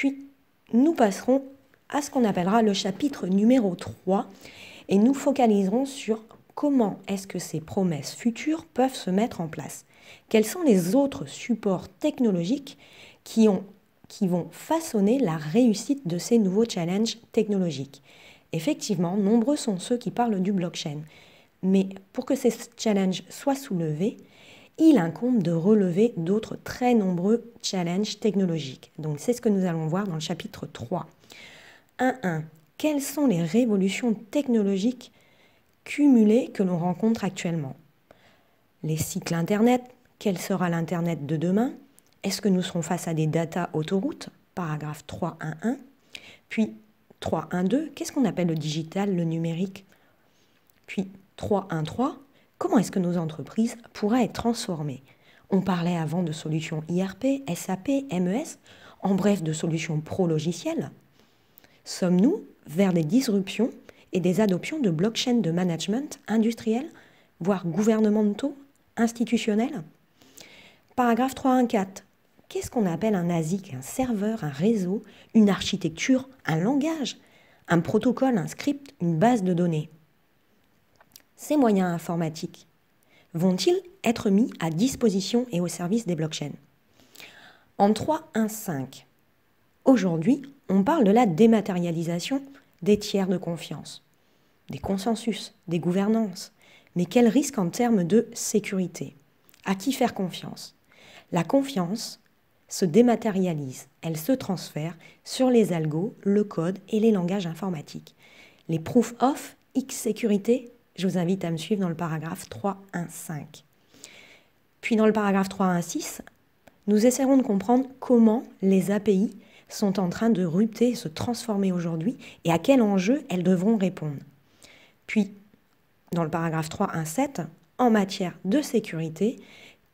Puis nous passerons à ce qu'on appellera le chapitre numéro 3 et nous focaliserons sur comment est-ce que ces promesses futures peuvent se mettre en place. Quels sont les autres supports technologiques qui, qui vont façonner la réussite de ces nouveaux challenges technologiques Effectivement, nombreux sont ceux qui parlent du blockchain. Mais pour que ces challenges soient soulevés, il incombe de relever d'autres très nombreux challenges technologiques. Donc c'est ce que nous allons voir dans le chapitre 3. 1.1. Quelles sont les révolutions technologiques cumulées que l'on rencontre actuellement Les cycles Internet, quel sera l'Internet de demain Est-ce que nous serons face à des data autoroutes Paragraphe 3.1.1. Puis 3.1.2, qu'est-ce qu'on appelle le digital, le numérique Puis 3.1.3, Comment est-ce que nos entreprises pourraient être transformées On parlait avant de solutions IRP, SAP, MES, en bref de solutions pro-logicielles. Sommes-nous vers des disruptions et des adoptions de blockchains de management industriel, voire gouvernementaux, institutionnels Paragraphe 3.1.4. Qu'est-ce qu'on appelle un ASIC, un serveur, un réseau, une architecture, un langage, un protocole, un script, une base de données ces moyens informatiques vont-ils être mis à disposition et au service des blockchains En 3.1.5, aujourd'hui, on parle de la dématérialisation des tiers de confiance, des consensus, des gouvernances. Mais quel risque en termes de sécurité À qui faire confiance La confiance se dématérialise, elle se transfère sur les algos, le code et les langages informatiques. Les proof of X sécurité je vous invite à me suivre dans le paragraphe 3.1.5. Puis dans le paragraphe 3.1.6, nous essaierons de comprendre comment les API sont en train de rupter et se transformer aujourd'hui et à quel enjeu elles devront répondre. Puis, dans le paragraphe 3.1.7, en matière de sécurité,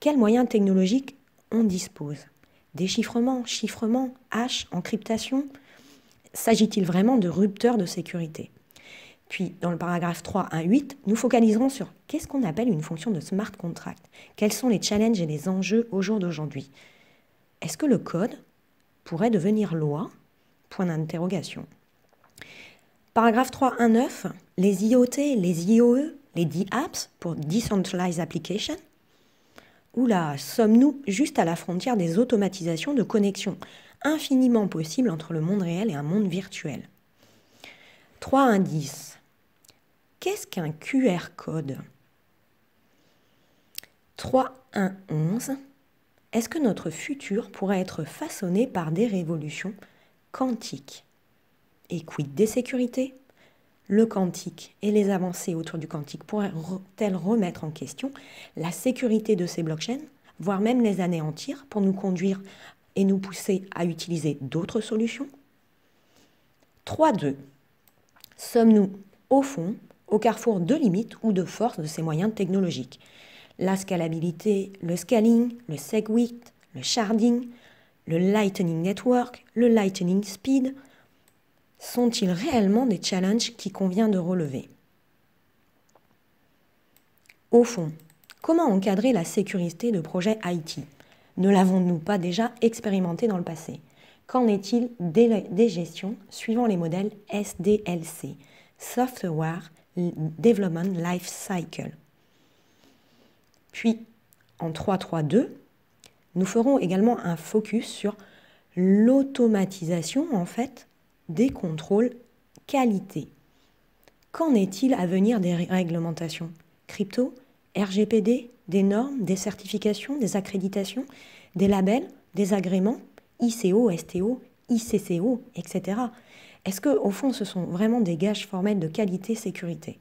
quels moyens technologiques on dispose Déchiffrement, chiffrement, hash, encryptation S'agit-il vraiment de rupteurs de sécurité puis, dans le paragraphe 3.1.8, nous focaliserons sur qu'est-ce qu'on appelle une fonction de smart contract Quels sont les challenges et les enjeux au jour d'aujourd'hui Est-ce que le code pourrait devenir loi Point d'interrogation. Paragraphe 3.1.9, les IoT, les IOE, les de-apps pour Decentralized Application. Oula, sommes-nous juste à la frontière des automatisations de connexion, infiniment possibles entre le monde réel et un monde virtuel 3 Qu'est-ce qu'un QR code 3.1.11 Est-ce que notre futur pourrait être façonné par des révolutions quantiques Et quid des sécurités Le quantique et les avancées autour du quantique pourraient-elles remettre en question la sécurité de ces blockchains, voire même les anéantir pour nous conduire et nous pousser à utiliser d'autres solutions 3-2, Sommes-nous, au fond, au carrefour de limites ou de force de ces moyens technologiques. La scalabilité, le scaling, le SegWit, le sharding, le Lightning Network, le Lightning Speed sont-ils réellement des challenges qui convient de relever Au fond, comment encadrer la sécurité de projets IT Ne l'avons-nous pas déjà expérimenté dans le passé Qu'en est-il des, des gestions suivant les modèles SDLC Software, Development Life Cycle. Puis, en 3.3.2, nous ferons également un focus sur l'automatisation, en fait, des contrôles qualité. Qu'en est-il à venir des réglementations Crypto, RGPD, des normes, des certifications, des accréditations, des labels, des agréments, ICO, STO, ICCO, etc. Est-ce que, au fond, ce sont vraiment des gages formels de qualité, sécurité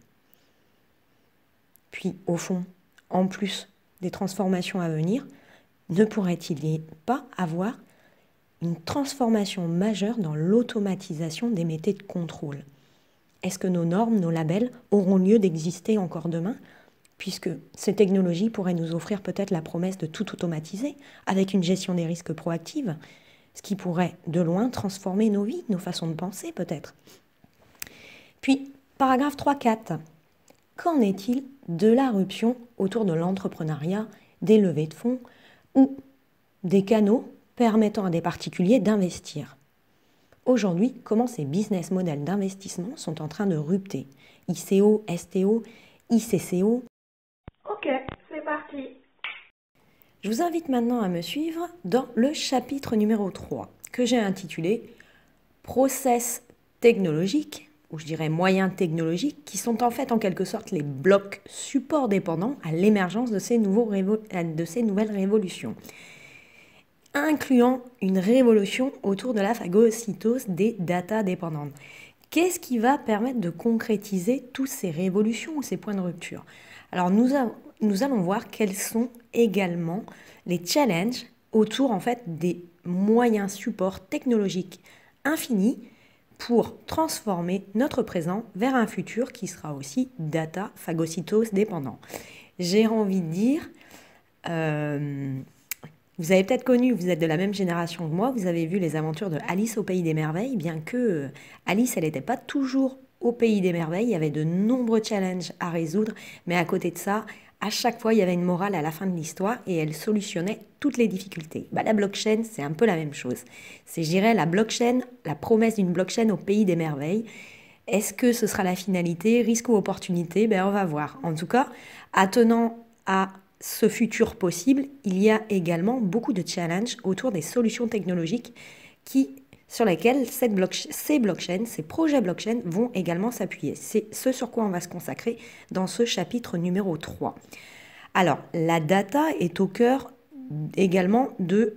Puis, au fond, en plus des transformations à venir, ne pourrait-il pas avoir une transformation majeure dans l'automatisation des métiers de contrôle Est-ce que nos normes, nos labels auront lieu d'exister encore demain puisque ces technologies pourraient nous offrir peut-être la promesse de tout automatiser, avec une gestion des risques proactive, ce qui pourrait de loin transformer nos vies, nos façons de penser peut-être. Puis, paragraphe 3-4. Qu'en est-il de la ruption autour de l'entrepreneuriat, des levées de fonds ou des canaux permettant à des particuliers d'investir Aujourd'hui, comment ces business models d'investissement sont en train de rupter ICO, STO, ICCO Ok, je vous invite maintenant à me suivre dans le chapitre numéro 3 que j'ai intitulé Process technologique ou je dirais moyens technologiques, qui sont en fait en quelque sorte les blocs support dépendants à l'émergence de, ces nouveaux de ces nouvelles révolutions, incluant une révolution autour de la phagocytose des data dépendantes. Qu'est-ce qui va permettre de concrétiser toutes ces révolutions ou ces points de rupture Alors nous, nous allons voir quels sont également les challenges autour en fait des moyens supports technologiques infinis pour transformer notre présent vers un futur qui sera aussi data phagocytose dépendant. J'ai envie de dire, euh, vous avez peut-être connu, vous êtes de la même génération que moi, vous avez vu les aventures de Alice au pays des merveilles, bien que euh, Alice, elle n'était pas toujours au pays des merveilles, il y avait de nombreux challenges à résoudre, mais à côté de ça, à chaque fois, il y avait une morale à la fin de l'histoire et elle solutionnait toutes les difficultés. Bah, la blockchain, c'est un peu la même chose. C'est, je dirais, la blockchain, la promesse d'une blockchain au pays des merveilles. Est-ce que ce sera la finalité, risque ou opportunité ben, On va voir. En tout cas, attenant à ce futur possible, il y a également beaucoup de challenges autour des solutions technologiques qui sur lesquelles ces blockchains, ces projets blockchain vont également s'appuyer. C'est ce sur quoi on va se consacrer dans ce chapitre numéro 3. Alors, la data est au cœur également de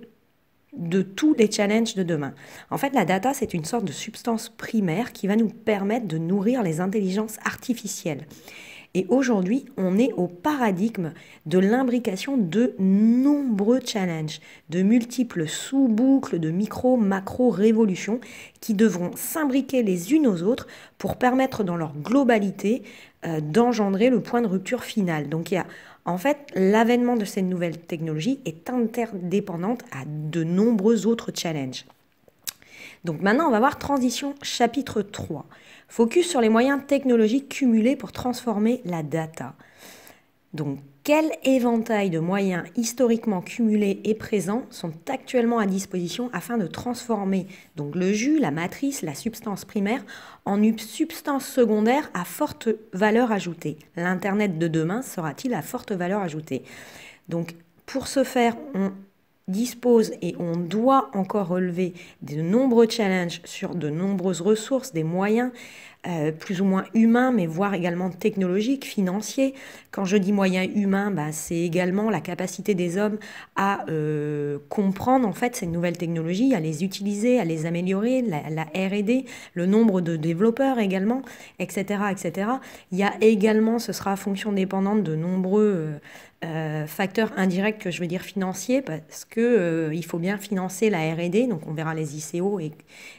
de tous les challenges de demain. En fait, la data, c'est une sorte de substance primaire qui va nous permettre de nourrir les intelligences artificielles. Et aujourd'hui, on est au paradigme de l'imbrication de nombreux challenges, de multiples sous-boucles de micro, macro révolutions qui devront s'imbriquer les unes aux autres pour permettre dans leur globalité euh, d'engendrer le point de rupture final. Donc en fait, l'avènement de cette nouvelle technologie est interdépendante à de nombreux autres challenges. Donc maintenant, on va voir transition chapitre 3. Focus sur les moyens technologiques cumulés pour transformer la data. Donc, quel éventail de moyens historiquement cumulés et présents sont actuellement à disposition afin de transformer donc le jus, la matrice, la substance primaire en une substance secondaire à forte valeur ajoutée L'Internet de demain sera-t-il à forte valeur ajoutée Donc, pour ce faire, on dispose et on doit encore relever de nombreux challenges sur de nombreuses ressources, des moyens, euh, plus ou moins humains, mais voire également technologiques, financiers. Quand je dis moyens humains, bah, c'est également la capacité des hommes à euh, comprendre en fait ces nouvelles technologies, à les utiliser, à les améliorer, la, R&D, le nombre de développeurs également, etc., etc. Il y a également, ce sera fonction dépendante de nombreux euh, facteurs indirects que je veux dire financiers, parce que il faut bien financer la R&D, donc on verra les ICO et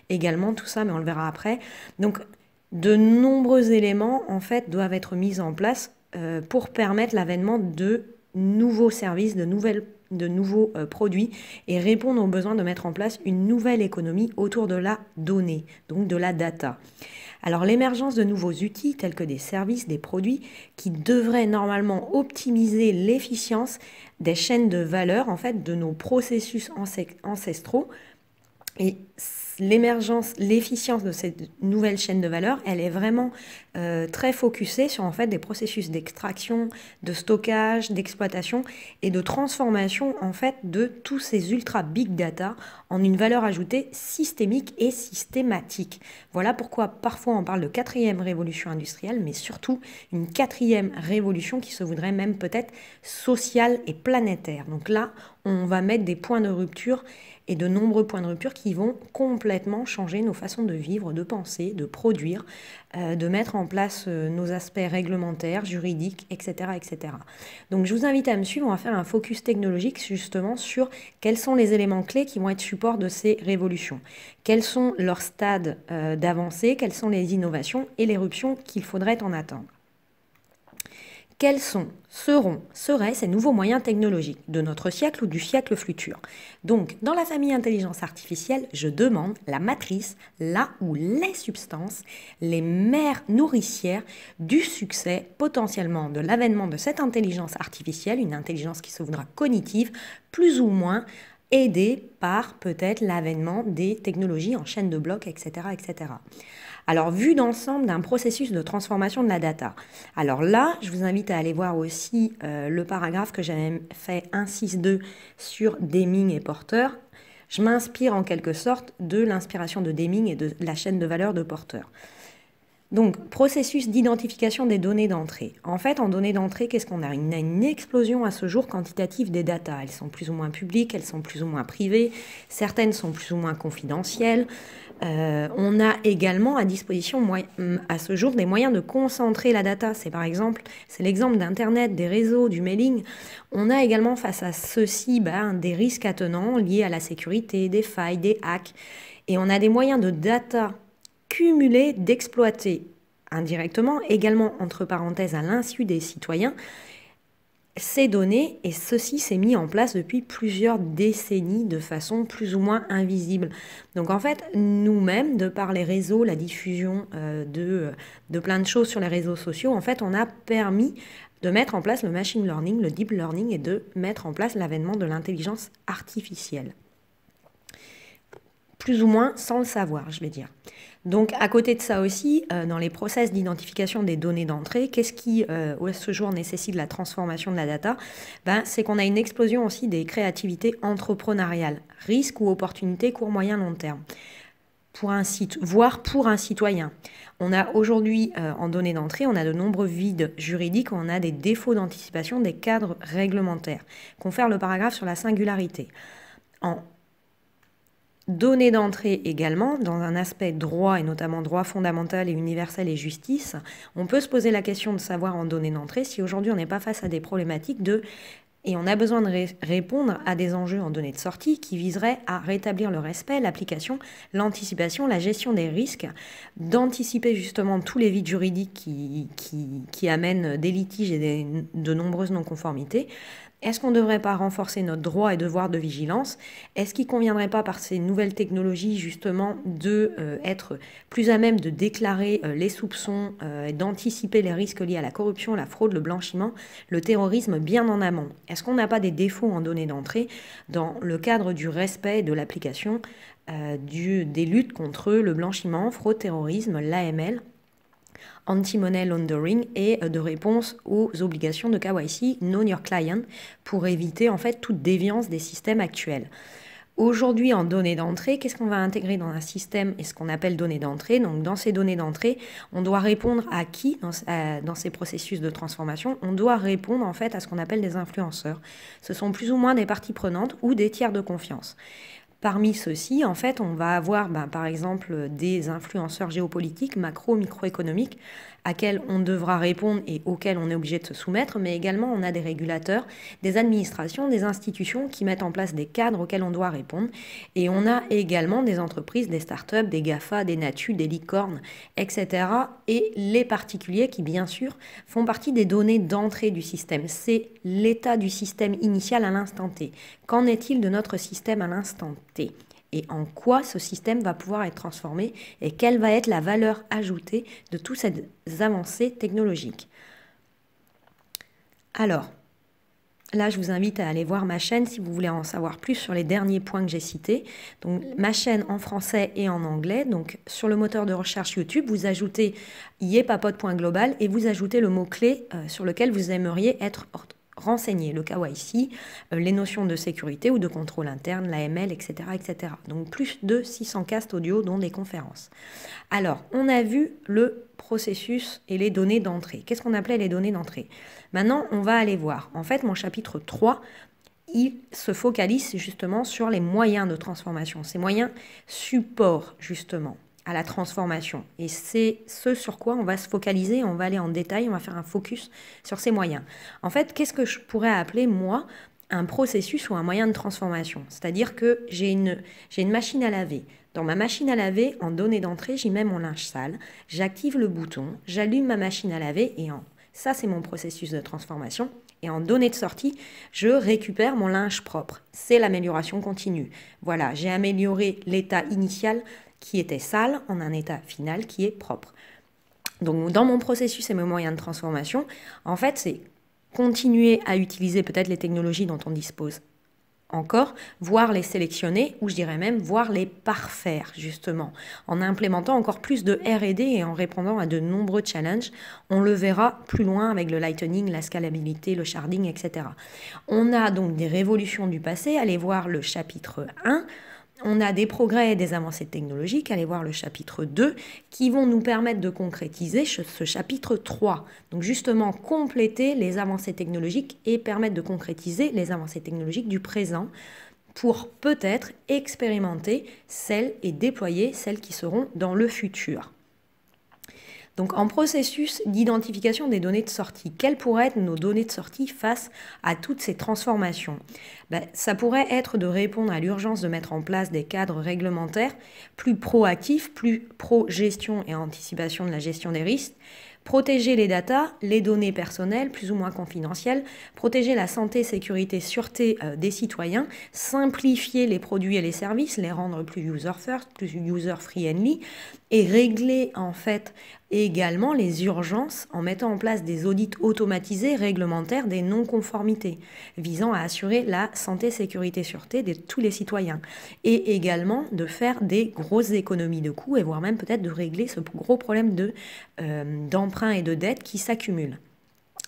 également tout ça, mais on le verra après. Donc de nombreux éléments en fait doivent être mis en place euh, pour permettre l'avènement de nouveaux services, de, nouvelles, de nouveaux euh, produits et répondre aux besoins de mettre en place une nouvelle économie autour de la donnée, donc de la data. Alors l'émergence de nouveaux outils tels que des services, des produits qui devraient normalement optimiser l'efficience des chaînes de valeur en fait de nos processus ancestraux et l'émergence, l'efficience de cette nouvelle chaîne de valeur, elle est vraiment euh, très focusée sur en fait des processus d'extraction, de stockage, d'exploitation et de transformation en fait de tous ces ultra big data en une valeur ajoutée systémique et systématique. Voilà pourquoi parfois on parle de quatrième révolution industrielle, mais surtout une quatrième révolution qui se voudrait même peut-être sociale et planétaire. Donc là, on va mettre des points de rupture et de nombreux points de rupture qui vont complètement changer nos façons de vivre, de penser, de produire, euh, de mettre en place euh, nos aspects réglementaires, juridiques, etc., Donc je vous invite à me suivre, on va faire un focus technologique justement sur quels sont les éléments clés qui vont être support de ces révolutions, quels sont leurs stades euh, d'avancée, quelles sont les innovations et l'éruption qu'il faudrait en attendre. Quels sont, seront, seraient ces nouveaux moyens technologiques de notre siècle ou du siècle futur Donc, dans la famille intelligence artificielle, je demande la matrice, là où les substances, les mères nourricières du succès potentiellement de l'avènement de cette intelligence artificielle, une intelligence qui se voudra cognitive, plus ou moins aidée par peut-être l'avènement des technologies en chaîne de blocs, etc. etc. Alors, vu d'ensemble d'un processus de transformation de la data. Alors là, je vous invite à aller voir aussi euh, le paragraphe que j'avais fait 1.6.2 sur Deming et Porter. Je m'inspire en quelque sorte de l'inspiration de Deming et de la chaîne de valeur de Porter. Donc, processus d'identification des données d'entrée. En fait, en données d'entrée, qu'est-ce qu'on a On a une explosion à ce jour quantitative des datas. Elles sont plus ou moins publiques, elles sont plus ou moins privées, certaines sont plus ou moins confidentielles. Euh, on a également à disposition à ce jour des moyens de concentrer la data. C'est par exemple, c'est l'exemple d'Internet, des réseaux, du mailing. On a également face à ceci bah, des risques attenants liés à la sécurité, des failles, des hacks. Et on a des moyens de data cumulés d'exploiter indirectement, également entre parenthèses à l'insu des citoyens, ces données, et ceci s'est mis en place depuis plusieurs décennies de façon plus ou moins invisible. Donc en fait, nous-mêmes, de par les réseaux, la diffusion euh, de, euh, de plein de choses sur les réseaux sociaux, en fait, on a permis de mettre en place le machine learning, le deep learning et de mettre en place l'avènement de l'intelligence artificielle. Plus ou moins sans le savoir, je vais dire. Donc, à côté de ça aussi, euh, dans les process d'identification des données d'entrée, qu'est-ce qui, au euh, à ce jour, nécessite la transformation de la data ben, C'est qu'on a une explosion aussi des créativités entrepreneuriales, risques ou opportunités court, moyen, long terme pour un site, voire pour un citoyen. On a aujourd'hui euh, en données d'entrée, on a de nombreux vides juridiques, on a des défauts d'anticipation des cadres réglementaires. Confère le paragraphe sur la singularité. Données d'entrée également, dans un aspect droit, et notamment droit fondamental et universel et justice, on peut se poser la question de savoir en données d'entrée si aujourd'hui on n'est pas face à des problématiques de et on a besoin de répondre à des enjeux en données de sortie qui viseraient à rétablir le respect, l'application, l'anticipation, la gestion des risques, d'anticiper justement tous les vides juridiques qui, qui, amènent des litiges et de nombreuses non-conformités, est-ce qu'on ne devrait pas renforcer notre droit et devoir de vigilance Est-ce qu'il ne conviendrait pas par ces nouvelles technologies justement de euh, être plus à même de déclarer euh, les soupçons euh, et d'anticiper les risques liés à la corruption, la fraude, le blanchiment, le terrorisme bien en amont Est-ce qu'on n'a pas des défauts en données d'entrée dans le cadre du respect et de l'application des luttes contre le blanchiment, fraude, terrorisme, l'AML anti-money laundering et euh, de réponse aux obligations de KYC, Know Your Client, pour éviter en fait toute déviance des systèmes actuels. Aujourd'hui, en données d'entrée, qu'est-ce qu'on va intégrer dans un système et ce qu'on appelle données d'entrée Donc, dans ces données d'entrée, on doit répondre à qui dans, euh, dans ces processus de transformation On doit répondre en fait à ce qu'on appelle des influenceurs. Ce sont plus ou moins des parties prenantes ou des tiers de confiance. Parmi ceux-ci, en fait, on va avoir ben, par exemple des influenceurs géopolitiques, macro, microéconomiques, à quels on devra répondre et auxquels on est obligé de se soumettre, mais également on a des régulateurs, des administrations, des institutions qui mettent en place des cadres auxquels on doit répondre. Et on a également des entreprises, des start startups, des GAFA, des NATU, des licornes, etc. Et les particuliers qui, bien sûr, font partie des données d'entrée du système. C'est l'état du système initial à l'instant T. Qu'en est-il de notre système à l'instant T et en quoi ce système va pouvoir être transformé et quelle va être la valeur ajoutée de toutes ces avancées technologiques. Alors, Là, je vous invite à aller voir ma chaîne si vous voulez en savoir plus sur les derniers points que j'ai cités. Donc, ma chaîne en français et en anglais. Donc, sur le moteur de recherche YouTube, vous ajoutez yepapote.global et vous ajoutez le mot-clé euh, sur lequel vous aimeriez être renseigner, le KYC, euh, les notions de sécurité ou de contrôle interne, l'AML, etc., etc. Donc plus de 600 castes audio, dont des conférences. Alors, on a vu le processus et les données d'entrée. Qu'est-ce qu'on appelait les données d'entrée Maintenant, on va aller voir. En fait, mon chapitre 3 il se focalise justement sur les moyens de transformation, ces moyens support justement à la transformation. Et c'est ce sur quoi on va se focaliser, on va aller en détail, on va faire un focus sur ces moyens. En fait, qu'est-ce que je pourrais appeler, moi, un processus ou un moyen de transformation C'est-à-dire que j'ai une, j'ai une machine à laver. Dans ma machine à laver, en données d'entrée, j'y mets mon linge sale, j'active le bouton, j'allume ma machine à laver et en... Ça, c'est mon processus de transformation. Et en données de sortie, je récupère mon linge propre. C'est l'amélioration continue. Voilà, j'ai amélioré l'état initial, qui était sale en un état final qui est propre. Donc dans mon processus et mes moyens de transformation, en fait, c'est continuer à utiliser peut-être les technologies dont on dispose encore, voire les sélectionner, ou je dirais même voir les parfaire, justement, en implémentant encore plus de RD et en répondant à de nombreux challenges. On le verra plus loin avec le lightning, la scalabilité, le sharding, etc. On a donc des révolutions du passé, allez voir le chapitre 1 on a des progrès et des avancées technologiques, allez voir le chapitre 2, qui vont nous permettre de concrétiser ce chapitre 3. Donc justement, compléter les avancées technologiques et permettre de concrétiser les avancées technologiques du présent pour peut-être expérimenter celles et déployer celles qui seront dans le futur. Donc en processus d'identification des données de sortie, quelles pourraient être nos données de sortie face à toutes ces transformations ben, Ça pourrait être de répondre à l'urgence de mettre en place des cadres réglementaires plus proactifs, plus pro-gestion et anticipation de la gestion des risques, protéger les data, les données personnelles, plus ou moins confidentielles, protéger la santé, sécurité, sûreté euh, des citoyens, simplifier les produits et les services, les rendre plus user-first, plus user-friendly, et régler en fait également les urgences en mettant en place des audits automatisés réglementaires des non-conformités visant à assurer la santé, sécurité, sûreté de tous les citoyens et également de faire des grosses économies de coûts et voire même peut-être de régler ce gros problème de, euh, et de dette qui s'accumulent.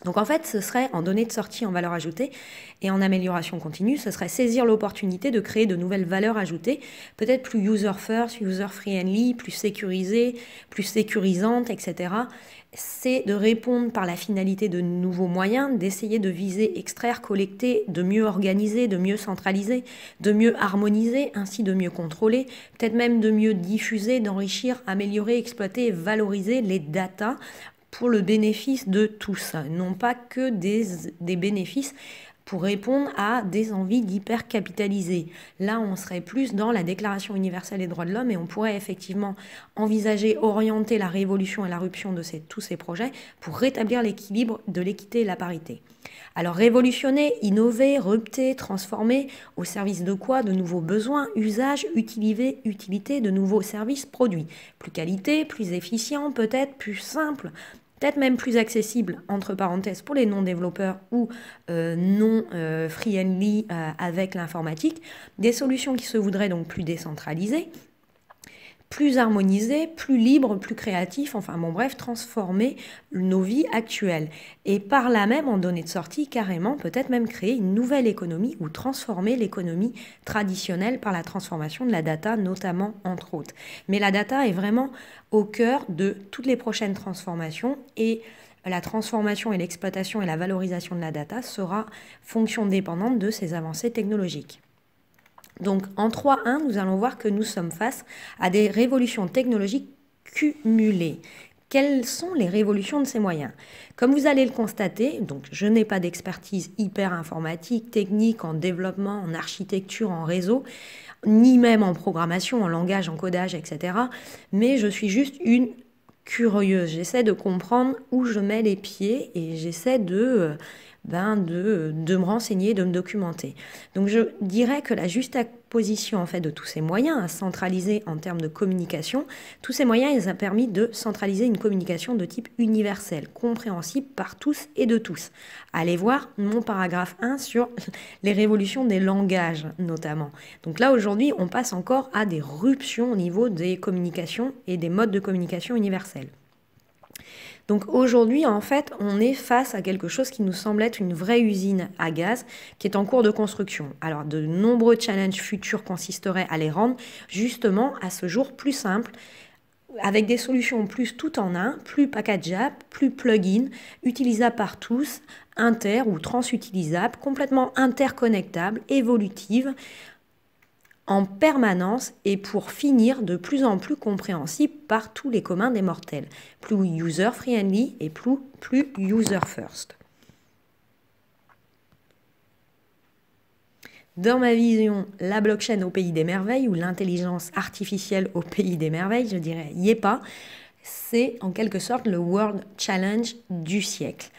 Donc en fait, ce serait en données de sortie en valeur ajoutée et en amélioration continue, ce serait saisir l'opportunité de créer de nouvelles valeurs ajoutées, peut-être plus user first, user friendly, plus sécurisées, plus sécurisantes, etc. C'est de répondre par la finalité de nouveaux moyens, d'essayer de viser, extraire, collecter, de mieux organiser, de mieux centraliser, de mieux harmoniser, ainsi de mieux contrôler, peut-être même de mieux diffuser, d'enrichir, améliorer, exploiter valoriser les datas pour le bénéfice de tous, non pas que des, bénéfices pour répondre à des envies d'hypercapitaliser. Là, on serait plus dans la Déclaration universelle des droits de l'homme et on pourrait effectivement envisager, orienter la révolution et la ruption de ces, tous ces projets pour rétablir l'équilibre de l'équité et la parité. Alors révolutionner, innover, rupter, transformer, au service de quoi De nouveaux besoins, usages, utiliser, utilité, de nouveaux services, produits. Plus qualité, plus efficient, peut-être plus simple, peut-être même plus accessible, entre parenthèses, pour les non-développeurs ou euh, non-friendly euh, euh, avec l'informatique, des solutions qui se voudraient donc plus décentralisées, plus harmonisé, plus libre, plus créatif, enfin bon bref, transformer nos vies actuelles. Et par là même, en données de sortie, carrément, peut-être même créer une nouvelle économie ou transformer l'économie traditionnelle par la transformation de la data, notamment entre autres. Mais la data est vraiment au cœur de toutes les prochaines transformations et la transformation et l'exploitation et la valorisation de la data sera fonction dépendante de ces avancées technologiques. Donc en 3.1, nous allons voir que nous sommes face à des révolutions technologiques cumulées. Quelles sont les révolutions de ces moyens Comme vous allez le constater, donc je n'ai pas d'expertise hyper informatique, technique, en développement, en architecture, en réseau, ni même en programmation, en langage, en codage, etc. Mais je suis juste une curieuse. J'essaie de comprendre où je mets les pieds et j'essaie de euh, de, me renseigner, de me documenter. Donc je dirais que la juste position en fait de tous ces moyens à centraliser en termes de communication, tous ces moyens ils ont permis de centraliser une communication de type universel, compréhensible par tous et de tous. Allez voir mon paragraphe 1 sur les révolutions des langages notamment. Donc là aujourd'hui on passe encore à des ruptions au niveau des communications et des modes de communication universels. Donc aujourd'hui, en fait, on est face à quelque chose qui nous semble être une vraie usine à gaz qui est en cours de construction. Alors de nombreux challenges futurs consisteraient à les rendre justement à ce jour plus simples avec des solutions plus tout en un, plus packageables, plus plug-in, utilisables par tous, inter ou transutilisables, complètement interconnectables, évolutives en permanence et pour finir de plus en plus compréhensible par tous les communs des mortels, plus user-friendly et plus, plus user-first. Dans ma vision, la blockchain au pays des merveilles ou l'intelligence artificielle au pays des merveilles, je dirais y est pas, c'est en quelque sorte le World Challenge du siècle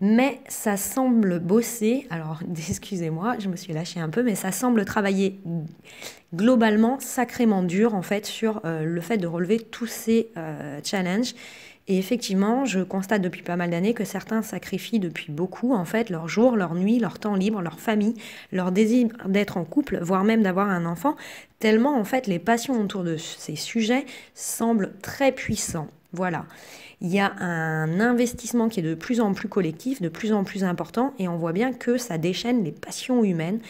mais ça semble bosser. Alors, excusez-moi, je me suis lâchée un peu, mais ça semble travailler globalement sacrément dur en fait sur euh, le fait de relever tous ces euh, challenges. Et effectivement, je constate depuis pas mal d'années que certains sacrifient depuis beaucoup, en fait, leurs jours, leurs nuits, leur temps libre, leur famille, leur désir d'être en couple, voire même d'avoir un enfant, tellement, en fait, les passions autour de ces sujets semblent très puissants. Voilà il y a un investissement qui est de plus en plus collectif, de plus en plus important, et on voit bien que ça déchaîne les passions humaines.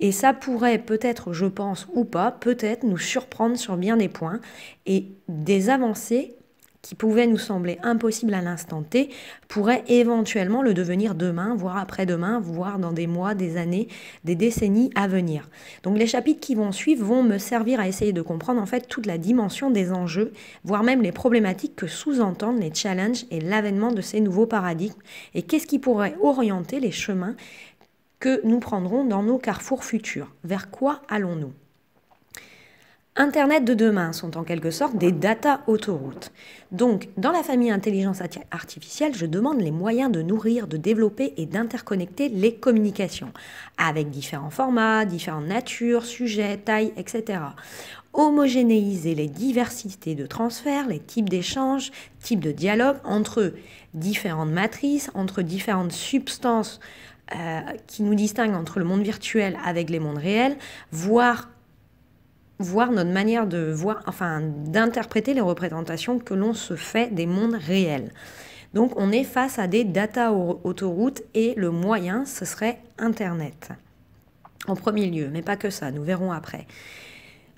Et ça pourrait peut-être, je pense, ou pas, peut-être nous surprendre sur bien des points, et des avancées qui pouvait nous sembler impossible à l'instant T pourrait éventuellement le devenir demain, voire après-demain, voire dans des mois, des années, des décennies à venir. Donc les chapitres qui vont suivre vont me servir à essayer de comprendre en fait toute la dimension des enjeux, voire même les problématiques que sous-entendent les challenges et l'avènement de ces nouveaux paradigmes et qu'est-ce qui pourrait orienter les chemins que nous prendrons dans nos carrefours futurs. Vers quoi allons-nous Internet de demain sont en quelque sorte des data autoroutes. Donc, dans la famille intelligence artificielle, je demande les moyens de nourrir, de développer et d'interconnecter les communications, avec différents formats, différentes natures, sujets, tailles, etc. Homogénéiser les diversités de transferts, les types d'échanges, types de dialogues entre différentes matrices, entre différentes substances euh, qui nous distinguent entre le monde virtuel avec les mondes réels, voire voir notre manière de voir, enfin d'interpréter les représentations que l'on se fait des mondes réels. Donc on est face à des data autoroutes et le moyen, ce serait Internet. En premier lieu, mais pas que ça, nous verrons après.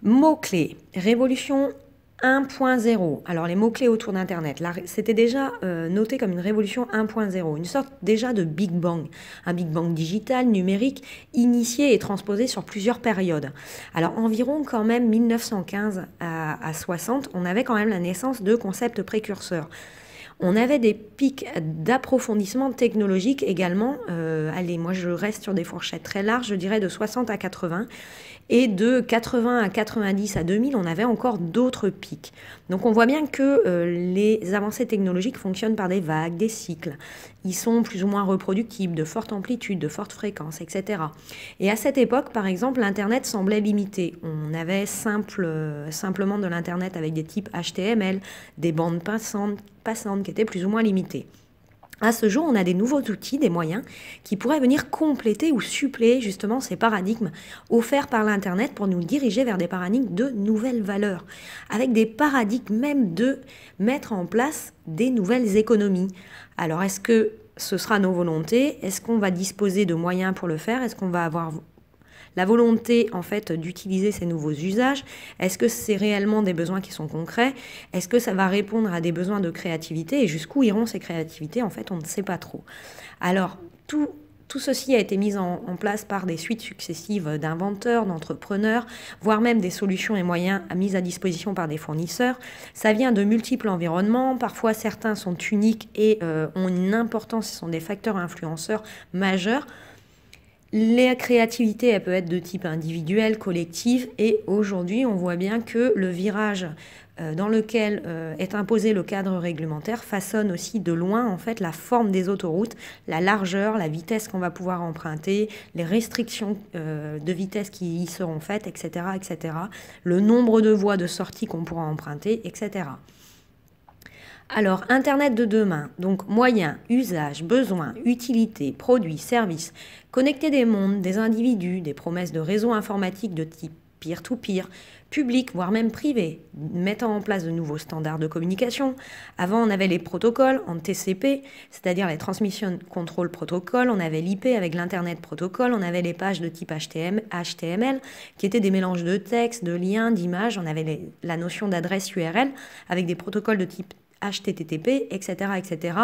Mots-clés, révolution 1.0. Alors les mots-clés autour d'Internet, c'était déjà euh, noté comme une révolution 1.0, une sorte déjà de Big Bang, un Big Bang digital, numérique, initié et transposé sur plusieurs périodes. Alors environ quand même 1915 à, 60, on avait quand même la naissance de concepts précurseurs on avait des pics d'approfondissement technologique également. Euh, allez, moi je reste sur des fourchettes très larges, je dirais de 60 à 80. Et de 80 à 90 à 2000, on avait encore d'autres pics. Donc on voit bien que euh, les avancées technologiques fonctionnent par des vagues, des cycles. Ils sont plus ou moins reproductibles, de forte amplitude, de forte fréquence, etc. Et à cette époque, par exemple, l'Internet semblait limité. On avait simple, euh, simplement de l'Internet avec des types HTML, des bandes passantes qui étaient plus ou moins limitées. À ce jour, on a des nouveaux outils, des moyens qui pourraient venir compléter ou suppléer justement ces paradigmes offerts par l'Internet pour nous diriger vers des paradigmes de nouvelles valeurs, avec des paradigmes même de mettre en place des nouvelles économies. Alors est-ce que ce sera nos volontés Est-ce qu'on va disposer de moyens pour le faire Est-ce qu'on va avoir la volonté en fait d'utiliser ces nouveaux usages, est-ce que c'est réellement des besoins qui sont concrets Est-ce que ça va répondre à des besoins de créativité et jusqu'où iront ces créativités En fait, on ne sait pas trop. Alors, tout tout ceci a été mis en, place par des suites successives d'inventeurs, d'entrepreneurs, voire même des solutions et moyens mis à disposition par des fournisseurs. Ça vient de multiples environnements, parfois certains sont uniques et euh, ont une importance, ce sont des facteurs influenceurs majeurs. La créativité, elle peut être de type individuel, collectif, et aujourd'hui, on voit bien que le virage euh, dans lequel euh, est imposé le cadre réglementaire façonne aussi de loin en fait la forme des autoroutes, la largeur, la vitesse qu'on va pouvoir emprunter, les restrictions euh, de vitesse qui y seront faites, etc., etc., le nombre de voies de sortie qu'on pourra emprunter, etc. Alors, Internet de demain, donc moyens, usages, besoins, utilités, produits, services, connecter des mondes, des individus, des promesses de réseaux informatiques de type peer-to-peer, public, voire même privé, mettant en place de nouveaux standards de communication. Avant, on avait les protocoles en TCP, c'est-à-dire les Transmission Control Protocol, on avait l'IP avec l'Internet Protocol, on avait les pages de type HTML, qui étaient des mélanges de textes, de liens, d'images, on avait la notion d'adresse URL avec des protocoles de type HTTP, etc., etc.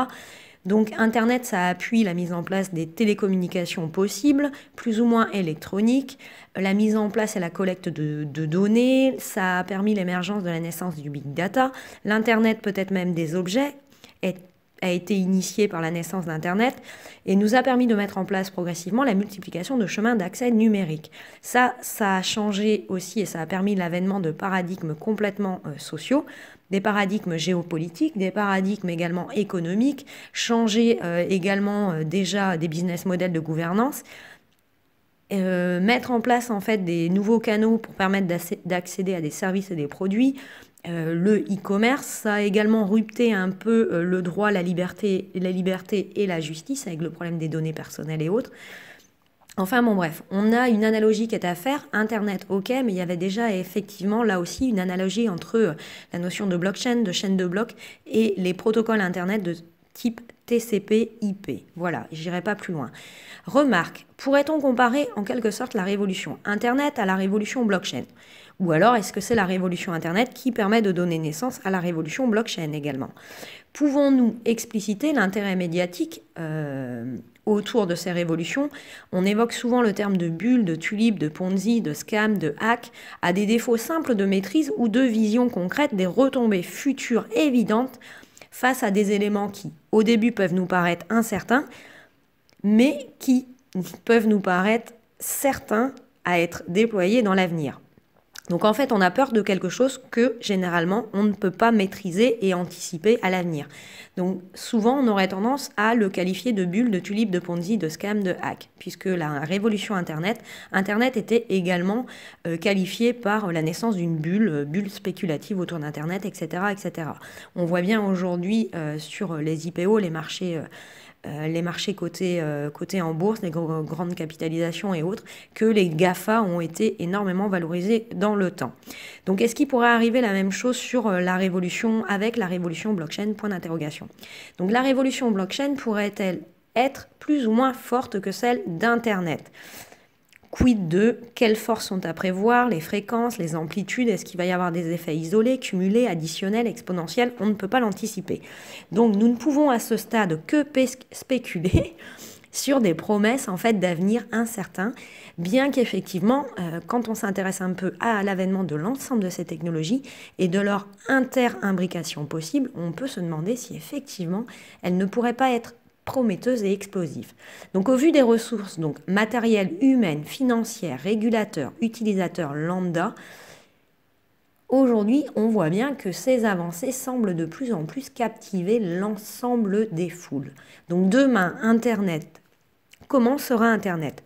Donc Internet, ça appuie la mise en place des télécommunications possibles, plus ou moins électroniques, la mise en place et la collecte de, de données, ça a permis l'émergence de la naissance du big data, l'Internet peut-être même des objets, est a été initié par la naissance d'Internet et nous a permis de mettre en place progressivement la multiplication de chemins d'accès numériques. Ça, ça a changé aussi et ça a permis l'avènement de paradigmes complètement euh, sociaux, des paradigmes géopolitiques, des paradigmes également économiques, changer euh, également euh, déjà des business models de gouvernance. mettre en place en fait des nouveaux canaux pour permettre d'accéder à des services et des produits, euh, le e-commerce a également rupté un peu euh, le droit, la liberté, la liberté et la justice avec le problème des données personnelles et autres. Enfin bon bref, on a une analogie qui est à faire, Internet ok, mais il y avait déjà effectivement là aussi une analogie entre euh, la notion de blockchain, de chaîne de blocs et les protocoles Internet de type TCP/IP. Voilà, j'irai pas plus loin. Remarque, pourrait-on comparer en quelque sorte la révolution Internet à la révolution blockchain ou alors est-ce que c'est la révolution Internet qui permet de donner naissance à la révolution blockchain également Pouvons-nous expliciter l'intérêt médiatique euh, autour de ces révolutions On évoque souvent le terme de bulle, de tulip, de ponzi, de scam, de hack, à des défauts simples de maîtrise ou de vision concrète des retombées futures évidentes face à des éléments qui, au début, peuvent nous paraître incertains, mais qui peuvent nous paraître certains à être déployés dans l'avenir. Donc en fait, on a peur de quelque chose que généralement on ne peut pas maîtriser et anticiper à l'avenir. Donc souvent, on aurait tendance à le qualifier de bulle, de tulipe, de Ponzi, de scam, de hack, puisque la révolution Internet, Internet était également qualifiée euh, qualifié par la naissance d'une bulle, euh, bulle spéculative autour d'Internet, etc., etc. On voit bien aujourd'hui euh, sur les IPO, les marchés euh, les marchés euh, cotés, en bourse, les grandes capitalisations et autres, que les GAFA ont été énormément valorisés dans le temps. Donc est-ce qu'il pourrait arriver la même chose sur euh, la révolution avec la révolution blockchain Point d'interrogation. Donc la révolution blockchain pourrait-elle être plus ou moins forte que celle d'Internet Quid de quelles forces sont à prévoir, les fréquences, les amplitudes, est-ce qu'il va y avoir des effets isolés, cumulés, additionnels, exponentiels On ne peut pas l'anticiper. Donc nous ne pouvons à ce stade que spéculer sur des promesses en fait d'avenir incertain, bien qu'effectivement, euh, quand on s'intéresse un peu à l'avènement de l'ensemble de ces technologies et de leur interimbrication possible, on peut se demander si effectivement elles ne pourraient pas être prometteuse et explosive. Donc au vu des ressources donc matérielles, humaines, financières, régulateurs, utilisateurs lambda, aujourd'hui on voit bien que ces avancées semblent de plus en plus captiver l'ensemble des foules. Donc demain, Internet, comment sera Internet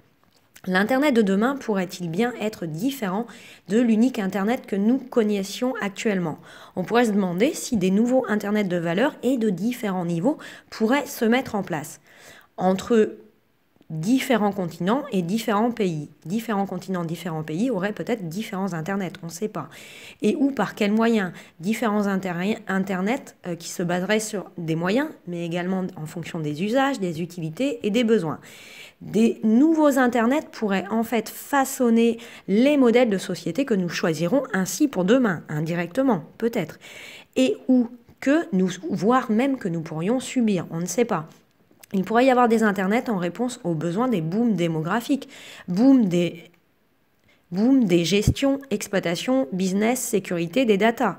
L'Internet de demain pourrait-il bien être différent de l'unique Internet que nous connaissions actuellement On pourrait se demander si des nouveaux Internets de valeur et de différents niveaux pourraient se mettre en place. Entre différents continents et différents pays. Différents continents, différents pays auraient peut-être différents internets, on ne sait pas. Et ou par quels moyens Différents internets euh, qui se baseraient sur des moyens, mais également en fonction des usages, des utilités et des besoins des nouveaux internets pourraient en fait façonner les modèles de société que nous choisirons ainsi pour demain, indirectement peut-être, et ou que nous, voire même que nous pourrions subir, on ne sait pas. Il pourrait y avoir des internets en réponse aux besoins des booms démographiques, boom des, boom des gestions, exploitation, business, sécurité des datas.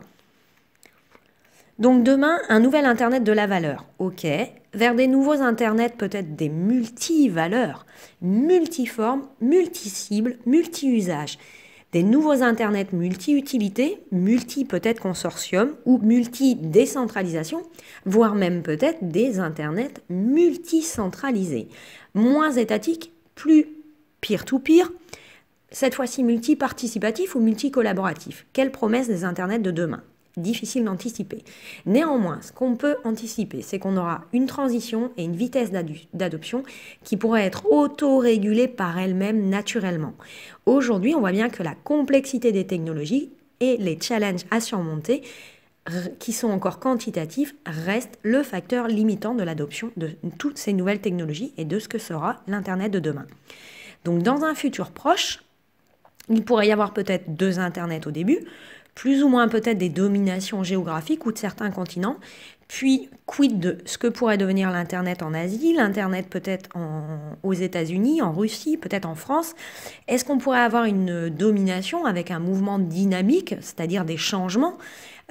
Donc demain, un nouvel Internet de la valeur. Ok, vers des nouveaux internets, peut-être des multi-valeurs, multiformes, multi-cibles, multi-usages, des nouveaux internets multi-utilités, multi-peut-être consortium ou multi-décentralisation, voire même peut-être des internets multi-centralisés, moins étatiques, plus peer-to-peer, cette fois-ci multi-participatif ou multi-collaboratif. Quelle promesses des internets de demain difficile d'anticiper. Néanmoins, ce qu'on peut anticiper, c'est qu'on aura une transition et une vitesse d'adoption qui pourrait être auto-régulée par elles-mêmes naturellement. Aujourd'hui, on voit bien que la complexité des technologies et les challenges à surmonter qui sont encore quantitatifs, restent le facteur limitant de l'adoption de toutes ces nouvelles technologies et de ce que sera l'Internet de demain. Donc dans un futur proche, il pourrait y avoir peut-être deux Internets au début, plus ou moins peut-être des dominations géographiques ou de certains continents. Puis, quid de ce que pourrait devenir l'Internet en Asie, l'Internet peut-être aux États-Unis, en Russie, peut-être en France Est-ce qu'on pourrait avoir une domination avec un mouvement dynamique, c'est-à-dire des changements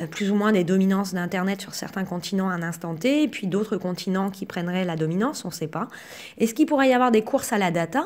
euh, plus ou moins des dominances d'Internet sur certains continents à un instant T, puis d'autres continents qui prendraient la dominance, on ne sait pas. Est-ce qu'il pourrait y avoir des courses à la data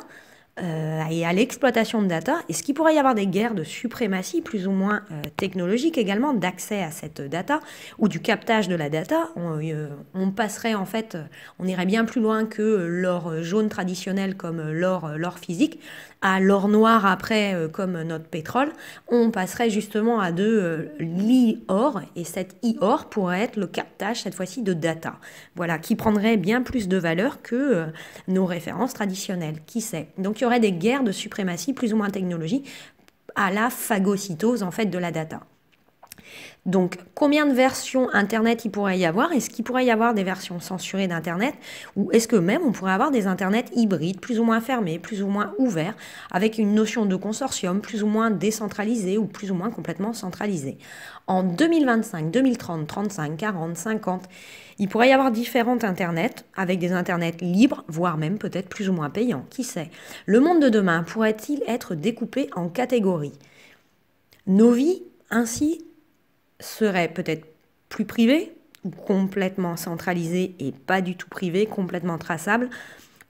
euh, et à l'exploitation de data, est-ce qu'il pourrait y avoir des guerres de suprématie plus ou moins euh, technologique également, d'accès à cette data ou du captage de la data on, euh, passerait en fait, on irait bien plus loin que l'or jaune traditionnel comme l'or, l'or physique, à l'or noir après, euh, comme notre pétrole, on passerait justement à de euh, or et i-or pourrait être le captage, cette fois-ci, de data, voilà, qui prendrait bien plus de valeur que euh, nos références traditionnelles, qui sait. Donc il y aurait des guerres de suprématie plus ou moins technologique à la phagocytose, en fait, de la data. Donc, combien de versions Internet il pourrait y avoir Est-ce qu'il pourrait y avoir des versions censurées d'Internet Ou est-ce que même on pourrait avoir des Internets hybrides, plus ou moins fermés, plus ou moins ouverts, avec une notion de consortium plus ou moins décentralisé ou plus ou moins complètement centralisée En 2025, 2030, 35, 40, 50, il pourrait y avoir différentes Internets, avec des Internets libres, voire même peut-être plus ou moins payants, qui sait Le monde de demain pourrait-il être découpé en catégories Nos vies, ainsi, serait peut-être plus privé, ou complètement centralisé et pas du tout privé, complètement traçable,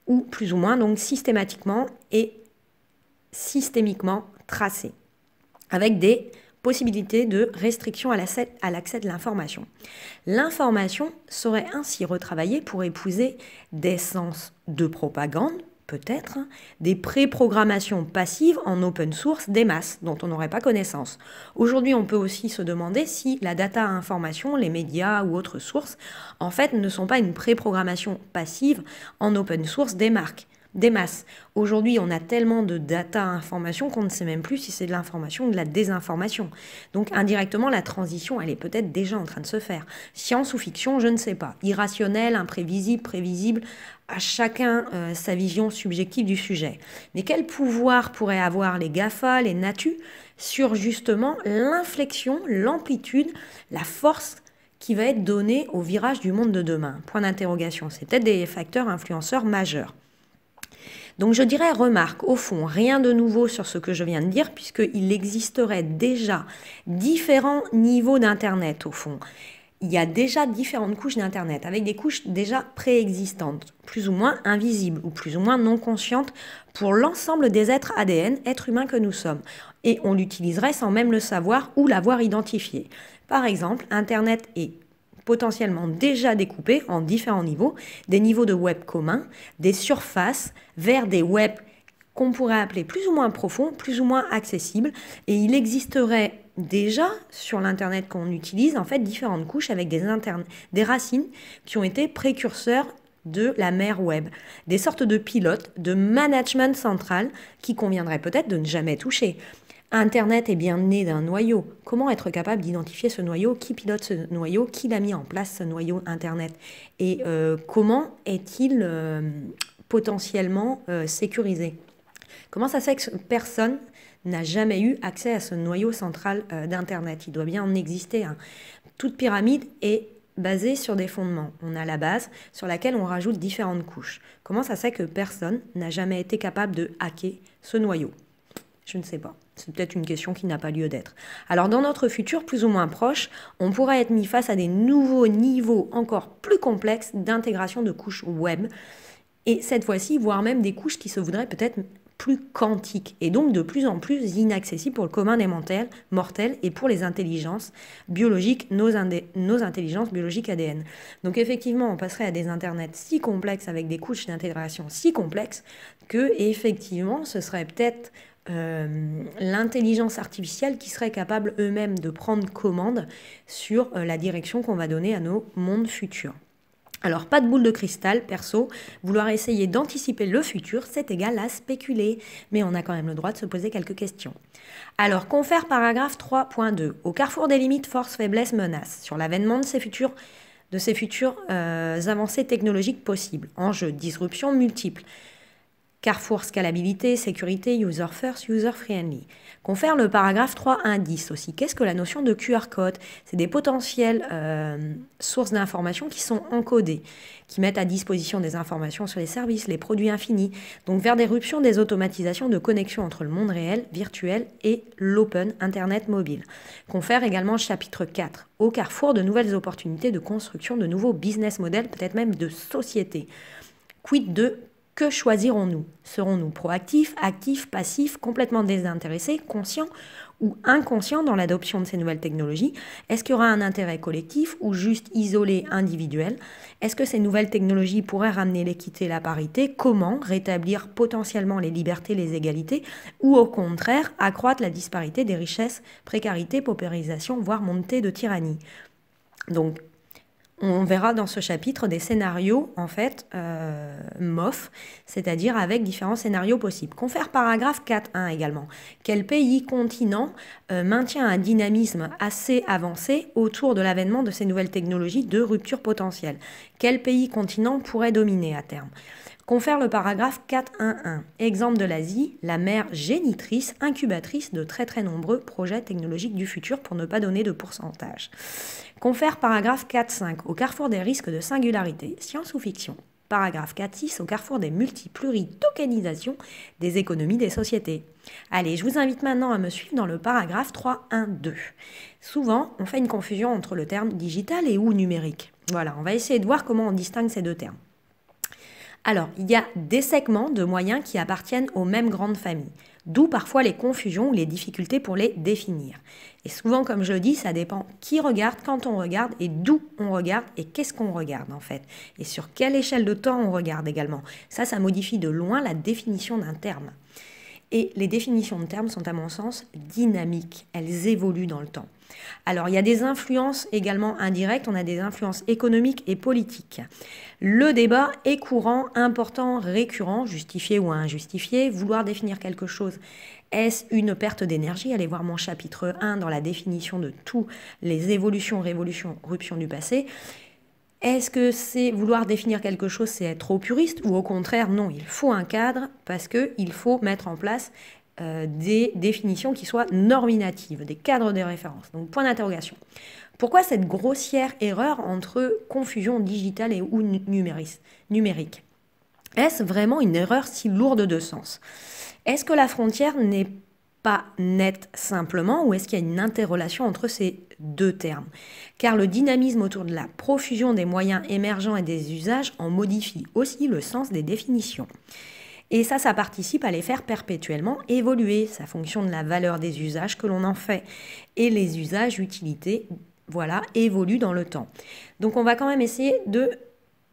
ou plus ou moins donc systématiquement et systémiquement tracé, avec des possibilités de restriction à l'accès de l'information. L'information serait ainsi retravaillée pour épouser des sens de propagande, peut-être, des préprogrammations passives en open source des masses dont on n'aurait pas connaissance. Aujourd'hui, on peut aussi se demander si la data information, les médias ou autres sources, en fait, ne sont pas une préprogrammation passive en open source des marques des masses. Aujourd'hui, on a tellement de data information qu'on ne sait même plus si c'est de l'information ou de la désinformation. Donc indirectement, la transition, elle est peut-être déjà en train de se faire. Science ou fiction, je ne sais pas. Irrationnel, imprévisible, prévisible, à chacun euh, sa vision subjective du sujet. Mais quel pouvoir pourraient avoir les GAFA, les NATU, sur justement l'inflexion, l'amplitude, la force qui va être donnée au virage du monde de demain Point d'interrogation. C'est peut-être des facteurs influenceurs majeurs. Donc je dirais, remarque, au fond, rien de nouveau sur ce que je viens de dire, puisqu'il existerait déjà différents niveaux d'Internet, au fond. Il y a déjà différentes couches d'Internet, avec des couches déjà préexistantes, plus ou moins invisibles ou plus ou moins non conscientes pour l'ensemble des êtres ADN, êtres humains que nous sommes. Et on l'utiliserait sans même le savoir ou l'avoir identifié. Par exemple, Internet est potentiellement déjà découpés en différents niveaux, des niveaux de web communs, des surfaces vers des webs qu'on pourrait appeler plus ou moins profonds, plus ou moins accessibles, et il existerait déjà sur l'internet qu'on utilise en fait différentes couches avec des, des racines qui ont été précurseurs de la mère web, des sortes de pilotes, de management central qui conviendrait peut-être de ne jamais toucher. Internet est bien né d'un noyau. Comment être capable d'identifier ce noyau Qui pilote ce noyau Qui l'a mis en place, ce noyau Internet Et euh, comment est-il euh, potentiellement euh, sécurisé Comment ça se que personne n'a jamais eu accès à ce noyau central d'Internet Il doit bien en exister. Hein. Toute pyramide est basée sur des fondements. On a la base sur laquelle on rajoute différentes couches. Comment ça se que personne n'a jamais été capable de hacker ce noyau je ne sais pas. C'est peut-être une question qui n'a pas lieu d'être. Alors dans notre futur plus ou moins proche, on pourrait être mis face à des nouveaux niveaux encore plus complexes d'intégration de couches web. Et cette fois-ci, voire même des couches qui se voudraient peut-être plus quantiques et donc de plus en plus inaccessibles pour le commun des mortels et pour les intelligences biologiques, nos, nos intelligences biologiques ADN. Donc effectivement, on passerait à des internets si complexes avec des couches d'intégration si complexes que effectivement, ce serait peut-être euh, l'intelligence artificielle qui serait capable eux-mêmes de prendre commande sur euh, la direction qu'on va donner à nos mondes futurs. Alors pas de boule de cristal, perso, vouloir essayer d'anticiper le futur, c'est égal à spéculer, mais on a quand même le droit de se poser quelques questions. Alors confère paragraphe 3.2, au carrefour des limites force, faiblesse, menace, sur l'avènement de ces futurs de ces futures euh, avancées technologiques possibles, enjeux, disruptions multiples, Carrefour scalabilité, sécurité, user first, user friendly. Confère le paragraphe 3 aussi. Qu'est-ce que la notion de QR code C'est des potentielles euh, sources d'informations qui sont encodées, qui mettent à disposition des informations sur les services, les produits infinis, donc vers l'éruption des, des automatisations de connexion entre le monde réel, virtuel et l'open Internet mobile. Confère également chapitre 4 au carrefour de nouvelles opportunités de construction de nouveaux business models, peut-être même de sociétés. Quid de que choisirons-nous Serons-nous proactifs, actifs, passifs, complètement désintéressés, conscients ou inconscients dans l'adoption de ces nouvelles technologies Est-ce qu'il y aura un intérêt collectif ou juste isolé, individuel Est-ce que ces nouvelles technologies pourraient ramener l'équité, la parité Comment rétablir potentiellement les libertés, les égalités Ou au contraire, accroître la disparité des richesses, précarité, paupérisation, voire montée de tyrannie donc on verra dans ce chapitre des scénarios en fait euh, MOF, c'est-à-dire avec différents scénarios possibles. Confère paragraphe 4.1 également. Quel pays continent euh, maintient un dynamisme assez avancé autour de l'avènement de ces nouvelles technologies de rupture potentielle Quel pays continent pourrait dominer à terme Confère le paragraphe 4.1.1. Exemple de l'Asie, la mère génitrice, incubatrice de très très nombreux projets technologiques du futur pour ne pas donner de pourcentage. Confère paragraphe 4.5 au carrefour des risques de singularité, science ou fiction. Paragraphe 4.6 au carrefour des multipluritokenisations tokenisation des économies des sociétés. Allez, je vous invite maintenant à me suivre dans le paragraphe 3.1.2. Souvent, on fait une confusion entre le terme digital et ou numérique. Voilà, on va essayer de voir comment on distingue ces deux termes. Alors, il y a des segments de moyens qui appartiennent aux mêmes grandes familles, d'où parfois les confusions ou les difficultés pour les définir. Et souvent, comme je le dis, ça dépend qui regarde, quand on regarde, et d'où on regarde, et qu'est-ce qu'on regarde en fait, et sur quelle échelle de temps on regarde également. Ça, ça modifie de loin la définition d'un terme. Et les définitions de termes sont à mon sens dynamiques, elles évoluent dans le temps. Alors il y a des influences également indirectes, on a des influences économiques et politiques. Le débat est courant, important, récurrent, justifié ou injustifié. Vouloir définir quelque chose, est-ce une perte d'énergie Allez voir mon chapitre 1 dans la définition de tous les évolutions, révolutions, ruptions du passé. Est-ce que c'est vouloir définir quelque chose, c'est être trop puriste ou au contraire non, il faut un cadre parce qu'il faut mettre en place euh, des définitions qui soient normatives, des cadres de référence. Donc point d'interrogation. Pourquoi cette grossière erreur entre confusion digitale et ou numérique Est-ce vraiment une erreur si lourde de sens Est-ce que la frontière n'est pas pas net simplement ou est-ce qu'il y a une interrelation entre ces deux termes Car le dynamisme autour de la profusion des moyens émergents et des usages en modifie aussi le sens des définitions. Et ça, ça participe à les faire perpétuellement évoluer, ça fonctionne de la valeur des usages que l'on en fait. Et les usages, utilités, voilà, évoluent dans le temps. Donc on va quand même essayer de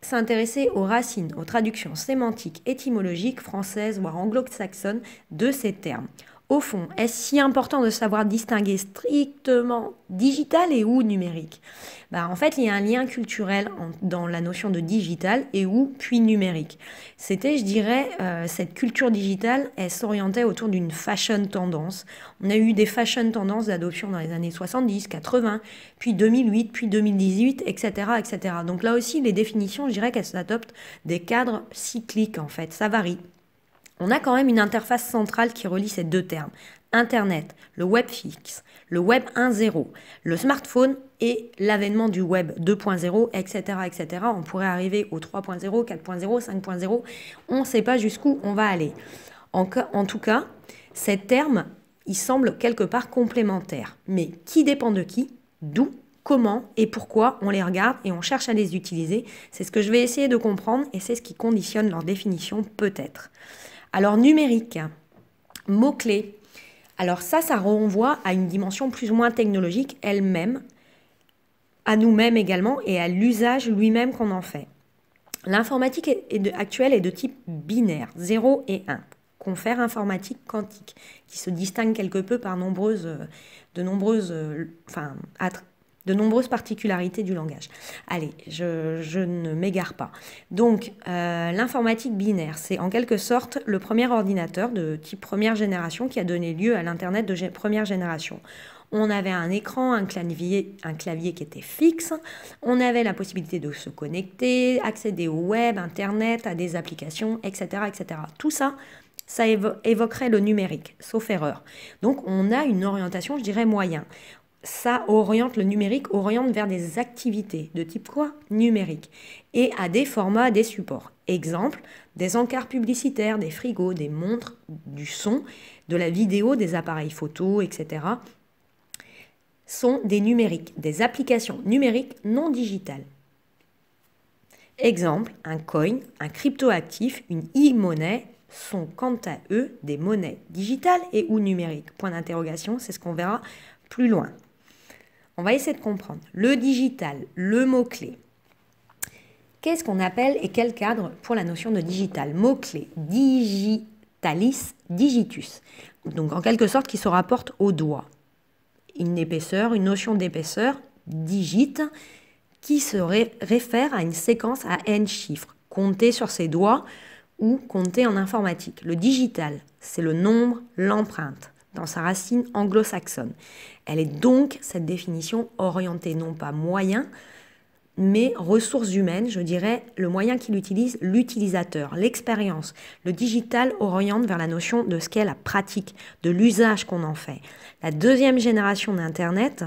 s'intéresser aux racines, aux traductions sémantiques, étymologiques, françaises, voire anglo-saxonnes de ces termes. Au fond, est-ce si important de savoir distinguer strictement digital et ou numérique bah, En fait, il y a un lien culturel dans la notion de digital et ou puis numérique. C'était, je dirais, euh, cette culture digitale, elle s'orientait autour d'une fashion tendance. On a eu des fashion tendances d'adoption dans les années 70, 80, puis 2008, puis 2018, etc. etc. Donc là aussi, les définitions, je dirais qu'elles s'adoptent des cadres cycliques, en fait. Ça varie on a quand même une interface centrale qui relie ces deux termes. Internet, le web fixe, le web 1.0, le smartphone et l'avènement du web 2.0, etc., etc. On pourrait arriver au 3.0, 4.0, 5.0. On ne sait pas jusqu'où on va aller. En, en tout cas, ces termes, ils semblent quelque part complémentaires. Mais qui dépend de qui D'où comment et pourquoi on les regarde et on cherche à les utiliser. C'est ce que je vais essayer de comprendre et c'est ce qui conditionne leur définition peut-être. Alors numérique, mots-clés. Alors ça, ça renvoie à une dimension plus ou moins technologique elle-même, à nous-mêmes également et à l'usage lui-même qu'on en fait. L'informatique actuelle est de type binaire, 0 et 1, confère informatique quantique, qui se distingue quelque peu par euh, de nombreuses euh, enfin, de nombreuses particularités du langage. Allez, je, ne m'égare pas. Donc, euh, l'informatique binaire, c'est en quelque sorte le premier ordinateur de type première génération qui a donné lieu à l'Internet de première génération. On avait un écran, un clavier, un clavier qui était fixe. On avait la possibilité de se connecter, accéder au web, Internet, à des applications, etc. etc. Tout ça, ça évoquerait le numérique, sauf erreur. Donc on a une orientation, je dirais, moyen ça oriente, le numérique oriente vers des activités de type quoi Numérique. Et à des formats, des supports. Exemple, des encarts publicitaires, des frigos, des montres, du son, de la vidéo, des appareils photo, etc. sont des numériques, des applications numériques non digitales. Exemple, un coin, un cryptoactif, une e-monnaie sont quant à eux des monnaies digitales et ou numériques. Point d'interrogation, c'est ce qu'on verra plus loin. On va essayer de comprendre. Le digital, le mot-clé. Qu'est-ce qu'on appelle et quel cadre pour la notion de digital Mot-clé, digitalis, digitus. Donc en quelque sorte qui se rapporte au doigt. Une épaisseur, une notion d'épaisseur, digite, qui se réfère à une séquence à n chiffres, Compter sur ses doigts ou compter en informatique. Le digital, c'est le nombre, l'empreinte, dans sa racine anglo-saxonne. Elle est donc cette définition orientée non pas moyen, mais ressources humaines, je dirais le moyen qu'il utilise, l'utilisateur, l'expérience. Le digital oriente vers la notion de ce qu'est la pratique, de l'usage qu'on en fait. La deuxième génération d'Internet,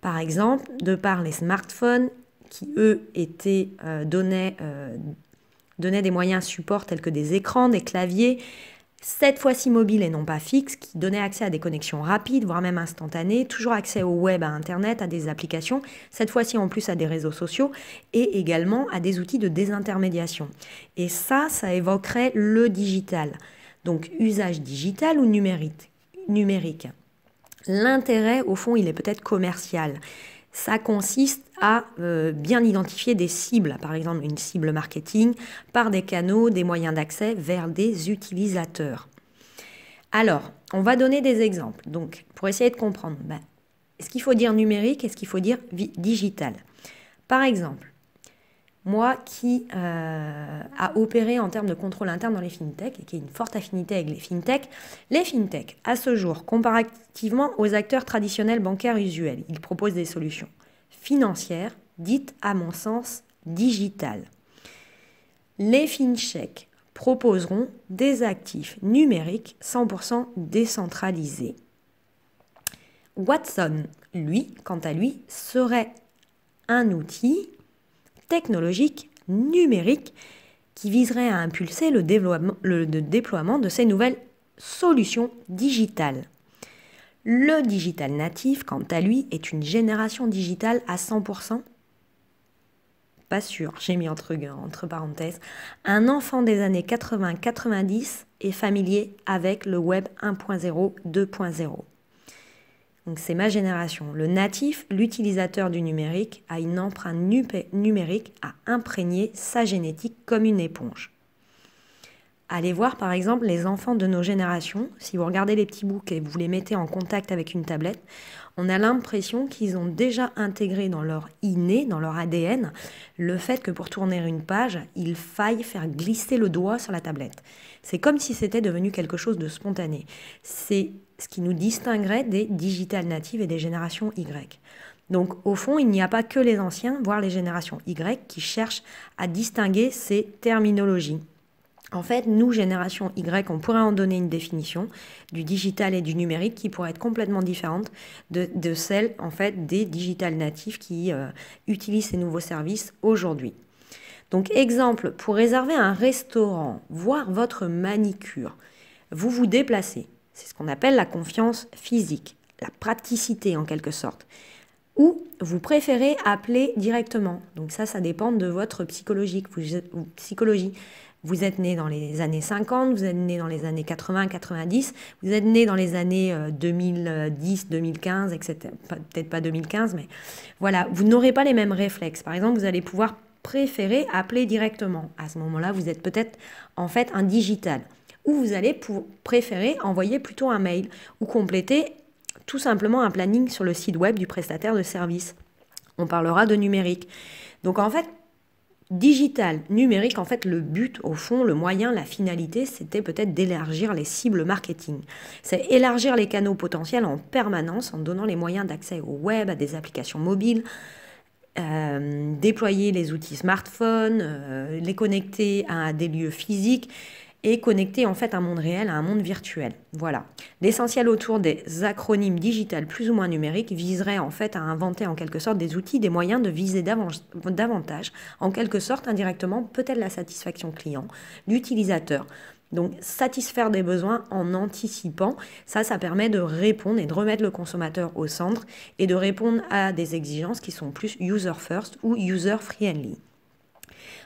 par exemple, de par les smartphones qui, eux, étaient, euh, donnaient, euh, donnaient des moyens supports tels que des écrans, des claviers, cette fois-ci mobile et non pas fixe, qui donnait accès à des connexions rapides, voire même instantanées, toujours accès au web, à Internet, à des applications, cette fois-ci en plus à des réseaux sociaux et également à des outils de désintermédiation. Et ça, ça évoquerait le digital. Donc usage digital ou numérique Numérique. L'intérêt, au fond, il est peut-être commercial ça consiste à euh, bien identifier des cibles, par exemple une cible marketing, par des canaux, des moyens d'accès vers des utilisateurs. Alors, on va donner des exemples, donc pour essayer de comprendre, ben, est-ce qu'il faut dire numérique, est-ce qu'il faut dire digital Par exemple, moi qui euh, a opéré en termes de contrôle interne dans les fintechs et qui a une forte affinité avec les fintechs, les fintechs, à ce jour, comparativement aux acteurs traditionnels bancaires usuels, ils proposent des solutions financières, dites à mon sens digitales. Les fintechs proposeront des actifs numériques 100% décentralisés. Watson, lui, quant à lui, serait un outil Technologique, numérique, qui viserait à impulser le déploiement, le, déploiement, de ces nouvelles solutions digitales. Le digital natif, quant à lui, est une génération digitale à 100% Pas sûr, j'ai mis entre, entre parenthèses. Un enfant des années 80-90 est familier avec le web 1.0, 2.0. Donc c'est ma génération. Le natif, l'utilisateur du numérique, a une empreinte numérique à imprégner sa génétique comme une éponge. Allez voir par exemple les enfants de nos générations. Si vous regardez les petits bouquets, et vous les mettez en contact avec une tablette, on a l'impression qu'ils ont déjà intégré dans leur inné, dans leur ADN, le fait que pour tourner une page, il faille faire glisser le doigt sur la tablette. C'est comme si c'était devenu quelque chose de spontané. C'est ce qui nous distinguerait des digital natives et des générations Y. Donc au fond, il n'y a pas que les anciens, voire les générations Y, qui cherchent à distinguer ces terminologies. En fait, nous, génération Y, on pourrait en donner une définition du digital et du numérique qui pourrait être complètement différente de, celle en fait des digital natifs qui euh, utilisent ces nouveaux services aujourd'hui. Donc exemple, pour réserver un restaurant, voir votre manicure, vous vous déplacez. C'est ce qu'on appelle la confiance physique, la praticité en quelque sorte. Ou vous préférez appeler directement. Donc ça, ça dépend de votre psychologie. Vous êtes né dans les années 50, vous êtes né dans les années 80, 90, vous êtes né dans les années 2010, 2015, etc. Peut-être pas 2015, mais voilà, vous n'aurez pas les mêmes réflexes. Par exemple, vous allez pouvoir préférer appeler directement. À ce moment-là, vous êtes peut-être en fait un digital. Ou vous allez préférer envoyer plutôt un mail ou compléter tout simplement un planning sur le site web du prestataire de service. On parlera de numérique. Donc en fait, digital, numérique, en fait, le but, au fond, le moyen, la finalité, c'était peut-être d'élargir les cibles marketing. C'est élargir les canaux potentiels en permanence en donnant les moyens d'accès au web, à des applications mobiles, euh, déployer les outils smartphones, euh, les connecter à des lieux physiques, et connecter en fait un monde réel à un monde virtuel. Voilà. L'essentiel autour des acronymes digitales plus ou moins numériques viserait en fait à inventer en quelque sorte des outils, des moyens de viser davantage, en quelque sorte indirectement peut-être la satisfaction client, l'utilisateur. Donc satisfaire des besoins en anticipant, ça, ça permet de répondre et de remettre le consommateur au centre et de répondre à des exigences qui sont plus user first ou user friendly.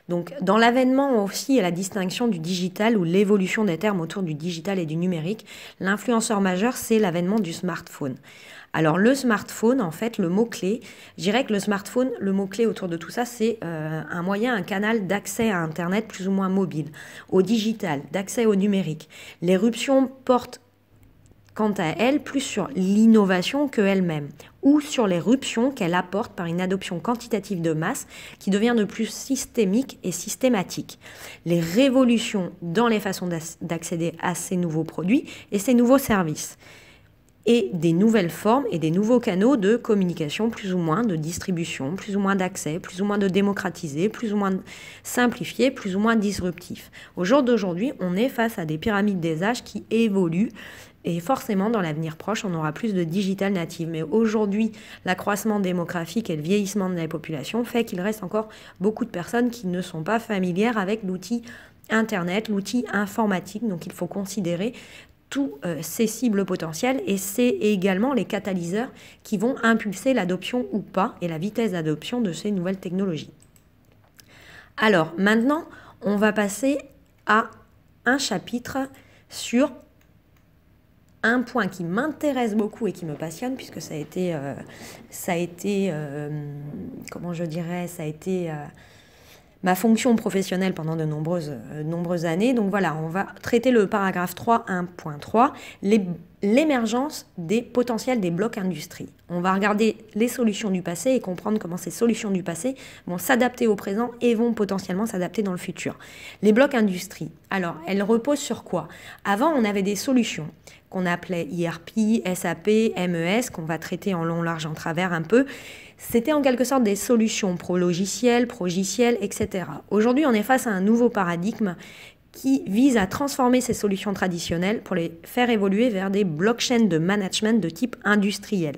Donc, dans l'avènement aussi à la distinction du digital ou l'évolution des termes autour du digital et du numérique, l'influenceur majeur, c'est l'avènement du smartphone. Alors le smartphone, en fait, le mot-clé, je dirais que le smartphone, le mot-clé autour de tout ça, c'est euh, un moyen, un canal d'accès à Internet plus ou moins mobile, au digital, d'accès au numérique. L'éruption porte quant à elle plus sur l'innovation quelle même ou sur les qu'elle apporte par une adoption quantitative de masse qui devient de plus systémique et systématique. Les révolutions dans les façons d'accéder à ces nouveaux produits et ces nouveaux services et des nouvelles formes et des nouveaux canaux de communication, plus ou moins de distribution, plus ou moins d'accès, plus ou moins de démocratiser, plus ou moins simplifié, plus ou moins disruptif. Au jour d'aujourd'hui, on est face à des pyramides des âges qui évoluent et forcément, dans l'avenir proche, on aura plus de digital native. Mais aujourd'hui, l'accroissement démographique et le vieillissement de la population fait qu'il reste encore beaucoup de personnes qui ne sont pas familières avec l'outil Internet, l'outil informatique. Donc il faut considérer tous euh, ces cibles potentielles et c'est également les catalyseurs qui vont impulser l'adoption ou pas et la vitesse d'adoption de ces nouvelles technologies. Alors maintenant, on va passer à un chapitre sur un point qui m'intéresse beaucoup et qui me passionne, puisque ça a été, euh, ça a été euh, comment je dirais, ça a été euh, ma fonction professionnelle pendant de nombreuses, nombreuses années. Donc voilà, on va traiter le paragraphe 3, 1.3, l'émergence des potentiels des blocs industrie. On va regarder les solutions du passé et comprendre comment ces solutions du passé vont s'adapter au présent et vont potentiellement s'adapter dans le futur. Les blocs industrie, alors, elles reposent sur quoi Avant, on avait des solutions qu'on appelait IRP, e SAP, MES, qu'on va traiter en long, large, en travers un peu. C'était en quelque sorte des solutions pro logiciels pro etc. Aujourd'hui, on est face à un nouveau paradigme qui vise à transformer ces solutions traditionnelles pour les faire évoluer vers des blockchains de management de type industriel.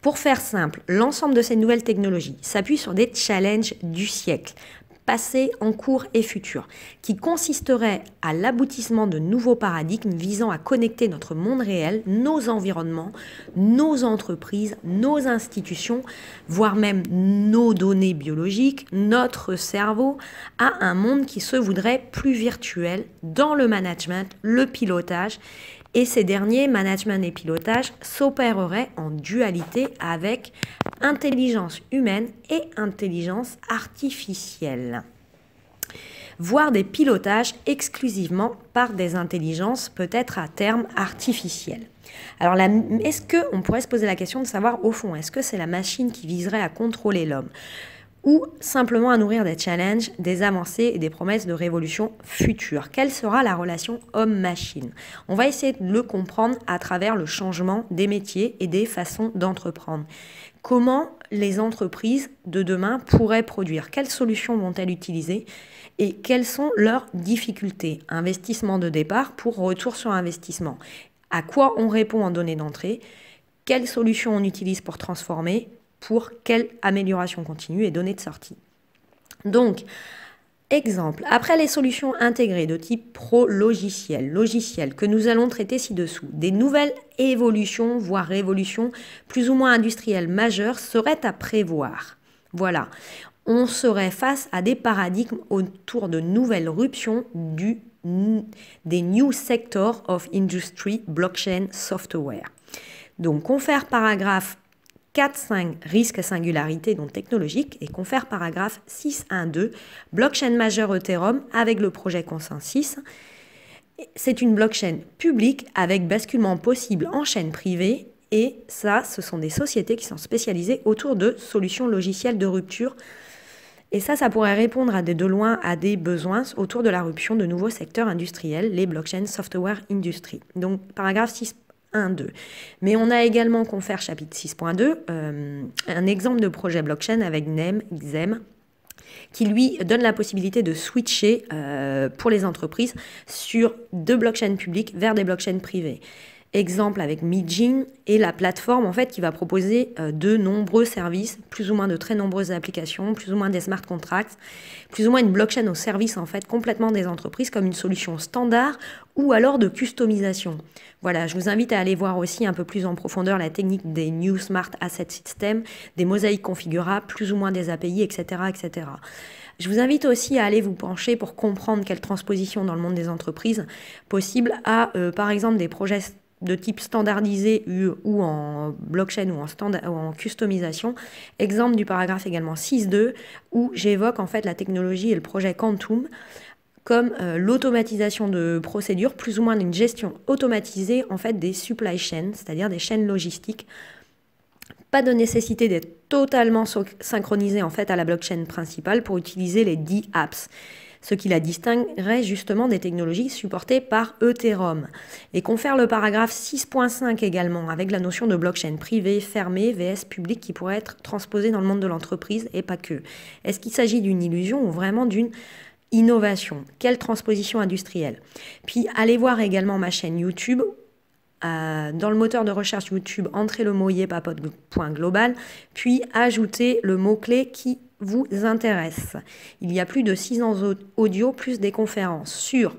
Pour faire simple, l'ensemble de ces nouvelles technologies s'appuie sur des challenges du siècle, passé, en cours et futur, qui consisterait à l'aboutissement de nouveaux paradigmes visant à connecter notre monde réel, nos environnements, nos entreprises, nos institutions, voire même nos données biologiques, notre cerveau, à un monde qui se voudrait plus virtuel dans le management, le pilotage et ces derniers, management et pilotage, s'opéreraient en dualité avec intelligence humaine et intelligence artificielle voire des pilotages exclusivement par des intelligences peut-être à terme artificielles. Alors est-ce qu'on pourrait se poser la question de savoir au fond, est-ce que c'est la machine qui viserait à contrôler l'homme ou simplement à nourrir des challenges, des avancées et des promesses de révolution future Quelle sera la relation homme-machine On va essayer de le comprendre à travers le changement des métiers et des façons d'entreprendre. Comment les entreprises de demain pourraient produire Quelles solutions vont-elles utiliser Et quelles sont leurs difficultés Investissement de départ pour retour sur investissement. À quoi on répond en données d'entrée Quelles solutions on utilise pour transformer pour quelle amélioration continue et donnée de sortie. Donc, Exemple, après les solutions intégrées de type pro-logiciel, logiciel que nous allons traiter ci-dessous, des nouvelles évolutions, voire révolutions plus ou moins industrielles majeures seraient à prévoir. Voilà, on serait face à des paradigmes autour de nouvelles ruptions du, des New Sectors of Industry Blockchain Software. Donc, confère paragraphe 4, 5, risques singularité, donc technologique, et confère paragraphe 6.1.2 blockchain majeure Ethereum avec le projet Consensus. C'est une blockchain publique avec basculement possible en chaîne privée et ça, ce sont des sociétés qui sont spécialisées autour de solutions logicielles de rupture. Et ça, ça pourrait répondre à de loin à des besoins autour de la rupture de nouveaux secteurs industriels, les blockchain software industry. Donc, paragraphe 6 mais on a également confère chapitre 6.2 euh, un exemple de projet blockchain avec NEM, XEM, qui lui donne la possibilité de switcher euh, pour les entreprises sur deux blockchains publiques vers des blockchains privées. Exemple avec Mijin et la plateforme en fait qui va proposer euh, de nombreux services, plus ou moins de très nombreuses applications, plus ou moins des smart contracts, plus ou moins une blockchain au service en fait complètement des entreprises comme une solution standard ou alors de customisation. Voilà, je vous invite à aller voir aussi un peu plus en profondeur la technique des New Smart Asset systems, des mosaïques configurables, plus ou moins des API, etc., etc. Je vous invite aussi à aller vous pencher pour comprendre quelle transposition dans le monde des entreprises possible à, euh, par exemple, des projets de type standardisé ou en blockchain ou en, standard ou en customisation. Exemple du paragraphe également 6.2 où j'évoque en fait la technologie et le projet Quantum comme euh, l'automatisation de procédures, plus ou moins une gestion automatisée en fait des supply chains, c'est-à-dire des chaînes logistiques. Pas de nécessité d'être totalement synchronisé en fait à la blockchain principale pour utiliser les 10 apps ce qui la distinguerait justement des technologies supportées par Ethereum. Et confère le paragraphe 6.5 également, avec la notion de blockchain privée, fermée, VS public, qui pourrait être transposée dans le monde de l'entreprise et pas que. Est-ce qu'il s'agit d'une illusion ou vraiment d'une innovation Quelle transposition industrielle Puis allez voir également ma chaîne YouTube euh, dans le moteur de recherche YouTube, entrez le mot global, puis ajoutez le mot-clé qui vous intéresse. Il y a plus de 6 ans audio, plus des conférences sur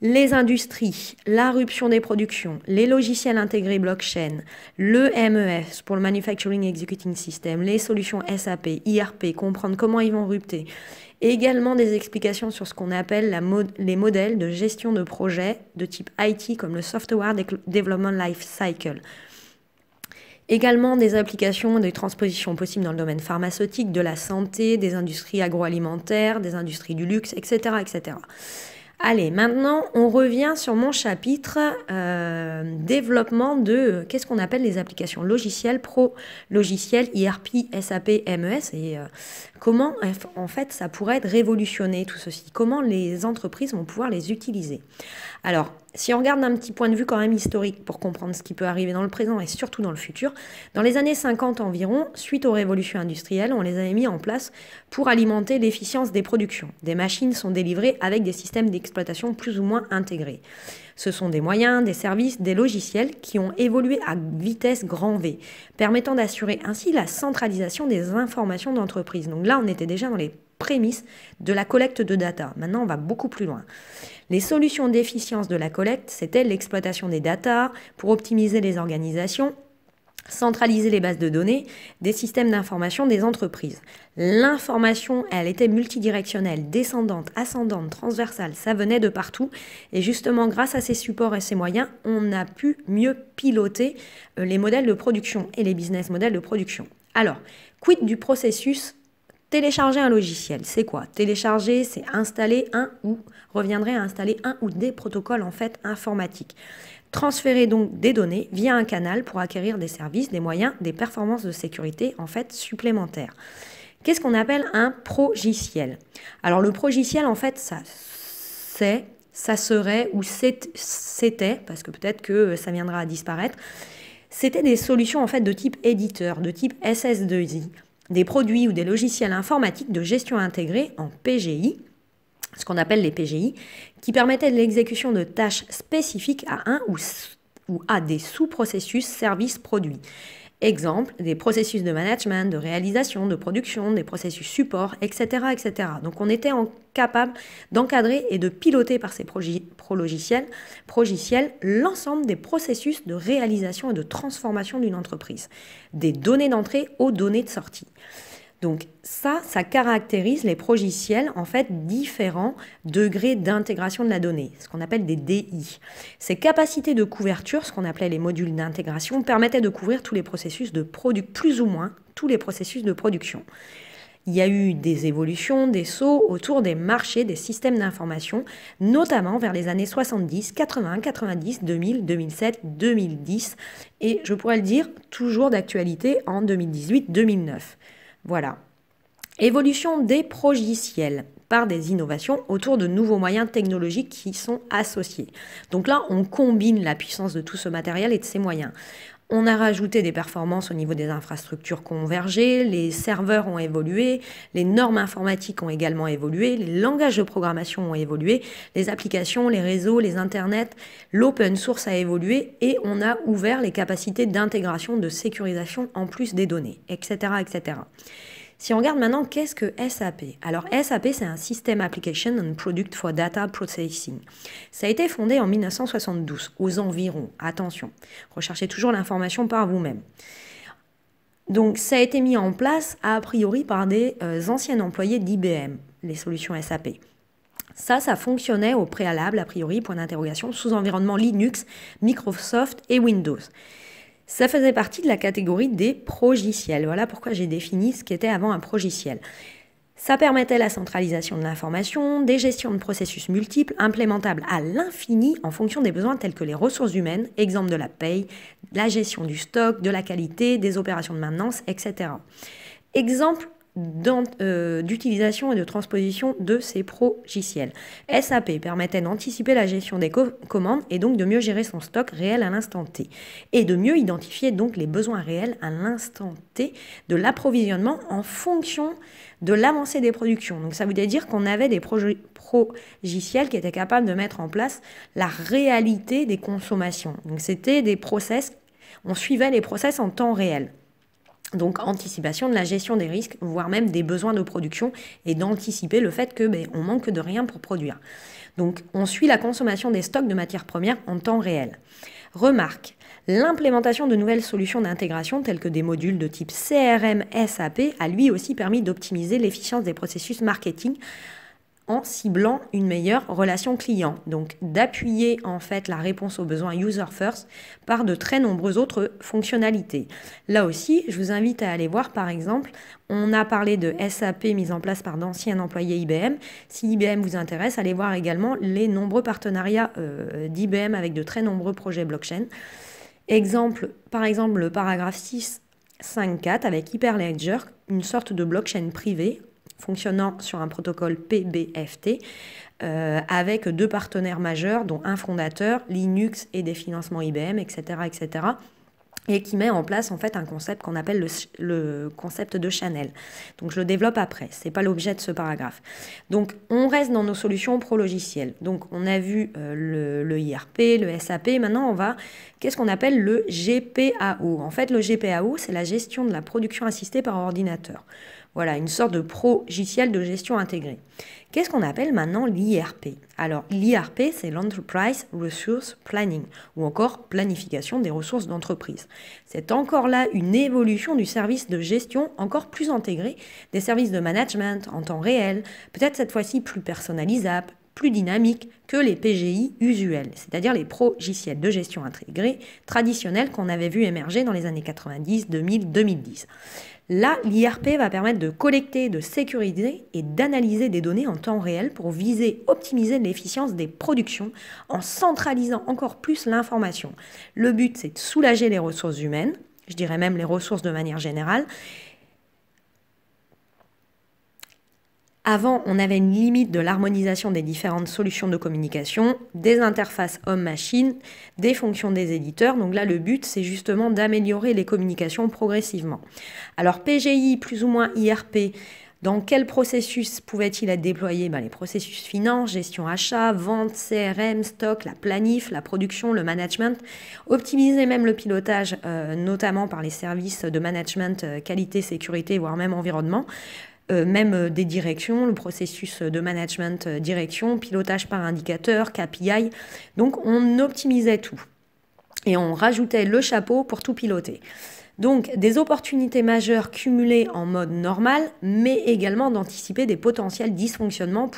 les industries, la rupture des productions, les logiciels intégrés blockchain, le MES pour le Manufacturing Executing System, les solutions SAP, IRP, comprendre comment ils vont rupter. Également des explications sur ce qu'on appelle la les modèles de gestion de projet de type IT comme le Software Development Life Cycle. Également des applications, des transpositions possibles dans le domaine pharmaceutique, de la santé, des industries agroalimentaires, des industries du luxe, etc. etc. Allez, maintenant on revient sur mon chapitre euh, développement de qu'est-ce qu'on appelle les applications logicielles, pro logiciels IRP, SAP, MES et euh, comment en fait ça pourrait être révolutionné tout ceci, comment les entreprises vont pouvoir les utiliser. Alors, si on regarde d'un petit point de vue quand même historique pour comprendre ce qui peut arriver dans le présent et surtout dans le futur, dans les années 50 environ, suite aux révolutions industrielles, on les avait mis en place pour alimenter l'efficience des productions. Des machines sont délivrées avec des systèmes d'exploitation plus ou moins intégrés. Ce sont des moyens, des services, des logiciels qui ont évolué à vitesse grand V, permettant d'assurer ainsi la centralisation des informations d'entreprise. Donc là, on était déjà dans les prémices de la collecte de data. Maintenant, on va beaucoup plus loin. Les solutions d'efficience de la collecte, c'était l'exploitation des data pour optimiser les organisations centraliser les bases de données des systèmes d'information des entreprises. L'information, elle était multidirectionnelle, descendante, ascendante, transversale, ça venait de partout. Et justement, grâce à ces supports et ces moyens, on a pu mieux piloter euh, les modèles de production et les business models de production. Alors, quid du processus Télécharger un logiciel, c'est quoi Télécharger, c'est installer un ou, reviendrait à installer un ou des protocoles en fait informatiques. Transférer donc des données via un canal pour acquérir des services, des moyens, des performances de sécurité en fait supplémentaires. Qu'est-ce qu'on appelle un progiciel Alors le progiciel en fait ça c'est, ça serait ou c'était, parce que peut-être que ça viendra à disparaître, c'était des solutions en fait de type éditeur, de type SS2I, des produits ou des logiciels informatiques de gestion intégrée en PGI, ce qu'on appelle les PGI, qui permettaient l'exécution de tâches spécifiques à un ou à des sous-processus services produits. Exemple, des processus de management, de réalisation, de production, des processus support, etc. etc. Donc on était capable d'encadrer et de piloter par ces prologiciels, l'ensemble des processus de réalisation et de transformation d'une entreprise, des données d'entrée aux données de sortie. Donc ça, ça caractérise les progiciels en fait différents degrés d'intégration de la donnée, ce qu'on appelle des DI. Ces capacités de couverture, ce qu'on appelait les modules d'intégration, permettaient de couvrir tous les processus de production, plus ou moins tous les processus de production. Il y a eu des évolutions, des sauts autour des marchés, des systèmes d'information, notamment vers les années 70, 80, 90, 2000, 2007, 2010, et je pourrais le dire toujours d'actualité en 2018, 2009. Voilà. Évolution des progiciels par des innovations autour de nouveaux moyens technologiques qui sont associés. Donc là, on combine la puissance de tout ce matériel et de ces moyens. On a rajouté des performances au niveau des infrastructures convergées, les serveurs ont évolué, les normes informatiques ont également évolué, les langages de programmation ont évolué, les applications, les réseaux, les internets, l'open source a évolué et on a ouvert les capacités d'intégration, de sécurisation en plus des données, etc. etc. Si on regarde maintenant, qu'est-ce que SAP Alors SAP, c'est un System Application and Product for Data Processing. Ça a été fondé en 1972, aux environs. Attention, recherchez toujours l'information par vous-même. Donc ça a été mis en place, a priori, par des euh, anciens employés d'IBM, les solutions SAP. Ça, ça fonctionnait au préalable, a priori, point d'interrogation, sous environnement Linux, Microsoft et Windows. Ça faisait partie de la catégorie des progiciels. Voilà pourquoi j'ai défini ce qu'était avant un progiciel. Ça permettait la centralisation de l'information, des gestions de processus multiples, implémentables à l'infini en fonction des besoins tels que les ressources humaines, exemple de la paye, la gestion du stock, de la qualité, des opérations de maintenance, etc. Exemple euh, d'utilisation et de transposition de ces progiciels. SAP permettait d'anticiper la gestion des commandes et donc de mieux gérer son stock réel à l'instant T et de mieux identifier donc les besoins réels à l'instant T de l'approvisionnement en fonction de l'avancée des productions. Donc ça voulait dire qu'on avait des progiciels qui étaient capables de mettre en place la réalité des consommations. Donc c'était des process, on suivait les process en temps réel. Donc anticipation de la gestion des risques, voire même des besoins de production, et d'anticiper le fait que ben, on manque de rien pour produire. Donc on suit la consommation des stocks de matières premières en temps réel. Remarque, l'implémentation de nouvelles solutions d'intégration telles que des modules de type CRM, SAP a lui aussi permis d'optimiser l'efficience des processus marketing en ciblant une meilleure relation client. Donc d'appuyer en fait la réponse aux besoins user first par de très nombreuses autres fonctionnalités. Là aussi, je vous invite à aller voir par exemple, on a parlé de SAP mise en place par d'anciens employés IBM. Si IBM vous intéresse, allez voir également les nombreux partenariats euh, d'IBM avec de très nombreux projets blockchain. Exemple, par exemple le paragraphe 6.5.4 avec Hyperledger, une sorte de blockchain privée fonctionnant sur un protocole PBFT euh, avec deux partenaires majeurs, dont un fondateur, Linux et des financements IBM, etc. etc et qui met en place en fait un concept qu'on appelle le, concept de Chanel. Donc je le développe après, ce n'est pas l'objet de ce paragraphe. Donc on reste dans nos solutions pro logiciels Donc on a vu euh, le, le, IRP, le SAP, maintenant on va, qu'est-ce qu'on appelle le GPAO En fait le GPAO c'est la gestion de la production assistée par ordinateur. Voilà, une sorte de progiciel de gestion intégrée. Qu'est-ce qu'on appelle maintenant l'IRP Alors, l'IRP, c'est l'Enterprise Resource Planning, ou encore planification des ressources d'entreprise. C'est encore là une évolution du service de gestion encore plus intégré, des services de management en temps réel, peut-être cette fois-ci plus personnalisable, plus dynamique que les PGI usuels, c'est-à-dire les progiciels de gestion intégrée traditionnels qu'on avait vu émerger dans les années 90, 2000, 2010. Là, l'IRP va permettre de collecter, de sécuriser et d'analyser des données en temps réel pour viser, optimiser l'efficience des productions en centralisant encore plus l'information. Le but, c'est de soulager les ressources humaines, je dirais même les ressources de manière générale, Avant, on avait une limite de l'harmonisation des différentes solutions de communication, des interfaces homme-machine, des fonctions des éditeurs. Donc là, le but, c'est justement d'améliorer les communications progressivement. Alors PGI, plus ou moins IRP, dans quel processus pouvait-il être déployé ben, Les processus finance, gestion achat, vente, CRM, stock, la planif, la production, le management, optimiser même le pilotage, euh, notamment par les services de management euh, qualité, sécurité, voire même environnement. Euh, même euh, des directions, le processus de management euh, direction, pilotage par indicateur, KPI. Donc on optimisait tout et on rajoutait le chapeau pour tout piloter. Donc des opportunités majeures cumulées en mode normal, mais également d'anticiper des potentiels dysfonctionnements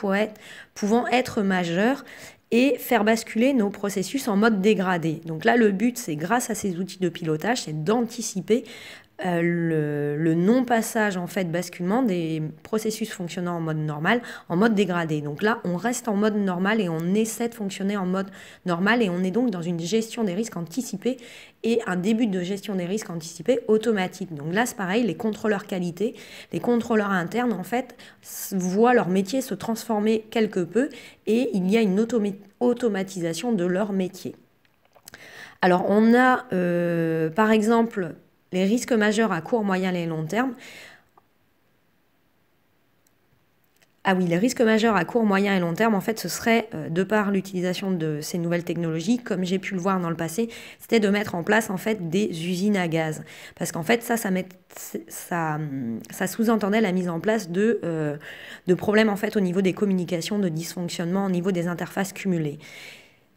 pouvant être majeurs et faire basculer nos processus en mode dégradé. Donc là, le but, c'est grâce à ces outils de pilotage, c'est d'anticiper euh, le, non-passage en fait basculement des processus fonctionnant en mode normal en mode dégradé. Donc là, on reste en mode normal et on essaie de fonctionner en mode normal et on est donc dans une gestion des risques anticipés et un début de gestion des risques anticipés automatique. Donc là, c'est pareil, les contrôleurs qualité, les contrôleurs internes en fait voient leur métier se transformer quelque peu et il y a une automatisation de leur métier. Alors on a euh, par exemple les risques majeurs à court, moyen et long terme. Ah oui, les risques majeurs à court, moyen et long terme, en fait, ce serait, euh, de par l'utilisation de ces nouvelles technologies, comme j'ai pu le voir dans le passé, c'était de mettre en place, en fait, des usines à gaz. Parce qu'en fait, ça, ça, ça, sous-entendait la mise en place de, euh, de problèmes, en fait, au niveau des communications, de dysfonctionnement, au niveau des interfaces cumulées.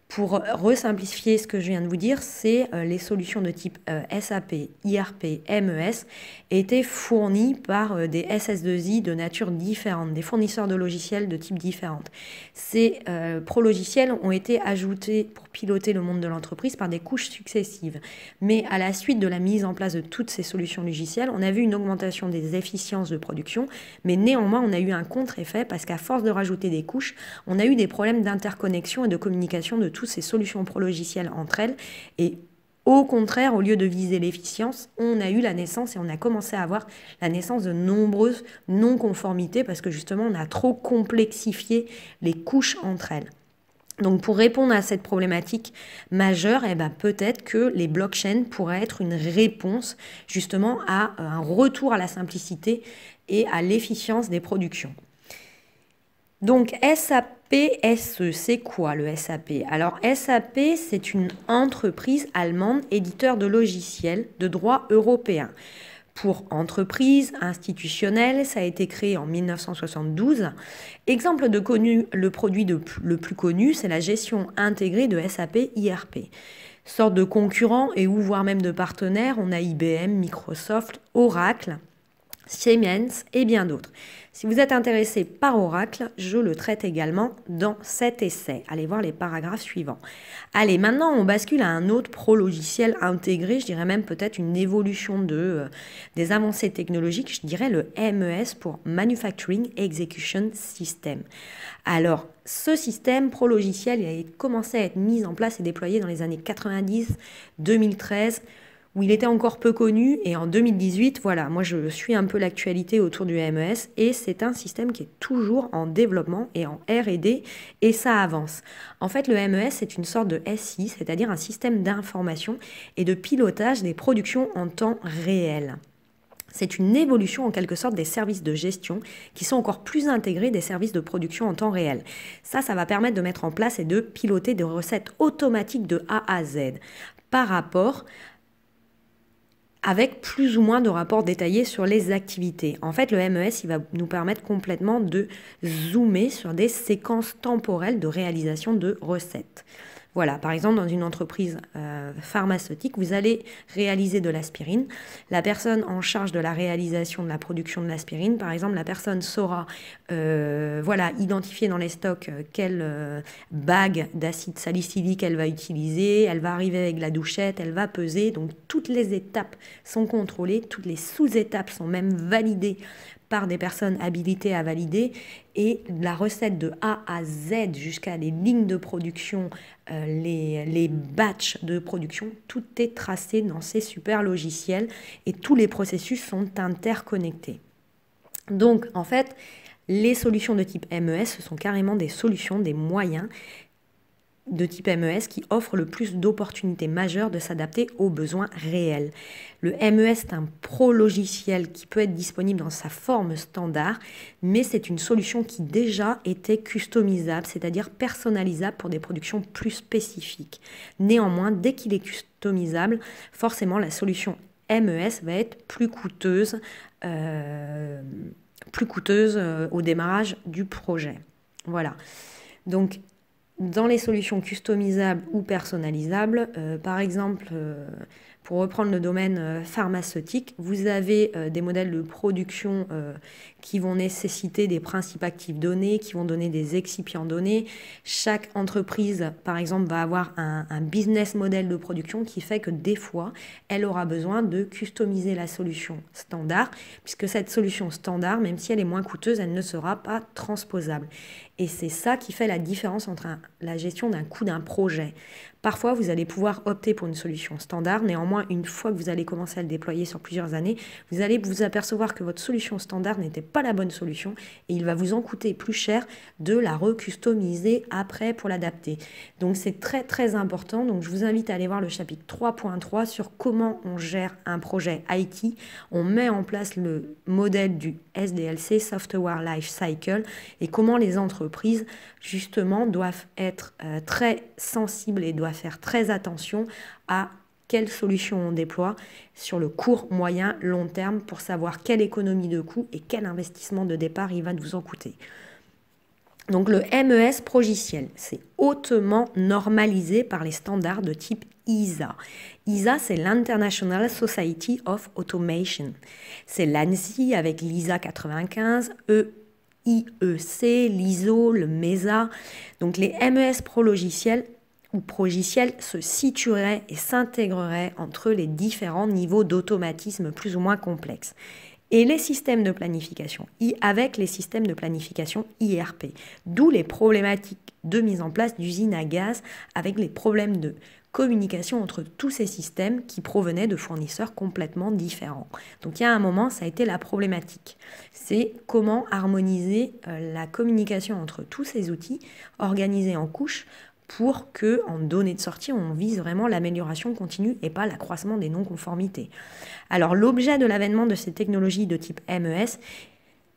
Pour resimplifier ce que je viens de vous dire, c'est euh, les solutions de type euh, SAP, IRP, MES étaient fournies par euh, des SS2I de nature différente, des fournisseurs de logiciels de type différente. Ces pro-logiciels ont été ajoutés pour piloter le monde de l'entreprise par des couches successives. Mais à la suite de la mise en place de toutes ces solutions logicielles, on a vu une augmentation des efficiences de production, mais néanmoins on a eu un contre-effet parce qu'à force de rajouter des couches, on a eu des problèmes d'interconnexion et de communication de toutes ces solutions pro-logicielles entre elles. Et au contraire, au lieu de viser l'efficience, on a eu la naissance et on a commencé à avoir la naissance de nombreuses non-conformités parce que justement on a trop complexifié les couches entre elles. Donc pour répondre à cette problématique majeure, eh ben, peut-être que les blockchains pourraient être une réponse justement à euh, un retour à la simplicité et à l'efficience des productions. Donc SAP e, c'est quoi le SAP Alors SAP, c'est une entreprise allemande éditeur de logiciels de droit européen pour entreprises institutionnelles. Ça a été créé en 1972. Exemple de connu, le produit le plus connu, c'est la gestion intégrée de SAP IRP. Sorte de concurrent et ou voire même de partenaires, on a IBM, Microsoft, Oracle, Siemens et bien d'autres. Si vous êtes intéressé par Oracle, je le traite également dans cet essai. Allez voir les paragraphes suivants. Allez, maintenant on bascule à un autre pro-logiciel intégré, je dirais même peut-être une évolution de, euh, des avancées technologiques, je dirais le MES pour Manufacturing Execution System. Alors, ce système pro-logiciel, il a commencé à être mis en place et déployé dans les années 90, 2013 où il était encore peu connu. Et en 2018, voilà, moi je suis un peu l'actualité autour du MES et c'est un système qui est toujours en développement et en RD et ça avance. En fait, le MES c'est une sorte de SI, c'est-à-dire un système d'information et de pilotage des productions en temps réel. C'est une évolution en quelque sorte des services de gestion qui sont encore plus intégrés des services de production en temps réel. Ça, ça va permettre de mettre en place et de piloter des recettes automatiques de A à Z par rapport avec plus ou moins de rapports détaillés sur les activités. En fait, le MES, il va nous permettre complètement de zoomer sur des séquences temporelles de réalisation de recettes. Voilà, par exemple, dans une entreprise euh, pharmaceutique, vous allez réaliser de l'aspirine. La personne en charge de la réalisation de la production de l'aspirine, par exemple, la personne saura euh, voilà, identifier dans les stocks euh, quelle bague d'acide salicylique elle va utiliser, elle va arriver avec la douchette, elle va peser. Donc toutes les étapes sont contrôlées, toutes les sous-étapes sont même validées par des personnes habilitées à valider et la recette de A à Z jusqu'à les lignes de production, euh, les, les batchs de production, tout est tracé dans ces super logiciels et tous les processus sont interconnectés. Donc en fait, les solutions de type MES, ce sont carrément des solutions, des moyens de type MES qui offre le plus d'opportunités majeures de s'adapter aux besoins réels. Le MES est un pro-logiciel qui peut être disponible dans sa forme standard, mais c'est une solution qui déjà était customisable, c'est-à-dire personnalisable pour des productions plus spécifiques. Néanmoins, dès qu'il est customisable, forcément la solution MES va être plus coûteuse, euh, plus coûteuse euh, au démarrage du projet. Voilà. Donc dans les solutions customisables ou personnalisables, euh, par exemple, euh, pour reprendre le domaine euh, pharmaceutique, vous avez euh, des modèles de production euh, qui vont nécessiter des principes actifs donnés, qui vont donner des excipients donnés. Chaque entreprise, par exemple, va avoir un, business model de production qui fait que des fois, elle aura besoin de customiser la solution standard, puisque cette solution standard, même si elle est moins coûteuse, elle ne sera pas transposable. Et c'est ça qui fait la différence entre la gestion d'un coût d'un projet. Parfois, vous allez pouvoir opter pour une solution standard. Néanmoins, une fois que vous allez commencer à le déployer sur plusieurs années, vous allez vous apercevoir que votre solution standard n'était pas la bonne solution et il va vous en coûter plus cher de la recustomiser après pour l'adapter. Donc, c'est très très important. Donc, je vous invite à aller voir le chapitre 3.3 sur comment on gère un projet IT. On met en place le modèle du SDLC, Software Life Cycle, et comment les entreprises, justement, doivent être euh, très sensibles et doivent faire très attention à quelles solutions on déploie sur le court, moyen, long terme pour savoir quelle économie de coût et quel investissement de départ il va nous en coûter. Donc le MES progiciel, c'est hautement normalisé par les standards de type ISA. ISA, c'est l'International Society of Automation. C'est l'ANSI avec l'ISA 95, e, e l'ISO, le MESA. Donc les MES pro-logiciels ou progiciel se situerait et s'intégrerait entre les différents niveaux d'automatisme plus ou moins complexes. Et les systèmes de planification, avec les systèmes de planification IRP, d'où les problématiques de mise en place d'usines à gaz avec les problèmes de communication entre tous ces systèmes qui provenaient de fournisseurs complètement différents. Donc il y a un moment, ça a été la problématique. C'est comment harmoniser euh, la communication entre tous ces outils organisés en couches pour que, en données de sortie, on vise vraiment l'amélioration continue et pas l'accroissement des non-conformités. Alors l'objet de l'avènement de ces technologies de type MES,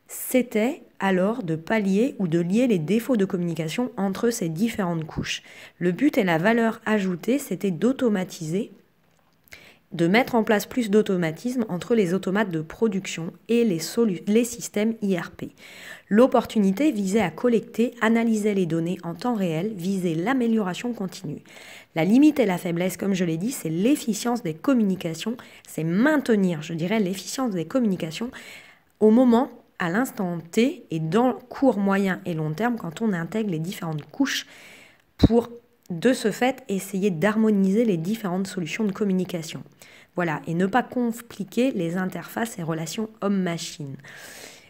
c'était alors de pallier ou de lier les défauts de communication entre ces différentes couches. Le but et la valeur ajoutée, c'était d'automatiser de mettre en place plus d'automatisme entre les automates de production et les, les systèmes IRP. L'opportunité visait à collecter, analyser les données en temps réel, viser l'amélioration continue. La limite et la faiblesse, comme je l'ai dit, c'est l'efficience des communications, c'est maintenir, je dirais, l'efficience des communications au moment à l'instant T et dans court, moyen et long terme quand on intègre les différentes couches pour de ce fait, essayer d'harmoniser les différentes solutions de communication. Voilà, et ne pas compliquer les interfaces et relations homme-machine.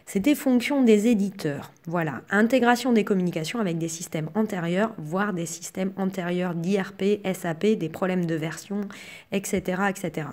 C'était fonction des éditeurs. Voilà, intégration des communications avec des systèmes antérieurs, voire des systèmes antérieurs d'IRP, SAP, des problèmes de version, etc. etc.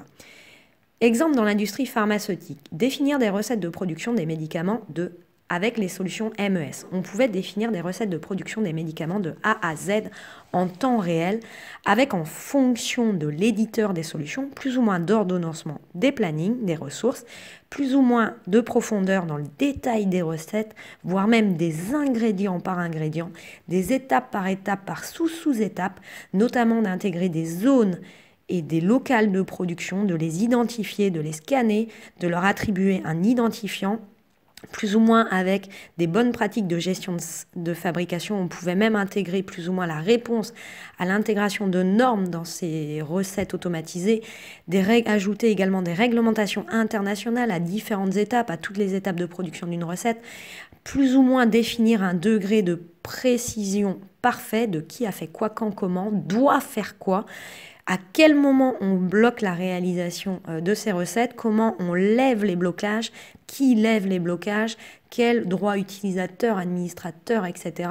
Exemple dans l'industrie pharmaceutique, définir des recettes de production des médicaments de avec les solutions MES. On pouvait définir des recettes de production des médicaments de A à Z en temps réel, avec en fonction de l'éditeur des solutions, plus ou moins d'ordonnancement des plannings, des ressources, plus ou moins de profondeur dans le détail des recettes, voire même des ingrédients par ingrédient, des étapes par étape, par sous sous étapes notamment d'intégrer des zones et des locales de production, de les identifier, de les scanner, de leur attribuer un identifiant plus ou moins avec des bonnes pratiques de gestion de, fabrication, on pouvait même intégrer plus ou moins la réponse à l'intégration de normes dans ces recettes automatisées, des règles, ajouter également des réglementations internationales à différentes étapes, à toutes les étapes de production d'une recette, plus ou moins définir un degré de précision parfait de qui a fait quoi, quand, comment, doit faire quoi, à quel moment on bloque la réalisation euh, de ces recettes, comment on lève les blocages, qui lève les blocages, quel droit utilisateur, administrateur, etc.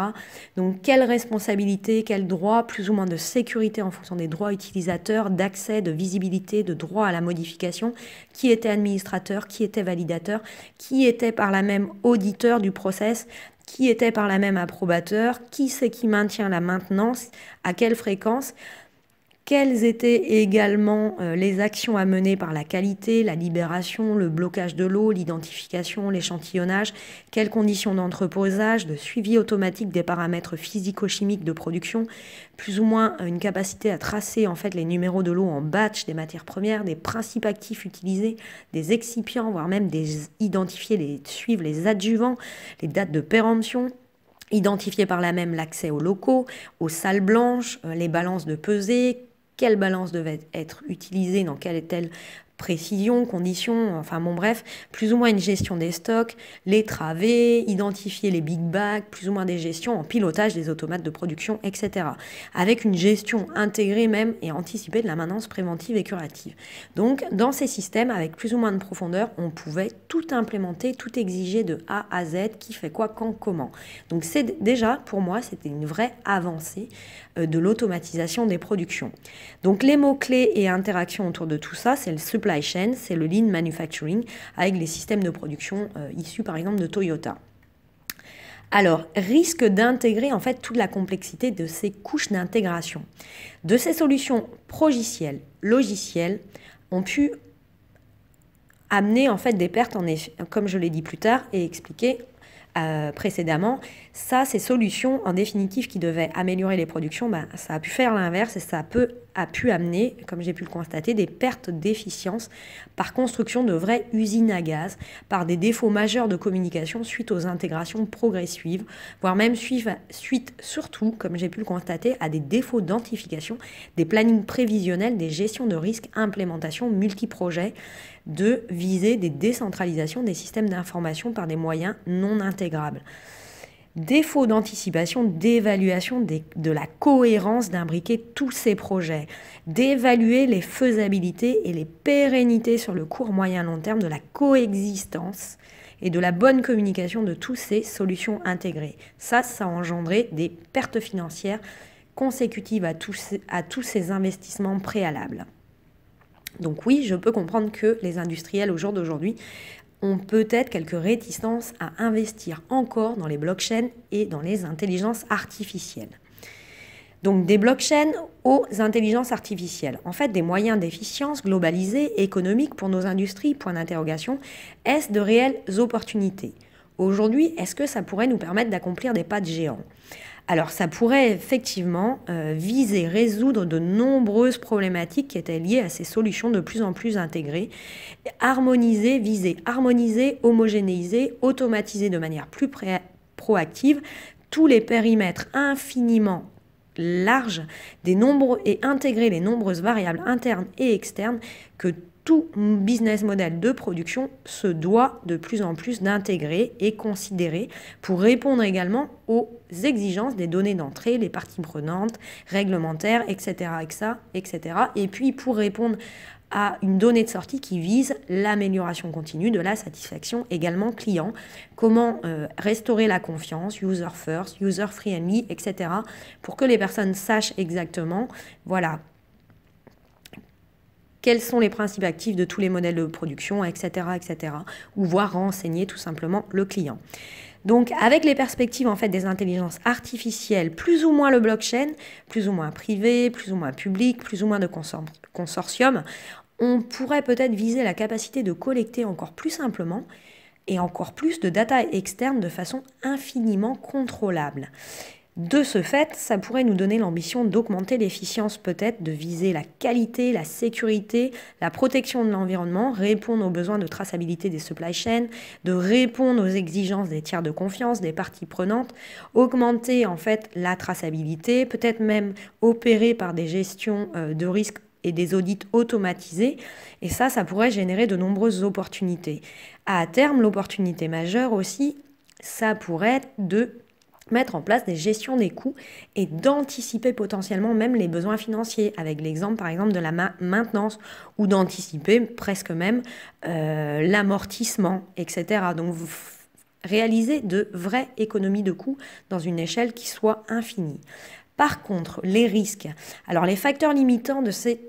Donc quelle responsabilité, quel droit, plus ou moins de sécurité en fonction des droits utilisateurs, d'accès, de visibilité, de droit à la modification, qui était administrateur, qui était validateur, qui était par la même auditeur du process, qui était par la même approbateur, qui c'est qui maintient la maintenance, à quelle fréquence quelles étaient également euh, les actions à mener par la qualité, la libération, le blocage de l'eau, l'identification, l'échantillonnage, quelles conditions d'entreposage, de suivi automatique des paramètres physico-chimiques de production, plus ou moins euh, une capacité à tracer en fait les numéros de l'eau en batch des matières premières, des principes actifs utilisés, des excipients, voire même des identifier les suivre les adjuvants, les dates de péremption identifier par là même l'accès aux locaux, aux salles blanches, euh, les balances de pesée, quelle balance devait être utilisée, dans quelle est-elle précision, conditions, enfin bon bref, plus ou moins une gestion des stocks, les travées, identifier les big bags, plus ou moins des gestions en pilotage des automates de production, etc. Avec une gestion intégrée même et anticipée de la maintenance préventive et curative. Donc dans ces systèmes, avec plus ou moins de profondeur, on pouvait tout implémenter, tout exiger de A à Z, qui fait quoi, quand, comment. Donc c'est déjà, pour moi, c'était une vraie avancée euh, de l'automatisation des productions. Donc les mots-clés et interactions autour de tout ça, c'est le supplémentaire c'est le lean manufacturing avec les systèmes de production euh, issus par exemple de Toyota. Alors, risque d'intégrer en fait toute la complexité de ces couches d'intégration. De ces solutions progicielles, logicielles, ont pu amener en fait des pertes, en effet, comme je l'ai dit plus tard et expliqué, euh, précédemment, ça, ces solutions en définitive qui devaient améliorer les productions, ben, ça a pu faire l'inverse et ça a pu amener, comme j'ai pu le constater, des pertes d'efficience par construction de vraies usines à gaz, par des défauts majeurs de communication suite aux intégrations progressives, voire même suite, suite surtout, comme j'ai pu le constater, à des défauts d'identification, des plannings prévisionnels, des gestions de risques, implémentation, multiprojets, de viser des décentralisations des systèmes d'information par des moyens non intégrables. Défaut d'anticipation, d'évaluation de la cohérence d'imbriquer tous ces projets, d'évaluer les faisabilités et les pérennités sur le court, moyen, long terme de la coexistence et de la bonne communication de toutes ces solutions intégrées. Ça, ça a engendré des pertes financières consécutives à tous, à tous ces investissements préalables. Donc oui, je peux comprendre que les industriels au jour d'aujourd'hui ont peut-être quelques réticences à investir encore dans les blockchains et dans les intelligences artificielles. Donc des blockchains aux intelligences artificielles. En fait, des moyens d'efficience globalisés, économiques pour nos industries, point d'interrogation, est-ce de réelles opportunités Aujourd'hui, est-ce que ça pourrait nous permettre d'accomplir des pas de géant alors ça pourrait effectivement euh, viser résoudre de nombreuses problématiques qui étaient liées à ces solutions de plus en plus intégrées, harmoniser, viser, harmoniser, homogénéiser, automatiser de manière plus proactive tous les périmètres infiniment larges des et intégrer les nombreuses variables internes et externes que tout business model de production se doit de plus en plus d'intégrer et considérer pour répondre également aux exigences des données d'entrée, les parties prenantes, réglementaires, etc., etc. Et puis pour répondre à une donnée de sortie qui vise l'amélioration continue de la satisfaction également client. Comment euh, restaurer la confiance, user first, user friendly, etc. pour que les personnes sachent exactement, voilà, quels sont les principes actifs de tous les modèles de production, etc., etc., ou voir renseigner tout simplement le client. Donc, avec les perspectives en fait des intelligences artificielles, plus ou moins le blockchain, plus ou moins privé, plus ou moins public, plus ou moins de consortium, on pourrait peut-être viser la capacité de collecter encore plus simplement et encore plus de data externe de façon infiniment contrôlable. De ce fait, ça pourrait nous donner l'ambition d'augmenter l'efficience peut-être, de viser la qualité, la sécurité, la protection de l'environnement, répondre aux besoins de traçabilité des supply chains, de répondre aux exigences des tiers de confiance, des parties prenantes, augmenter en fait la traçabilité, peut-être même opérer par des gestions euh, de risques et des audits automatisés. Et ça, ça pourrait générer de nombreuses opportunités. À terme, l'opportunité majeure aussi, ça pourrait être de mettre en place des gestions des coûts et d'anticiper potentiellement même les besoins financiers, avec l'exemple par exemple de la maintenance ou d'anticiper presque même euh, l'amortissement, etc. Donc réaliser de vraies économies de coûts dans une échelle qui soit infinie. Par contre, les risques. Alors les facteurs limitants de ces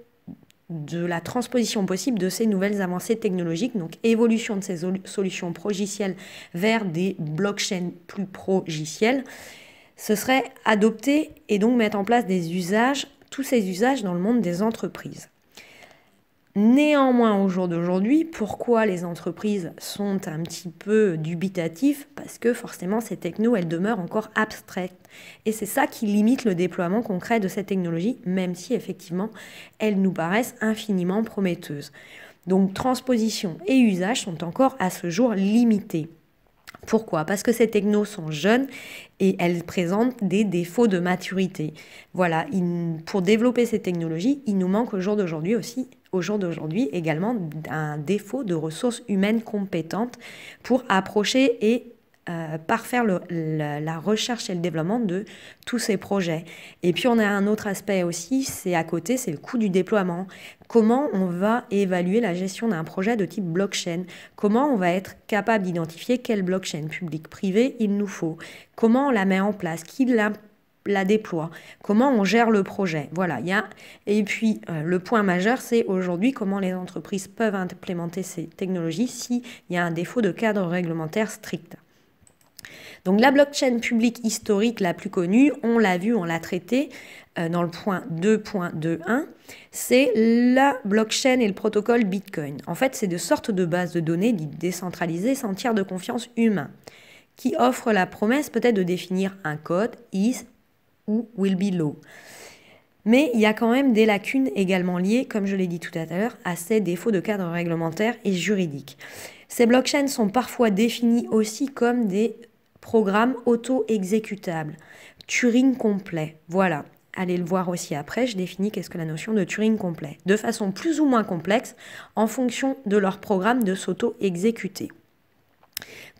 de la transposition possible de ces nouvelles avancées technologiques, donc évolution de ces solutions progicielles vers des blockchains plus progicielles, ce serait adopter et donc mettre en place des usages, tous ces usages dans le monde des entreprises. Néanmoins, au jour d'aujourd'hui, pourquoi les entreprises sont un petit peu dubitatives Parce que forcément, ces technos, elles demeurent encore abstraites. Et c'est ça qui limite le déploiement concret de cette technologie, même si effectivement, elles nous paraissent infiniment prometteuses. Donc, transposition et usage sont encore à ce jour limités. Pourquoi Parce que ces technos sont jeunes et elles présentent des défauts de maturité. Voilà, pour développer ces technologies, il nous manque au jour d'aujourd'hui aussi au jour d'aujourd'hui également un défaut de ressources humaines compétentes pour approcher et euh, parfaire la recherche et le développement de tous ces projets. Et puis on a un autre aspect aussi, c'est à côté, c'est le coût du déploiement. Comment on va évaluer la gestion d'un projet de type blockchain Comment on va être capable d'identifier quelle blockchain publique-privée il nous faut Comment on la met en place Qui la déploie, comment on gère le projet. Voilà, il y a... Et puis, euh, le point majeur, c'est aujourd'hui comment les entreprises peuvent implémenter ces technologies s'il y a un défaut de cadre réglementaire strict. Donc la blockchain publique historique la plus connue, on l'a vu, on l'a traitée euh, dans le point 2.21, c'est la blockchain et le protocole Bitcoin. En fait, c'est de sortes de bases de données dites décentralisées sans tiers de confiance humain qui offre la promesse peut-être de définir un code IS will be low. Mais il y a quand même des lacunes également liées, comme je l'ai dit tout à l'heure, à ces défauts de cadre réglementaire et juridique. Ces blockchains sont parfois définis aussi comme des programmes auto-exécutables. Turing complet, voilà. Allez le voir aussi après, je définis qu'est-ce que la notion de Turing complet, de façon plus ou moins complexe en fonction de leur programme de s'auto-exécuter.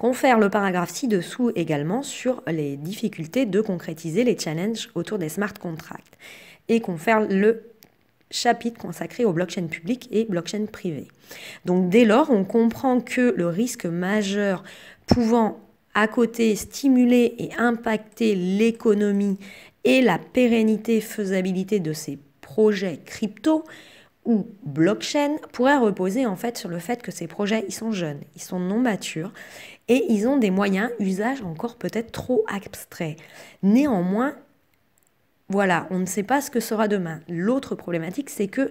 Confère le paragraphe ci-dessous également sur les difficultés de concrétiser les challenges autour des smart contracts et confère le chapitre consacré aux blockchains publics et blockchains privés. Donc dès lors, on comprend que le risque majeur pouvant à côté stimuler et impacter l'économie et la pérennité faisabilité de ces projets crypto ou blockchain pourrait reposer en fait sur le fait que ces projets ils sont jeunes, ils sont non matures et ils ont des moyens, usages encore peut-être trop abstraits. Néanmoins, voilà, on ne sait pas ce que sera demain. L'autre problématique, c'est que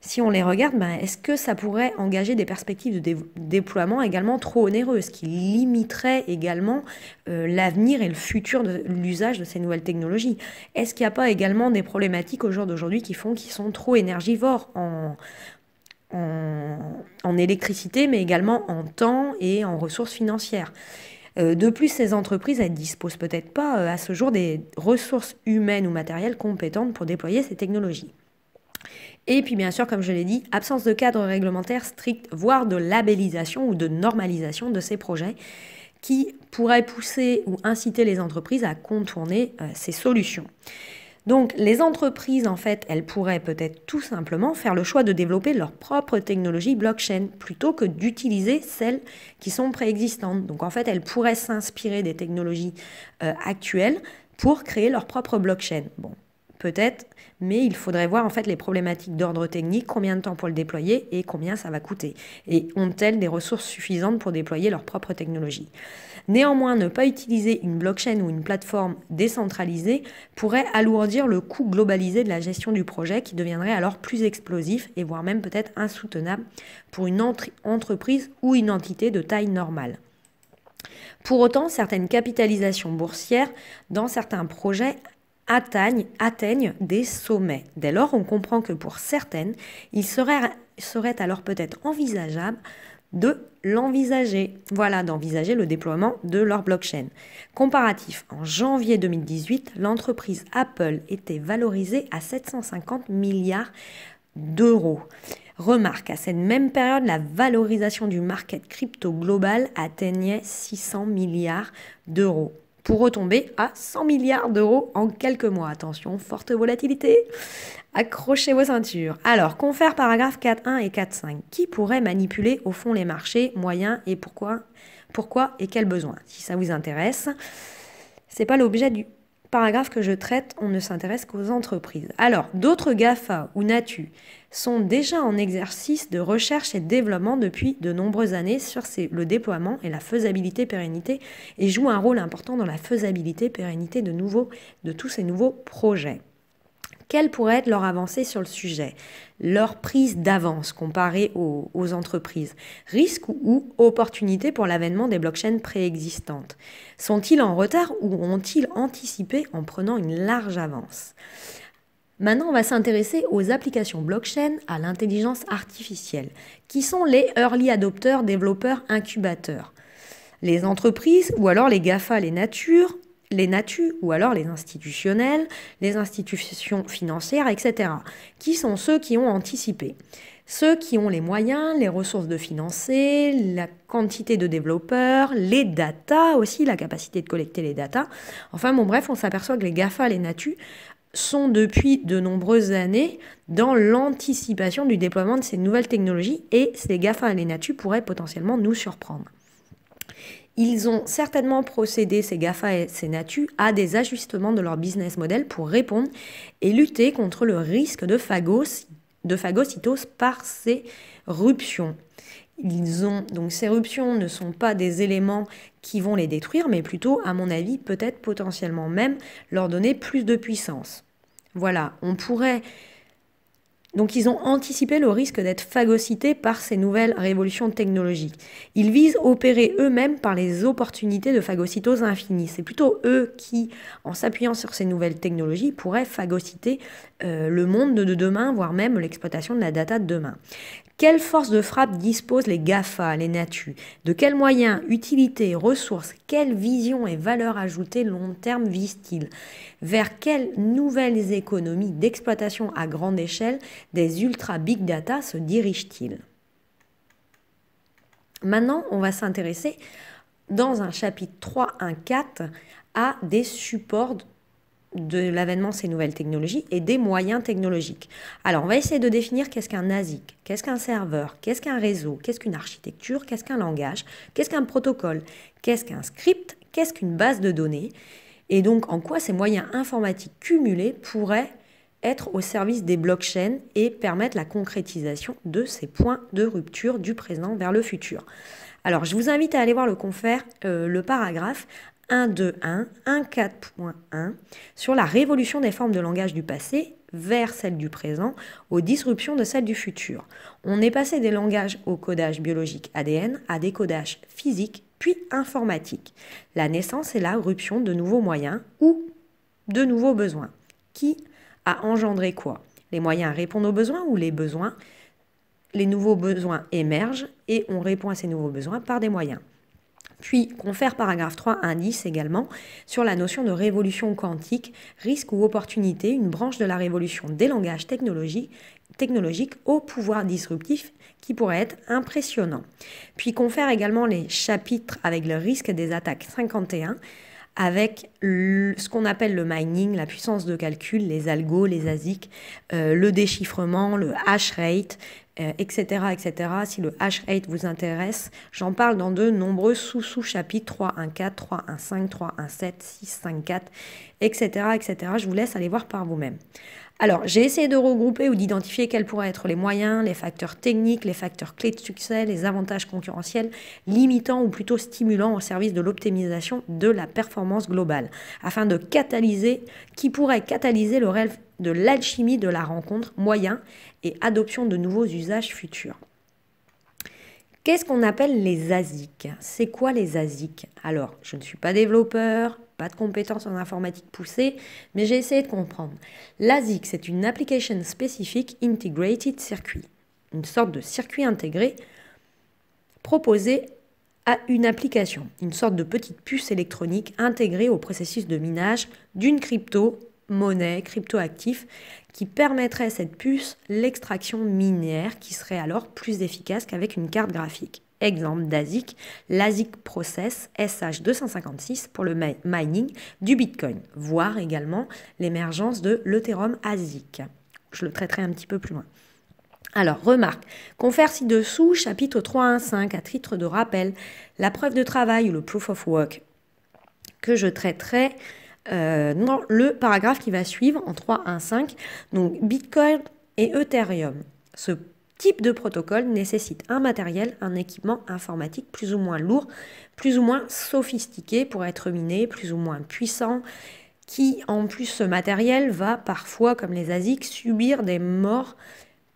si on les regarde, ben, est-ce que ça pourrait engager des perspectives de déploiement également trop onéreuses, qui limiterait également euh, l'avenir et le futur de l'usage de ces nouvelles technologies Est-ce qu'il n'y a pas également des problématiques au jour d'aujourd'hui qui font qu'ils sont trop énergivores en, euh, en, électricité, mais également en temps et en ressources financières. Euh, de plus, ces entreprises, elles disposent peut-être pas euh, à ce jour des ressources humaines ou matérielles compétentes pour déployer ces technologies. Et puis bien sûr, comme je l'ai dit, absence de cadre réglementaire strict, voire de labellisation ou de normalisation de ces projets qui pourraient pousser ou inciter les entreprises à contourner ces solutions. Donc les entreprises, en fait, elles pourraient peut-être tout simplement faire le choix de développer leur propre technologie blockchain plutôt que d'utiliser celles qui sont préexistantes. Donc en fait, elles pourraient s'inspirer des technologies euh, actuelles pour créer leur propre blockchain. Bon, peut-être, mais il faudrait voir en fait les problématiques d'ordre technique, combien de temps pour le déployer et combien ça va coûter. Et ont-elles des ressources suffisantes pour déployer leur propre technologie Néanmoins, ne pas utiliser une blockchain ou une plateforme décentralisée pourrait alourdir le coût globalisé de la gestion du projet qui deviendrait alors plus explosif et voire même peut-être insoutenable pour une entreprise ou une entité de taille normale. Pour autant, certaines capitalisations boursières dans certains projets atteignent, atteignent des sommets. Dès lors, on comprend que pour certaines, il serait, serait alors peut-être envisageable de l'envisager. Voilà, d'envisager le déploiement de leur blockchain. Comparatif, en janvier 2018, l'entreprise Apple était valorisée à 750 milliards d'euros. Remarque, à cette même période, la valorisation du market crypto global atteignait 600 milliards d'euros pour retomber à 100 milliards d'euros en quelques mois. Attention, forte volatilité. Accrochez vos ceintures. Alors, confère paragraphe 4.1 et 4.5. Qui pourrait manipuler au fond les marchés moyens et pourquoi Pourquoi et quel besoin Si ça vous intéresse, c'est pas l'objet du paragraphe que je traite, on ne s'intéresse qu'aux entreprises. Alors, d'autres GAFA ou Natu sont déjà en exercice de recherche et de développement depuis de nombreuses années sur le déploiement et la faisabilité pérennité et jouent un rôle important dans la faisabilité pérennité de, tous ces nouveaux projets quelle pourrait être leur avancée sur le sujet, leur prise d'avance comparée aux, entreprises, Risques ou opportunités pour l'avènement des blockchains préexistantes. Sont-ils en retard ou ont-ils anticipé en prenant une large avance Maintenant, on va s'intéresser aux applications blockchain à l'intelligence artificielle, qui sont les early adopteurs, développeurs, incubateurs. Les entreprises, ou alors les GAFA, les natures, les natu ou alors les institutionnels, les institutions financières, etc., qui sont ceux qui ont anticipé. Ceux qui ont les moyens, les ressources de financer, la quantité de développeurs, les data aussi, la capacité de collecter les data. Enfin bon bref, on s'aperçoit que les GAFA, les natu sont depuis de nombreuses années dans l'anticipation du déploiement de ces nouvelles technologies et ces GAFA et les Natu pourraient potentiellement nous surprendre. Ils ont certainement procédé, ces GAFA et ces Natu, à des ajustements de leur business model pour répondre et lutter contre le risque de, de phagocytose par ces ruptions. Ils ont donc ces ruptions ne sont pas des éléments qui vont les détruire, mais plutôt, à mon avis, peut-être potentiellement même leur donner plus de puissance. Voilà, on pourrait donc ils ont anticipé le risque d'être phagocytés par ces nouvelles révolutions technologiques. Ils visent opérer eux-mêmes par les opportunités de phagocytose infinie. C'est plutôt eux qui, en s'appuyant sur ces nouvelles technologies, pourraient phagocyter euh, le monde de demain, voire même l'exploitation de la data de demain. Quelle force de frappe disposent les GAFA, les NATU De quels moyens, utilités, ressources, quelle vision et valeur ajoutée long terme visent-ils Vers quelles nouvelles économies d'exploitation à grande échelle des ultra big data se dirigent-ils Maintenant, on va s'intéresser dans un chapitre 3, 1, 4 à des supports de l'avènement de ces nouvelles technologies et des moyens technologiques. Alors, on va essayer de définir qu'est-ce qu'un ASIC, qu'est-ce qu'un serveur, qu'est-ce qu'un réseau, qu'est-ce qu'une architecture, qu'est-ce qu'un langage, qu'est-ce qu'un protocole, qu'est-ce qu'un script, qu'est-ce qu'une base de données, et donc en quoi ces moyens informatiques cumulés pourraient être au service des blockchains et permettre la concrétisation de ces points de rupture du présent vers le futur. Alors, je vous invite à aller voir le confère, euh, le paragraphe 1.2.1, 1.4.1 sur la révolution des formes de langage du passé vers celle du présent, aux disruptions de celle du futur. On est passé des langages au codage biologique ADN à des codages physiques puis informatiques. La naissance et la de nouveaux moyens ou de nouveaux besoins. Qui a engendré quoi Les moyens répondent aux besoins ou les besoins Les nouveaux besoins émergent et on répond à ces nouveaux besoins par des moyens puis confère paragraphe 3 indice également sur la notion de révolution quantique, risque ou opportunité, une branche de la révolution des langages technologiques au pouvoir disruptif qui pourrait être impressionnant. Puis confère également les chapitres avec le risque des attaques 51 avec ce qu'on appelle le mining, la puissance de calcul, les algos, les ASIC, euh, le déchiffrement, le hash rate, etc., euh, etc. Si le H8 vous intéresse, j'en parle dans de nombreux sous-sous-chapitres 3, 1, 4, 3, 1, 5, 3, 1, 7, 6, 5, 4, etc., etc. Je vous laisse aller voir par vous-même. Alors, j'ai essayé de regrouper ou d'identifier quels pourraient être les moyens, les facteurs techniques, les facteurs clés de succès, les avantages concurrentiels limitants ou plutôt stimulants au service de l'optimisation de la performance globale, afin de catalyser, qui pourrait catalyser le rêve de l'alchimie de la rencontre, moyen et adoption de nouveaux usages futurs. Qu'est-ce qu'on appelle les ASIC C'est quoi les ASIC Alors, je ne suis pas développeur, pas de compétences en informatique poussée, mais j'ai essayé de comprendre. L'ASIC, c'est une Application spécifique, Integrated Circuit, une sorte de circuit intégré proposé à une application, une sorte de petite puce électronique intégrée au processus de minage d'une crypto monnaie, crypto-actif, qui permettrait à cette puce l'extraction minière qui serait alors plus efficace qu'avec une carte graphique. Exemple d'ASIC, l'ASIC Process SH256 pour le mining du Bitcoin, voire également l'émergence de l'Ethereum ASIC. Je le traiterai un petit peu plus loin. Alors, remarque, confère ci-dessous, chapitre 3.1.5, à titre de rappel, la preuve de travail ou le proof of work que je traiterai euh, dans le paragraphe qui va suivre en 3.1.5, donc Bitcoin et Ethereum. Ce type de protocole nécessite un matériel, un équipement informatique plus ou moins lourd, plus ou moins sophistiqué pour être miné, plus ou moins puissant, qui en plus ce matériel va parfois, comme les ASIC, subir des morts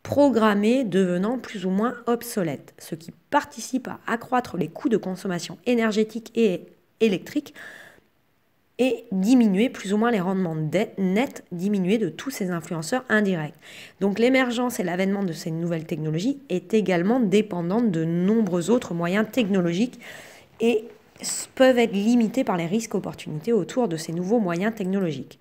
programmées devenant plus ou moins obsolètes, ce qui participe à accroître les coûts de consommation énergétique et électrique et diminuer plus ou moins les rendements nets diminués de tous ces influenceurs indirects. Donc l'émergence et l'avènement de ces nouvelles technologies est également dépendante de nombreux autres moyens technologiques et peuvent être limités par les risques opportunités autour de ces nouveaux moyens technologiques.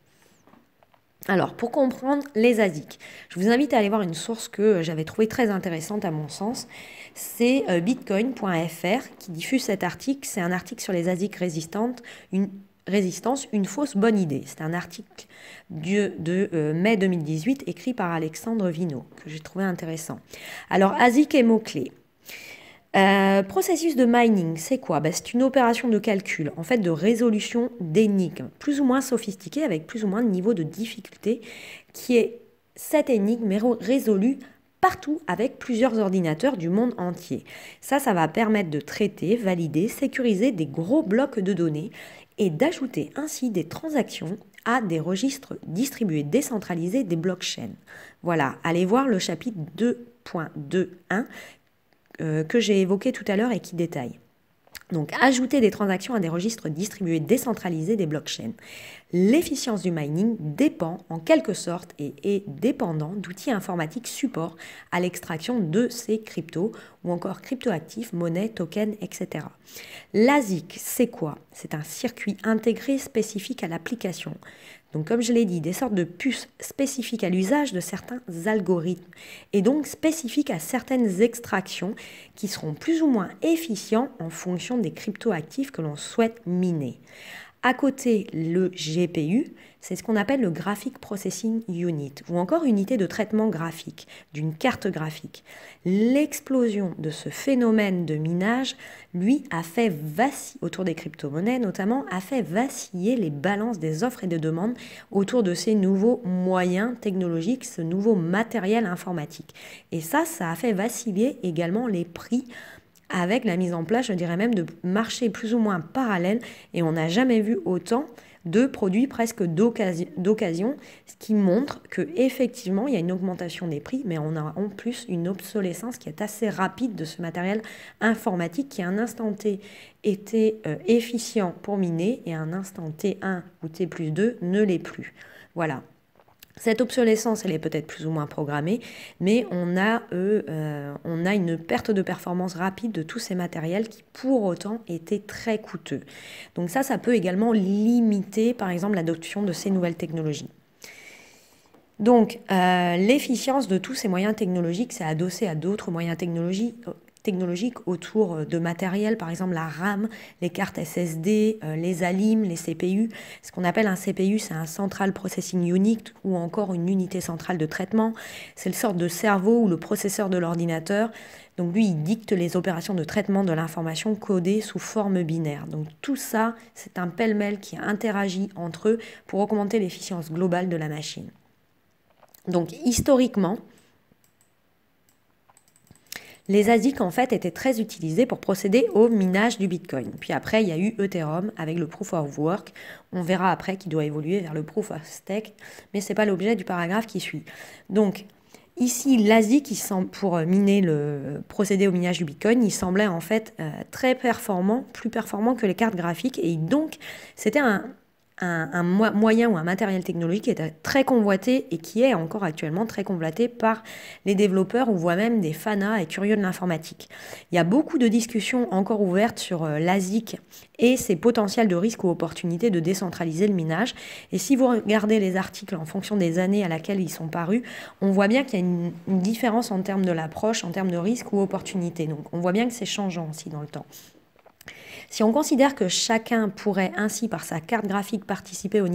Alors, pour comprendre les ASIC, je vous invite à aller voir une source que j'avais trouvée très intéressante à mon sens. C'est euh, bitcoin.fr qui diffuse cet article. C'est un article sur les ASIC résistantes, une résistance une fausse bonne idée. C'est un article de, de euh, mai 2018 écrit par Alexandre Vino que j'ai trouvé intéressant. Alors, ASIC et mots-clés. Euh, processus de mining, c'est quoi ben, C'est une opération de calcul, en fait de résolution d'énigmes, plus ou moins sophistiquée, avec plus ou moins de niveau de difficulté, qui est cette énigme résolue partout avec plusieurs ordinateurs du monde entier. Ça, ça va permettre de traiter, valider, sécuriser des gros blocs de données et d'ajouter ainsi des transactions à des registres distribués décentralisés des blockchains. Voilà, allez voir le chapitre 2.2.1 euh, que j'ai évoqué tout à l'heure et qui détaille. Donc ah. ajouter des transactions à des registres distribués décentralisés des blockchains. L'efficience du mining dépend en quelque sorte et est dépendant d'outils informatiques support à l'extraction de ces cryptos ou encore cryptoactifs, monnaies, tokens, etc. L'ASIC, c'est quoi C'est un circuit intégré spécifique à l'application. Donc comme je l'ai dit, des sortes de puces spécifiques à l'usage de certains algorithmes et donc spécifiques à certaines extractions qui seront plus ou moins efficients en fonction des cryptoactifs que l'on souhaite miner. À côté, le GPU, c'est ce qu'on appelle le Graphic Processing Unit, ou encore unité de traitement graphique, d'une carte graphique. L'explosion de ce phénomène de minage, lui, a fait vaciller, autour des crypto-monnaies notamment, a fait vaciller les balances des offres et des demandes autour de ces nouveaux moyens technologiques, ce nouveau matériel informatique. Et ça, ça a fait vaciller également les prix avec la mise en place, je dirais même, de marchés plus ou moins parallèles. Et on n'a jamais vu autant de produits presque d'occasion, ce qui montre que effectivement il y a une augmentation des prix, mais on a en plus une obsolescence qui est assez rapide de ce matériel informatique qui à un instant T était euh, efficient pour miner et à un instant T1 ou T 2 ne l'est plus. Voilà, cette obsolescence, elle est peut-être plus ou moins programmée, mais on a, euh, euh, on a une perte de performance rapide de tous ces matériels qui pour autant étaient très coûteux. Donc ça, ça peut également limiter par exemple l'adoption de ces nouvelles technologies. Donc, euh, l'efficience de tous ces moyens technologiques, c'est adossé à d'autres moyens technologiques, technologiques autour euh, de matériel, par exemple la RAM, les cartes SSD, euh, les ALIM, les CPU. Ce qu'on appelle un CPU, c'est un Central Processing Unit ou encore une unité centrale de traitement. C'est le sorte de cerveau ou le processeur de l'ordinateur. Donc lui, il dicte les opérations de traitement de l'information codée sous forme binaire. Donc tout ça, c'est un pêle-mêle qui interagit entre eux pour augmenter l'efficience globale de la machine. Donc historiquement, les ASIC, en fait, étaient très utilisés pour procéder au minage du Bitcoin. Puis après, il y a eu Ethereum avec le Proof of Work. On verra après qu'il doit évoluer vers le Proof of Stake, mais ce n'est pas l'objet du paragraphe qui suit. Donc, Ici, l'ASIC, pour miner le, procéder au minage du Bitcoin, il semblait en fait euh, très performant, plus performant que les cartes graphiques. Et donc, c'était un, un, moyen ou un matériel technologique qui est euh, très convoité et qui est encore actuellement très convoité par les développeurs ou voire même des fanas et curieux de l'informatique. Il y a beaucoup de discussions encore ouvertes sur euh, l'ASIC et ses potentiels de risques ou opportunités de décentraliser le minage. Et si vous regardez les articles en fonction des années à laquelle ils sont parus, on voit bien qu'il y a une, différence en termes de l'approche, en termes de risques ou opportunités. Donc on voit bien que c'est changeant aussi dans le temps. Si on considère que chacun pourrait ainsi par sa carte graphique participer au,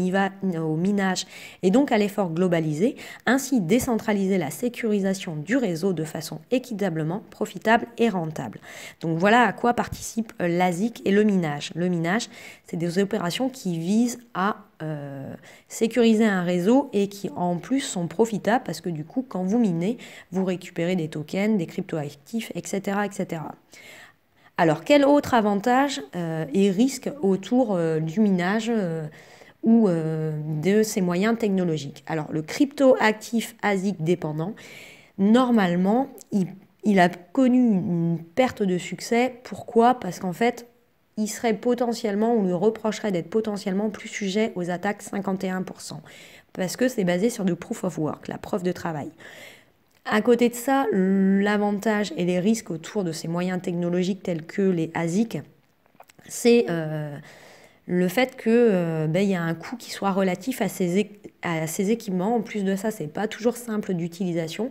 minage et donc à l'effort globalisé, ainsi décentraliser la sécurisation du réseau de façon équitablement profitable et rentable. Donc voilà à quoi participent euh, l'ASIC et le minage. Le minage, c'est des opérations qui visent à euh, sécuriser un réseau et qui en plus sont profitables parce que du coup quand vous minez vous récupérez des tokens, des cryptoactifs, etc. etc. Alors, quel autre avantage euh, et risque autour euh, du minage euh, ou de ces moyens technologiques Alors, le crypto-actif ASIC dépendant, normalement, il, a connu une perte de succès. Pourquoi Parce qu'en fait, il serait potentiellement, on le reprocherait d'être potentiellement plus sujet aux attaques 51%, parce que c'est basé sur du proof of work, la preuve de travail. À côté de ça, l'avantage et les risques autour de ces moyens technologiques tels que les ASIC, c'est euh, le fait qu'il euh, ben, y a un coût qui soit relatif à ces, à équipements. En plus de ça, ce n'est pas toujours simple d'utilisation.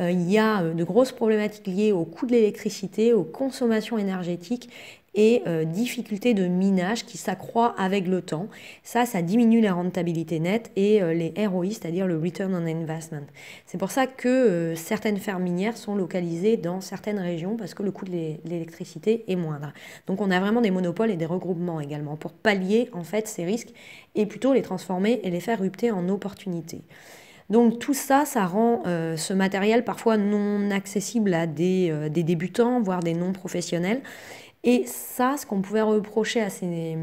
Euh, il y a de grosses problématiques liées au coût de l'électricité, aux consommations énergétiques et euh, difficulté de minage qui s'accroît avec le temps. Ça, ça diminue la rentabilité nette et euh, les ROI, c'est-à-dire le Return on Investment. C'est pour ça que euh, certaines fermes minières sont localisées dans certaines régions parce que le coût de l'électricité est moindre. Donc on a vraiment des monopoles et des regroupements également pour pallier en fait ces risques et plutôt les transformer et les faire rupter en opportunités. Donc tout ça, ça rend ce matériel parfois non accessible à des, des débutants, voire des non-professionnels. Et ça, ce qu'on pouvait reprocher à ces, euh,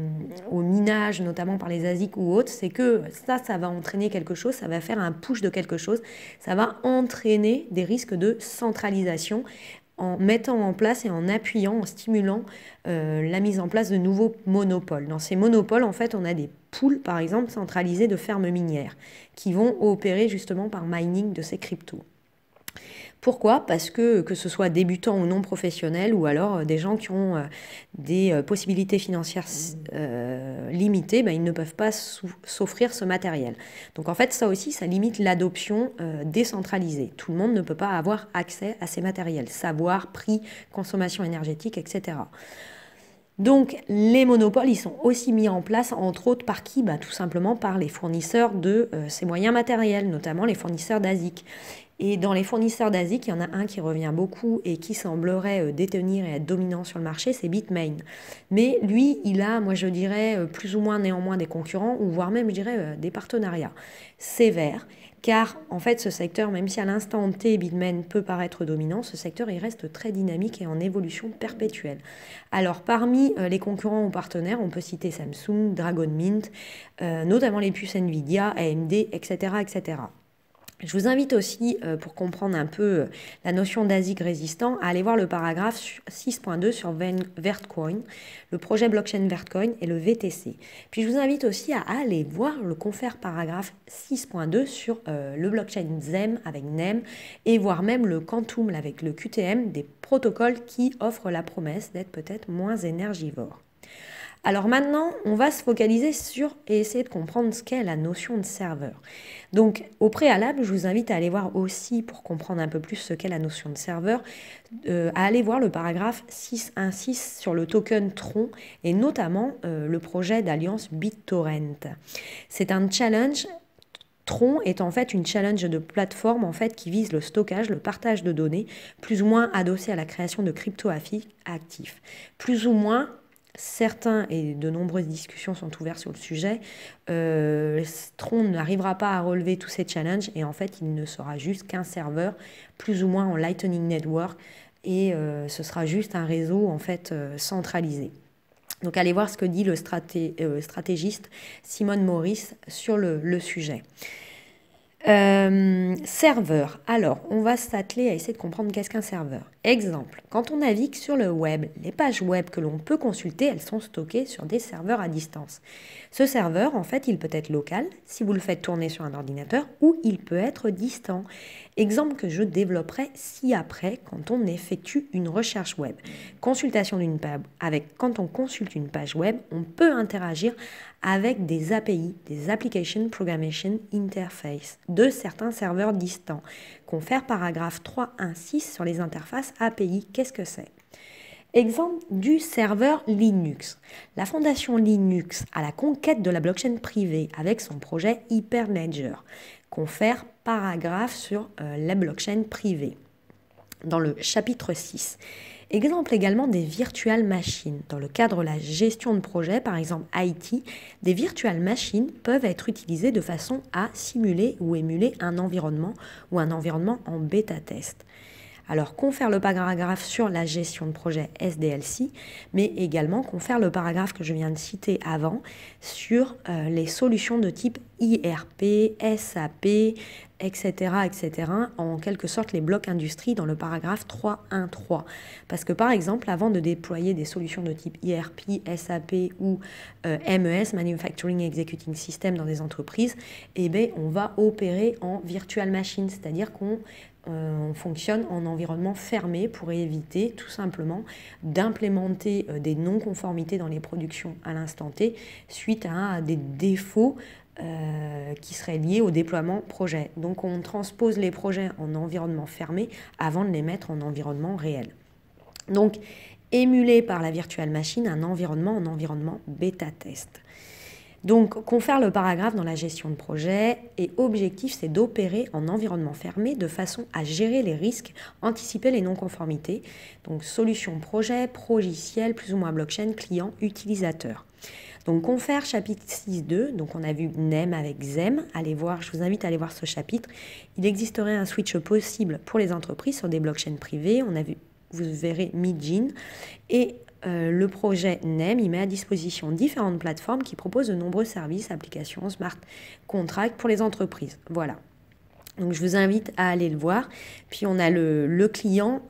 au minage, notamment par les ASIC ou autres, c'est que ça, ça va entraîner quelque chose, ça va faire un push de quelque chose, ça va entraîner des risques de centralisation en mettant en place et en appuyant, en stimulant euh, la mise en place de nouveaux monopoles. Dans ces monopoles, en fait, on a des poules, par exemple, centralisées de fermes minières, qui vont opérer justement par mining de ces cryptos. Pourquoi Parce que que ce soit débutants ou non professionnels, ou alors euh, des gens qui ont euh, des euh, possibilités financières limitées, ben, ils ne peuvent pas s'offrir ce matériel. Donc en fait, ça aussi, ça limite l'adoption décentralisée. Tout le monde ne peut pas avoir accès à ces matériels, savoir, prix, consommation énergétique, etc. Donc les monopoles, ils sont aussi mis en place, entre autres, par qui ben, Tout simplement par les fournisseurs de ces moyens matériels, notamment les fournisseurs d'ASIC. Et dans les fournisseurs d'ASIC, il y en a un qui revient beaucoup et qui semblerait euh, détenir et être dominant sur le marché, c'est Bitmain. Mais lui, il a, moi je dirais, euh, plus ou moins néanmoins des concurrents, ou voire même, je dirais, euh, des partenariats sévères. Car en fait, ce secteur, même si à l'instant T Bitmain peut paraître dominant, ce secteur il reste très dynamique et en évolution perpétuelle. Alors parmi les concurrents ou partenaires, on peut citer Samsung, Dragon Mint, notamment les puces Nvidia, AMD, etc., etc. Je vous invite aussi, euh, pour comprendre un peu euh, la notion d'ASIC résistant, à aller voir le paragraphe 6.2 sur Vertcoin, le projet blockchain Vertcoin et le VTC. Puis je vous invite aussi à aller voir le confère paragraphe 6.2 sur euh, le blockchain ZEM avec NEM et voir même le Quantum avec le QTM, des protocoles qui offrent la promesse d'être peut-être moins énergivores. Alors maintenant, on va se focaliser sur et essayer de comprendre ce qu'est la notion de serveur. Donc au préalable, je vous invite à aller voir aussi, pour comprendre un peu plus ce qu'est la notion de serveur, euh, à aller voir le paragraphe 616 sur le token Tron et notamment euh, le projet d'alliance BitTorrent. C'est un challenge Tron est en fait une challenge de plateforme en fait qui vise le stockage, le partage de données, plus ou moins adossé à la création de crypto-actifs, plus ou moins certains, et de nombreuses discussions sont ouvertes sur le sujet, euh, Tron n'arrivera pas à relever tous ces challenges et en fait il ne sera juste qu'un serveur plus ou moins en Lightning Network et euh, ce sera juste un réseau en fait euh, centralisé. Donc allez voir ce que dit le euh, stratégiste Simone Morris sur le, le sujet. serveur. Alors, on va s'atteler à essayer de comprendre qu'est-ce qu'un serveur. Exemple, quand on navigue sur le web, les pages web que l'on peut consulter, elles sont stockées sur des serveurs à distance. Ce serveur, en fait, il peut être local si vous le faites tourner sur un ordinateur ou il peut être distant. Exemple que je développerai si après quand on effectue une recherche web. Consultation d'une page avec quand on consulte une page web, on peut interagir avec des API, des Application Programming Interface de certains serveurs distants. Confère paragraphe 3.1.6 sur les interfaces API. Qu'est-ce que c'est Exemple du serveur Linux. La fondation Linux à la conquête de la blockchain privée avec son projet Hyperledger. Confère paragraphe sur euh, la blockchain privée dans le chapitre 6. Exemple également des virtual machines. Dans le cadre de la gestion de projet, par exemple IT, des virtual machines peuvent être utilisées de façon à simuler ou émuler un environnement ou un environnement en bêta test. Alors confère le paragraphe sur la gestion de projet SDLC, mais également confère le paragraphe que je viens de citer avant sur euh, les solutions de type IRP, SAP, etc., etc., en quelque sorte les blocs industrie dans le paragraphe 3.1.3. Parce que par exemple, avant de déployer des solutions de type IRP, SAP ou euh, MES, Manufacturing Executing System dans des entreprises, eh bien, on va opérer en virtual machine, c'est-à-dire qu'on euh, on fonctionne en environnement fermé pour éviter tout simplement d'implémenter euh, des non-conformités dans les productions à l'instant T suite à des défauts euh, qui seraient liés au déploiement projet. Donc on transpose les projets en environnement fermé avant de les mettre en environnement réel. Donc émuler par la virtual machine un environnement en environnement bêta test. Donc, confère le paragraphe dans la gestion de projet et objectif, c'est d'opérer en environnement fermé de façon à gérer les risques, anticiper les non-conformités. Donc, solution projet, logiciel, plus ou moins blockchain, client, utilisateur. Donc, confère chapitre 6.2. Donc, on a vu NEM avec ZEM. Allez voir, je vous invite à aller voir ce chapitre. Il existerait un switch possible pour les entreprises sur des blockchains privées. On a vu vous verrez Midjin. Et euh, le projet NEM, il met à disposition différentes plateformes qui proposent de nombreux services, applications, smart contracts pour les entreprises. Voilà. Donc je vous invite à aller le voir. Puis on a le, client,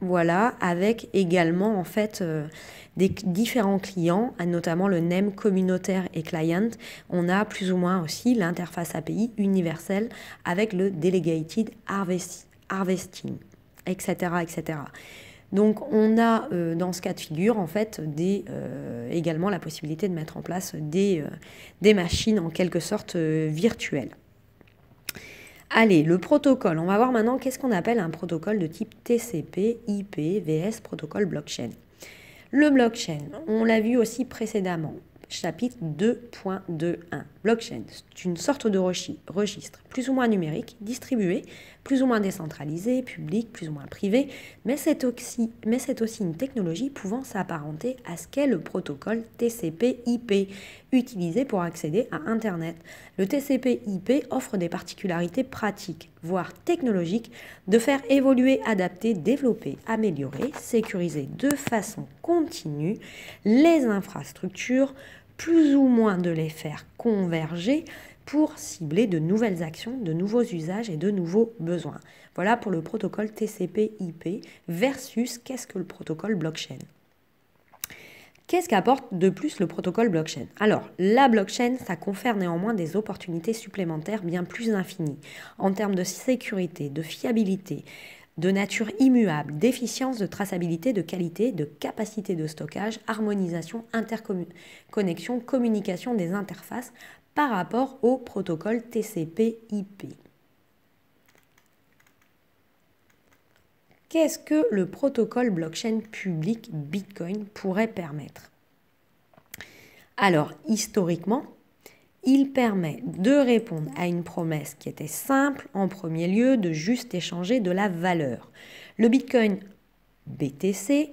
voilà, avec également en fait euh, des différents clients, notamment le NEM communautaire et client. On a plus ou moins aussi l'interface API universelle avec le delegated harvesting, etc., etc. Donc on a euh, dans ce cas de figure en fait euh, également la possibilité de mettre en place des, euh, des machines en quelque sorte virtuelles. Allez, le protocole. On va voir maintenant qu'est-ce qu'on appelle un protocole de type TCP, IP, VS, protocole blockchain. Le blockchain, on l'a vu aussi précédemment, chapitre 2.2.1. Blockchain, c'est une sorte de registre, plus ou moins numérique, distribué, plus ou moins décentralisée, publique, plus ou moins privée, mais c'est aussi, mais c'est aussi une technologie pouvant s'apparenter à ce qu'est le protocole TCP/IP utilisé pour accéder à Internet. Le TCP/IP offre des particularités pratiques, voire technologiques, de faire évoluer, adapter, développer, améliorer, sécuriser de façon continue les infrastructures, plus ou moins de les faire converger pour cibler de nouvelles actions, de nouveaux usages et de nouveaux besoins. Voilà pour le protocole TCP/IP versus qu'est-ce que le protocole blockchain. Qu'est-ce qu'apporte de plus le protocole blockchain Alors, la blockchain, ça confère néanmoins des opportunités supplémentaires bien plus infinies en termes de sécurité, de fiabilité, de nature immuable, d'efficience, de traçabilité, de qualité, de capacité de stockage, harmonisation, interconnexion, communication des interfaces par rapport au protocole TCP/IP. Qu'est-ce que le protocole blockchain public Bitcoin pourrait permettre Alors, historiquement, il permet de répondre à une promesse qui était simple, en premier lieu, de juste échanger de la valeur. Le Bitcoin BTC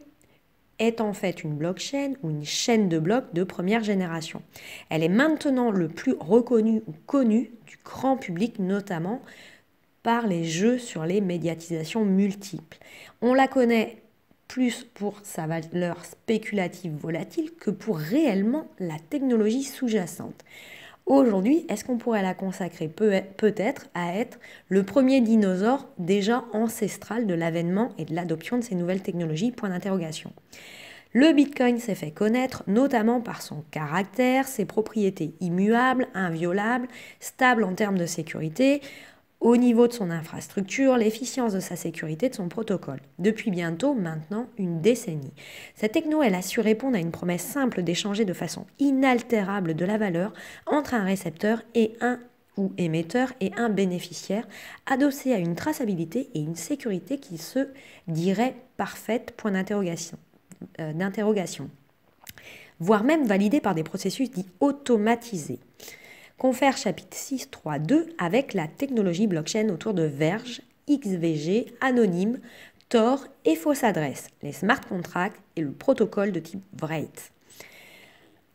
est en fait une blockchain ou une chaîne de blocs de première génération. Elle est maintenant le plus reconnue ou connue du grand public notamment par les jeux sur les médiatisations multiples. On la connaît plus pour sa valeur spéculative volatile que pour réellement la technologie sous-jacente. Aujourd'hui, est-ce qu'on pourrait la consacrer peut-être à être le premier dinosaure déjà ancestral de l'avènement et de l'adoption de ces nouvelles technologies Le Bitcoin s'est fait connaître notamment par son caractère, ses propriétés immuables, inviolables, stables en termes de sécurité, au niveau de son infrastructure, l'efficience de sa sécurité de son protocole, depuis bientôt maintenant une décennie. Cette techno, elle a su répondre à une promesse simple d'échanger de façon inaltérable de la valeur entre un récepteur et un ou émetteur et un bénéficiaire, adossé à une traçabilité et une sécurité qui se dirait parfaite, point euh, d'interrogation. voire même validée par des processus dits automatisés confère chapitre 6, 3, 2 avec la technologie blockchain autour de Verge, XVG, Anonyme, Tor et fausse adresse, les smart contracts et le protocole de type Write.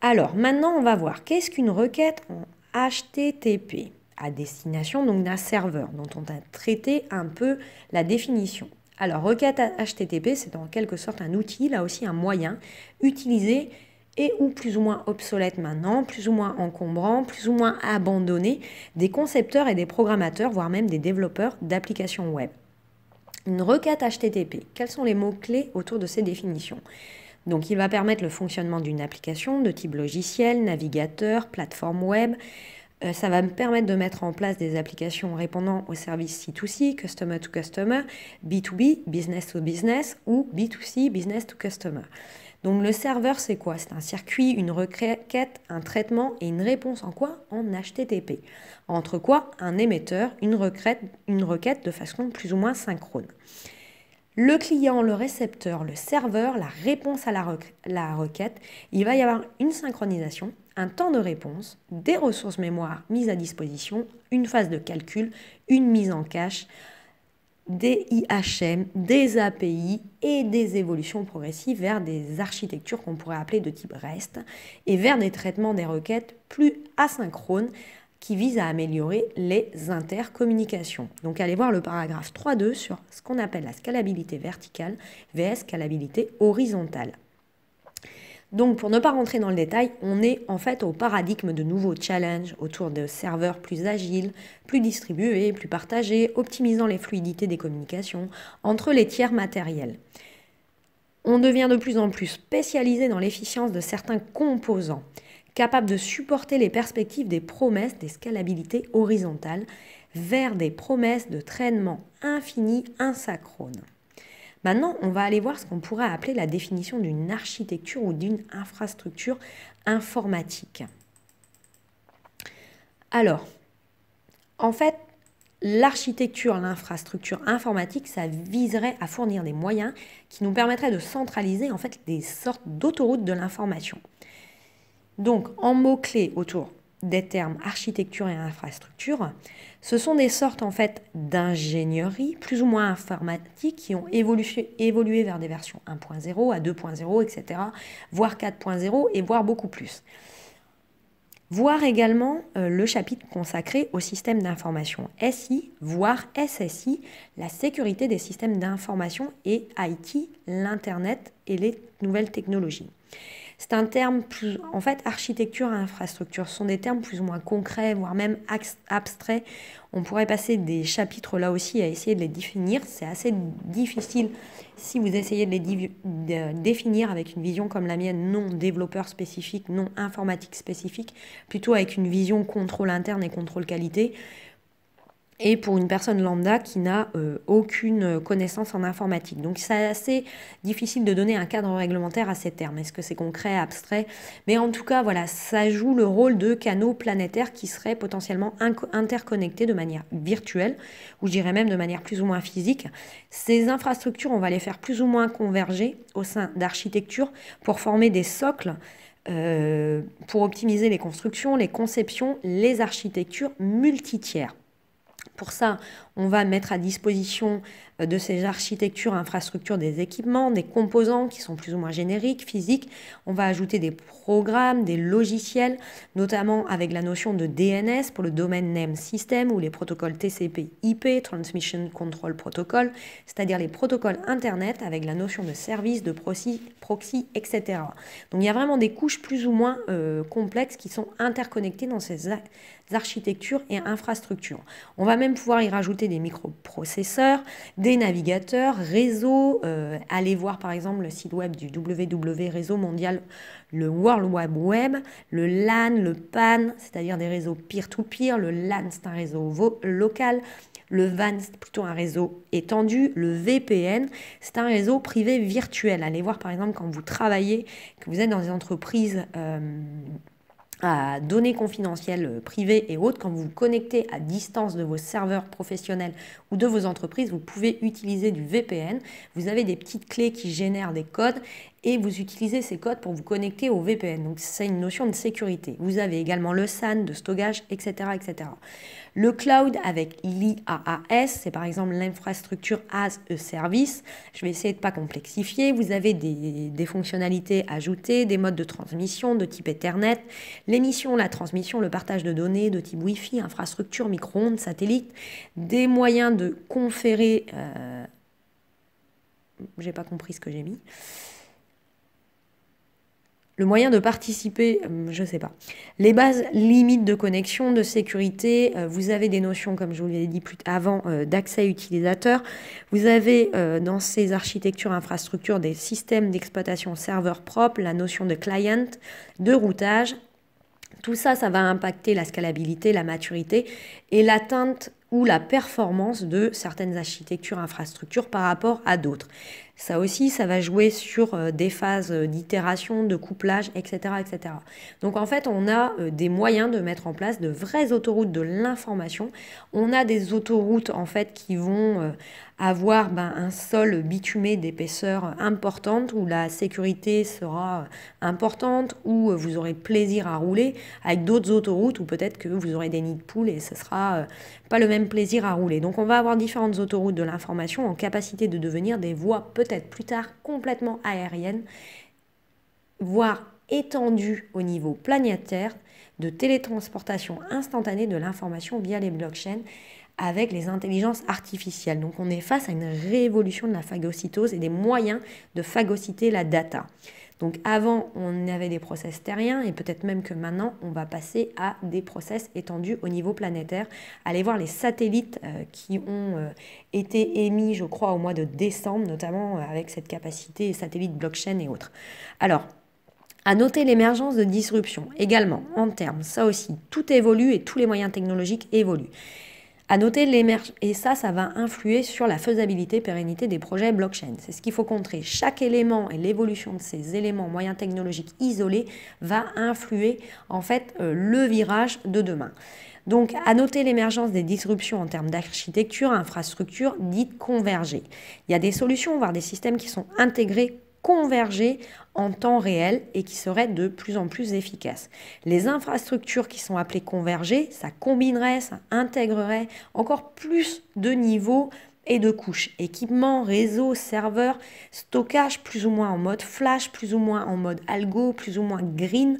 Alors maintenant, on va voir qu'est-ce qu'une requête en HTTP à destination donc d'un serveur dont on a traité un peu la définition. Alors requête HTTP, c'est en quelque sorte un outil, là aussi un moyen utilisé et ou plus ou moins obsolète maintenant, plus ou moins encombrant, plus ou moins abandonné, des concepteurs et des programmateurs, voire même des développeurs d'applications web. Une requête HTTP, quels sont les mots-clés autour de ces définitions donc il va permettre le fonctionnement d'une application de type logiciel, navigateur, plateforme web. Euh, ça va me permettre de mettre en place des applications répondant aux services C2C, Customer to Customer, B2B, Business to Business ou B2C, Business to Customer. Donc le serveur, c'est quoi C'est un circuit, une requête, un traitement et une réponse en quoi En HTTP. Entre quoi Un émetteur, une requête, une requête de façon plus ou moins synchrone. Le client, le récepteur, le serveur, la réponse à la, la requête, il va y avoir une synchronisation, un temps de réponse, des ressources mémoire mises à disposition, une phase de calcul, une mise en cache, des IHM, des API et des évolutions progressives vers des architectures qu'on pourrait appeler de type REST et vers des traitements des requêtes plus asynchrones qui visent à améliorer les intercommunications. Donc allez voir le paragraphe 3.2 sur ce qu'on appelle la scalabilité verticale vs scalabilité horizontale. Donc pour ne pas rentrer dans le détail, on est en fait au paradigme de nouveaux challenges autour de serveurs plus agiles, plus distribués, plus partagés, optimisant les fluidités des communications entre les tiers matériels. On devient de plus en plus spécialisé dans l'efficience de certains composants, capables de supporter les perspectives des promesses des scalabilités horizontales vers des promesses de traînement infini insacrone. Maintenant, on va aller voir ce qu'on pourrait appeler la définition d'une architecture ou d'une infrastructure informatique. Alors, en fait, l'architecture, l'infrastructure informatique, ça viserait à fournir des moyens qui nous permettraient de centraliser en fait des sortes d'autoroutes de l'information. Donc, en mots-clés autour des termes architecture et infrastructure, ce sont des sortes en fait d'ingénierie plus ou moins informatique qui ont évolué, vers des versions 1.0 à 2.0, etc., voire 4.0 et voire beaucoup plus. Voir également euh, le chapitre consacré au système d'information SI, voire SSI, la sécurité des systèmes d'information et IT, l'Internet et les nouvelles technologies. C'est un terme plus... En fait, architecture et infrastructure sont des termes plus ou moins concrets, voire même abstraits. On pourrait passer des chapitres là aussi à essayer de les définir. C'est assez difficile si vous essayez de les définir avec une vision comme la mienne, non développeur spécifique, non informatique spécifique, plutôt avec une vision contrôle interne et contrôle qualité et pour une personne lambda qui n'a euh, aucune connaissance en informatique. Donc c'est assez difficile de donner un cadre réglementaire à ces termes. Est-ce que c'est concret, abstrait Mais en tout cas, voilà, ça joue le rôle de canaux planétaires qui seraient potentiellement interconnectés de manière virtuelle, ou je dirais même de manière plus ou moins physique. Ces infrastructures, on va les faire plus ou moins converger au sein d'architectures pour former des socles euh, pour optimiser les constructions, les conceptions, les architectures multi-tiers. Pour ça, on va mettre à disposition de ces architectures, infrastructures, des équipements, des composants qui sont plus ou moins génériques, physiques. On va ajouter des programmes, des logiciels, notamment avec la notion de DNS pour le domaine Name System ou les protocoles TCP/IP, Transmission Control Protocol, c'est-à-dire les protocoles Internet avec la notion de service, de proxy, proxy etc. Donc il y a vraiment des couches plus ou moins euh, complexes qui sont interconnectées dans ces architectures et infrastructures. On va même pouvoir y rajouter des microprocesseurs, des navigateurs, réseaux. Euh, allez voir par exemple le site web du WW Réseau Mondial, le World Wide Web, le LAN, le PAN, c'est-à-dire des réseaux peer-to-peer. Le LAN, c'est un réseau local. Le VAN, c'est plutôt un réseau étendu. Le VPN, c'est un réseau privé virtuel. Allez voir par exemple quand vous travaillez, que vous êtes dans des entreprises. Euh, à données confidentielles euh, privées et autres, quand vous vous connectez à distance de vos serveurs professionnels ou de vos entreprises, vous pouvez utiliser du VPN. Vous avez des petites clés qui génèrent des codes et vous utilisez ces codes pour vous connecter au VPN. Donc c'est une notion de sécurité. Vous avez également le SAN, de stockage, etc. etc. Le cloud avec l'IAAS, c'est par exemple l'infrastructure as a service. Je vais essayer de ne pas complexifier. Vous avez des, des, fonctionnalités ajoutées, des modes de transmission de type Ethernet, l'émission, la transmission, le partage de données de type Wi-Fi, infrastructure, micro-ondes, satellite, des moyens de conférer... Euh... j'ai pas compris ce que j'ai mis le moyen de participer, euh, je ne sais pas. Les bases limites de connexion, de sécurité, euh, vous avez des notions, comme je vous l'ai dit plus avant, euh, d'accès utilisateur. Vous avez dans ces architectures, infrastructures, des systèmes d'exploitation serveur propre, la notion de client, de routage. Tout ça, ça va impacter la scalabilité, la maturité et l'atteinte la performance de certaines architectures, infrastructures par rapport à d'autres. Ça aussi, ça va jouer sur euh, des phases euh, d'itération, de couplage, etc., etc. Donc en fait, on a euh, des moyens de mettre en place de vraies autoroutes de l'information. On a des autoroutes en fait qui vont avoir ben, un sol bitumé d'épaisseur importante où la sécurité sera importante, où vous aurez plaisir à rouler, avec d'autres autoroutes ou peut-être que vous aurez des nids de poules et ce sera euh, pas le même plaisir à rouler. Donc on va avoir différentes autoroutes de l'information en capacité de devenir des voies peut-être plus tard complètement aériennes, voire étendues au niveau planétaire de télétransportation instantanée de l'information via les blockchains avec les intelligences artificielles. Donc on est face à une révolution de la phagocytose et des moyens de phagocyter la data. Donc avant, on avait des process terriens et peut-être même que maintenant, on va passer à des process étendus au niveau planétaire. Allez voir les satellites euh, qui ont euh, été émis, je crois, au mois de décembre, notamment euh, avec cette capacité satellite blockchain et autres. Alors, à noter l'émergence de disruptions également en termes, ça aussi, tout évolue et tous les moyens technologiques évoluent. À noter l'émergence, et ça, ça va influer sur la faisabilité, pérennité des projets blockchain. C'est ce qu'il faut contrer. Chaque élément et l'évolution de ces éléments moyens technologiques isolés va influer en fait euh, le virage de demain. Donc, à noter l'émergence des disruptions en termes d'architecture, infrastructure dites convergées. Il y a des solutions, voire des systèmes qui sont intégrés converger en temps réel et qui serait de plus en plus efficace. Les infrastructures qui sont appelées converger ça combinerait, ça intégrerait encore plus de niveaux et de couches. Équipement, réseau, serveur, stockage plus ou moins en mode flash, plus ou moins en mode algo, plus ou moins green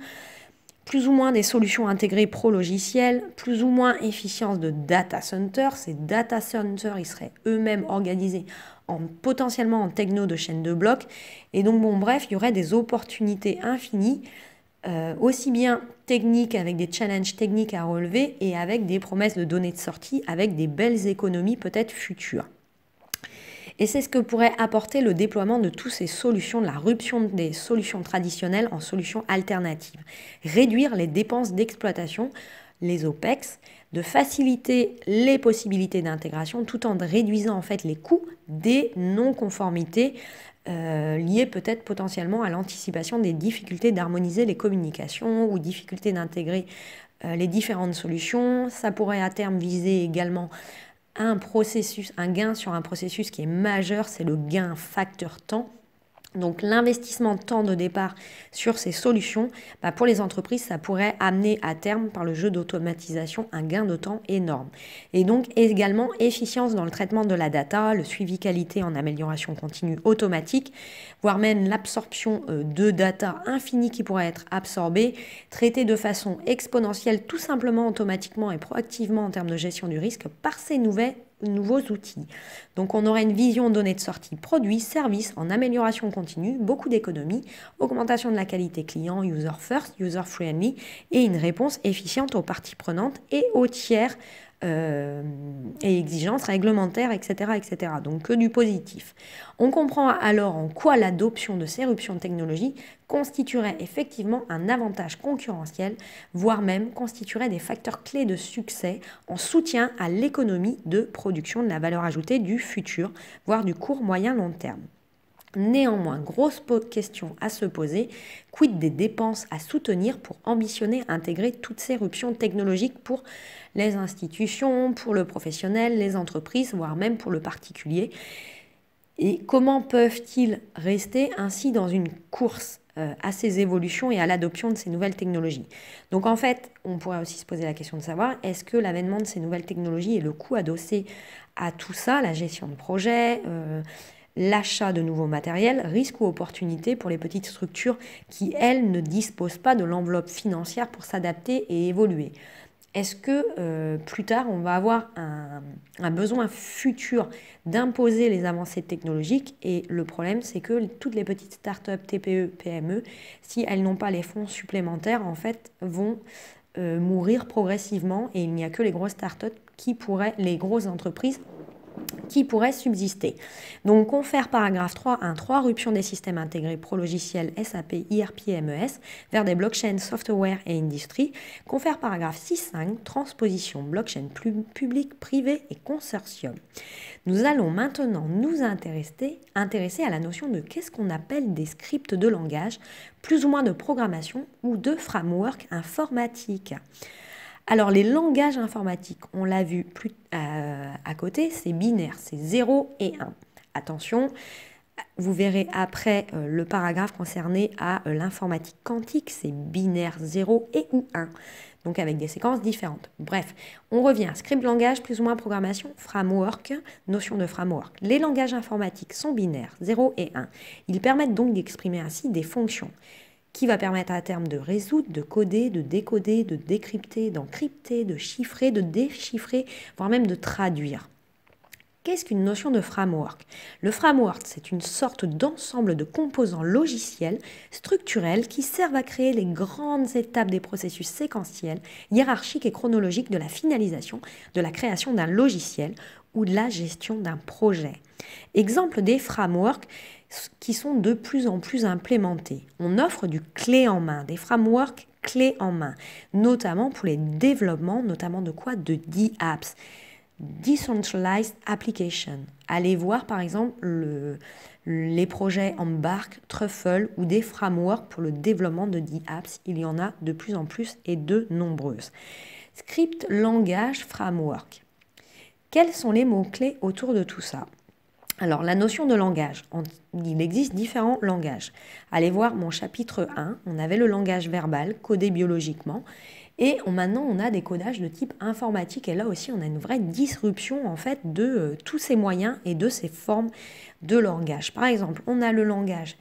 plus ou moins des solutions intégrées pro-logiciel, plus ou moins efficience de data center. Ces data centers, ils seraient eux-mêmes organisés en, potentiellement en techno de chaîne de blocs. Et donc, bon, bref, il y aurait des opportunités infinies, euh, aussi bien techniques avec des challenges techniques à relever et avec des promesses de données de sortie, avec des belles économies peut-être futures. Et c'est ce que pourrait apporter le déploiement de toutes ces solutions, de la rupture des solutions traditionnelles en solutions alternatives. Réduire les dépenses d'exploitation, les OPEX, de faciliter les possibilités d'intégration tout en réduisant en fait les coûts des non-conformités euh, liées peut-être potentiellement à l'anticipation des difficultés d'harmoniser les communications ou difficultés d'intégrer euh, les différentes solutions. Ça pourrait à terme viser également un processus, un gain sur un processus qui est majeur, c'est le gain facteur temps donc l'investissement de temps de départ sur ces solutions, bah, pour les entreprises, ça pourrait amener à terme par le jeu d'automatisation un gain de temps énorme. Et donc également efficience dans le traitement de la data, le suivi qualité en amélioration continue automatique, voire même l'absorption euh, de data infinie qui pourrait être absorbée, traitée de façon exponentielle tout simplement automatiquement et proactivement en termes de gestion du risque par ces nouvelles nouveaux outils. Donc on aurait une vision donnée de sortie produits, services en amélioration continue, beaucoup d'économies, augmentation de la qualité client, user first, user friendly et une réponse efficiente aux parties prenantes et aux tiers euh, et exigences réglementaires, etc., Donc que du positif. On comprend alors en quoi l'adoption de ces ruptions technologiques constituerait effectivement un avantage concurrentiel, voire même constituerait des facteurs clés de succès en soutien à l'économie de production de la valeur ajoutée du futur, voire du court moyen long terme. Néanmoins, grosse question à se poser, quid des dépenses à soutenir pour ambitionner intégrer toutes ces ruptions technologiques pour les institutions, pour le professionnel, les entreprises, voire même pour le particulier Et comment peuvent-ils rester ainsi dans une course euh, à ces évolutions et à l'adoption de ces nouvelles technologies. Donc en fait, on pourrait aussi se poser la question de savoir, est-ce que l'avènement de ces nouvelles technologies et le coût adossé à tout ça, la gestion de projet, euh, l'achat de nouveaux matériels, risques ou opportunités pour les petites structures qui, elles, ne disposent pas de l'enveloppe financière pour s'adapter et évoluer Est-ce que euh, plus tard, on va avoir un, besoin futur d'imposer les avancées technologiques Et le problème, c'est que toutes les petites startups TPE, PME, si elles n'ont pas les fonds supplémentaires, en fait, vont euh, mourir progressivement et il n'y a que les grosses startups qui pourraient, les grosses entreprises qui pourrait subsister. Donc confère paragraphe 3 3 rupture des systèmes intégrés pro-logiciels SAP, IRP, MES vers des blockchains software et industrie. Confère paragraphe 6.5, transposition blockchain public, privé et consortium. Nous allons maintenant nous intéresser, intéresser à la notion de qu'est-ce qu'on appelle des scripts de langage, plus ou moins de programmation ou de framework informatique. Alors les langages informatiques, on l'a vu plus euh, à côté, c'est binaire, c'est 0 et 1. Attention, vous verrez après euh, le paragraphe concerné à euh, l'informatique quantique, c'est binaire 0 et ou 1, donc avec des séquences différentes. Bref, on revient à script langage, plus ou moins programmation, framework, notion de framework. Les langages informatiques sont binaires 0 et 1. Ils permettent donc d'exprimer ainsi des fonctions qui va permettre à terme de résoudre, de coder, de décoder, de décrypter, d'encrypter, de chiffrer, de déchiffrer, voire même de traduire. Qu'est-ce qu'une notion de framework Le framework, c'est une sorte d'ensemble de composants logiciels, structurels, qui servent à créer les grandes étapes des processus séquentiels, hiérarchiques et chronologiques de la finalisation, de la création d'un logiciel ou de la gestion d'un projet. Exemple des frameworks, qui sont de plus en plus implémentés. On offre du clé en main, des frameworks clés en main, notamment pour les développements, notamment de quoi De apps, Decentralized Application. Allez voir par exemple les projets Embark, Truffle ou des frameworks pour le développement de apps. Il y en a de plus en plus et de nombreuses. Script, langage, framework. Quels sont les mots-clés autour de tout ça alors, la notion de langage, il existe différents langages. Allez voir mon chapitre 1, on avait le langage verbal codé biologiquement, et maintenant on a des codages de type informatique, et là aussi on a une vraie disruption en fait de euh, tous ces moyens et de ces formes de langage. Par exemple, on a le langage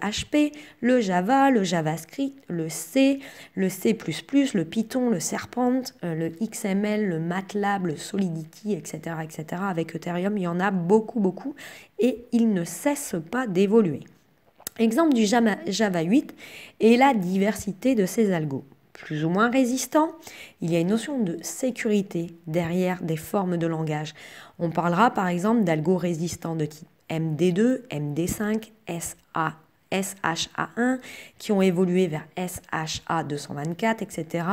HP, le Java, le JavaScript, le C, le C++, le Python, le Serpent, euh, le XML, le MATLAB, le Solidity, etc., etc. Avec Ethereum, il y en a beaucoup, beaucoup, et il ne cesse pas d'évoluer. Exemple du Java 8 et la diversité de ses algos plus ou moins résistants. Il y a une notion de sécurité derrière des formes de langage. On parlera par exemple d'algos résistants de type MD2, MD5, SA SHA1, qui ont évolué vers SHA224, etc.,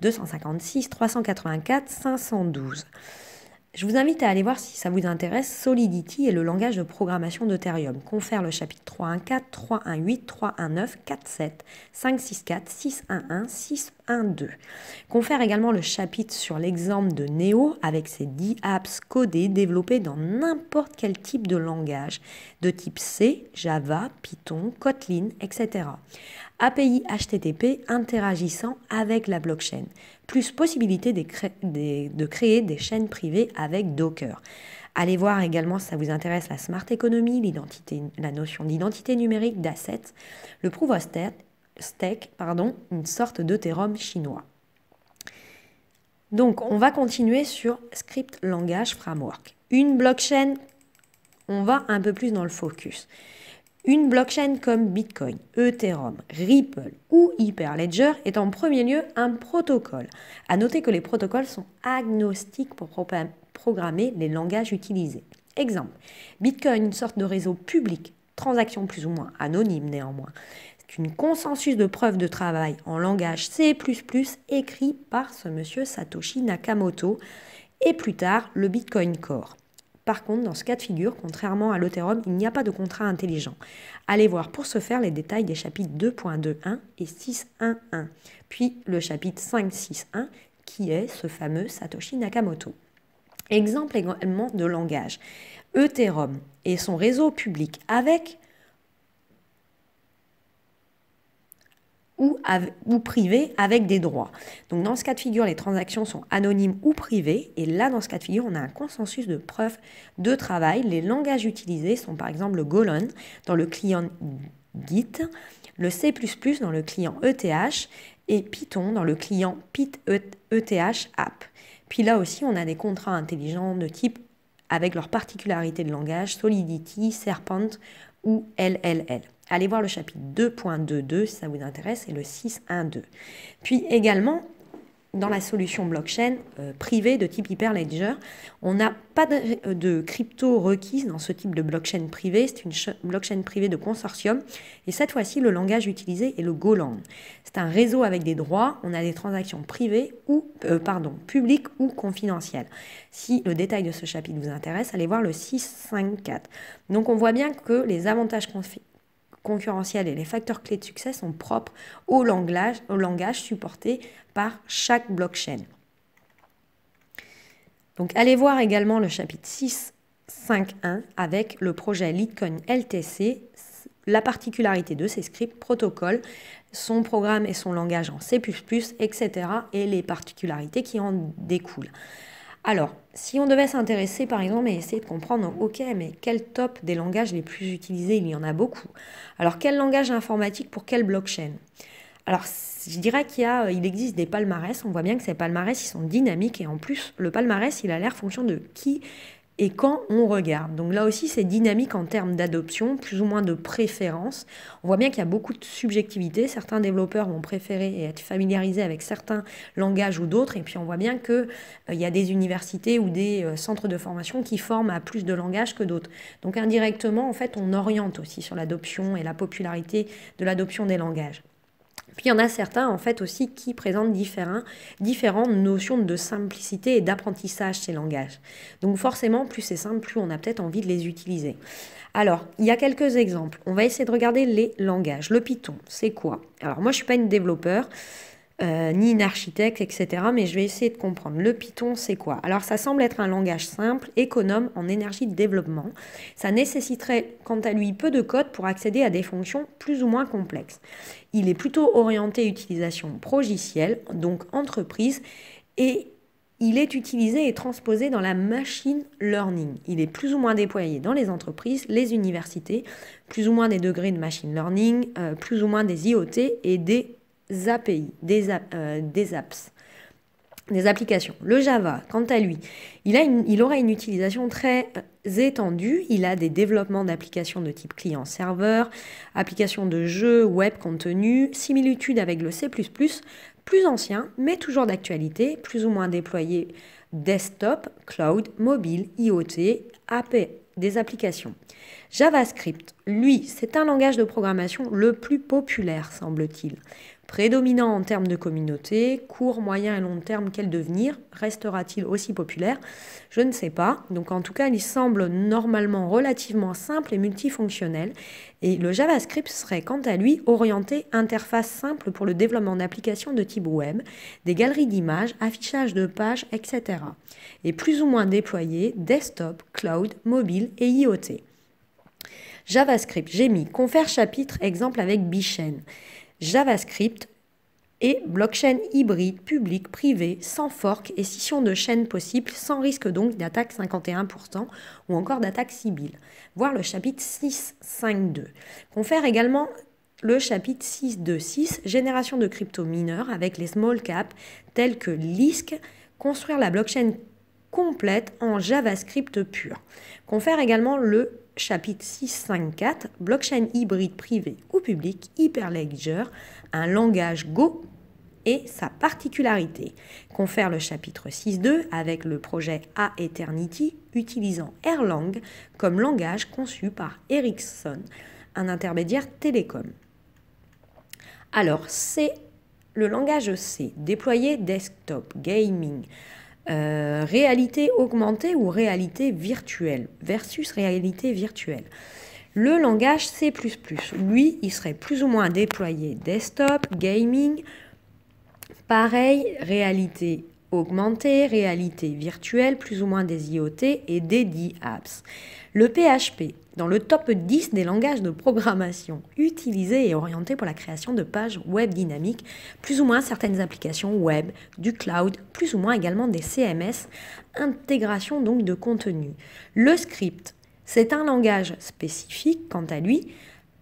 256, 384, 512. Je vous invite à aller voir si ça vous intéresse Solidity et le langage de programmation d'Ethereum. Confère le chapitre 314, 318, 319, 47, 564, 611, 612. Confère également le chapitre sur l'exemple de Neo avec ses 10 apps codées développées dans n'importe quel type de langage, de type C, Java, Python, Kotlin, etc. API HTTP interagissant avec la blockchain, plus possibilité de créer, des chaînes privées avec Docker. Allez voir également si ça vous intéresse la smart economy, la notion d'identité numérique, d'assets, le proof of stake, pardon, une sorte d'Ethereum chinois. Donc, on va continuer sur Script Langage Framework. Une blockchain, on va un peu plus dans le focus. Une blockchain comme Bitcoin, Ethereum, Ripple ou Hyperledger est en premier lieu un protocole. À noter que les protocoles sont agnostiques pour programmer les langages utilisés. Exemple, Bitcoin, une sorte de réseau public, transaction plus ou moins anonyme néanmoins. C'est une consensus de preuve de travail en langage C++ écrit par ce monsieur Satoshi Nakamoto et plus tard le Bitcoin Core. Par contre, dans ce cas de figure, contrairement à l'Euthérum, il n'y a pas de contrat intelligent. Allez voir pour ce faire les détails des chapitres 2.21 et 6.1.1, puis le chapitre 5.6.1 qui est ce fameux Satoshi Nakamoto. Exemple également de langage. Ethereum et son réseau public avec ou, ou avec des droits. Donc dans ce cas de figure, les transactions sont anonymes ou privées, et là dans ce cas de figure, on a un consensus de preuve de travail. Les langages utilisés sont par exemple le Golan dans le client Git, le C++ dans le client ETH et Python dans le client PIT ETH e app. Puis là aussi, on a des contrats intelligents de type avec leurs particularités de langage, Solidity, Serpent ou LLL. Allez voir le chapitre 2.22 si ça vous intéresse et le 6.1.2. Puis également, dans la solution blockchain euh, privée de type Hyperledger. On n'a pas euh, de, crypto requise dans ce type de blockchain privée. C'est une blockchain privée de consortium. Et cette fois-ci, le langage utilisé est le Golang. C'est un réseau avec des droits. On a des transactions privées ou, euh, pardon, publiques ou confidentielles. Si le détail de ce chapitre vous intéresse, allez voir le 654. Donc on voit bien que les avantages concurrentiel et les facteurs clés de succès sont propres au langage, supporté par chaque blockchain. Donc allez voir également le chapitre 6.5.1 avec le projet Litecoin LTC, la particularité de ses scripts, protocoles, son programme et son langage en C++, etc. et les particularités qui en découlent. Alors, si on devait s'intéresser par exemple et essayer de comprendre, ok, mais quel top des langages les plus utilisés Il y en a beaucoup. Alors, quel langage informatique pour quelle blockchain alors, je dirais qu'il euh, il existe des palmarès. On voit bien que ces palmarès, ils sont dynamiques. Et en plus, le palmarès, il a l'air fonction de qui et quand on regarde. Donc là aussi, c'est dynamique en termes d'adoption, plus ou moins de préférence. On voit bien qu'il y a beaucoup de subjectivité. Certains développeurs vont préférer être familiarisés avec certains langages ou d'autres. Et puis on voit bien qu'il euh, il y a des universités ou des euh, centres de formation qui forment à plus de langages que d'autres. Donc indirectement, en fait, on oriente aussi sur l'adoption et la popularité de l'adoption des langages. Puis il y en a certains en fait aussi qui présentent différents, différentes notions de simplicité et d'apprentissage ces langages. Donc forcément, plus c'est simple, plus on a peut-être envie de les utiliser. Alors, il y a quelques exemples. On va essayer de regarder les langages. Le Python, c'est quoi Alors moi, je ne suis pas une développeur. Euh, ni une architecte, etc. Mais je vais essayer de comprendre. Le Python, c'est quoi Alors, ça semble être un langage simple, économe en énergie de développement. Ça nécessiterait, quant à lui, peu de code pour accéder à des fonctions plus ou moins complexes. Il est plutôt orienté utilisation progicielle, donc entreprise, et il est utilisé et transposé dans la machine learning. Il est plus ou moins déployé dans les entreprises, les universités, plus ou moins des degrés de machine learning, euh, plus ou moins des IoT et des API, euh, des, apps, des applications. Le Java, quant à lui, il, a il aura une utilisation très euh, étendue. Il a des développements d'applications de type client-serveur, applications de jeux, web, contenu, similitude avec le C++, plus ancien, mais toujours d'actualité, plus ou moins déployé desktop, cloud, mobile, IoT, AP, des applications. JavaScript, lui, c'est un langage de programmation le plus populaire, semble-t-il. Prédominant en termes de communauté, court, moyen et long terme, quel devenir Restera-t-il aussi populaire Je ne sais pas. Donc en tout cas, il semble normalement relativement simple et multifonctionnel. Et le JavaScript serait quant à lui orienté interface simple pour le développement d'applications de type web, des galeries d'images, affichage de pages, etc. Et plus ou moins déployé desktop, cloud, mobile et IoT. JavaScript, j'ai mis confère chapitre exemple avec Bichen. JavaScript et blockchain hybride, public, privé, sans fork et scission de chaîne possible, sans risque donc d'attaque 51% ou encore d'attaque civile Voir le chapitre 6.5.2. Confère également le chapitre 6.2.6, génération de crypto mineurs avec les small caps tels que LISC, construire la blockchain complète en JavaScript pur. Confère également le chapitre 654, blockchain hybride privée ou publique, Hyperledger, un langage Go et sa particularité, confère le chapitre 6.2 avec le projet A Eternity utilisant Erlang comme langage conçu par Ericsson, un intermédiaire télécom. Alors, c'est le langage C, déployé desktop, gaming, euh, réalité augmentée ou réalité virtuelle versus réalité virtuelle. Le langage C++, lui, il serait plus ou moins déployé desktop, gaming, pareil, réalité augmentée, réalité virtuelle, plus ou moins des IoT et des apps. Le PHP, dans le top 10 des langages de programmation utilisés et orientés pour la création de pages web dynamiques, plus ou moins certaines applications web, du cloud, plus ou moins également des CMS, intégration donc de contenu. Le script, c'est un langage spécifique quant à lui,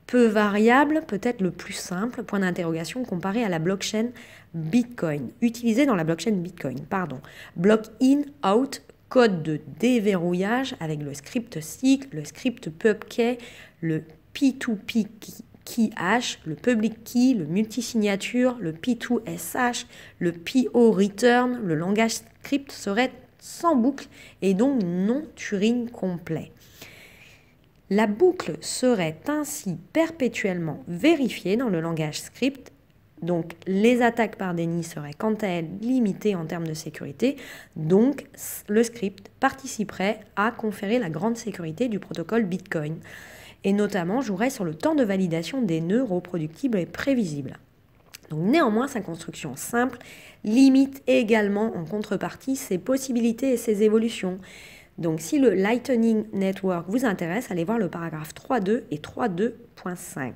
peu variable, peut-être le plus simple, point d'interrogation comparé à la blockchain Bitcoin, utilisé dans la blockchain Bitcoin, pardon. Block in, out, code de déverrouillage avec le script cycle, le script pubkey, le P2P key le public key, le multisignature, le P2SH, le PO return, le langage script serait sans boucle et donc non Turing complet. La boucle serait ainsi perpétuellement vérifiée dans le langage script donc les attaques par déni seraient quant à elles limitées en termes de sécurité, donc le script participerait à conférer la grande sécurité du protocole Bitcoin, et notamment jouerait sur le temps de validation des nœuds reproductibles et prévisibles. Donc néanmoins, sa construction simple limite également en contrepartie ses possibilités et ses évolutions. Donc si le Lightning Network vous intéresse, allez voir le paragraphe 3.2 et 3.2.5.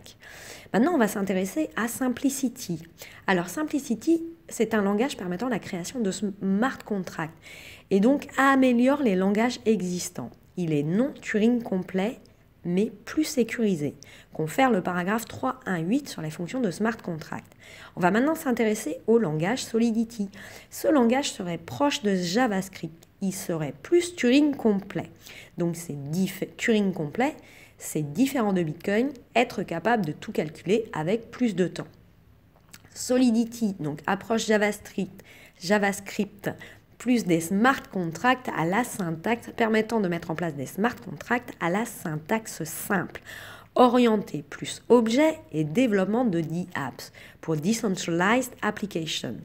Maintenant, on va s'intéresser à Simplicity. Alors Simplicity, c'est un langage permettant la création de smart contracts et donc améliore les langages existants. Il est non Turing complet mais plus sécurisé. Confère le paragraphe 3.1.8 sur les fonctions de smart contracts. On va maintenant s'intéresser au langage Solidity. Ce langage serait proche de JavaScript il serait plus Turing complet. Donc c'est Turing complet, c'est différent de Bitcoin, être capable de tout calculer avec plus de temps. Solidity, donc approche JavaScript, JavaScript plus des smart contracts à la syntaxe, permettant de mettre en place des smart contracts à la syntaxe simple orienté plus objet et développement de apps pour Decentralized Application.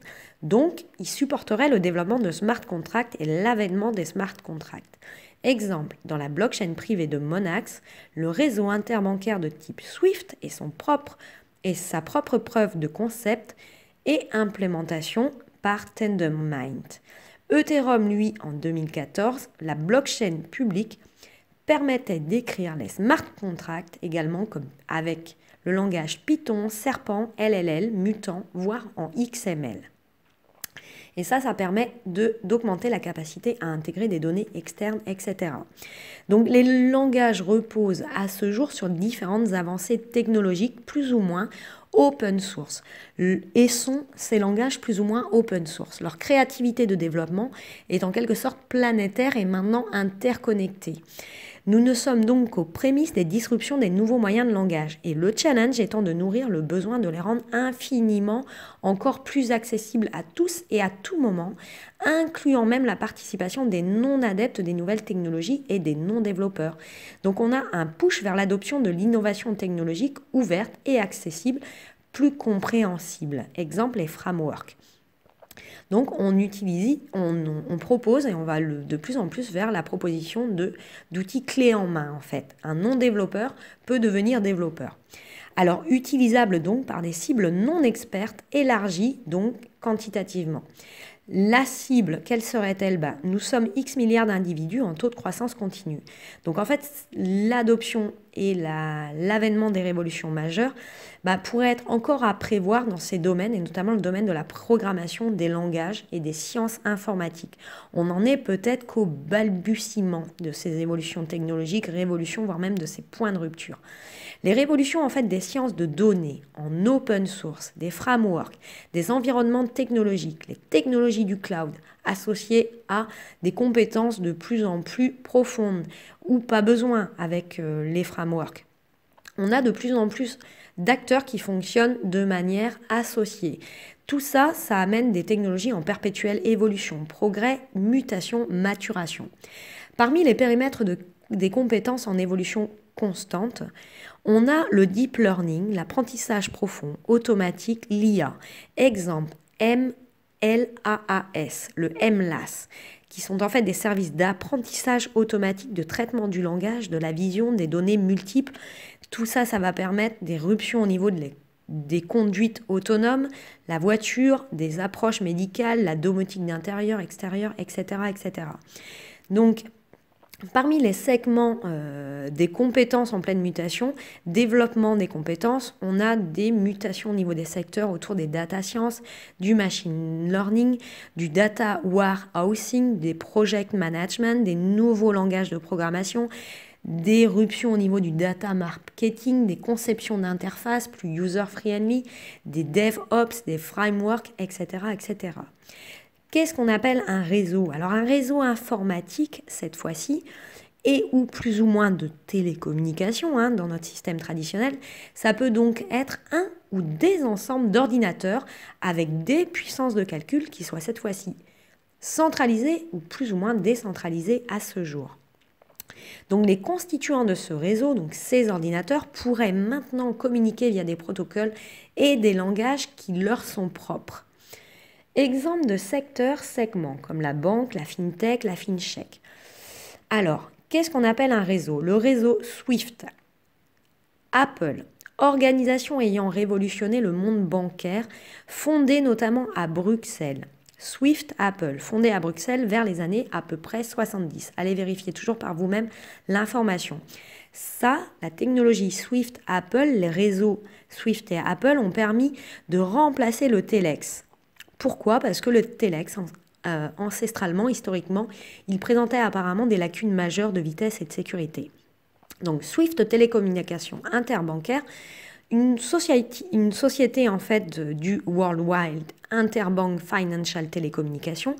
Donc, il supporterait le développement de smart contracts et l'avènement des smart contracts. Exemple, dans la blockchain privée de Monax, le réseau interbancaire de type SWIFT et son propre, et sa propre preuve de concept et implémentation par TenderMind. Ethereum, lui, en 2014, la blockchain publique permettait d'écrire les smart contracts également comme avec le langage Python, Serpent, LLL, Mutant, voire en XML. Et ça, ça permet d'augmenter la capacité à intégrer des données externes, etc. Donc les langages reposent à ce jour sur différentes avancées technologiques plus ou moins open source. Et sont ces langages plus ou moins open source. Leur créativité de développement est en quelque sorte planétaire et maintenant interconnectée. Nous ne sommes donc qu'aux prémices des disruptions des nouveaux moyens de langage, et le challenge étant de nourrir le besoin de les rendre infiniment encore plus accessibles à tous et à tout moment, incluant même la participation des non-adeptes des nouvelles technologies et des non-développeurs. Donc on a un push vers l'adoption de l'innovation technologique ouverte et accessible plus compréhensible. Exemple, les frameworks. Donc on utilise, on, propose et on va de plus en plus vers la proposition d'outils clés en main en fait. Un non-développeur peut devenir développeur. Alors utilisable donc par des cibles non expertes, élargies donc quantitativement. La cible, quelle serait-elle ben, Nous sommes X milliards d'individus en taux de croissance continue. Donc en fait, l'adoption et l'avènement des révolutions majeures ben, pourraient être encore à prévoir dans ces domaines, et notamment le domaine de la programmation des langages et des sciences informatiques. On n'en est peut-être qu'au balbutiement de ces évolutions technologiques, révolutions, voire même de ces points de rupture. Les révolutions en fait des sciences de données en open source, des frameworks, des environnements technologiques, les technologies du cloud associées à des compétences de plus en plus profondes ou pas besoin avec euh, les frameworks. On a de plus en plus d'acteurs qui fonctionnent de manière associée. Tout ça, ça amène des technologies en perpétuelle évolution, progrès, mutation, maturation. Parmi les périmètres de, des compétences en évolution constante, on a le deep learning, l'apprentissage profond, automatique, l'IA. Exemple, MLAAS, le MLAS, qui sont en fait des services d'apprentissage automatique de traitement du langage, de la vision, des données multiples. Tout ça, ça va permettre des ruptures au niveau des conduites autonomes, la voiture, des approches médicales, la domotique d'intérieur, extérieur, etc., etc. Donc, Parmi les segments euh, des compétences en pleine mutation, développement des compétences, on a des mutations au niveau des secteurs autour des data science, du machine learning, du data warehousing, des project management, des nouveaux langages de programmation, des au niveau du data marketing, des conceptions d'interfaces plus user-friendly, des DevOps, des frameworks, etc. etc. Qu'est-ce qu'on appelle un réseau Alors un réseau informatique, cette fois-ci, et ou plus ou moins de télécommunications hein, dans notre système traditionnel, ça peut donc être un ou des ensembles d'ordinateurs avec des puissances de calcul qui soient cette fois-ci centralisées ou plus ou moins décentralisées à ce jour. Donc les constituants de ce réseau, donc ces ordinateurs, pourraient maintenant communiquer via des protocoles et des langages qui leur sont propres. Exemple de secteur, segment, comme la banque, la fintech, la fincheck. Alors, qu'est-ce qu'on appelle un réseau Le réseau SWIFT. Apple, organisation ayant révolutionné le monde bancaire, fondée notamment à Bruxelles. Swift Apple, fondée à Bruxelles vers les années à peu près 70. Allez vérifier toujours par vous-même l'information. Ça, la technologie Swift Apple, les réseaux Swift et Apple ont permis de remplacer le Telex. Pourquoi Parce que le Telex, euh, ancestralement, historiquement, il présentait apparemment des lacunes majeures de vitesse et de sécurité. Donc Swift Télécommunications Interbancaire, une, une société en fait du Worldwide Interbank Financial Telecommunications,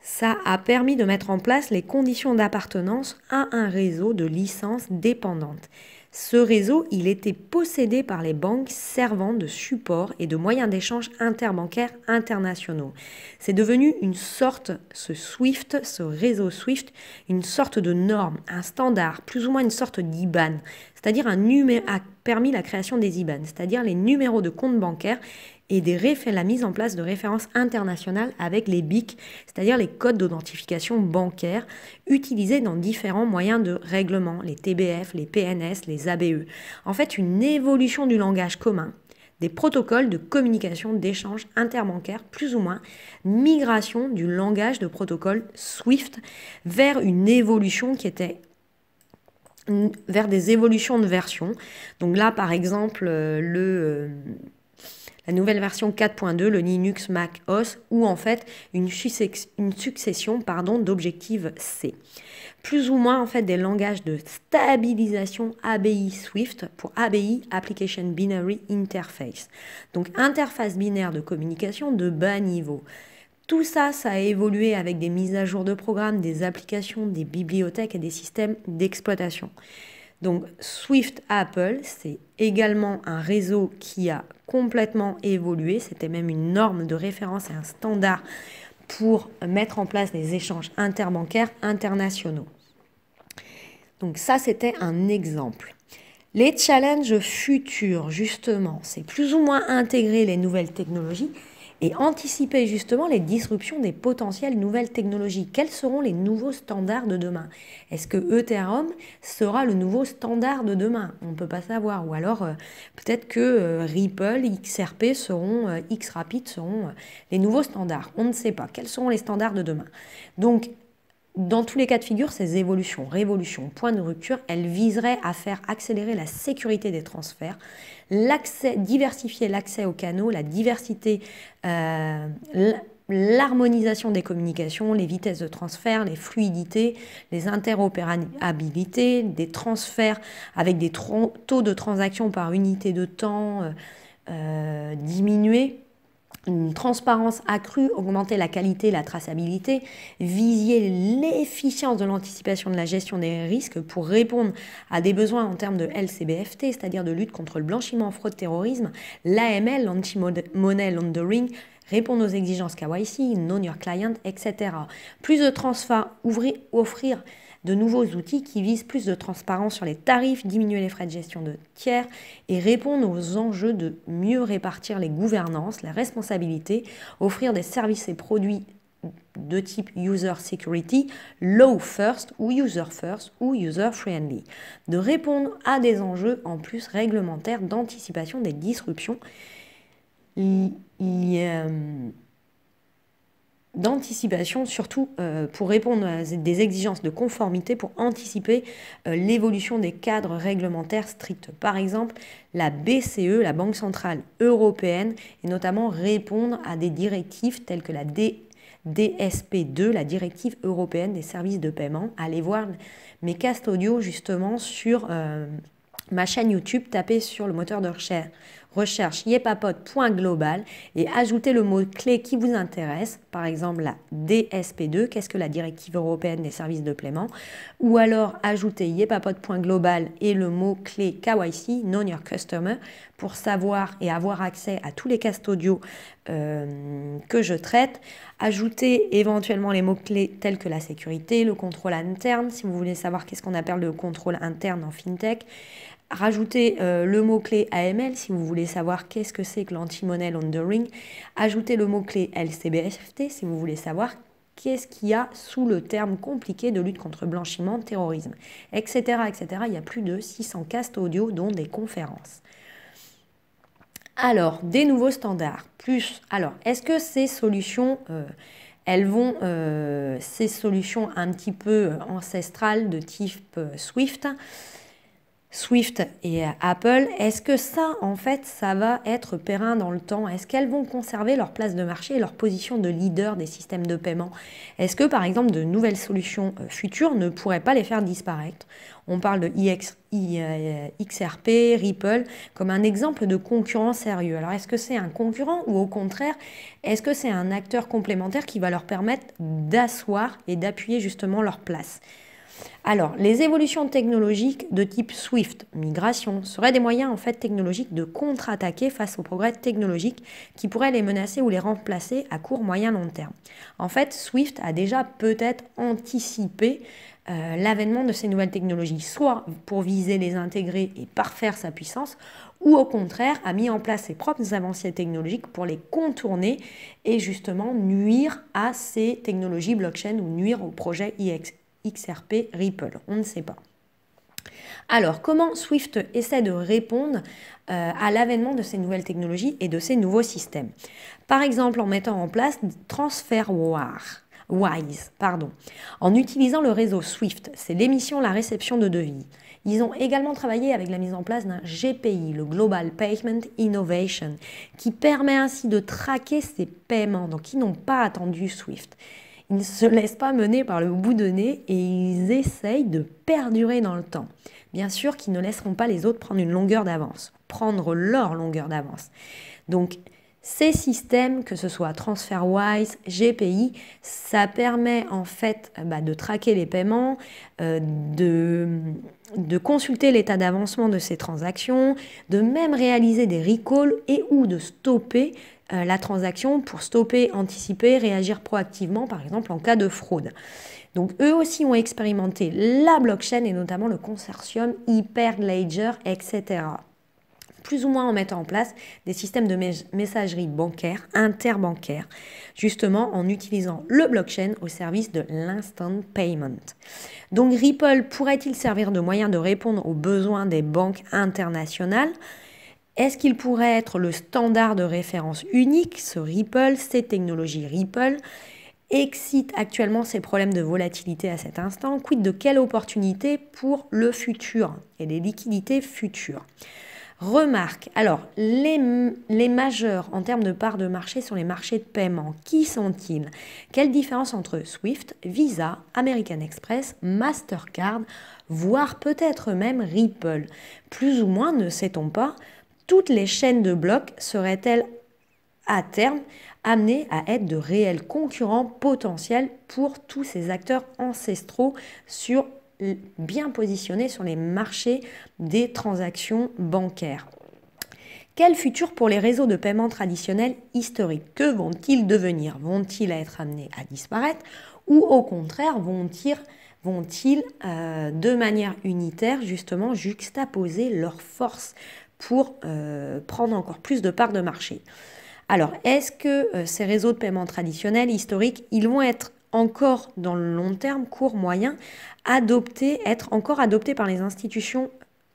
ça a permis de mettre en place les conditions d'appartenance à un réseau de licences dépendantes. Ce réseau, il était possédé par les banques servant de support et de moyens d'échange interbancaires internationaux. C'est devenu une sorte, ce SWIFT, ce réseau SWIFT, une sorte de norme, un standard, plus ou moins une sorte d'IBAN, c'est-à-dire un numéro a permis la création des IBAN, c'est-à-dire les numéros de compte bancaire et des la mise en place de références internationales avec les BIC, c'est-à-dire les codes d'identification bancaire utilisés dans différents moyens de règlement, les TBF, les PNS, les ABE. En fait, une évolution du langage commun des protocoles de communication d'échange interbancaire, plus ou moins, migration du langage de protocole SWIFT vers une évolution qui était vers des évolutions de versions. Donc là, par exemple, euh, le euh, la nouvelle version 4.2, le Linux Mac OS, ou en fait une, une succession d'objectifs C. Plus ou moins en fait des langages de stabilisation ABI Swift pour ABI Application Binary Interface. Donc interface binaire de communication de bas niveau. Tout ça, ça a évolué avec des mises à jour de programmes, des applications, des bibliothèques et des systèmes d'exploitation. Donc Swift Apple, c'est également un réseau qui a complètement évolué. C'était même une norme de référence et un standard pour mettre en place des échanges interbancaires internationaux. Donc ça, c'était un exemple. Les challenges futurs, justement, c'est plus ou moins intégrer les nouvelles technologies, et anticiper justement les disruptions des potentielles nouvelles technologies. Quels seront les nouveaux standards de demain Est-ce que Ethereum sera le nouveau standard de demain On ne peut pas savoir. Ou alors euh, peut-être que euh, Ripple, XRP seront, euh, X seront les nouveaux standards. On ne sait pas. Quels seront les standards de demain Donc dans tous les cas de figure, ces évolutions, révolutions, points de rupture, elles viseraient à faire accélérer la sécurité des transferts, diversifier l'accès aux canaux, la diversité, euh, l'harmonisation des communications, les vitesses de transfert, les fluidités, les interopérabilités, des transferts avec des taux de transaction par unité de temps euh, euh, diminués une transparence accrue, augmenter la qualité, la traçabilité, viser l'efficience de l'anticipation de la gestion des risques pour répondre à des besoins en termes de LCBFT, c'est-à-dire de lutte contre le blanchiment, fraude, terrorisme, l'AML, l'anti-money laundering, répondre aux exigences KYC, know your client, etc. Plus de transferts, ouvrir, offrir de nouveaux outils qui visent plus de transparence sur les tarifs, diminuer les frais de gestion de tiers et répondre aux enjeux de mieux répartir les gouvernances, la responsabilité, offrir des services et produits de type user security, low first ou user first ou user friendly, de répondre à des enjeux en plus réglementaires d'anticipation des disruptions. Hum, d'anticipation, surtout euh, pour répondre à des exigences de conformité, pour anticiper euh, l'évolution des cadres réglementaires stricts. Par exemple, la BCE, la Banque Centrale Européenne, et notamment répondre à des directives telles que la DSP2, la directive européenne des services de paiement. Allez voir mes castes audio justement sur euh, ma chaîne YouTube, tapez sur le moteur de recherche recherche Yepapod.global et ajoutez le mot-clé qui vous intéresse, par exemple la DSP2, qu'est-ce que la directive européenne des services de paiement, ou alors ajoutez Yepapod.global et le mot-clé KYC, Non Your Customer, pour savoir et avoir accès à tous les castes audio euh, que je traite. Ajoutez éventuellement les mots-clés tels que la sécurité, le contrôle interne, si vous voulez savoir qu'est-ce qu'on appelle le contrôle interne en fintech. Rajoutez euh, le mot-clé AML si vous voulez savoir qu'est-ce que c'est que lanti the ring. Ajoutez le mot-clé LCBFT si vous voulez savoir qu'est-ce qu'il y a sous le terme compliqué de lutte contre blanchiment, terrorisme, etc. etc. Il y a plus de 600 castes audio, dont des conférences. Alors, des nouveaux standards, plus. Alors, est-ce que ces solutions, euh, elles vont, euh, ces solutions un petit peu ancestrales de type Swift, Swift et Apple, est-ce que ça, en fait, ça va être périn dans le temps Est-ce qu'elles vont conserver leur place de marché et leur position de leader des systèmes de paiement Est-ce que, par exemple, de nouvelles solutions euh, futures ne pourraient pas les faire disparaître On parle de XRP, euh, Ripple, comme un exemple de concurrent sérieux. Alors, est-ce que c'est un concurrent ou au contraire, est-ce que c'est un acteur complémentaire qui va leur permettre d'asseoir et d'appuyer justement leur place alors, les évolutions technologiques de type SWIFT, migration, seraient des moyens en fait technologiques de contre-attaquer face aux progrès technologiques qui pourraient les menacer ou les remplacer à court, moyen, long terme. En fait, SWIFT a déjà peut-être anticipé euh, l'avènement de ces nouvelles technologies, soit pour viser les intégrer et parfaire sa puissance, ou au contraire a mis en place ses propres avancées technologiques pour les contourner et justement nuire à ces technologies blockchain ou nuire au projet IX, XRP, Ripple, on ne sait pas. Alors, comment Swift essaie de répondre euh, à l'avènement de ces nouvelles technologies et de ces nouveaux systèmes Par exemple, en mettant en place TransferWise, Wise, pardon, en utilisant le réseau Swift, c'est l'émission, la réception de devis. Ils ont également travaillé avec la mise en place d'un GPI, le Global Payment Innovation, qui permet ainsi de traquer ces paiements, donc ils n'ont pas attendu Swift. Ils ne se laissent pas mener par le bout de nez et ils essayent de perdurer dans le temps. Bien sûr qu'ils ne laisseront pas les autres prendre une longueur d'avance, prendre leur longueur d'avance. Donc, ces systèmes, que ce soit TransferWise, GPI, ça permet en fait bah, de traquer les paiements, euh, de, consulter l'état d'avancement de ces transactions, de même réaliser des recalls et ou de stopper euh, la transaction pour stopper, anticiper, réagir proactivement, par exemple en cas de fraude. Donc eux aussi ont expérimenté la blockchain et notamment le consortium Hyperledger, etc. Plus ou moins en mettant en place des systèmes de messagerie bancaire, interbancaire, justement en utilisant le blockchain au service de l'instant payment. Donc Ripple pourrait-il servir de moyen de répondre aux besoins des banques internationales est-ce qu'il pourrait être le standard de référence unique, ce Ripple, ces technologies Ripple excite actuellement ces problèmes de volatilité à cet instant Quid de quelle opportunité pour le futur et les liquidités futures Remarque, alors les, les, majeurs en termes de parts de marché sont les marchés de paiement. Qui sont-ils Quelle différence entre Swift, Visa, American Express, Mastercard, voire peut-être même Ripple Plus ou moins, ne sait-on pas, toutes les chaînes de blocs seraient-elles à terme amenées à être de réels concurrents potentiels pour tous ces acteurs ancestraux sur, bien positionnés sur les marchés des transactions bancaires. Quel futur pour les réseaux de paiement traditionnels historiques Que vont-ils devenir Vont-ils être amenés à disparaître ou au contraire vont-ils vont euh, de manière unitaire justement juxtaposer leurs forces pour euh, prendre encore plus de parts de marché. Alors, est-ce que euh, ces réseaux de paiement traditionnels, historiques, ils vont être encore dans le long terme, court, moyen, adoptés, être encore adoptés par les institutions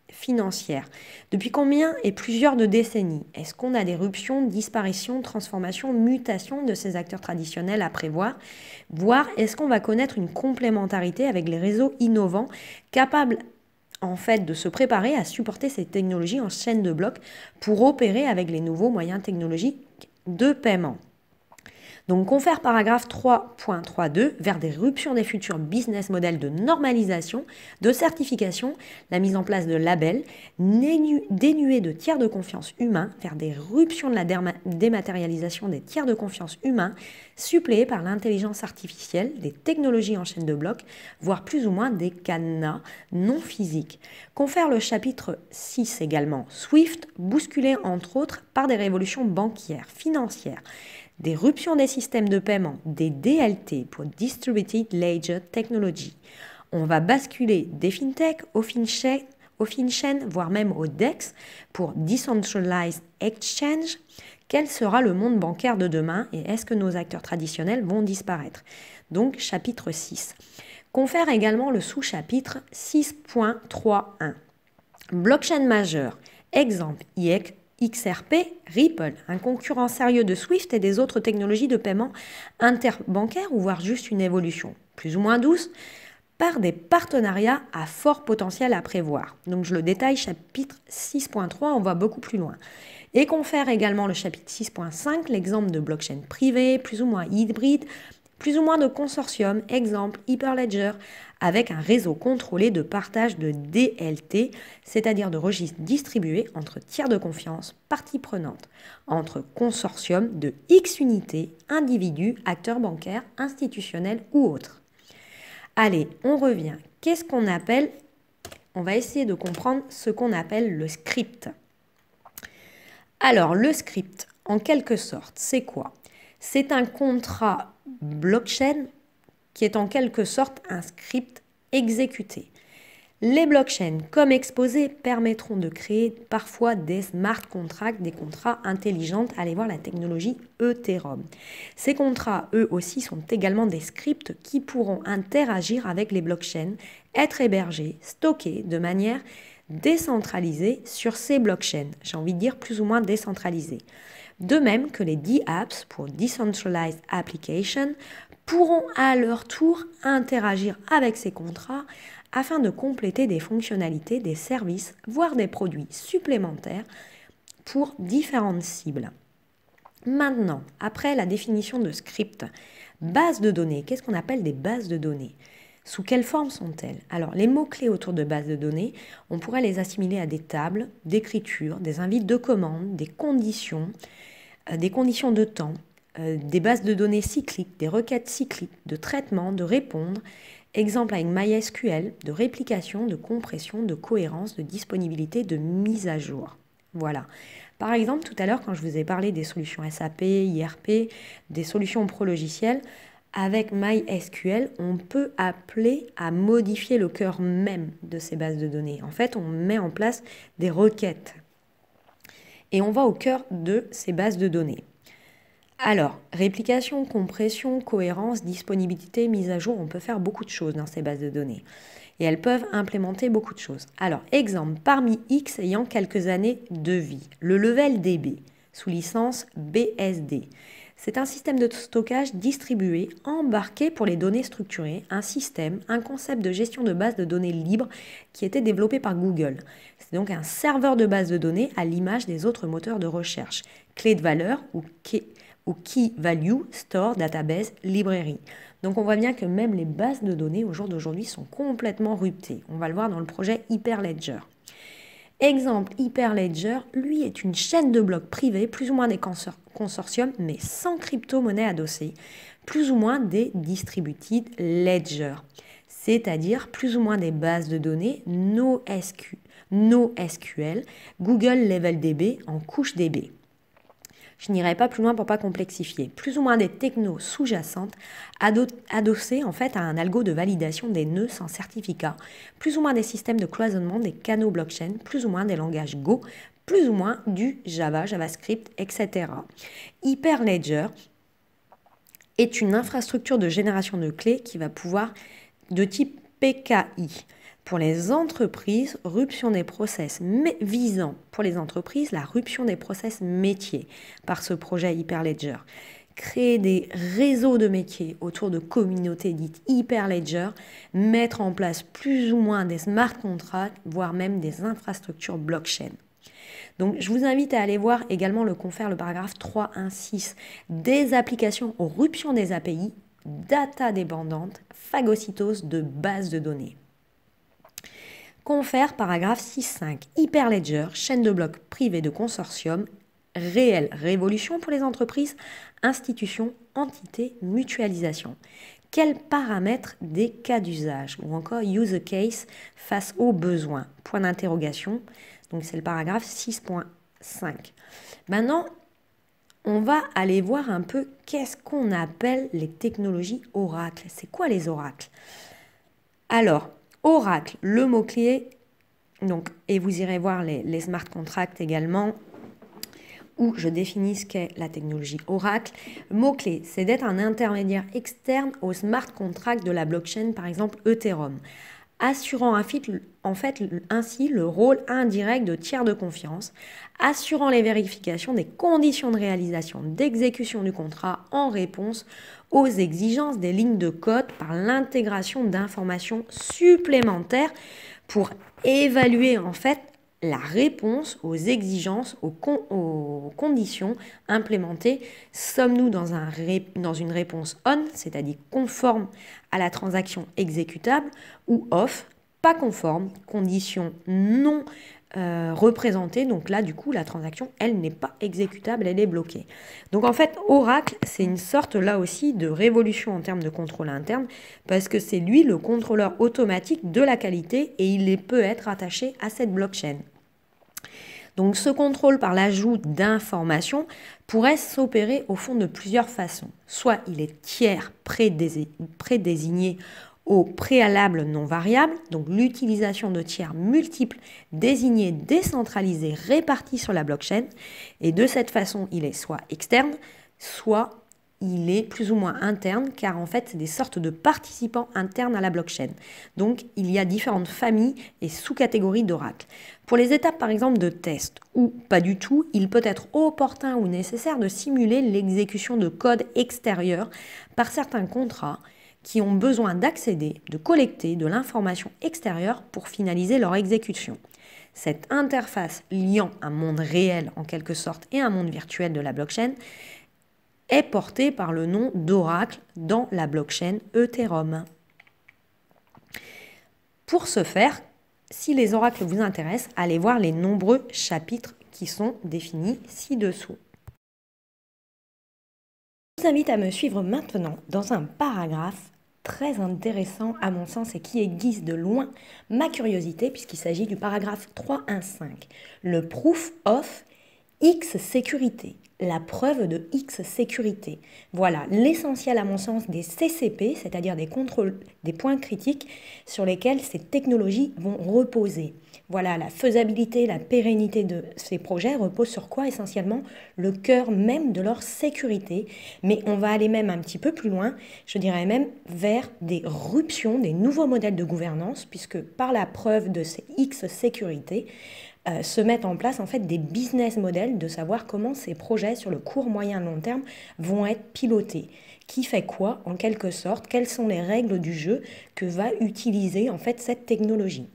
financières Depuis combien et plusieurs de décennies Est-ce qu'on a des ruptions, disparitions, transformations, mutations de ces acteurs traditionnels à prévoir Voire est-ce qu'on va connaître une complémentarité avec les réseaux innovants capables en fait de se préparer à supporter ces technologies en chaîne de blocs pour opérer avec les nouveaux moyens technologiques de paiement. Donc confère paragraphe 3.32 vers des ruptures des futurs business models de normalisation, de certification, la mise en place de labels, dénués de tiers de confiance humain, vers des ruptures de la dématérialisation des tiers de confiance humains suppléés par l'intelligence artificielle, des technologies en chaîne de blocs, voire plus ou moins des cadenas non physiques. Confère le chapitre 6 également, SWIFT, bousculé entre autres par des révolutions bancaires, financières des des systèmes de paiement, des DLT pour Distributed Ledger Technology. On va basculer des fintech aux fintech au FinChain, voire même au DEX, pour Decentralized Exchange, quel sera le monde bancaire de demain et est-ce que nos acteurs traditionnels vont disparaître Donc chapitre 6. Confère également le sous-chapitre 6.3.1. Blockchain majeur, exemple IEC XRP Ripple, un concurrent sérieux de Swift et des autres technologies de paiement interbancaires, ou voire juste une évolution plus ou moins douce, par des partenariats à fort potentiel à prévoir. Donc je le détaille, chapitre 6.3, on va beaucoup plus loin. Et confère également le chapitre 6.5 l'exemple de blockchain privée, plus ou moins hybride, plus ou moins de consortiums, exemple Hyperledger, avec un réseau contrôlé de partage de DLT, c'est-à-dire de registres distribués entre tiers de confiance, parties prenantes, entre consortiums de X unités, individus, acteurs bancaires, institutionnels ou autres. Allez, on revient. Qu'est-ce qu'on appelle On va essayer de comprendre ce qu'on appelle le script. Alors, le script, en quelque sorte, c'est quoi c'est un contrat blockchain qui est en quelque sorte un script exécuté. Les blockchains, comme exposé, permettront de créer parfois des smart contracts, des contrats intelligents. Allez voir la technologie Ethereum. Ces contrats, eux aussi, sont également des scripts qui pourront interagir avec les blockchains, être hébergés, stockés de manière décentralisée sur ces blockchains. J'ai envie de dire plus ou moins décentralisée de même que les DApps pour Decentralized Application pourront à leur tour interagir avec ces contrats afin de compléter des fonctionnalités, des services, voire des produits supplémentaires pour différentes cibles. Maintenant, après la définition de script, base de données, qu'est-ce qu'on appelle des bases de données sous quelle forme sont-elles Alors, les mots-clés autour de bases de données, on pourrait les assimiler à des tables d'écriture, des invites de commande, des conditions, euh, des conditions de temps, euh, des bases de données cycliques, des requêtes cycliques, de traitement, de répondre, exemple avec MySQL, de réplication, de compression, de cohérence, de disponibilité, de mise à jour. Voilà. Par exemple, tout à l'heure, quand je vous ai parlé des solutions SAP, IRP, des solutions pro logiciels avec MySQL, on peut appeler à modifier le cœur même de ces bases de données. En fait, on met en place des requêtes et on va au cœur de ces bases de données. Alors, réplication, compression, cohérence, disponibilité, mise à jour, on peut faire beaucoup de choses dans ces bases de données. Et elles peuvent implémenter beaucoup de choses. Alors, exemple, parmi X ayant quelques années de vie, le level DB, sous licence BSD, c'est un système de stockage distribué, embarqué pour les données structurées, un système, un concept de gestion de base de données libre qui était développé par Google. C'est donc un serveur de base de données à l'image des autres moteurs de recherche, clé de valeur ou key, ou key value, store, database, librairie. Donc on voit bien que même les bases de données au jour d'aujourd'hui sont complètement ruptées. On va le voir dans le projet Hyperledger. Exemple, Hyperledger, lui, est une chaîne de blocs privés, plus ou moins des consortiums, mais sans crypto-monnaie adossée, plus ou moins des distributed ledger, c'est-à-dire plus ou moins des bases de données NoSQL, Google Level DB en couche DB. Je n'irai pas plus loin pour pas complexifier. Plus ou moins des technos sous-jacentes adossées en fait à un algo de validation des nœuds sans certificat, plus ou moins des systèmes de cloisonnement des canaux blockchain, plus ou moins des langages Go, plus ou moins du Java, JavaScript, etc. Hyperledger est une infrastructure de génération de clés qui va pouvoir de type PKI pour les entreprises, ruption des process visant pour les entreprises la ruption des process métiers par ce projet Hyperledger. Créer des réseaux de métiers autour de communautés dites Hyperledger, mettre en place plus ou moins des smart contracts, voire même des infrastructures blockchain. Donc je vous invite à aller voir également le confère, le paragraphe 3.1.6 des applications aux ruptions des API, data dépendante, phagocytose de base de données. Confère paragraphe 6.5. Hyperledger, chaîne de blocs privée de consortium, réelle révolution pour les entreprises, institutions, entités, mutualisation. Quels paramètres des cas d'usage ou encore use case face aux besoins Point d'interrogation. Donc c'est le paragraphe 6.5. Maintenant, on va aller voir un peu qu'est-ce qu'on appelle les technologies oracles. C'est quoi les oracles Alors, Oracle, le mot-clé. Donc, et vous irez voir les, smart contracts également, où je définis ce qu'est la technologie Oracle. Mot-clé, c'est d'être un intermédiaire externe au smart contract de la blockchain, par exemple Ethereum, assurant un filtre en fait ainsi le rôle indirect de tiers de confiance, assurant les vérifications des conditions de réalisation d'exécution du contrat en réponse aux exigences des lignes de code par l'intégration d'informations supplémentaires pour évaluer en fait la réponse aux exigences, aux, conditions implémentées. Sommes-nous dans, un dans, une réponse on, c'est-à-dire conforme à la transaction exécutable, ou off, conforme, condition non euh, représentée. Donc là, du coup, la transaction, elle n'est pas exécutable, elle est bloquée. Donc en fait, Oracle, c'est une sorte là aussi de révolution en termes de contrôle interne, parce que c'est lui le contrôleur automatique de la qualité et il peut être attaché à cette blockchain. Donc ce contrôle par l'ajout d'informations pourrait s'opérer au fond de plusieurs façons. Soit il est tiers prédésigné au préalable non variable, donc l'utilisation de tiers multiples, désignés, décentralisés, répartis sur la blockchain. Et de cette façon, il est soit externe, soit il est plus ou moins interne, car en fait, c'est des sortes de participants internes à la blockchain. Donc, il y a différentes familles et sous-catégories d'oracles. Pour les étapes, par exemple, de test ou pas du tout, il peut être opportun ou nécessaire de simuler l'exécution de code extérieur par certains contrats qui ont besoin d'accéder, de collecter de l'information extérieure pour finaliser leur exécution. Cette interface liant un monde réel en quelque sorte et un monde virtuel de la blockchain est portée par le nom d'oracle dans la blockchain Ethereum. Pour ce faire, si les oracles vous intéressent, allez voir les nombreux chapitres qui sont définis ci-dessous. Je vous invite à me suivre maintenant dans un paragraphe très intéressant à mon sens et qui aiguise de loin ma curiosité puisqu'il s'agit du paragraphe 3.1.5, le proof of X sécurité, la preuve de X sécurité. Voilà l'essentiel à mon sens des CCP, c'est-à-dire des contrôles, des points critiques sur lesquels ces technologies vont reposer. Voilà, la faisabilité, la pérennité de ces projets repose sur quoi essentiellement Le cœur même de leur sécurité. Mais on va aller même un petit peu plus loin, je dirais même vers des ruptions, des nouveaux modèles de gouvernance, puisque par la preuve de ces X sécurités, euh, se mettent en place en fait des business models de savoir comment ces projets sur le court, moyen, long terme vont être pilotés. Qui fait quoi en quelque sorte Quelles sont les règles du jeu que va utiliser en fait cette technologie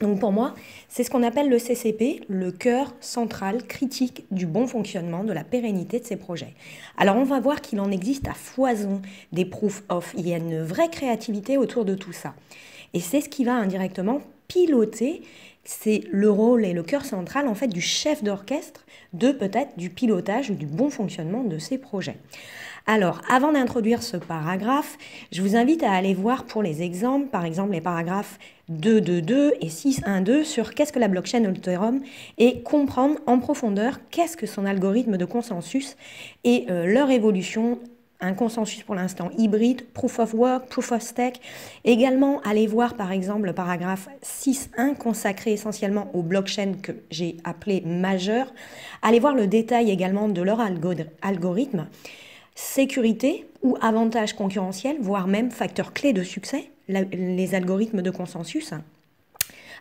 donc pour moi, c'est ce qu'on appelle le CCP, le cœur central critique du bon fonctionnement, de la pérennité de ces projets. Alors on va voir qu'il en existe à foison des proof of, Il y a une vraie créativité autour de tout ça. Et c'est ce qui va indirectement piloter, c'est le rôle et le cœur central en fait du chef d'orchestre de peut-être du pilotage ou du bon fonctionnement de ces projets. Alors, avant d'introduire ce paragraphe, je vous invite à aller voir pour les exemples, par exemple les paragraphes 2, 2, 2 et 6, 1, 2 sur qu'est-ce que la blockchain ou et comprendre en profondeur qu'est-ce que son algorithme de consensus et euh, leur évolution un consensus pour l'instant hybride, proof of work, proof of stake. Également, aller voir par exemple le paragraphe 6.1 consacré essentiellement aux blockchains que j'ai appelé majeurs. Aller voir le détail également de leur algorithme. Sécurité ou avantage concurrentiel, voire même facteur clé de succès les algorithmes de consensus.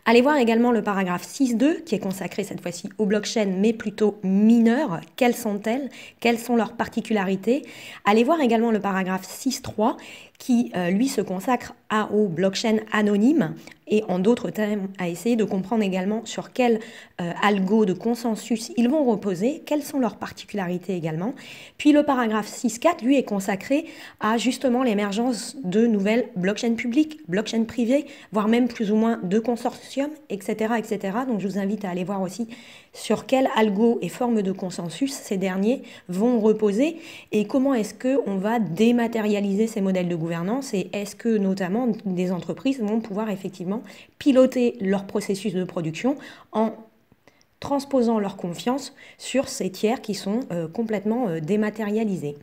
Allez voir également le paragraphe 6.2 qui est consacré cette fois-ci aux blockchains mais plutôt mineurs. Quelles sont-elles Quelles sont leurs particularités Allez voir également le paragraphe 6.3 qui euh, lui se consacre à, aux blockchains anonymes et en d'autres termes à essayer de comprendre également sur quel algos euh, algo de consensus ils vont reposer, quelles sont leurs particularités également. Puis le paragraphe 6.4, lui, est consacré à justement l'émergence de nouvelles blockchains publiques, blockchains privées, voire même plus ou moins de consortiums, etc., etc. Donc je vous invite à aller voir aussi sur quel algo et forme de consensus ces derniers vont reposer et comment est-ce qu'on va dématérialiser ces modèles de gouvernance et est-ce que notamment des entreprises vont pouvoir effectivement piloter leur processus de production en transposant leur confiance sur ces tiers qui sont euh, complètement euh, dématérialisés.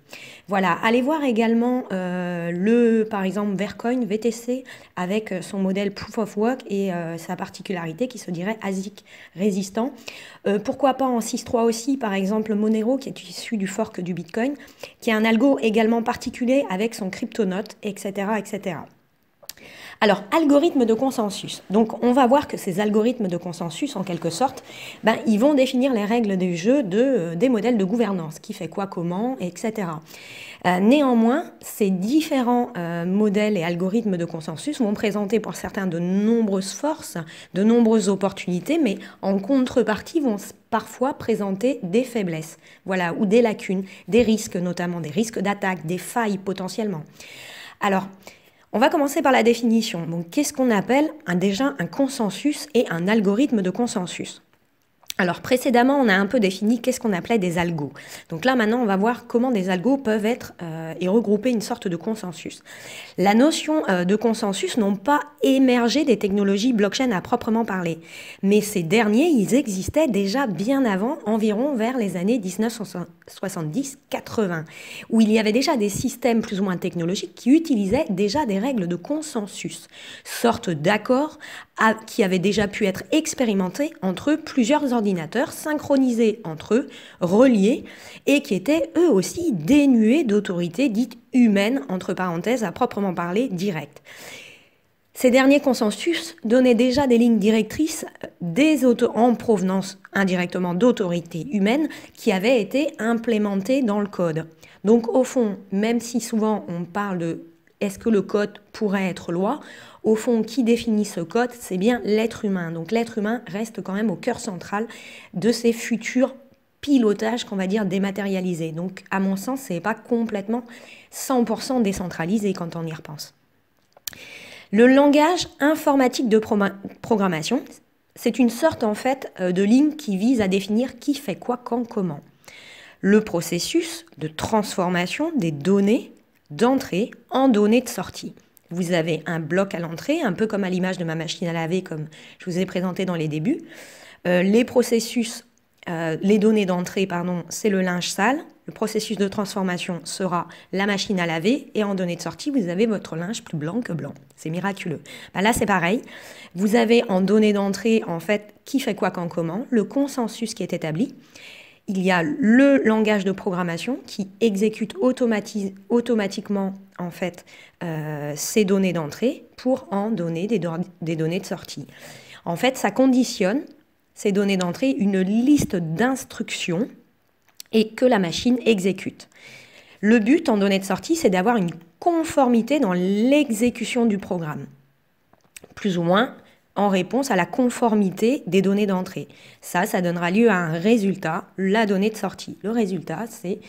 Voilà, allez voir également euh, le, par exemple, Vercoin VTC avec son modèle Proof of Work et sa particularité qui se dirait ASIC résistant. pourquoi pas en 6.3 aussi, par exemple, Monero qui est issu du fork du Bitcoin, qui a un algo également particulier avec son cryptonote, etc. etc. Alors, algorithmes de consensus. Donc, on va voir que ces algorithmes de consensus, en quelque sorte, ben, ils vont définir les règles du jeu de, euh, des modèles de gouvernance, qui fait quoi, comment, etc. Euh, néanmoins, ces différents euh, modèles et algorithmes de consensus vont présenter pour certains de nombreuses forces, de nombreuses opportunités, mais en contrepartie vont parfois présenter des faiblesses, voilà, ou des lacunes, des risques, notamment des risques d'attaque, des failles potentiellement. Alors, on va commencer par la définition. qu'est-ce qu'on appelle un, déjà un consensus et un algorithme de consensus alors précédemment, on a un peu défini qu'est-ce qu'on appelait des algos. Donc là maintenant, on va voir comment des algos peuvent être euh, et regrouper une sorte de consensus. La notion euh, de consensus n'ont pas émergé des technologies blockchain à proprement parler, mais ces derniers, ils existaient déjà bien avant, environ vers les années 1970-80, où il y avait déjà des systèmes plus ou moins technologiques qui utilisaient déjà des règles de consensus, sorte d'accord qui avait déjà pu être expérimenté entre plusieurs organisations synchronisés entre eux, reliés, et qui étaient eux aussi dénués d'autorité dite humaine, entre parenthèses, à proprement parler, directe. Ces derniers consensus donnaient déjà des lignes directrices euh, des en provenance indirectement d'autorités humaines qui avaient été implémentées dans le code. Donc au fond, même si souvent on parle de est-ce que le code pourrait être loi, au fond, qui définit ce code C'est bien l'être humain. Donc l'être humain reste quand même au cœur central de ces futurs pilotages, qu'on va dire dématérialisés. Donc à mon sens, ce n'est pas complètement 100% décentralisé quand on y repense. Le langage informatique de programmation, c'est une sorte en fait euh, de ligne qui vise à définir qui fait quoi, quand, comment. Le processus de transformation des données d'entrée en données de sortie. Vous avez un bloc à l'entrée, un peu comme à l'image de ma machine à laver, comme je vous ai présenté dans les débuts. Euh, les processus, euh, les données d'entrée, pardon, c'est le linge sale. Le processus de transformation sera la machine à laver et en données de sortie, vous avez votre linge plus blanc que blanc. C'est miraculeux. Bah, là, c'est pareil. Vous avez en données d'entrée, en fait, qui fait quoi quand comment, le consensus qui est établi. Il y a le langage de programmation qui exécute automatiquement en fait euh, ces données d'entrée pour en donner des, des données de sortie. En fait, ça conditionne ces données d'entrée une liste d'instructions et que la machine exécute. Le but en données de sortie, c'est d'avoir une conformité dans l'exécution du programme. Plus ou moins, en réponse à la conformité des données d'entrée. Ça, ça donnera lieu à un résultat, la donnée de sortie. Le résultat, c'est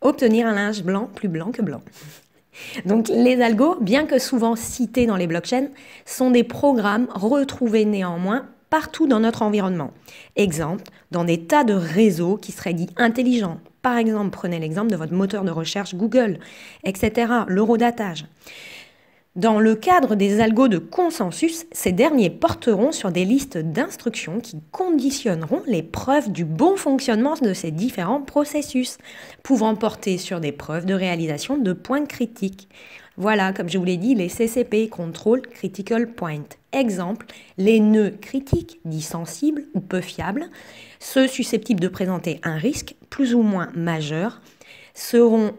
obtenir un linge blanc plus blanc que blanc. Donc les algos, bien que souvent cités dans les blockchains, sont des programmes retrouvés néanmoins partout dans notre environnement. Exemple, dans des tas de réseaux qui seraient dits intelligents. Par exemple, prenez l'exemple de votre moteur de recherche Google, etc., l'eurodatage. Dans le cadre des algos de consensus, ces derniers porteront sur des listes d'instructions qui conditionneront les preuves du bon fonctionnement de ces différents processus, pouvant porter sur des preuves de réalisation de points critiques. Voilà, comme je vous l'ai dit, les CCP, Control Critical Point. Exemple, les nœuds critiques, dits sensibles ou peu fiables, ceux susceptibles de présenter un risque plus ou moins majeur, seront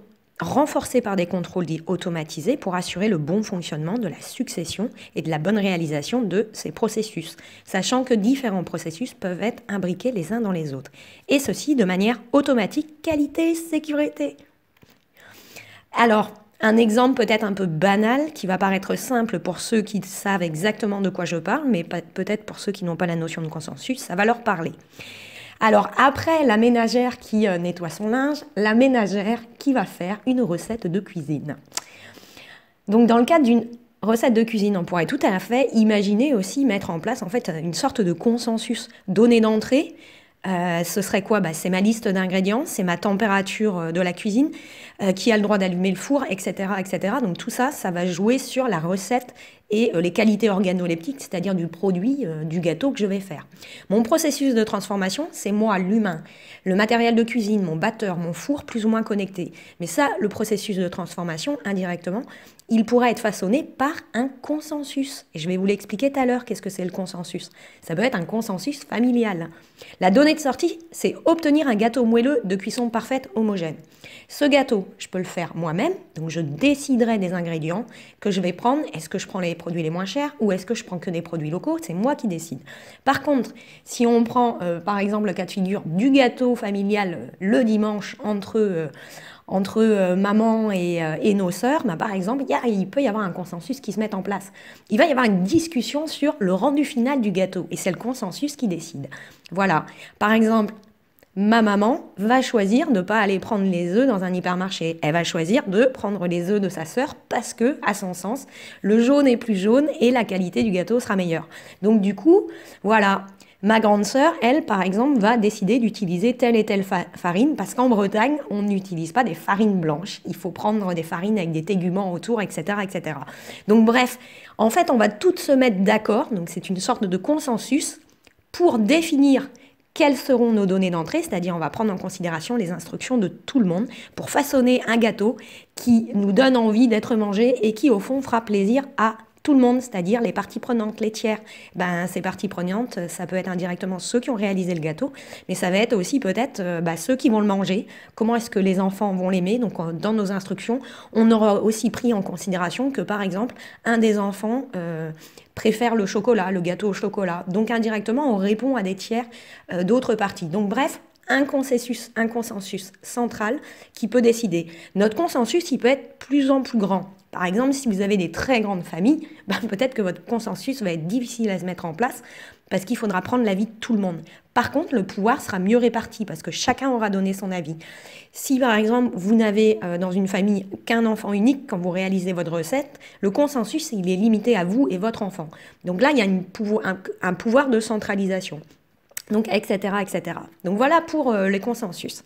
renforcés par des contrôles dits automatisés pour assurer le bon fonctionnement de la succession et de la bonne réalisation de ces processus, sachant que différents processus peuvent être imbriqués les uns dans les autres, et ceci de manière automatique, qualité, sécurité. Alors, un exemple peut-être un peu banal qui va paraître simple pour ceux qui savent exactement de quoi je parle, mais peut-être pour ceux qui n'ont pas la notion de consensus, ça va leur parler. Alors après la ménagère qui euh, nettoie son linge, la ménagère qui va faire une recette de cuisine. Donc dans le cadre d'une recette de cuisine, on pourrait tout à fait imaginer aussi mettre en place en fait une sorte de consensus, donné d'entrée euh, ce serait quoi bah, C'est ma liste d'ingrédients, c'est ma température euh, de la cuisine, euh, qui a le droit d'allumer le four, etc., etc. Donc tout ça, ça va jouer sur la recette et les qualités organoleptiques, c'est-à-dire du produit, du gâteau que je vais faire. Mon processus de transformation, c'est moi, l'humain, le matériel de cuisine, mon batteur, mon four, plus ou moins connecté. Mais ça, le processus de transformation, indirectement, il pourra être façonné par un consensus. Et je vais vous l'expliquer tout à l'heure, qu'est-ce que c'est le consensus Ça peut être un consensus familial. La donnée de sortie, c'est obtenir un gâteau moelleux de cuisson parfaite homogène. Ce gâteau, je peux le faire moi-même, donc je déciderai des ingrédients que je vais prendre. Est-ce que je prends les produits les moins chers ou est-ce que je prends que des produits locaux C'est moi qui décide. Par contre, si on prend euh, par exemple le cas de figure du gâteau familial euh, le dimanche entre... Euh, entre euh, maman euh, et, nos sœurs, bah, par exemple, il peut y avoir un consensus qui se met en place. Il va y avoir une discussion sur le rendu final du gâteau, et c'est le consensus qui décide. Voilà. Par exemple, ma maman va choisir de ne pas aller prendre les œufs dans un hypermarché. Elle va choisir de prendre les œufs de sa sœur parce que, à son sens, le jaune est plus jaune et la qualité du gâteau sera meilleure. Donc du coup, voilà, Ma grande sœur, elle, par exemple, va décider d'utiliser telle et telle farine parce qu'en Bretagne, on n'utilise pas des farines blanches. Il faut prendre des farines avec des téguments autour, etc., etc. Donc bref, en fait, on va toutes se mettre d'accord. Donc c'est une sorte de consensus pour définir quelles seront nos données d'entrée, c'est-à-dire on va prendre en considération les instructions de tout le monde pour façonner un gâteau qui nous donne envie d'être mangé et qui au fond fera plaisir à tout le monde, c'est-à-dire les parties prenantes tiers. Ben, ces parties prenantes, ça peut être indirectement ceux qui ont réalisé le gâteau, mais ça va être aussi peut-être euh, ben, ceux qui vont le manger. Comment est-ce que les enfants vont l'aimer Donc, dans nos instructions, on aura aussi pris en considération que, par exemple, un des enfants euh, préfère le chocolat, le gâteau au chocolat. Donc, indirectement, on répond à des tiers euh, d'autres parties. Donc, bref, un consensus, un consensus central qui peut décider. Notre consensus, il peut être plus en plus grand. Par exemple, si vous avez des très grandes familles, ben, peut-être que votre consensus va être difficile à se mettre en place parce qu'il faudra prendre l'avis de tout le monde. Par contre, le pouvoir sera mieux réparti parce que chacun aura donné son avis. Si par exemple, vous n'avez euh, dans une famille qu'un enfant unique quand vous réalisez votre recette, le consensus, il est limité à vous et votre enfant. Donc là, il y a un, pouvoir de centralisation. Donc, etc., etc. Donc voilà pour euh, les consensus.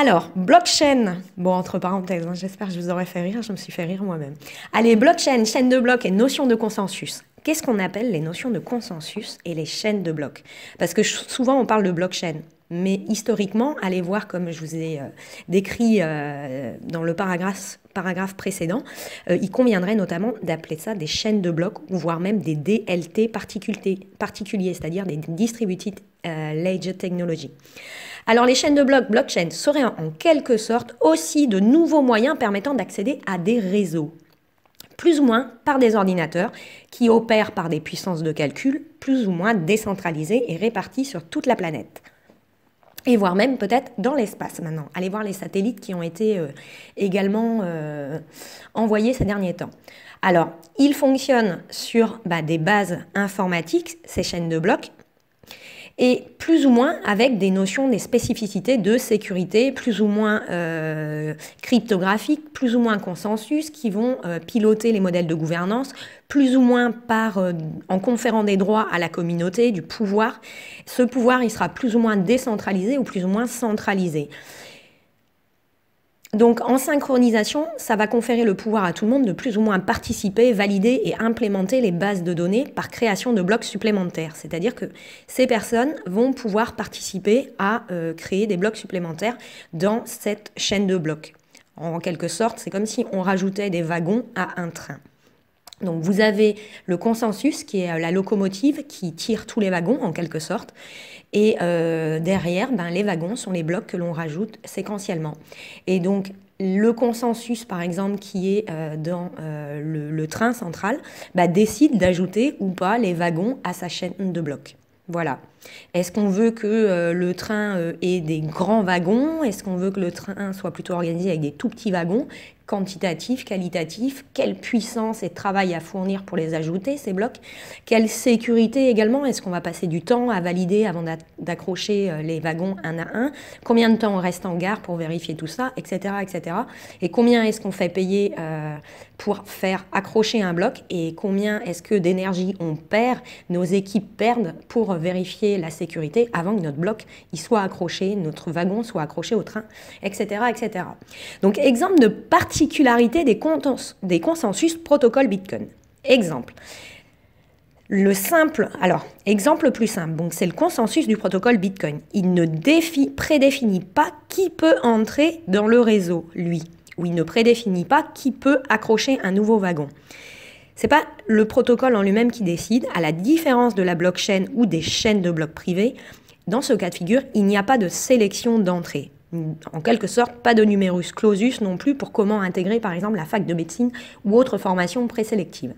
Alors, blockchain, bon, entre parenthèses, hein, j'espère que je vous aurais fait rire, je me suis fait rire moi-même. Allez, blockchain, chaîne de blocs et notion de consensus. Qu'est-ce qu'on appelle les notions de consensus et les chaînes de blocs Parce que souvent, on parle de blockchain. Mais historiquement, allez voir, comme je vous ai euh, décrit euh, dans le paragraphe, précédent, euh, il conviendrait notamment d'appeler ça des chaînes de blocs, voire même des DLT particuliers, c'est-à-dire des Distributed Ledger Technology. Alors les chaînes de blocs blockchain seraient en quelque sorte aussi de nouveaux moyens permettant d'accéder à des réseaux plus ou moins par des ordinateurs qui opèrent par des puissances de calcul plus ou moins décentralisées et réparties sur toute la planète et voire même peut-être dans l'espace maintenant. Allez voir les satellites qui ont été euh, également euh, envoyés ces derniers temps. Alors, ils fonctionnent sur bah, des bases informatiques, ces chaînes de blocs, et plus ou moins avec des notions, des spécificités de sécurité, plus ou moins euh, cryptographiques, plus ou moins consensus, qui vont euh, piloter les modèles de gouvernance, plus ou moins par, euh, en conférant des droits à la communauté, du pouvoir. Ce pouvoir, il sera plus ou moins décentralisé ou plus ou moins centralisé. Donc en synchronisation, ça va conférer le pouvoir à tout le monde de plus ou moins participer, valider et implémenter les bases de données par création de blocs supplémentaires. C'est-à-dire que ces personnes vont pouvoir participer à euh, créer des blocs supplémentaires dans cette chaîne de blocs. En quelque sorte, c'est comme si on rajoutait des wagons à un train. Donc vous avez le consensus qui est euh, la locomotive qui tire tous les wagons en quelque sorte et euh, derrière, ben, les wagons sont les blocs que l'on rajoute séquentiellement. Et donc, le consensus, par exemple, qui est euh, dans euh, le, train central, bah, décide d'ajouter ou pas les wagons à sa chaîne de blocs. Voilà. Est-ce qu'on veut que euh, le train euh, ait des grands wagons Est-ce qu'on veut que le train soit plutôt organisé avec des tout petits wagons Quantitatif, qualitatif, quelle puissance et travail à fournir pour les ajouter, ces blocs Quelle sécurité également Est-ce qu'on va passer du temps à valider avant d'accrocher euh, les wagons un à un Combien de temps on reste en gare pour vérifier tout ça, etc. etc. Et combien est-ce qu'on fait payer pour faire accrocher un bloc Et combien est-ce que d'énergie on perd, nos équipes perdent pour vérifier la sécurité avant que notre bloc y soit accroché, notre wagon soit accroché au train, etc. Donc exemple de particularité des, des consensus protocole Bitcoin. Exemple. Le simple, alors, exemple plus simple, donc c'est le consensus du protocole Bitcoin. Il ne prédéfinit pas qui peut entrer dans le réseau, lui, ou il ne prédéfinit pas qui peut accrocher un nouveau wagon n'est pas le protocole en lui-même qui décide, à la différence de la blockchain ou des chaînes de blocs privés. Dans ce cas de figure, il n'y a pas de sélection d'entrée. En quelque sorte, pas de numerus clausus non plus pour comment intégrer par exemple la fac de médecine ou autre formation présélective.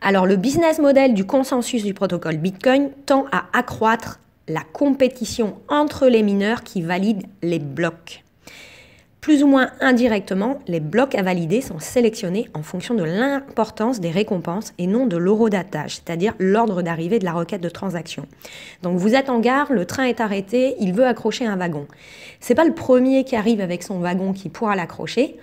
Alors le business model du consensus du protocole Bitcoin tend à accroître la compétition entre les mineurs qui valident les blocs. Plus ou moins indirectement, les blocs à valider sont sélectionnés en fonction de l'importance des récompenses et non de d'attache, c'est-à-dire l'ordre d'arrivée de la requête de transaction. Donc vous êtes en gare, le train est arrêté, il veut accrocher un wagon. C'est pas le premier qui arrive avec son wagon qui pourra l'accrocher.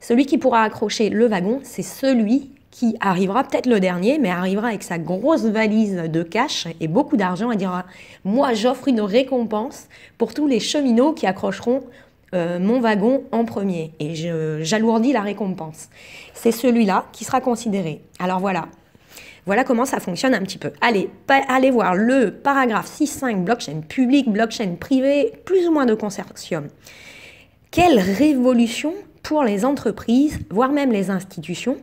Celui qui pourra accrocher le wagon, c'est celui qui arrivera peut-être le dernier, mais arrivera avec sa grosse valise de cash et beaucoup d'argent et dira Moi, j'offre une récompense pour tous les cheminots qui accrocheront euh, mon wagon en premier et j'alourdis la récompense. C'est celui-là qui sera considéré. Alors voilà, voilà comment ça fonctionne un petit peu. Allez, allez voir le paragraphe 6.5 blockchain public, blockchain privé, plus ou moins de consortium. Quelle révolution pour les entreprises, voire même les institutions,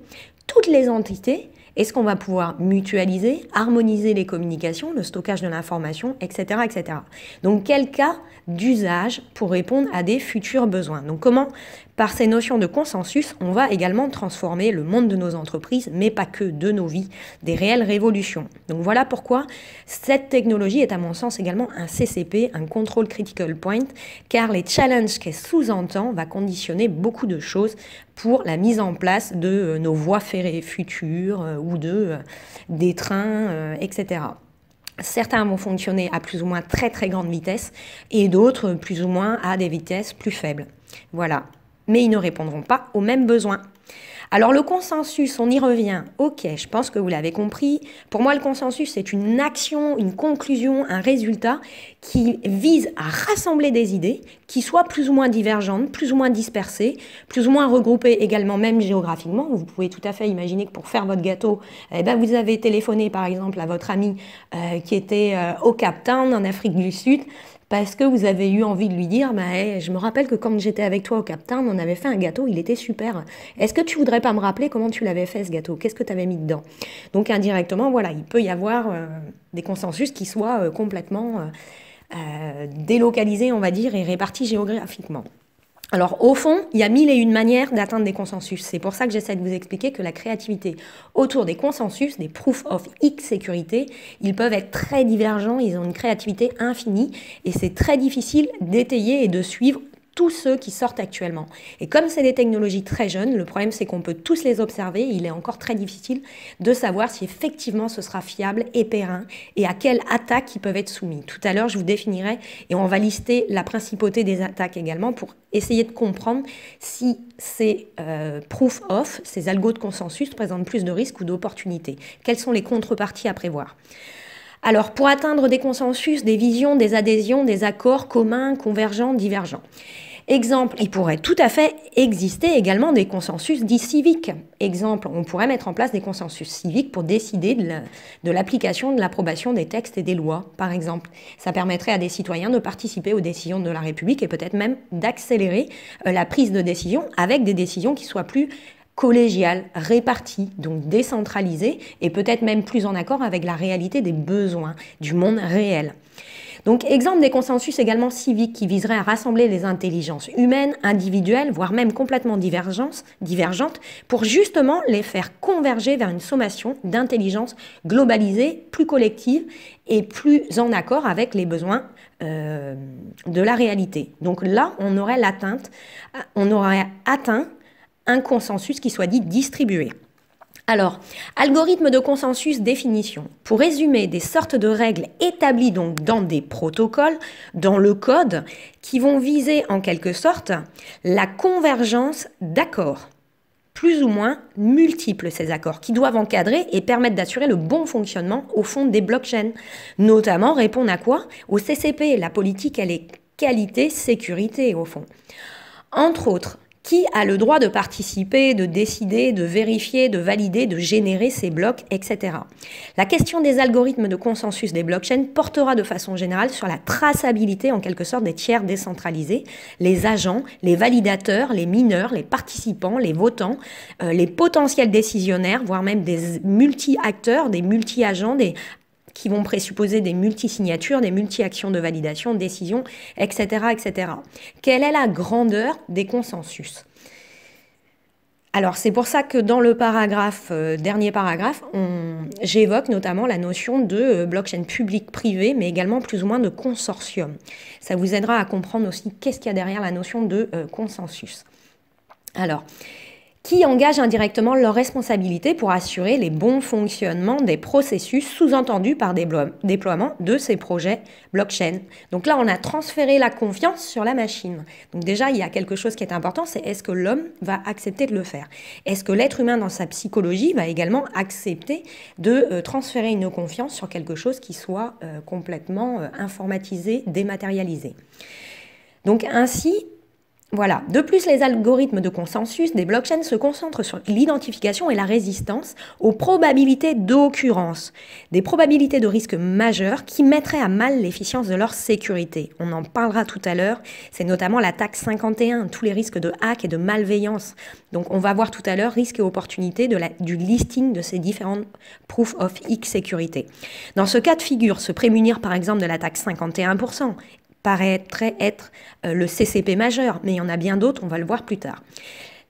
toutes les entités est-ce qu'on va pouvoir mutualiser, harmoniser les communications, le stockage de l'information, etc., etc. Donc quel cas d'usage pour répondre à des futurs besoins. Donc comment, par ces notions de consensus, on va également transformer le monde de nos entreprises, mais pas que de nos vies, des réelles révolutions. Donc voilà pourquoi cette technologie est à mon sens également un CCP, un Control Critical Point, car les challenges qu'elle sous-entend va conditionner beaucoup de choses pour la mise en place de euh, nos voies ferrées futures euh, ou de, euh, des trains, etc. Certains vont fonctionner à plus ou moins très très grande vitesse et d'autres plus ou moins à des vitesses plus faibles. Voilà. Mais ils ne répondront pas aux mêmes besoins. Alors le consensus, on y revient. Ok, je pense que vous l'avez compris. Pour moi, le consensus, c'est une action, une conclusion, un résultat qui vise à rassembler des idées qui soient plus ou moins divergentes, plus ou moins dispersées, plus ou moins regroupées également même géographiquement. Vous pouvez tout à fait imaginer que pour faire votre gâteau, eh ben, vous avez téléphoné par exemple à votre ami euh, qui était euh, au Cap Town en Afrique du Sud parce que vous avez eu envie de lui dire bah, Je me rappelle que quand j'étais avec toi au Captain on avait fait un gâteau, il était super. Est-ce que tu voudrais pas me rappeler comment tu l'avais fait ce gâteau Qu'est-ce que tu avais mis dedans Donc indirectement, voilà, il peut y avoir euh, des consensus qui soient euh, complètement euh, délocalisés, on va dire, et répartis géographiquement. Alors au fond, il y a mille et une manières d'atteindre des consensus. C'est pour ça que j'essaie de vous expliquer que la créativité autour des consensus, des proof of X sécurité, ils peuvent être très divergents, ils ont une créativité infinie et c'est très difficile d'étayer et de suivre tous ceux qui sortent actuellement. Et comme c'est des technologies très jeunes, le problème c'est qu'on peut tous les observer, il est encore très difficile de savoir si effectivement ce sera fiable et périn et à quelles attaques ils peuvent être soumis. Tout à l'heure, je vous définirai et on va lister la principauté des attaques également pour essayer de comprendre si ces euh, proof off, ces algos de consensus présentent plus de risques ou d'opportunités. Quelles sont les contreparties à prévoir alors, pour atteindre des consensus, des visions, des adhésions, des accords communs, convergents, divergents, Exemple, il pourrait tout à fait exister également des consensus dits civiques. Exemple, on pourrait mettre en place des consensus civiques pour décider de l'application, de l'approbation des textes et des lois, par exemple. Ça permettrait à des citoyens de participer aux décisions de la République et peut-être même d'accélérer euh, la prise de décision avec des décisions qui soient plus collégiales, réparties, donc décentralisées et peut-être même plus en accord avec la réalité des besoins du monde réel. Donc, exemple des consensus également civiques qui viseraient à rassembler les intelligences humaines, individuelles, voire même complètement divergentes, pour justement les faire converger vers une sommation d'intelligence globalisée, plus collective et plus en accord avec les besoins euh, de la réalité. Donc là, on aurait, on aurait atteint un consensus qui soit dit distribué. Alors, algorithme de consensus définition. Pour résumer, des sortes de règles établies donc dans des protocoles, dans le code, qui vont viser en quelque sorte la convergence d'accords, plus ou moins multiples ces accords, qui doivent encadrer et permettre d'assurer le bon fonctionnement au fond des blockchains. Notamment répondre à quoi Au CCP, la politique elle est qualité, sécurité au fond. Entre autres, qui a le droit de participer, de décider, de vérifier, de valider, de générer ces blocs, etc. La question des algorithmes de consensus des blockchains portera de façon générale sur la traçabilité en quelque sorte des tiers décentralisés, les agents, les validateurs, les mineurs, les participants, les votants, euh, les potentiels décisionnaires, voire même des multi-acteurs, des multi-agents, des qui vont présupposer des multisignatures, des multi-actions de validation, de décision, etc., etc. Quelle est la grandeur des consensus alors c'est pour ça que dans le paragraphe, euh, dernier paragraphe, j'évoque notamment la notion de euh, blockchain public-privé, mais également plus ou moins de consortium. Ça vous aidera à comprendre aussi qu'est-ce qu'il y a derrière la notion de euh, consensus. Alors, qui engagent indirectement leurs responsabilités pour assurer les bons fonctionnements des processus sous-entendus par des de ces projets blockchain. Donc là, on a transféré la confiance sur la machine. Donc déjà, il y a quelque chose qui est important, c'est est-ce que l'homme va accepter de le faire Est-ce que l'être humain dans sa psychologie va également accepter de euh, transférer une confiance sur quelque chose qui soit euh, complètement euh, informatisé, dématérialisé donc ainsi, voilà. De plus, les algorithmes de consensus des blockchains se concentrent sur l'identification et la résistance aux probabilités d'occurrence, des probabilités de risques majeurs qui mettraient à mal l'efficience de leur sécurité. On en parlera tout à l'heure. C'est notamment l'attaque 51, tous les risques de hack et de malveillance. Donc, on va voir tout à l'heure risques et opportunités du listing de ces différentes proof of X sécurité. Dans ce cas de figure, se prémunir par exemple de l'attaque 51%, paraîtrait être euh, le CCP majeur, mais il y en a bien d'autres, on va le voir plus tard.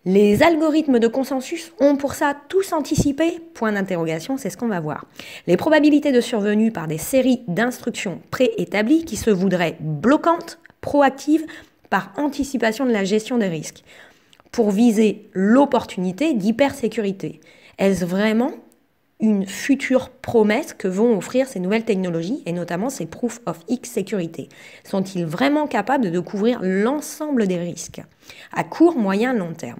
Les algorithmes de consensus ont pour ça tous anticipé Point d'interrogation, c'est ce qu'on va voir. Les probabilités de survenue par des séries d'instructions préétablies qui se voudraient bloquantes, proactives, par anticipation de la gestion des risques, pour viser l'opportunité d'hypersécurité. Est-ce vraiment une future promesse que vont offrir ces nouvelles technologies et notamment ces Proof of X sécurité Sont-ils vraiment capables de couvrir l'ensemble des risques à court, moyen, long terme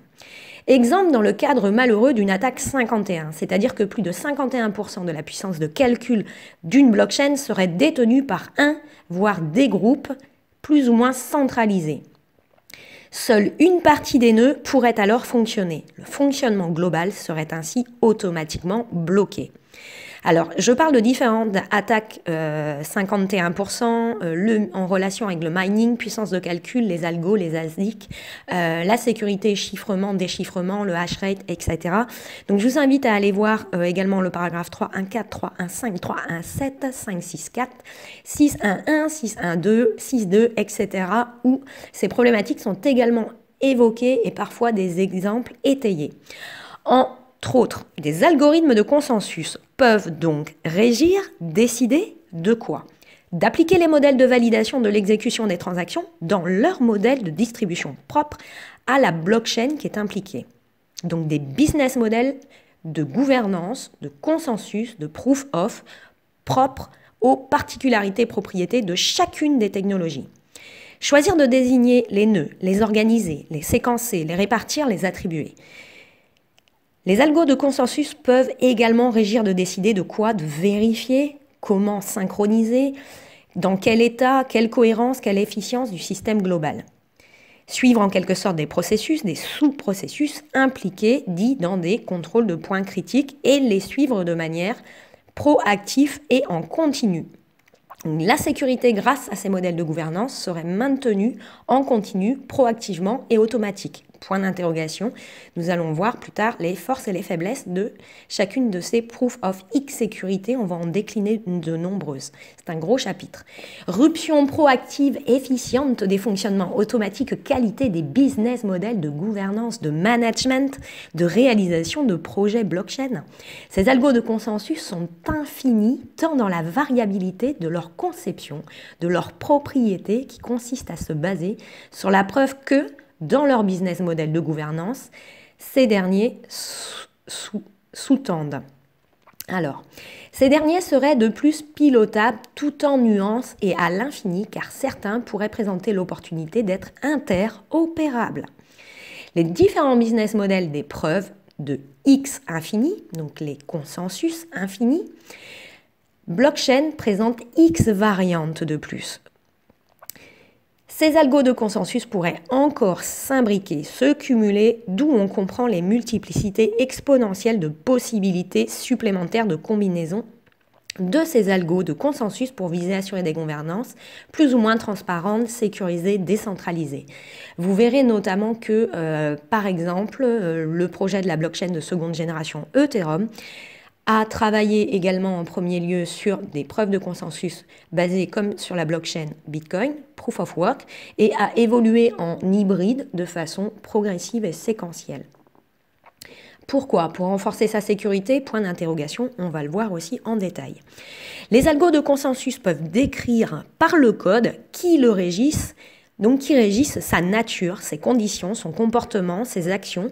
Exemple dans le cadre malheureux d'une attaque 51, c'est-à-dire que plus de 51% de la puissance de calcul d'une blockchain serait détenue par un, voire des groupes plus ou moins centralisés. Seule une partie des nœuds pourrait alors fonctionner. Le fonctionnement global serait ainsi automatiquement bloqué. Alors, je parle de différentes attaques, euh, 51%, euh, le, en relation avec le mining, puissance de calcul, les algos, les ASDIC, euh, la sécurité, chiffrement, déchiffrement, le hash rate, etc. Donc, je vous invite à aller voir euh, également le paragraphe 3, 1, 4, 3, 1, 5, 3, 1, 7, 5, 6, 4, 6, 1, 1, 6, 1, 2, 6, 2, etc. où ces problématiques sont également évoquées et parfois des exemples étayés. En entre autres, des algorithmes de consensus peuvent donc régir, décider de quoi D'appliquer les modèles de validation de l'exécution des transactions dans leur modèle de distribution propre à la blockchain qui est impliquée. Donc des business models de gouvernance, de consensus, de proof of propres aux particularités propriétés de chacune des technologies. Choisir de désigner les nœuds, les organiser, les séquencer, les répartir, les attribuer. Les algos de consensus peuvent également régir de décider de quoi, de vérifier, comment synchroniser, dans quel état, quelle cohérence, quelle efficience du système global. Suivre en quelque sorte des processus, des sous-processus impliqués, dits dans des contrôles de points critiques, et les suivre de manière proactive et en continu. La sécurité, grâce à ces modèles de gouvernance, serait maintenue en continu, proactivement et automatique. Point d'interrogation. Nous allons voir plus tard les forces et les faiblesses de chacune de ces proof of X sécurité. On va en décliner de nombreuses. C'est un gros chapitre. Ruption proactive efficiente des fonctionnements automatiques, qualité des business models de gouvernance, de management, de réalisation de projets blockchain. Ces algos de consensus sont infinis tant dans la variabilité de leur conception, de leur propriété qui consiste à se baser sur la preuve que dans leur business model de gouvernance, ces derniers sous-tendent. Alors, ces derniers seraient de plus pilotables tout en nuances et à l'infini car certains pourraient présenter l'opportunité d'être interopérables. Les différents business models des preuves de X infini, donc les consensus infinis, blockchain présente X variantes de plus, ces algos de consensus pourraient encore s'imbriquer, se cumuler, d'où on comprend les multiplicités exponentielles de possibilités supplémentaires de combinaisons de ces algos de consensus pour viser à assurer des gouvernances plus ou moins transparentes, sécurisées, décentralisées. Vous verrez notamment que, euh, par exemple, euh, le projet de la blockchain de seconde génération Ethereum a travailler également en premier lieu sur des preuves de consensus basées comme sur la blockchain Bitcoin, Proof of Work, et à évolué en hybride de façon progressive et séquentielle. Pourquoi Pour renforcer sa sécurité Point d'interrogation, on va le voir aussi en détail. Les algos de consensus peuvent décrire par le code qui le régissent donc qui régissent sa nature, ses conditions, son comportement, ses actions,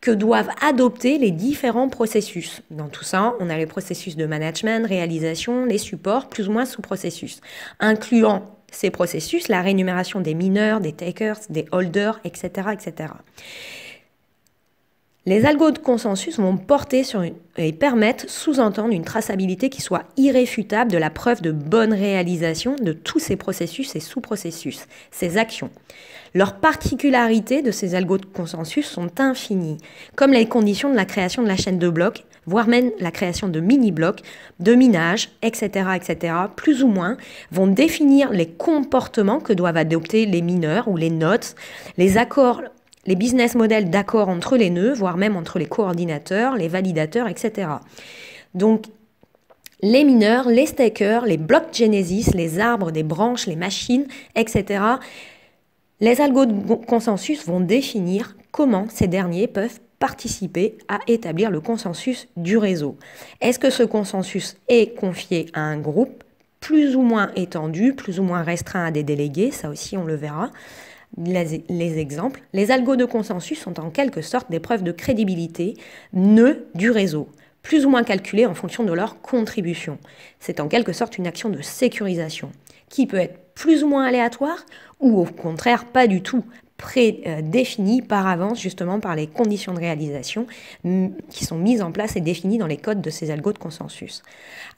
que doivent adopter les différents processus. Dans tout ça, on a les processus de management, réalisation, les supports, plus ou moins sous processus, incluant ces processus, la rémunération des mineurs, des takers, des holders, etc. etc. Les algos de consensus vont porter sur une, et permettent sous-entendre une traçabilité qui soit irréfutable de la preuve de bonne réalisation de tous ces processus et sous-processus, ces actions. Leurs particularités de ces algos de consensus sont infinies, comme les conditions de la création de la chaîne de blocs, voire même la création de mini-blocs, de minage, etc., etc., plus ou moins, vont définir les comportements que doivent adopter les mineurs ou les notes, les accords les business models d'accord entre les nœuds, voire même entre les coordinateurs, les validateurs, etc. Donc, les mineurs, les stakers, les blocs Genesis, les arbres des branches, les machines, etc. Les algos de consensus vont définir comment ces derniers peuvent participer à établir le consensus du réseau. Est-ce que ce consensus est confié à un groupe plus ou moins étendu, plus ou moins restreint à des délégués, ça aussi on le verra les, exemples, les algos de consensus sont en quelque sorte des preuves de crédibilité nœud du réseau, plus ou moins calculées en fonction de leur contribution. C'est en quelque sorte une action de sécurisation, qui peut être plus ou moins aléatoire, ou au contraire pas du tout, prédéfinie euh, par avance justement par les conditions de réalisation qui sont mises en place et définies dans les codes de ces algos de consensus.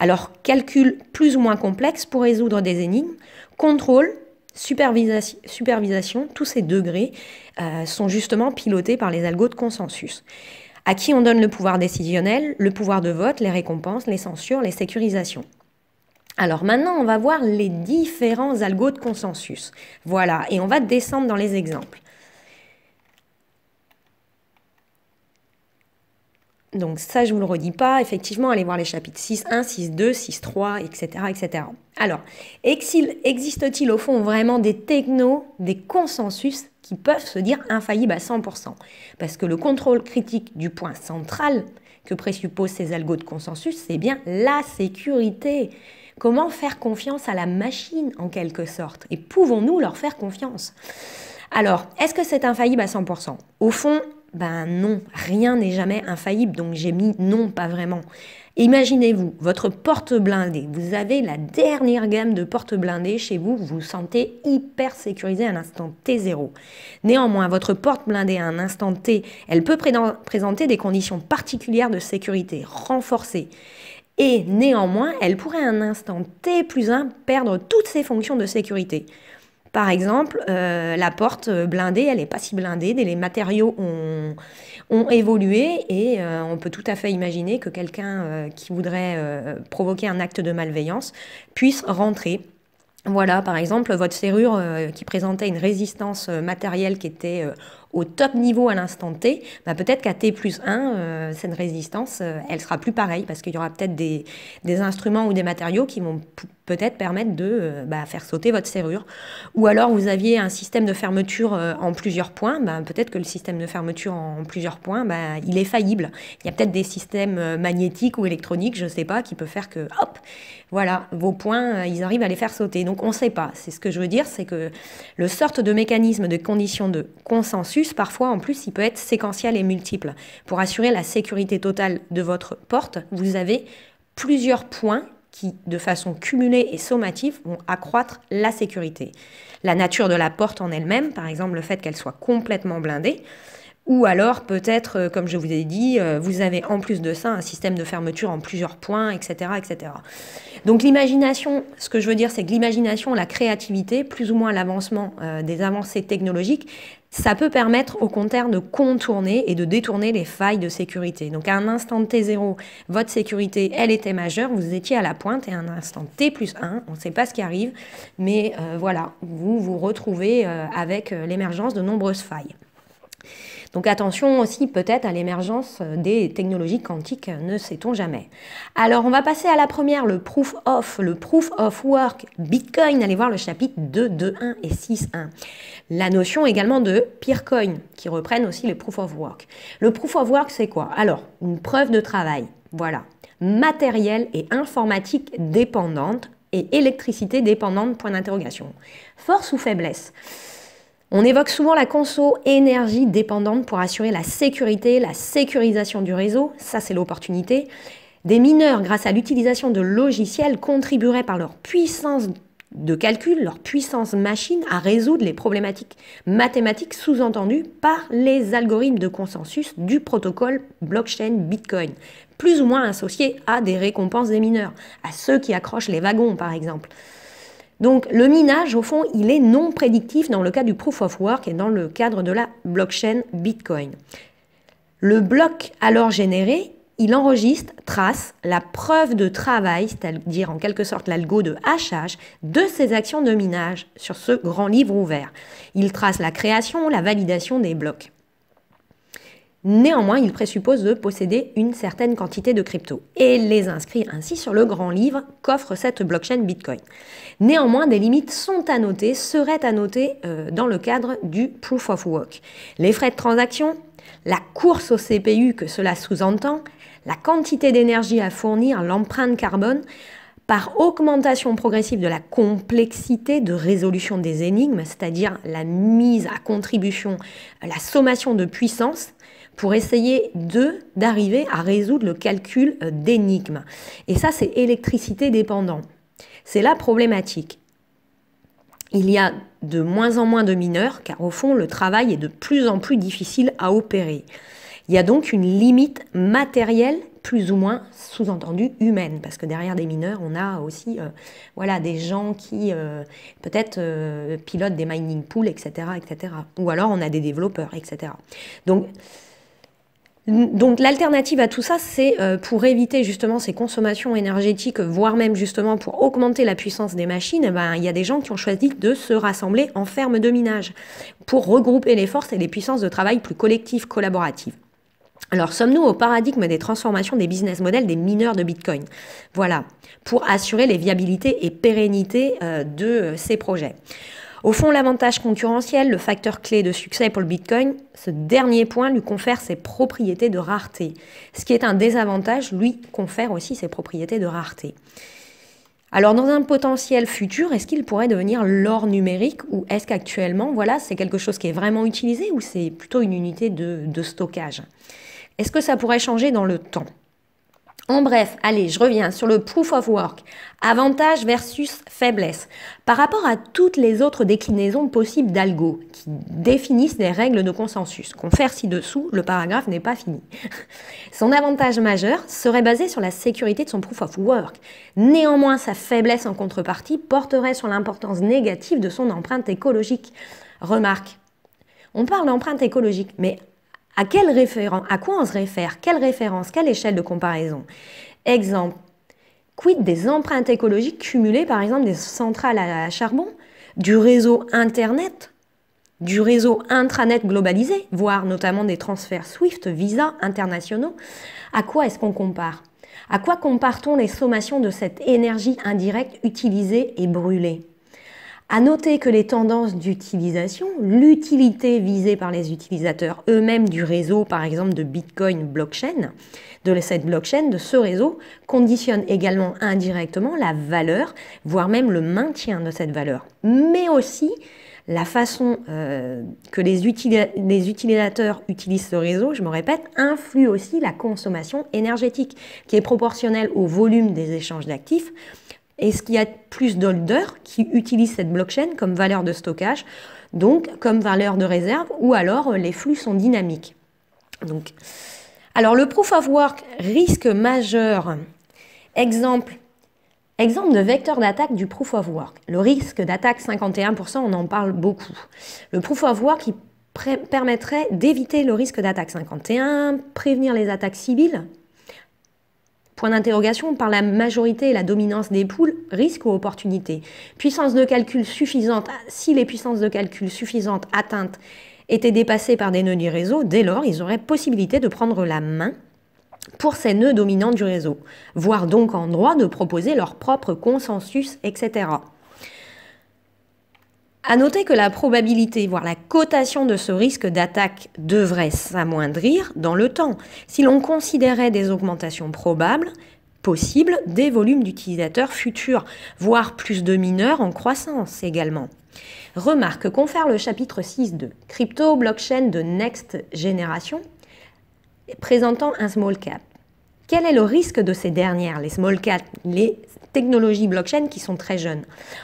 Alors calcul plus ou moins complexe pour résoudre des énigmes, contrôle Supervisation, tous ces degrés euh, sont justement pilotés par les algos de consensus. À qui on donne le pouvoir décisionnel, le pouvoir de vote, les récompenses, les censures, les sécurisations. Alors maintenant, on va voir les différents algos de consensus. Voilà, et on va descendre dans les exemples. Donc ça, je vous le redis pas. Effectivement, allez voir les chapitres 6, 1, 6, 2, 6, 3, etc. etc. Alors, existe-t-il au fond vraiment des technos, des consensus qui peuvent se dire infaillibles à 100% Parce que le contrôle critique du point central que présupposent ces algos de consensus, c'est bien la sécurité. Comment faire confiance à la machine en quelque sorte Et pouvons-nous leur faire confiance alors, est-ce que c'est infaillible à 100% Au fond, ben non, rien n'est jamais infaillible, donc j'ai mis non, pas vraiment. Imaginez-vous, votre porte blindée, vous avez la dernière gamme de porte blindée chez vous, vous vous sentez hyper sécurisé à l'instant T0. Néanmoins, votre porte blindée à un instant T, elle peut présenter des conditions particulières de sécurité renforcées. Et néanmoins, elle pourrait à un instant T plus 1 perdre toutes ses fonctions de sécurité. Par exemple, euh, la porte blindée, elle n'est pas si blindée, les matériaux ont, évolué et euh, on peut tout à fait imaginer que quelqu'un euh, qui voudrait provoquer un acte de malveillance puisse rentrer voilà, par exemple, votre serrure qui présentait une résistance matérielle qui était au top niveau à l'instant T, bah, peut-être qu'à T plus 1, euh, cette résistance, euh, elle sera plus pareille parce qu'il y aura peut-être des, des, instruments ou des matériaux qui vont peut-être permettre de euh, bah, faire sauter votre serrure. Ou alors vous aviez un système de fermeture euh, en plusieurs points, bah, peut-être que le système de fermeture en plusieurs points, bah, il est faillible. Il y a peut-être des systèmes magnétiques ou électroniques, je ne sais pas, qui peut faire que, hop, voilà, vos points, ils arrivent à les faire sauter. Donc on ne sait pas. C'est ce que je veux dire, c'est que le sorte de mécanisme de condition de consensus, parfois en plus, il peut être séquentiel et multiple. Pour assurer la sécurité totale de votre porte, vous avez plusieurs points qui, de façon cumulée et sommative, vont accroître la sécurité. La nature de la porte en elle-même, par exemple le fait qu'elle soit complètement blindée, ou alors peut-être, euh, comme je vous ai dit, euh, vous avez en plus de ça un système de fermeture en plusieurs points, etc. etc. Donc l'imagination, ce que je veux dire, c'est que l'imagination, la créativité, plus ou moins l'avancement euh, des avancées technologiques, ça peut permettre au contraire de contourner et de détourner les failles de sécurité. Donc à un instant T0, votre sécurité, elle était majeure, vous étiez à la pointe, et à un instant T 1, on ne sait pas ce qui arrive, mais voilà, vous vous retrouvez avec l'émergence de nombreuses failles. Donc attention aussi peut-être à l'émergence euh, des technologies quantiques, euh, ne sait-on jamais. Alors on va passer à la première, le proof of, le proof of work Bitcoin. Allez voir le chapitre 2, 2, 1 et 6, 1. La notion également de Peercoin, qui reprennent aussi le proof of work. Le proof of work, c'est quoi Alors, une preuve de travail. Voilà. Matériel et informatique dépendante et électricité dépendante, point d'interrogation. Force ou faiblesse on évoque souvent la conso énergie dépendante pour assurer la sécurité, la sécurisation du réseau, ça c'est l'opportunité. Des mineurs, grâce à l'utilisation de logiciels, contribueraient par leur puissance de calcul, leur puissance machine à résoudre les problématiques mathématiques sous-entendues par les algorithmes de consensus du protocole blockchain Bitcoin, plus ou moins associés à des récompenses des mineurs, à ceux qui accrochent les wagons par exemple. Donc le minage, au fond, il est non prédictif dans le cas du proof of work et dans le cadre de la blockchain Bitcoin. Le bloc alors généré, il enregistre, trace la preuve de travail, c'est-à-dire en quelque sorte l'algo de hachage de ses actions de minage sur ce grand livre ouvert. Il trace la création, la validation des blocs. Néanmoins, il présuppose de posséder une certaine quantité de crypto et les inscrit ainsi sur le grand livre qu'offre cette blockchain Bitcoin. Néanmoins, des limites sont à noter, seraient à noter euh, dans le cadre du proof of work. Les frais de transaction, la course au CPU que cela sous-entend, la quantité d'énergie à fournir, l'empreinte carbone, par augmentation progressive de la complexité de résolution des énigmes, c'est-à-dire la mise à contribution, la sommation de puissance, pour essayer de d'arriver à résoudre le calcul euh, d'énigmes. Et ça, c'est électricité dépendant. C'est la problématique. Il y a de moins en moins de mineurs, car au fond, le travail est de plus en plus difficile à opérer. Il y a donc une limite matérielle, plus ou moins sous-entendue humaine, parce que derrière des mineurs, on a aussi euh, voilà, des gens qui euh, peut-être pilotent des mining pools, etc., etc. Ou alors on a des développeurs, etc. Donc donc l'alternative à tout ça, c'est euh, pour éviter justement ces consommations énergétiques, voire même justement pour augmenter la puissance des machines, eh ben, il y a des gens qui ont choisi de se rassembler en ferme de minage pour regrouper les forces et les puissances de travail plus collectives, collaboratives. Alors, sommes-nous au paradigme des transformations des business models des mineurs de Bitcoin Voilà, pour assurer les viabilités et pérennités euh, de euh, ces projets. Au fond, l'avantage concurrentiel, le facteur clé de succès pour le Bitcoin, ce dernier point lui confère ses propriétés de rareté. Ce qui est un désavantage, lui confère aussi ses propriétés de rareté. Alors dans un potentiel futur, est-ce qu'il pourrait devenir l'or numérique ou est-ce qu'actuellement, voilà, c'est quelque chose qui est vraiment utilisé ou c'est plutôt une unité de, de stockage Est-ce que ça pourrait changer dans le temps en bref, allez, je reviens sur le proof of work, avantage versus faiblesse, par rapport à toutes les autres déclinaisons possibles d'algo qui définissent des règles de consensus. Confère ci-dessous, le paragraphe n'est pas fini. Son avantage majeur serait basé sur la sécurité de son proof of work. Néanmoins, sa faiblesse en contrepartie porterait sur l'importance négative de son empreinte écologique. Remarque, on parle d'empreinte écologique, mais à, quel référent, à quoi on se réfère Quelle référence Quelle échelle de comparaison Exemple, quid des empreintes écologiques cumulées par exemple des centrales à charbon, du réseau Internet du réseau intranet globalisé, voire notamment des transferts SWIFT, Visa internationaux, à quoi est-ce qu'on compare À quoi compare-t-on les sommations de cette énergie indirecte utilisée et brûlée à noter que les tendances d'utilisation, l'utilité visée par les utilisateurs eux-mêmes du réseau, par exemple de Bitcoin blockchain, de cette blockchain, de ce réseau, conditionnent également indirectement la valeur, voire même le maintien de cette valeur, mais aussi la façon euh, que les, utilisateurs utilisent ce réseau, je me répète, influe aussi la consommation énergétique, qui est proportionnelle au volume des échanges d'actifs, est-ce qu'il y a plus d'holders qui utilisent cette blockchain comme valeur de stockage, donc comme valeur de réserve, ou alors euh, les flux sont dynamiques donc, alors le proof of work risque majeur. Exemple, exemple de vecteur d'attaque du proof of work. Le risque d'attaque 51%, on en parle beaucoup. Le proof of work permettrait d'éviter le risque d'attaque 51, prévenir les attaques civiles, Point d'interrogation par la majorité et la dominance des poules, risque ou opportunité Puissance de calcul suffisante, si les puissances de calcul suffisantes atteintes étaient dépassées par des nœuds du réseau, dès lors ils auraient possibilité de prendre la main pour ces nœuds dominants du réseau, voire donc en droit de proposer leur propre consensus, etc. A noter que la probabilité, voire la cotation de ce risque d'attaque devrait s'amoindrir dans le temps, si l'on considérait des augmentations probables, possibles, des volumes d'utilisateurs futurs, voire plus de mineurs en croissance également. Remarque confère le chapitre 6 de Crypto Blockchain de Next Generation, présentant un small cap. Quel est le risque de ces dernières, les small caps, les technologies blockchain qui sont très jeunes.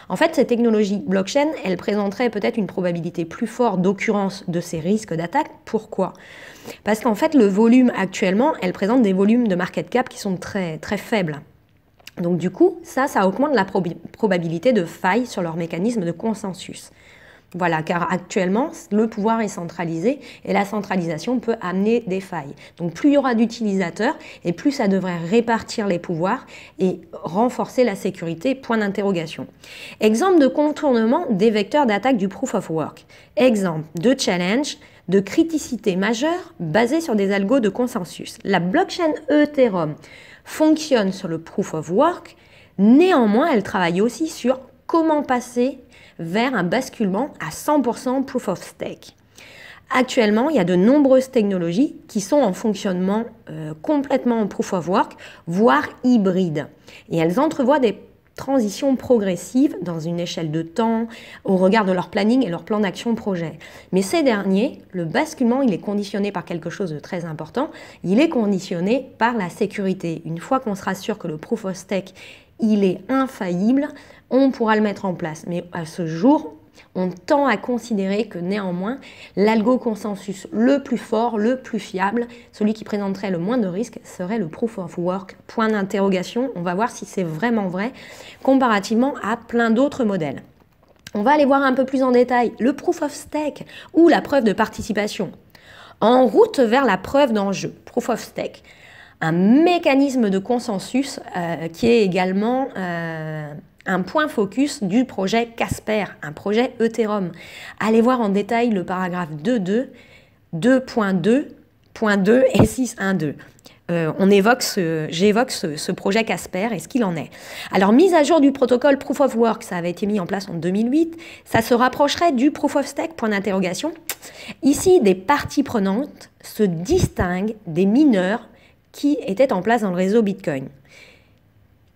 En fait, ces technologies blockchain, elles présenteraient peut-être une probabilité plus forte d'occurrence de ces risques d'attaque. Pourquoi Parce qu'en fait, le volume actuellement, elles présentent des volumes de market cap qui sont très, très faibles. Donc du coup, ça, ça augmente la probabilité de faille sur leur mécanisme de consensus. Voilà, car actuellement, le pouvoir est centralisé et la centralisation peut amener des failles. Donc plus il y aura d'utilisateurs et plus ça devrait répartir les pouvoirs et renforcer la sécurité, point d'interrogation. Exemple de contournement des vecteurs d'attaque du proof of work. Exemple de challenge de criticité majeure basée sur des algos de consensus. La blockchain Ethereum fonctionne sur le proof of work, néanmoins elle travaille aussi sur comment passer vers un basculement à 100% proof of stake. Actuellement, il y a de nombreuses technologies qui sont en fonctionnement euh, complètement en proof of work, voire hybride. Et elles entrevoient des transitions progressives dans une échelle de temps, au regard de leur planning et leur plan d'action projet. Mais ces derniers, le basculement, il est conditionné par quelque chose de très important, il est conditionné par la sécurité. Une fois qu'on se sûr que le proof of stake, il est infaillible, on pourra le mettre en place. Mais à ce jour, on tend à considérer que néanmoins, l'algo consensus le plus fort, le plus fiable, celui qui présenterait le moins de risques, serait le proof of work. Point d'interrogation, on va voir si c'est vraiment vrai comparativement à plein d'autres modèles. On va aller voir un peu plus en détail le proof of stake ou la preuve de participation. En route vers la preuve d'enjeu, proof of stake, un mécanisme de consensus euh, qui est également... Euh, un point focus du projet Casper, un projet Ethereum. Allez voir en détail le paragraphe 2.2, 2.2.2 et 6.1.2. Euh, on évoque j'évoque ce, projet Casper et ce qu'il en est. Alors, mise à jour du protocole Proof of Work, ça avait été mis en place en 2008. Ça se rapprocherait du Proof of Stake, point d'interrogation. Ici, des parties prenantes se distinguent des mineurs qui étaient en place dans le réseau Bitcoin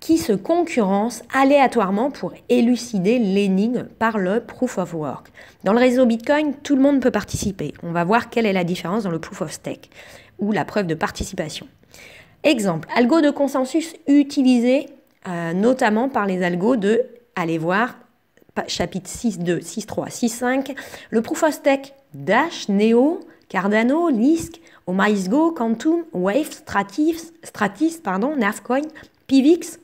qui se concurrencent aléatoirement pour élucider l'énigme par le proof of work. Dans le réseau Bitcoin, tout le monde peut participer. On va voir quelle est la différence dans le proof of stake ou la preuve de participation. Exemple, algo de consensus utilisé euh, notamment par les algos de, allez voir, chapitre 6.2, 6.3, 6.5, le proof of stake Dash, Neo, Cardano, Lisk, OmaisGo, Quantum, Wave, Stratis, Stratis pardon, Pivix,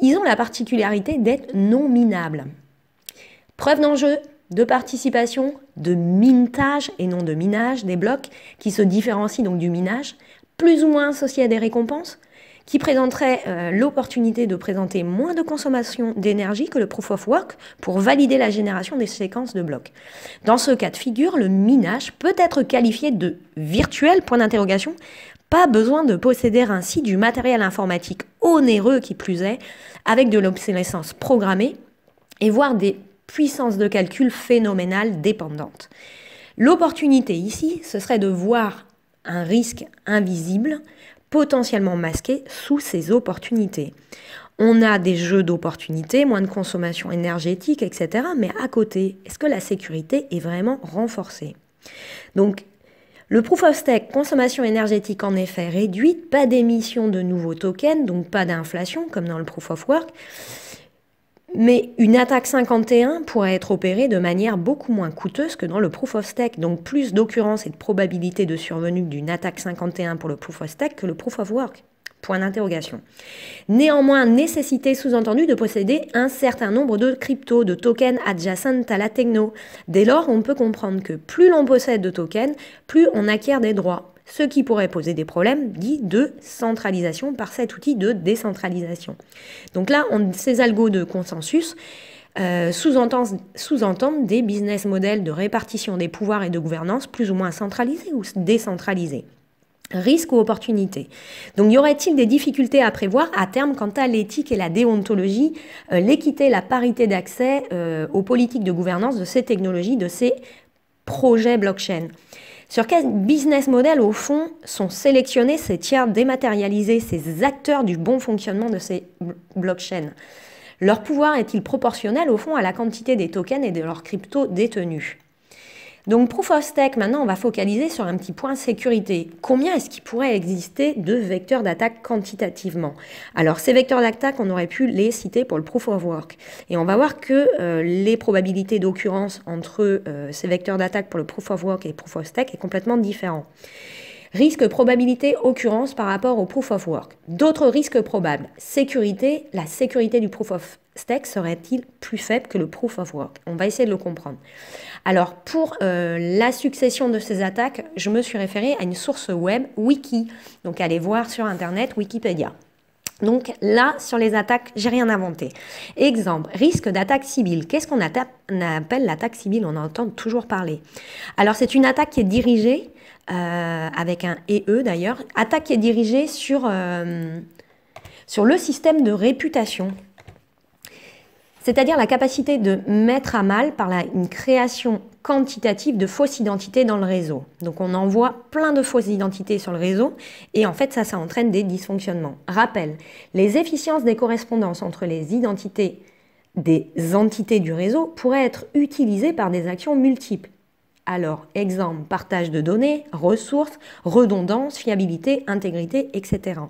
ils ont la particularité d'être non minables. Preuve d'enjeu de participation, de mintage et non de minage des blocs qui se différencient donc du minage, plus ou moins associés à des récompenses, qui présenterait euh, l'opportunité de présenter moins de consommation d'énergie que le proof of work pour valider la génération des séquences de blocs. Dans ce cas de figure, le minage peut être qualifié de virtuel point d'interrogation, pas besoin de posséder ainsi du matériel informatique onéreux qui plus est, avec de l'obsolescence programmée et voir des puissances de calcul phénoménales dépendantes. L'opportunité ici, ce serait de voir un risque invisible, potentiellement masqué sous ces opportunités. On a des jeux d'opportunités, moins de consommation énergétique, etc. Mais à côté, est-ce que la sécurité est vraiment renforcée Donc le Proof of Stake, consommation énergétique en effet réduite, pas d'émission de nouveaux tokens, donc pas d'inflation comme dans le Proof of Work. Mais une attaque 51 pourrait être opérée de manière beaucoup moins coûteuse que dans le proof of stake, donc plus d'occurrence et de probabilité de survenue d'une attaque 51 pour le proof of stake que le proof of work. Point d'interrogation. Néanmoins, nécessité sous-entendue de posséder un certain nombre de cryptos, de tokens adjacents à la techno. Dès lors, on peut comprendre que plus l'on possède de tokens, plus on acquiert des droits, ce qui pourrait poser des problèmes dits de centralisation par cet outil de décentralisation. Donc là, on, ces algos de consensus euh, sous-entendent des business models de répartition des pouvoirs et de gouvernance plus ou moins centralisés ou décentralisés. Risque ou opportunité. Donc, y aurait-il des difficultés à prévoir à terme quant à l'éthique et la déontologie, euh, l'équité la parité d'accès euh, aux politiques de gouvernance de ces technologies, de ces projets blockchain Sur quel business model, au fond, sont sélectionnés ces tiers dématérialisés, ces acteurs du bon fonctionnement de ces blockchains Leur pouvoir est-il proportionnel, au fond, à la quantité des tokens et de leurs cryptos détenus donc Proof of Stake, maintenant, on va focaliser sur un petit point sécurité. Combien est-ce qu'il pourrait exister de vecteurs d'attaque quantitativement Alors ces vecteurs d'attaque, on aurait pu les citer pour le Proof of Work. Et on va voir que euh, les probabilités d'occurrence entre euh, ces vecteurs d'attaque pour le Proof of Work et Proof of Stake est complètement différent risque, probabilité, occurrence par rapport au proof of work. D'autres risques probables, sécurité, la sécurité du proof of Stack serait-il plus faible que le proof of work On va essayer de le comprendre. Alors, pour euh, la succession de ces attaques, je me suis référée à une source web, Wiki. Donc, allez voir sur Internet Wikipédia. Donc là, sur les attaques, j'ai rien inventé. Exemple, risque d'attaque civile. Qu'est-ce qu'on appelle l'attaque civile On en entend toujours parler. Alors c'est une attaque qui est dirigée, euh, avec un e, e, d'ailleurs, attaque qui est dirigée sur, euh, sur le système de réputation c'est-à-dire la capacité de mettre à mal par une création quantitative de fausses identités dans le réseau. Donc on envoie plein de fausses identités sur le réseau et en fait ça, ça entraîne des dysfonctionnements. Rappel, les efficiences des correspondances entre les identités des entités du réseau pourraient être utilisées par des actions multiples. Alors, exemple, partage de données, ressources, redondance, fiabilité, intégrité, etc.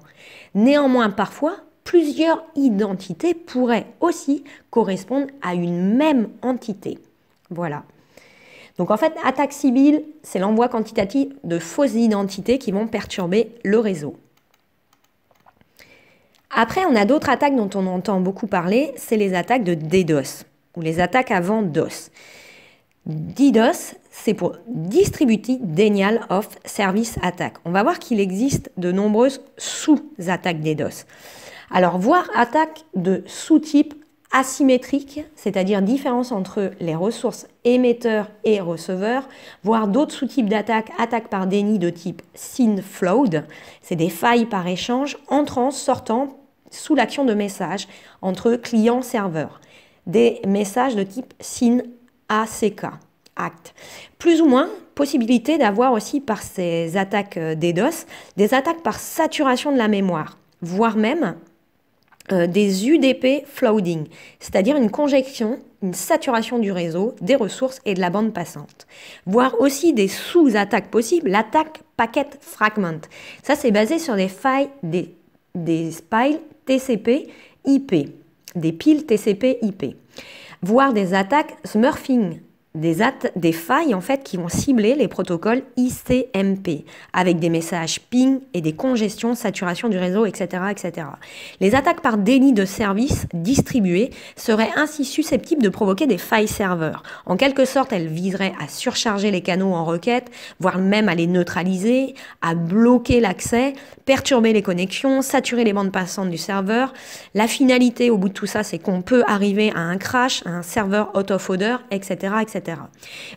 Néanmoins, parfois, plusieurs identités pourraient aussi correspondre à une même entité. Voilà. Donc en fait, attaque civile, c'est l'envoi quantitatif de fausses identités qui vont perturber le réseau. Après, on a d'autres attaques dont on entend beaucoup parler, c'est les attaques de DDoS ou les attaques avant DOS. DDoS, c'est pour Distributed Denial of Service Attack. On va voir qu'il existe de nombreuses sous-attaques DDoS. Alors voir attaque de sous-type asymétrique, c'est-à-dire différence entre les ressources émetteurs et receveurs, voire d'autres sous-types d'attaques, attaques par déni de type SYN flood, c'est des failles par échange entrant, sortant sous l'action de messages entre client-serveur, des messages de type SYN ACK, ACT. Plus ou moins possibilité d'avoir aussi par ces attaques DDoS des attaques par saturation de la mémoire voire même euh, des UDP flooding, c'est-à-dire une conjection, une saturation du réseau, des ressources et de la bande passante. Voir aussi des sous-attaques possibles, l'attaque packet fragment. Ça, c'est basé sur des failles des, des piles TCP-IP, des piles TCP-IP. Voir des attaques smurfing, des, failles en fait qui vont cibler les protocoles ICMP avec des messages ping et des congestions, saturation du réseau, etc., etc. Les attaques par déni de service distribuées seraient ainsi susceptibles de provoquer des failles serveurs. En quelque sorte, elles viseraient à surcharger les canaux en requête, voire même à les neutraliser, à bloquer l'accès, perturber les connexions, saturer les bandes passantes du serveur. La finalité au bout de tout ça, c'est qu'on peut arriver à un crash, à un serveur out of order, etc., etc.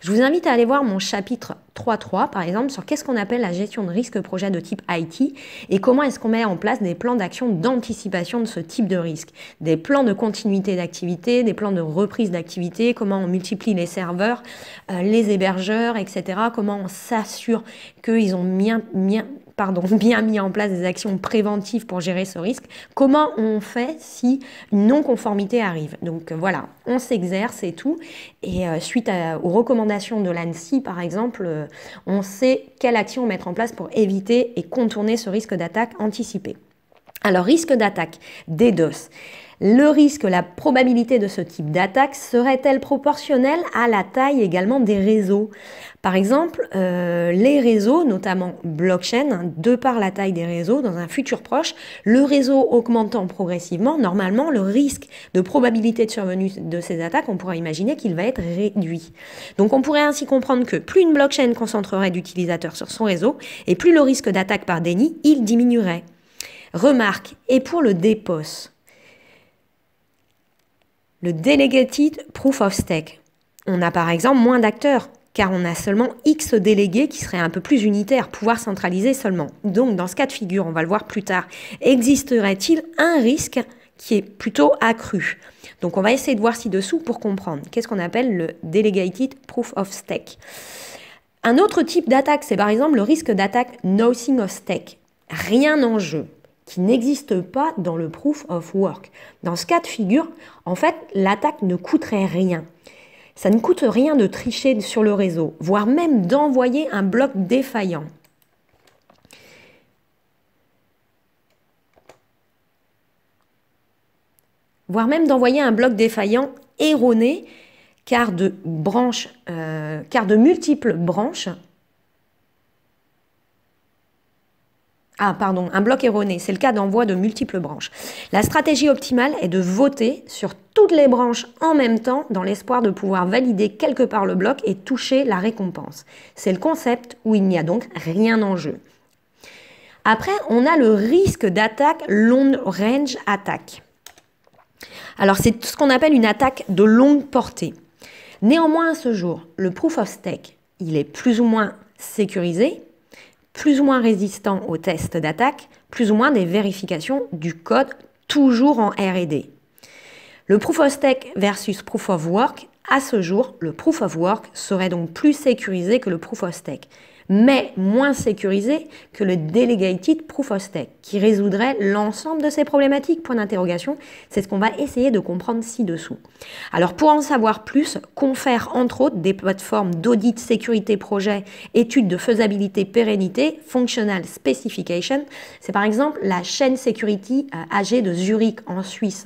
Je vous invite à aller voir mon chapitre 3.3 par exemple sur qu'est-ce qu'on appelle la gestion de risque projet de type IT et comment est-ce qu'on met en place des plans d'action d'anticipation de ce type de risque, des plans de continuité d'activité, des plans de reprise d'activité, comment on multiplie les serveurs, euh, les hébergeurs, etc. Comment on s'assure qu'ils ont bien, bien, pardon, bien mis en place des actions préventives pour gérer ce risque, comment on fait si une non-conformité arrive Donc euh, voilà, on s'exerce et tout. Et euh, suite aux recommandations de l'ANSI, par exemple, euh, on sait quelles actions mettre en place pour éviter et contourner ce risque d'attaque anticipé. Alors, risque d'attaque, DDoS. Le risque, la probabilité de ce type d'attaque serait-elle proportionnelle à la taille également des réseaux par exemple, euh, les réseaux, notamment blockchain, hein, de par la taille des réseaux, dans un futur proche, le réseau augmentant progressivement, normalement, le risque de probabilité de survenue de ces attaques, on pourrait imaginer qu'il va être réduit. Donc on pourrait ainsi comprendre que plus une blockchain concentrerait d'utilisateurs sur son réseau, et plus le risque d'attaque par déni, il diminuerait. Remarque, et pour le DPoS, le Delegated Proof of Stake, on a par exemple moins d'acteurs car on a seulement X délégués qui seraient un peu plus unitaires, pouvoir centraliser seulement. Donc dans ce cas de figure, on va le voir plus tard, existerait-il un risque qui est plutôt accru Donc on va essayer de voir ci-dessous pour comprendre. Qu'est-ce qu'on appelle le Delegated Proof of Stake Un autre type d'attaque, c'est par exemple le risque d'attaque Nothing of Stake. Rien en jeu, qui n'existe pas dans le proof of work. Dans ce cas de figure, en fait, l'attaque ne coûterait rien. Ça ne coûte rien de tricher sur le réseau, voire même d'envoyer un bloc défaillant. voire même d'envoyer un bloc défaillant erroné, car de, branches, euh, car de multiples branches Ah, pardon, un bloc erroné. C'est le cas d'envoi de multiples branches. La stratégie optimale est de voter sur toutes les branches en même temps dans l'espoir de pouvoir valider quelque part le bloc et toucher la récompense. C'est le concept où il n'y a donc rien en jeu. Après, on a le risque d'attaque long range attack. Alors, c'est ce qu'on appelle une attaque de longue portée. Néanmoins, à ce jour, le proof of stake, il est plus ou moins sécurisé plus ou moins résistant aux tests d'attaque, plus ou moins des vérifications du code, toujours en RD. Le Proof of Stake versus Proof of Work, à ce jour, le Proof of Work serait donc plus sécurisé que le Proof of Stake mais moins sécurisé que le Delegated Proof of Stake, qui résoudrait l'ensemble de ces problématiques, point d'interrogation. C'est ce qu'on va essayer de comprendre ci-dessous. Alors pour en savoir plus, confère entre autres des plateformes d'audit sécurité projet, études de faisabilité pérennité, functional specification. C'est par exemple la chaîne Security euh, AG de Zurich en Suisse.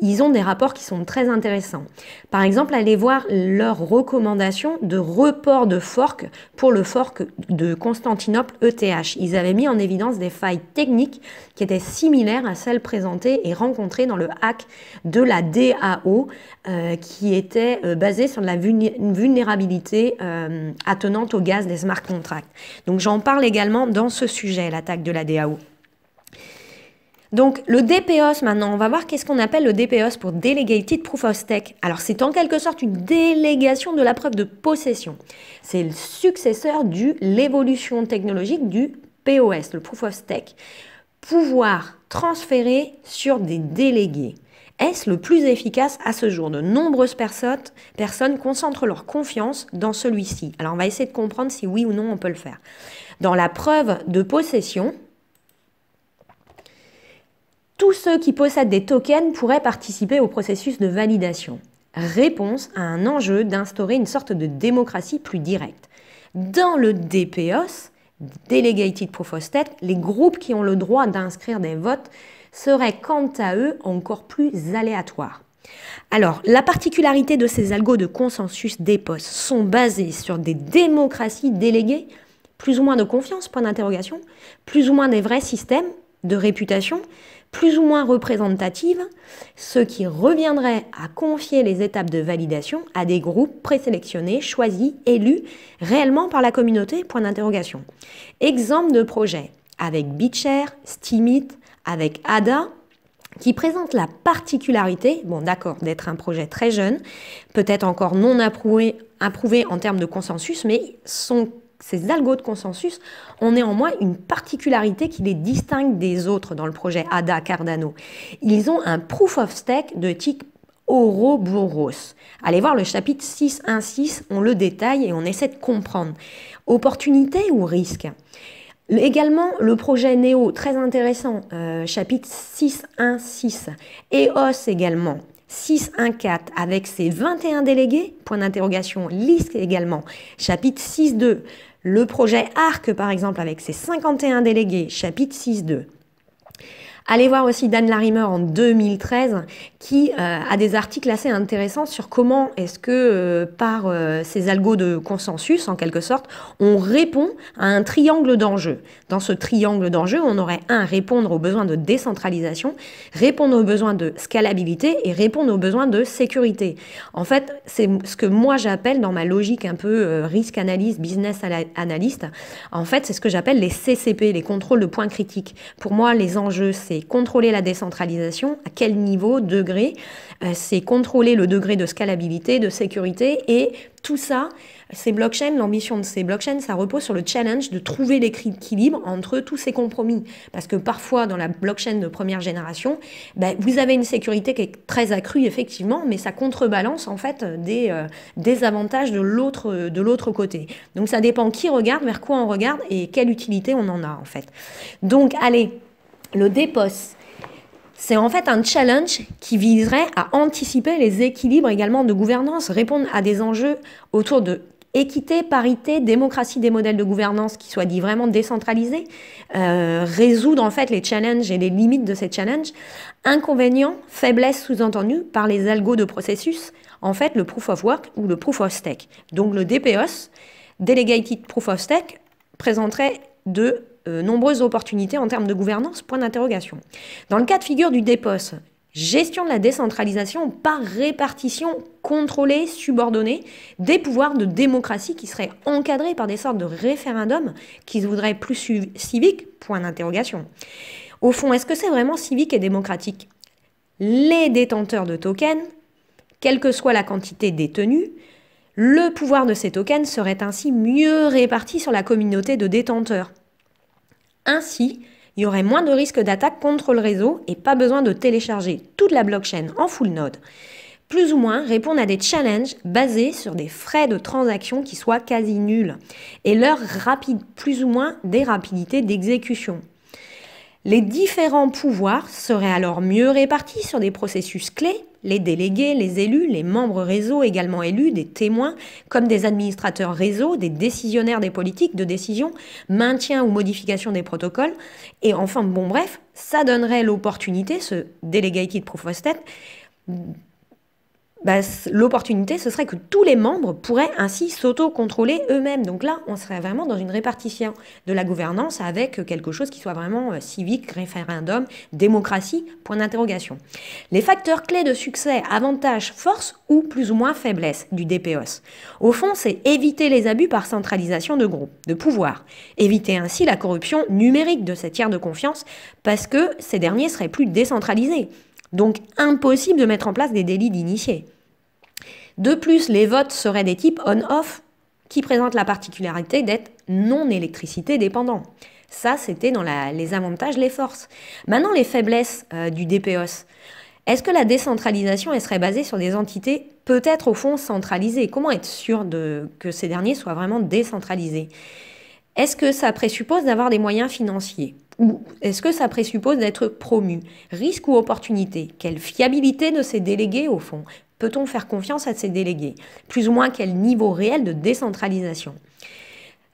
Ils ont des rapports qui sont très intéressants. Par exemple, allez voir leurs recommandations de report de fork pour le fork de Constantinople ETH. Ils avaient mis en évidence des failles techniques qui étaient similaires à celles présentées et rencontrées dans le hack de la DAO euh, qui était euh, basé sur la vulnérabilité euh, attenante au gaz des smart contracts. Donc j'en parle également dans ce sujet, l'attaque de la DAO. Donc le DPOS maintenant, on va voir qu'est-ce qu'on appelle le DPOS pour Delegated Proof of Stake. Alors c'est en quelque sorte une délégation de la preuve de possession. C'est le successeur de l'évolution technologique du POS, le Proof of Stake. Pouvoir transférer sur des délégués. Est-ce le plus efficace à ce jour De nombreuses personnes, personnes concentrent leur confiance dans celui-ci. Alors on va essayer de comprendre si oui ou non on peut le faire. Dans la preuve de possession, tous ceux qui possèdent des tokens pourraient participer au processus de validation. Réponse à un enjeu d'instaurer une sorte de démocratie plus directe. Dans le DPOS, Delegated Proof of les groupes qui ont le droit d'inscrire des votes seraient quant à eux encore plus aléatoires. Alors, la particularité de ces algos de consensus DPOS sont basés sur des démocraties déléguées, plus ou moins de confiance, point d'interrogation, plus ou moins des vrais systèmes de réputation, plus ou moins représentatives, ce qui reviendrait à confier les étapes de validation à des groupes présélectionnés, choisis, élus réellement par la communauté, point d'interrogation. Exemple de projet avec BitShare, Steemit, avec ADA, qui présente la particularité, bon d'accord, d'être un projet très jeune, peut-être encore non approuvé, en termes de consensus, mais sont ces algos de consensus ont néanmoins une particularité qui les distingue des autres dans le projet ADA Cardano. Ils ont un proof of stake de type Ouroboros. Allez voir le chapitre 6.1.6, on le détaille et on essaie de comprendre. Opportunité ou risque Également, le projet NEO, très intéressant, euh, chapitre 6.1.6. EOS également, 6.1.4, avec ses 21 délégués, point d'interrogation, LISC e également, chapitre 6.2. Le projet ARC, par exemple, avec ses 51 délégués, chapitre 6.2, Allez voir aussi Dan Larimer en 2013 qui euh, a des articles assez intéressants sur comment est-ce que euh, par euh, ces algos de consensus en quelque sorte, on répond à un triangle d'enjeux. Dans ce triangle d'enjeux, on aurait un répondre aux besoins de décentralisation, répondre aux besoins de scalabilité et répondre aux besoins de sécurité. En fait, c'est ce que moi j'appelle dans ma logique un peu risque analyse, business analyste en fait, c'est ce que j'appelle les CCP, les contrôles de points critiques. Pour moi, les enjeux c'est contrôler la décentralisation, à quel niveau, degré, euh, c'est contrôler le degré de scalabilité, de sécurité, et tout ça, ces blockchains, l'ambition de ces blockchains, ça repose sur le challenge de trouver l'équilibre entre tous ces compromis. Parce que parfois, dans la blockchain de première génération, ben, vous avez une sécurité qui est très accrue, effectivement, mais ça contrebalance en fait des, euh, des avantages de l'autre côté. Donc ça dépend qui regarde, vers quoi on regarde et quelle utilité on en a en fait. Donc allez, le DPOS, c'est en fait un challenge qui viserait à anticiper les équilibres également de gouvernance, répondre à des enjeux autour de équité, parité, démocratie des modèles de gouvernance qui soient dit vraiment décentralisés, euh, résoudre en fait les challenges et les limites de ces challenges, inconvénients, faiblesses sous-entendues par les algos de processus, en fait le proof of work ou le proof of stake. Donc le DPOS, Delegated Proof of Stake, présenterait deux euh, nombreuses opportunités en termes de gouvernance Point d'interrogation. Dans le cas de figure du DEPOS, gestion de la décentralisation par répartition contrôlée, subordonnée des pouvoirs de démocratie qui seraient encadrés par des sortes de référendums qui voudraient plus civiques Point d'interrogation. Au fond, est-ce que c'est vraiment civique et démocratique Les détenteurs de tokens, quelle que soit la quantité détenue, le pouvoir de ces tokens serait ainsi mieux réparti sur la communauté de détenteurs. Ainsi, il y aurait moins de risques d'attaque contre le réseau et pas besoin de télécharger toute la blockchain en full node. Plus ou moins répondre à des challenges basés sur des frais de transaction qui soient quasi nuls et leur rapide, plus ou moins des rapidités d'exécution. Les différents pouvoirs seraient alors mieux répartis sur des processus clés les délégués, les élus, les membres réseau également élus, des témoins, comme des administrateurs réseau, des décisionnaires des politiques de décision, maintien ou modification des protocoles. Et enfin, bon bref, ça donnerait l'opportunité, ce Delegated Proof of State, bah, l'opportunité, ce serait que tous les membres pourraient ainsi sauto eux-mêmes. Donc là, on serait vraiment dans une répartition de la gouvernance avec quelque chose qui soit vraiment euh, civique, référendum, démocratie, point d'interrogation. Les facteurs clés de succès, avantages, forces ou plus ou moins faiblesse du DPOS. Au fond, c'est éviter les abus par centralisation de groupes, de pouvoir. Éviter ainsi la corruption numérique de ces tiers de confiance parce que ces derniers seraient plus décentralisés. Donc impossible de mettre en place des délits d'initiés. De plus, les votes seraient des types on-off, qui présentent la particularité d'être non électricité dépendant. Ça, c'était dans les avantages, les forces. Maintenant, les faiblesses euh, du DPOS. Est-ce que la décentralisation, elle serait basée sur des entités peut-être au fond centralisées Comment être sûr de, que ces derniers soient vraiment décentralisés Est-ce que ça présuppose d'avoir des moyens financiers ou est-ce que ça présuppose d'être promu Risque ou opportunité Quelle fiabilité de ces délégués au fond Peut-on faire confiance à ces délégués Plus ou moins quel niveau réel de décentralisation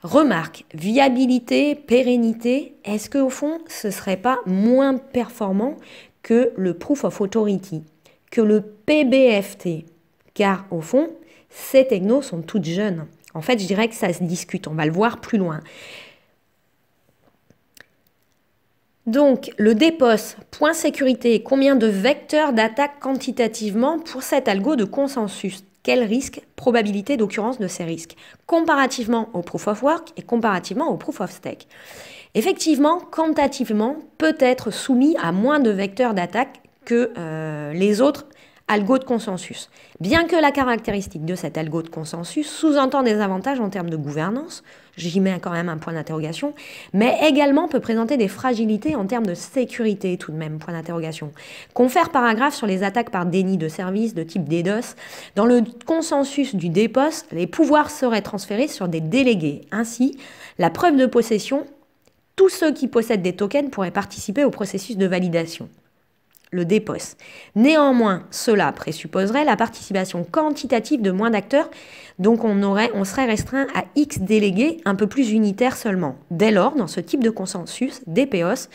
Remarque, viabilité, pérennité, est-ce qu'au fond ce ne serait pas moins performant que le Proof of Authority, que le PBFT Car au fond, ces technos sont toutes jeunes. En fait, je dirais que ça se discute, on va le voir plus loin. Donc, le DPOS, point sécurité, combien de vecteurs d'attaque quantitativement pour cet algo de consensus Quel risque, probabilité d'occurrence de ces risques Comparativement au Proof of Work et comparativement au Proof of Stake. Effectivement, quantitativement, peut être soumis à moins de vecteurs d'attaque que euh, les autres algo de consensus. Bien que la caractéristique de cet algo de consensus sous-entend des avantages en termes de gouvernance, j'y mets quand même un point d'interrogation, mais également peut présenter des fragilités en termes de sécurité tout de même, point d'interrogation. Confère paragraphe sur les attaques par déni de service de type DDoS. Dans le consensus du DPOS, les pouvoirs seraient transférés sur des délégués. Ainsi, la preuve de possession, tous ceux qui possèdent des tokens pourraient participer au processus de validation le DPOS. Néanmoins, cela présupposerait la participation quantitative de moins d'acteurs, donc on, aurait, on serait restreint à X délégués un peu plus unitaires seulement. Dès lors, dans ce type de consensus DPOS,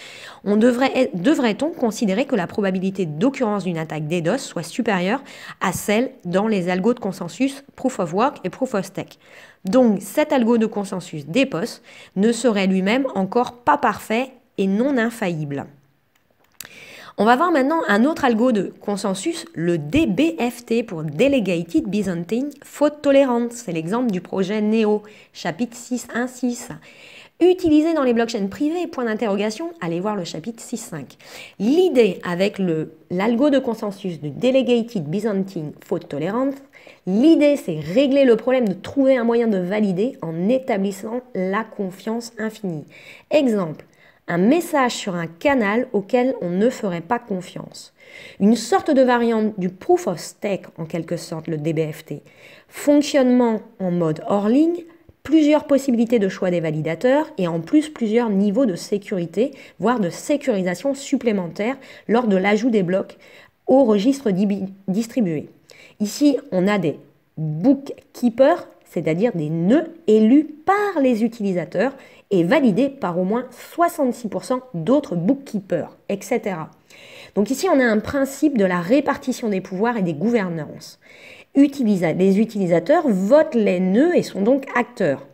on devrait, devrait-on considérer que la probabilité d'occurrence d'une attaque DDoS soit supérieure à celle dans les algos de consensus Proof of Work et Proof of Stake. Donc cet algo de consensus DPOS ne serait lui-même encore pas parfait et non infaillible. On va voir maintenant un autre algo de consensus, le DBFT pour Delegated Byzantine Faute Tolérante. C'est l'exemple du projet NEO, chapitre 6.1.6. Utilisé dans les blockchains privées, point d'interrogation, allez voir le chapitre 6.5. L'idée avec l'algo de consensus de Delegated Byzantine Faute Tolérante, l'idée c'est régler le problème de trouver un moyen de valider en établissant la confiance infinie. Exemple, un message sur un canal auquel on ne ferait pas confiance. Une sorte de variante du proof of stake en quelque sorte, le DBFT. Fonctionnement en mode hors ligne, plusieurs possibilités de choix des validateurs et en plus plusieurs niveaux de sécurité, voire de sécurisation supplémentaire lors de l'ajout des blocs au registre distribué. Ici, on a des bookkeepers c'est-à-dire des nœuds élus par les utilisateurs et validés par au moins 66% d'autres bookkeepers, etc. Donc ici, on a un principe de la répartition des pouvoirs et des gouvernances. les utilisateurs votent les nœuds et sont donc acteurs.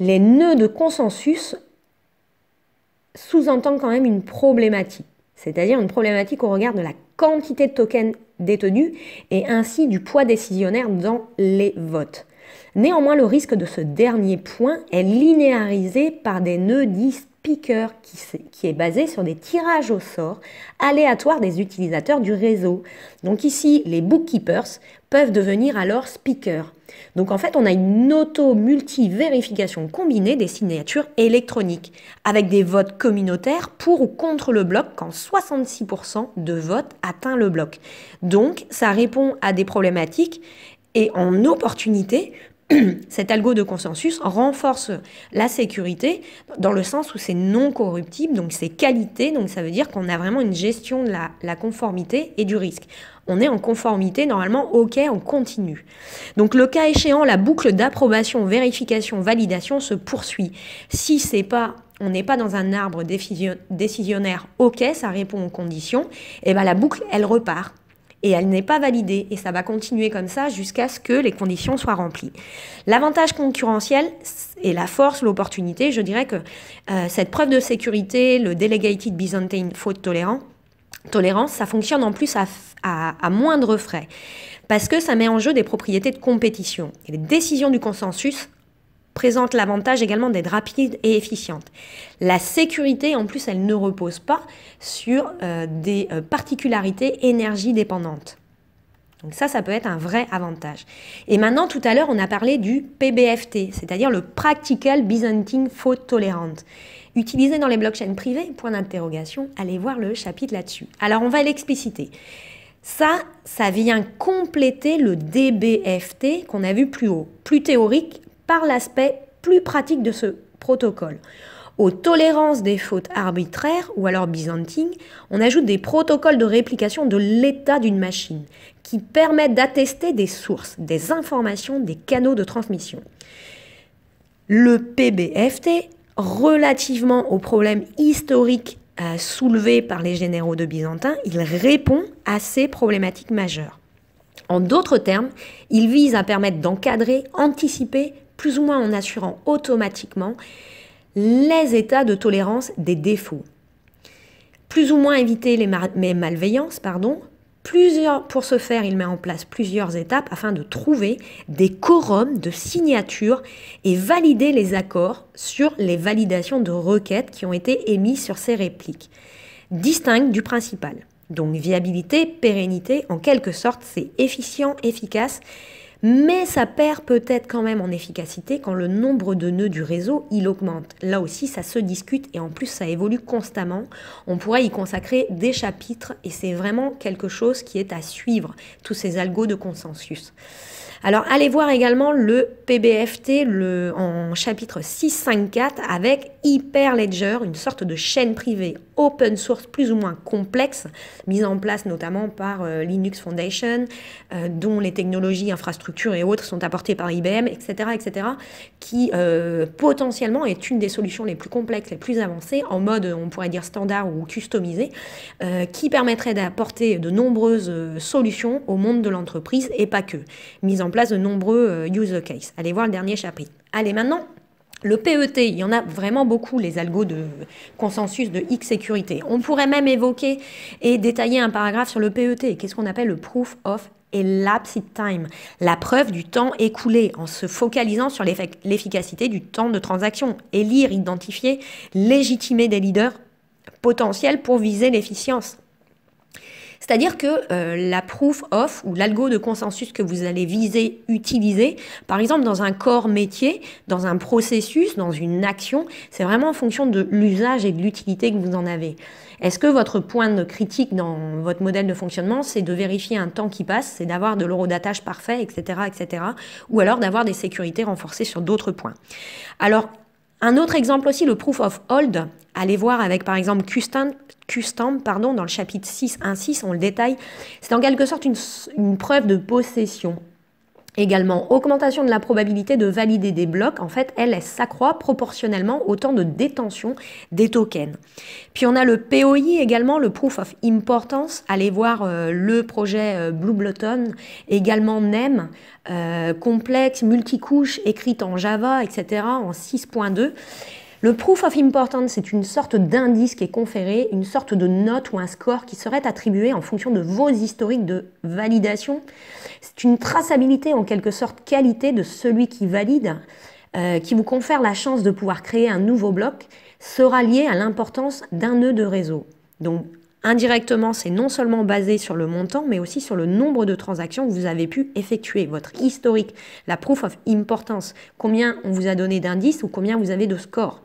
Les nœuds de consensus sous-entendent quand même une problématique, c'est-à-dire une problématique au regard de la quantité de tokens détenus et ainsi du poids décisionnaire dans les votes. Néanmoins, le risque de ce dernier point est linéarisé par des nœuds qui, qui, est basé sur des tirages au sort aléatoires des utilisateurs du réseau. Donc ici, les bookkeepers peuvent devenir alors speakers. Donc en fait, on a une auto-multi-vérification combinée des signatures électroniques, avec des votes communautaires pour ou contre le bloc quand 66% de votes atteint le bloc. Donc ça répond à des problématiques et en opportunité cet algo de consensus renforce la sécurité dans le sens où c'est non corruptible, donc c'est qualité, donc ça veut dire qu'on a vraiment une gestion de la, conformité et du risque. On est en conformité normalement, ok, on continue. Donc le cas échéant, la boucle d'approbation, vérification, validation se poursuit. Si c'est pas on n'est pas dans un arbre décisionnaire, ok, ça répond aux conditions, et eh bien la boucle, elle repart et elle n'est pas validée et ça va continuer comme ça jusqu'à ce que les conditions soient remplies. L'avantage concurrentiel et la force, l'opportunité, je dirais que euh, cette preuve de sécurité, le delegated Byzantine faute tolérant, tolérance, ça fonctionne en plus à, à moindre frais parce que ça met en jeu des propriétés de compétition. Et les décisions du consensus présente l'avantage également d'être rapide et efficiente. La sécurité, en plus, elle ne repose pas sur euh, des euh, particularités énergie dépendantes. Donc ça, ça peut être un vrai avantage. Et maintenant, tout à l'heure, on a parlé du PBFT, c'est-à-dire le Practical Byzantine Fault Tolerant. Utilisé dans les blockchains privées, point d'interrogation, allez voir le chapitre là-dessus. Alors, on va l'expliciter. Ça, ça vient compléter le DBFT qu'on a vu plus haut, plus théorique par l'aspect plus pratique de ce protocole. Aux tolérances des fautes arbitraires ou alors byzantines, on ajoute des protocoles de réplication de l'état d'une machine qui permettent d'attester des sources, des informations, des canaux de transmission. Le PBFT, relativement aux problèmes historiques euh, soulevés par les généraux de Byzantin, il répond à ces problématiques majeures. En d'autres termes, il vise à permettre d'encadrer, anticiper, plus ou moins en assurant automatiquement les états de tolérance des défauts. Plus ou moins éviter les, malveillances, pardon. Plusieurs, pour ce faire, il met en place plusieurs étapes afin de trouver des quorums de signatures et valider les accords sur les validations de requêtes qui ont été émises sur ces répliques, distinctes du principal. Donc viabilité, pérennité, en quelque sorte, c'est efficient, efficace mais ça perd peut-être quand même en efficacité quand le nombre de nœuds du réseau, il augmente. Là aussi, ça se discute et en plus, ça évolue constamment. On pourrait y consacrer des chapitres et c'est vraiment quelque chose qui est à suivre, tous ces algos de consensus. Alors allez voir également le PBFT le, en chapitre 654 avec Hyperledger, une sorte de chaîne privée open source plus ou moins complexe, mise en place notamment par euh, Linux Foundation, euh, dont les technologies, infrastructures et autres sont apportées par IBM, etc., etc., qui euh, potentiellement est une des solutions les plus complexes, les plus avancées, en mode, on pourrait dire standard ou customisé, qui permettrait d'apporter de nombreuses solutions au monde de l'entreprise et pas que. Mise en place de nombreux euh, use cases. Allez voir le dernier chapitre. Allez, maintenant, le PET, il y en a vraiment beaucoup, les algos de consensus de X sécurité. On pourrait même évoquer et détailler un paragraphe sur le PET. Qu'est-ce qu'on appelle le proof of elapsed time, la preuve du temps écoulé, en se focalisant sur l'efficacité du temps de transaction. et lire, identifier, légitimer des leaders potentiels pour viser l'efficience. C'est-à-dire que euh, la proof of ou l'algo de consensus que vous allez viser, utiliser, par exemple dans un corps métier, dans un processus, dans une action, c'est vraiment en fonction de l'usage et de l'utilité que vous en avez. Est-ce que votre point de critique dans votre modèle de fonctionnement, c'est de vérifier un temps qui passe, c'est d'avoir de l'eurodatage parfait, etc., etc., ou alors d'avoir des sécurités renforcées sur d'autres points. Alors, un autre exemple aussi, le proof of hold, Allez voir avec par exemple Custom, pardon, dans le chapitre 6, 1, 6, on le détaille. C'est en quelque sorte une, preuve de possession. Également, augmentation de la probabilité de valider des blocs, en fait, elle, s'accroît proportionnellement au temps de détention des tokens. Puis on a le POI également, le Proof of Importance. Allez voir euh, le projet euh, également NEM, euh, complexe, multicouche, écrite en Java, etc., en 6.2. Le proof of importance, c'est une sorte d'indice qui est conféré, une sorte de note ou un score qui serait attribué en fonction de vos historiques de validation. C'est une traçabilité en quelque sorte qualité de celui qui valide, euh, qui vous confère la chance de pouvoir créer un nouveau bloc, sera lié à l'importance d'un nœud de réseau. Donc Indirectement, c'est non seulement basé sur le montant, mais aussi sur le nombre de transactions que vous avez pu effectuer, votre historique, la proof of importance, combien on vous a donné d'indices ou combien vous avez de scores.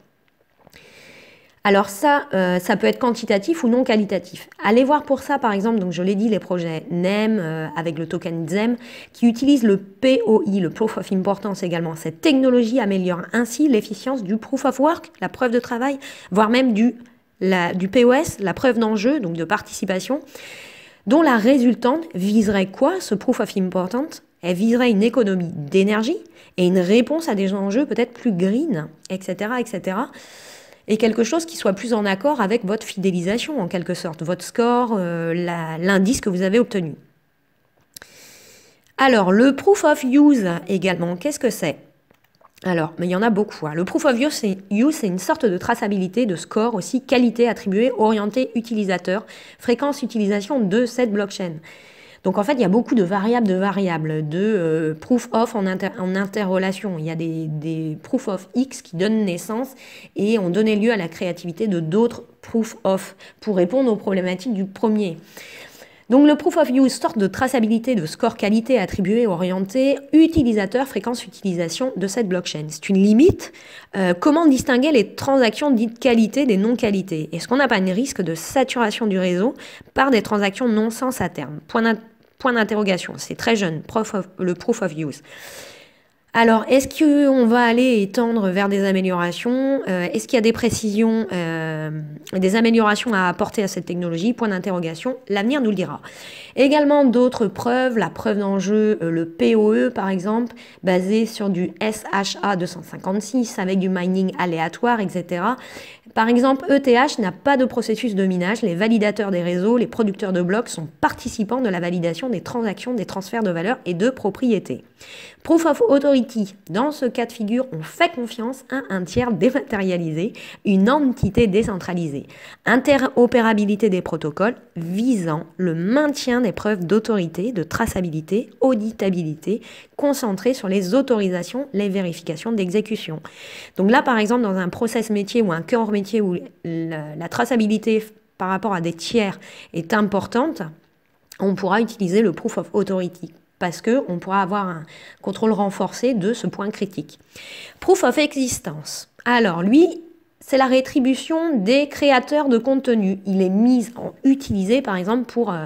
Alors ça, euh, ça peut être quantitatif ou non qualitatif. Allez voir pour ça, par exemple, donc je l'ai dit, les projets NEM euh, avec le token ZEM qui utilisent le POI, le Proof of Importance également. Cette technologie améliore ainsi l'efficience du Proof of Work, la preuve de travail, voire même du, du POS, la preuve d'enjeu, donc de participation, dont la résultante viserait quoi, ce Proof of Importance elle viserait une économie d'énergie et une réponse à des enjeux peut-être plus green, etc., etc et quelque chose qui soit plus en accord avec votre fidélisation, en quelque sorte, votre score, euh, l'indice que vous avez obtenu. Alors, le proof of use également, qu'est-ce que c'est alors, mais il y en a beaucoup. Hein. Le proof of use, c'est une sorte de traçabilité de score aussi, qualité attribuée, orientée utilisateur, fréquence utilisation de cette blockchain. Donc en fait, il y a beaucoup de variables de variables, de euh, proof-of en, en, interrelation. Il y a des, proof-of X qui donnent naissance et ont donné lieu à la créativité de d'autres proof-of pour répondre aux problématiques du premier. Donc le proof of use, sorte de traçabilité de score qualité attribué, orienté, utilisateur, fréquence utilisation de cette blockchain. C'est une limite. Euh, comment distinguer les transactions dites qualité des non-qualités Est-ce qu'on n'a pas un risque de saturation du réseau par des transactions non-sens à terme Point Point d'interrogation. C'est très jeune, le proof of use. Alors, est-ce qu'on va aller étendre vers des améliorations euh, Est-ce qu'il y a des précisions, euh, des améliorations à apporter à cette technologie Point d'interrogation, l'avenir nous le dira. Également d'autres preuves, la preuve d'enjeu, euh, le POE par exemple, basé sur du SHA 256 avec du mining aléatoire, etc. Par exemple, ETH n'a pas de processus de minage. Les validateurs des réseaux, les producteurs de blocs sont participants de la validation des transactions, des transferts de valeur et de propriétés. Proof of Authority. Dans ce cas de figure, on fait confiance à un tiers dématérialisé, une entité décentralisée. Interopérabilité des protocoles visant le maintien des preuves d'autorité, de traçabilité, auditabilité, concentré sur les autorisations, les vérifications d'exécution. Donc là, par exemple, dans un process métier ou un cœur métier où la traçabilité par rapport à des tiers est importante, on pourra utiliser le proof of authority parce qu'on pourra avoir un contrôle renforcé de ce point critique. Proof of existence. Alors lui, c'est la rétribution des créateurs de contenu. Il est mis en utilisé par exemple pour euh,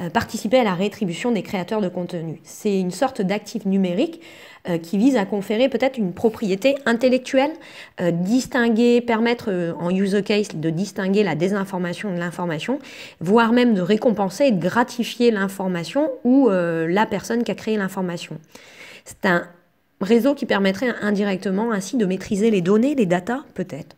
euh, participer à la rétribution des créateurs de contenu. C'est une sorte d'actif numérique euh, qui vise à conférer peut-être une propriété intellectuelle, euh, distinguer, permettre euh, en user case de distinguer la désinformation de l'information, voire même de récompenser et de gratifier l'information ou la personne qui a créé l'information. C'est un réseau qui permettrait indirectement ainsi de maîtriser les données, les datas peut-être.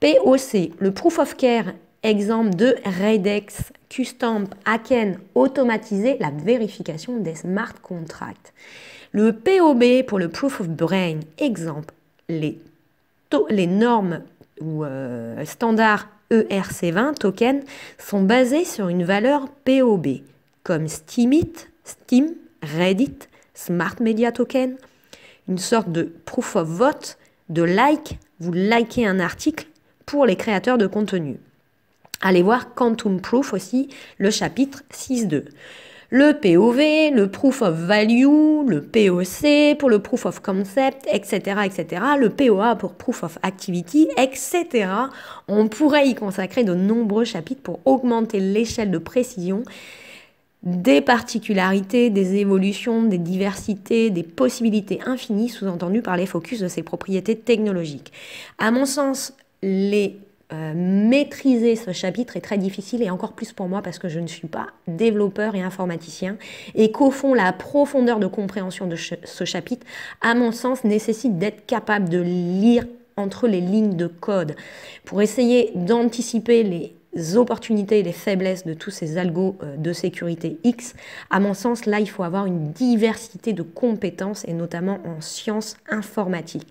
POC, le Proof of Care, exemple de Redex, Custom, Aken, automatiser la vérification des smart contracts. Le POB pour le Proof of Brain, exemple, les, normes ou euh, standards ERC20 token sont basés sur une valeur POB, comme Steemit, Steam, Reddit, Smart Media Token, une sorte de proof of vote, de like, vous likez un article pour les créateurs de contenu. Allez voir Quantum Proof aussi, le chapitre 6.2 le POV, le Proof of Value, le POC pour le Proof of Concept, etc., etc., le POA pour Proof of Activity, etc. On pourrait y consacrer de nombreux chapitres pour augmenter l'échelle de précision des particularités, des évolutions, des diversités, des possibilités infinies sous-entendues par les focus de ces propriétés technologiques. À mon sens, les euh, maîtriser ce chapitre est très difficile et encore plus pour moi parce que je ne suis pas développeur et informaticien et qu'au fond la profondeur de compréhension de ce chapitre à mon sens nécessite d'être capable de lire entre les lignes de code pour essayer d'anticiper les opportunités et les faiblesses de tous ces algos euh, de sécurité X. À mon sens, là, il faut avoir une diversité de compétences et notamment en sciences informatiques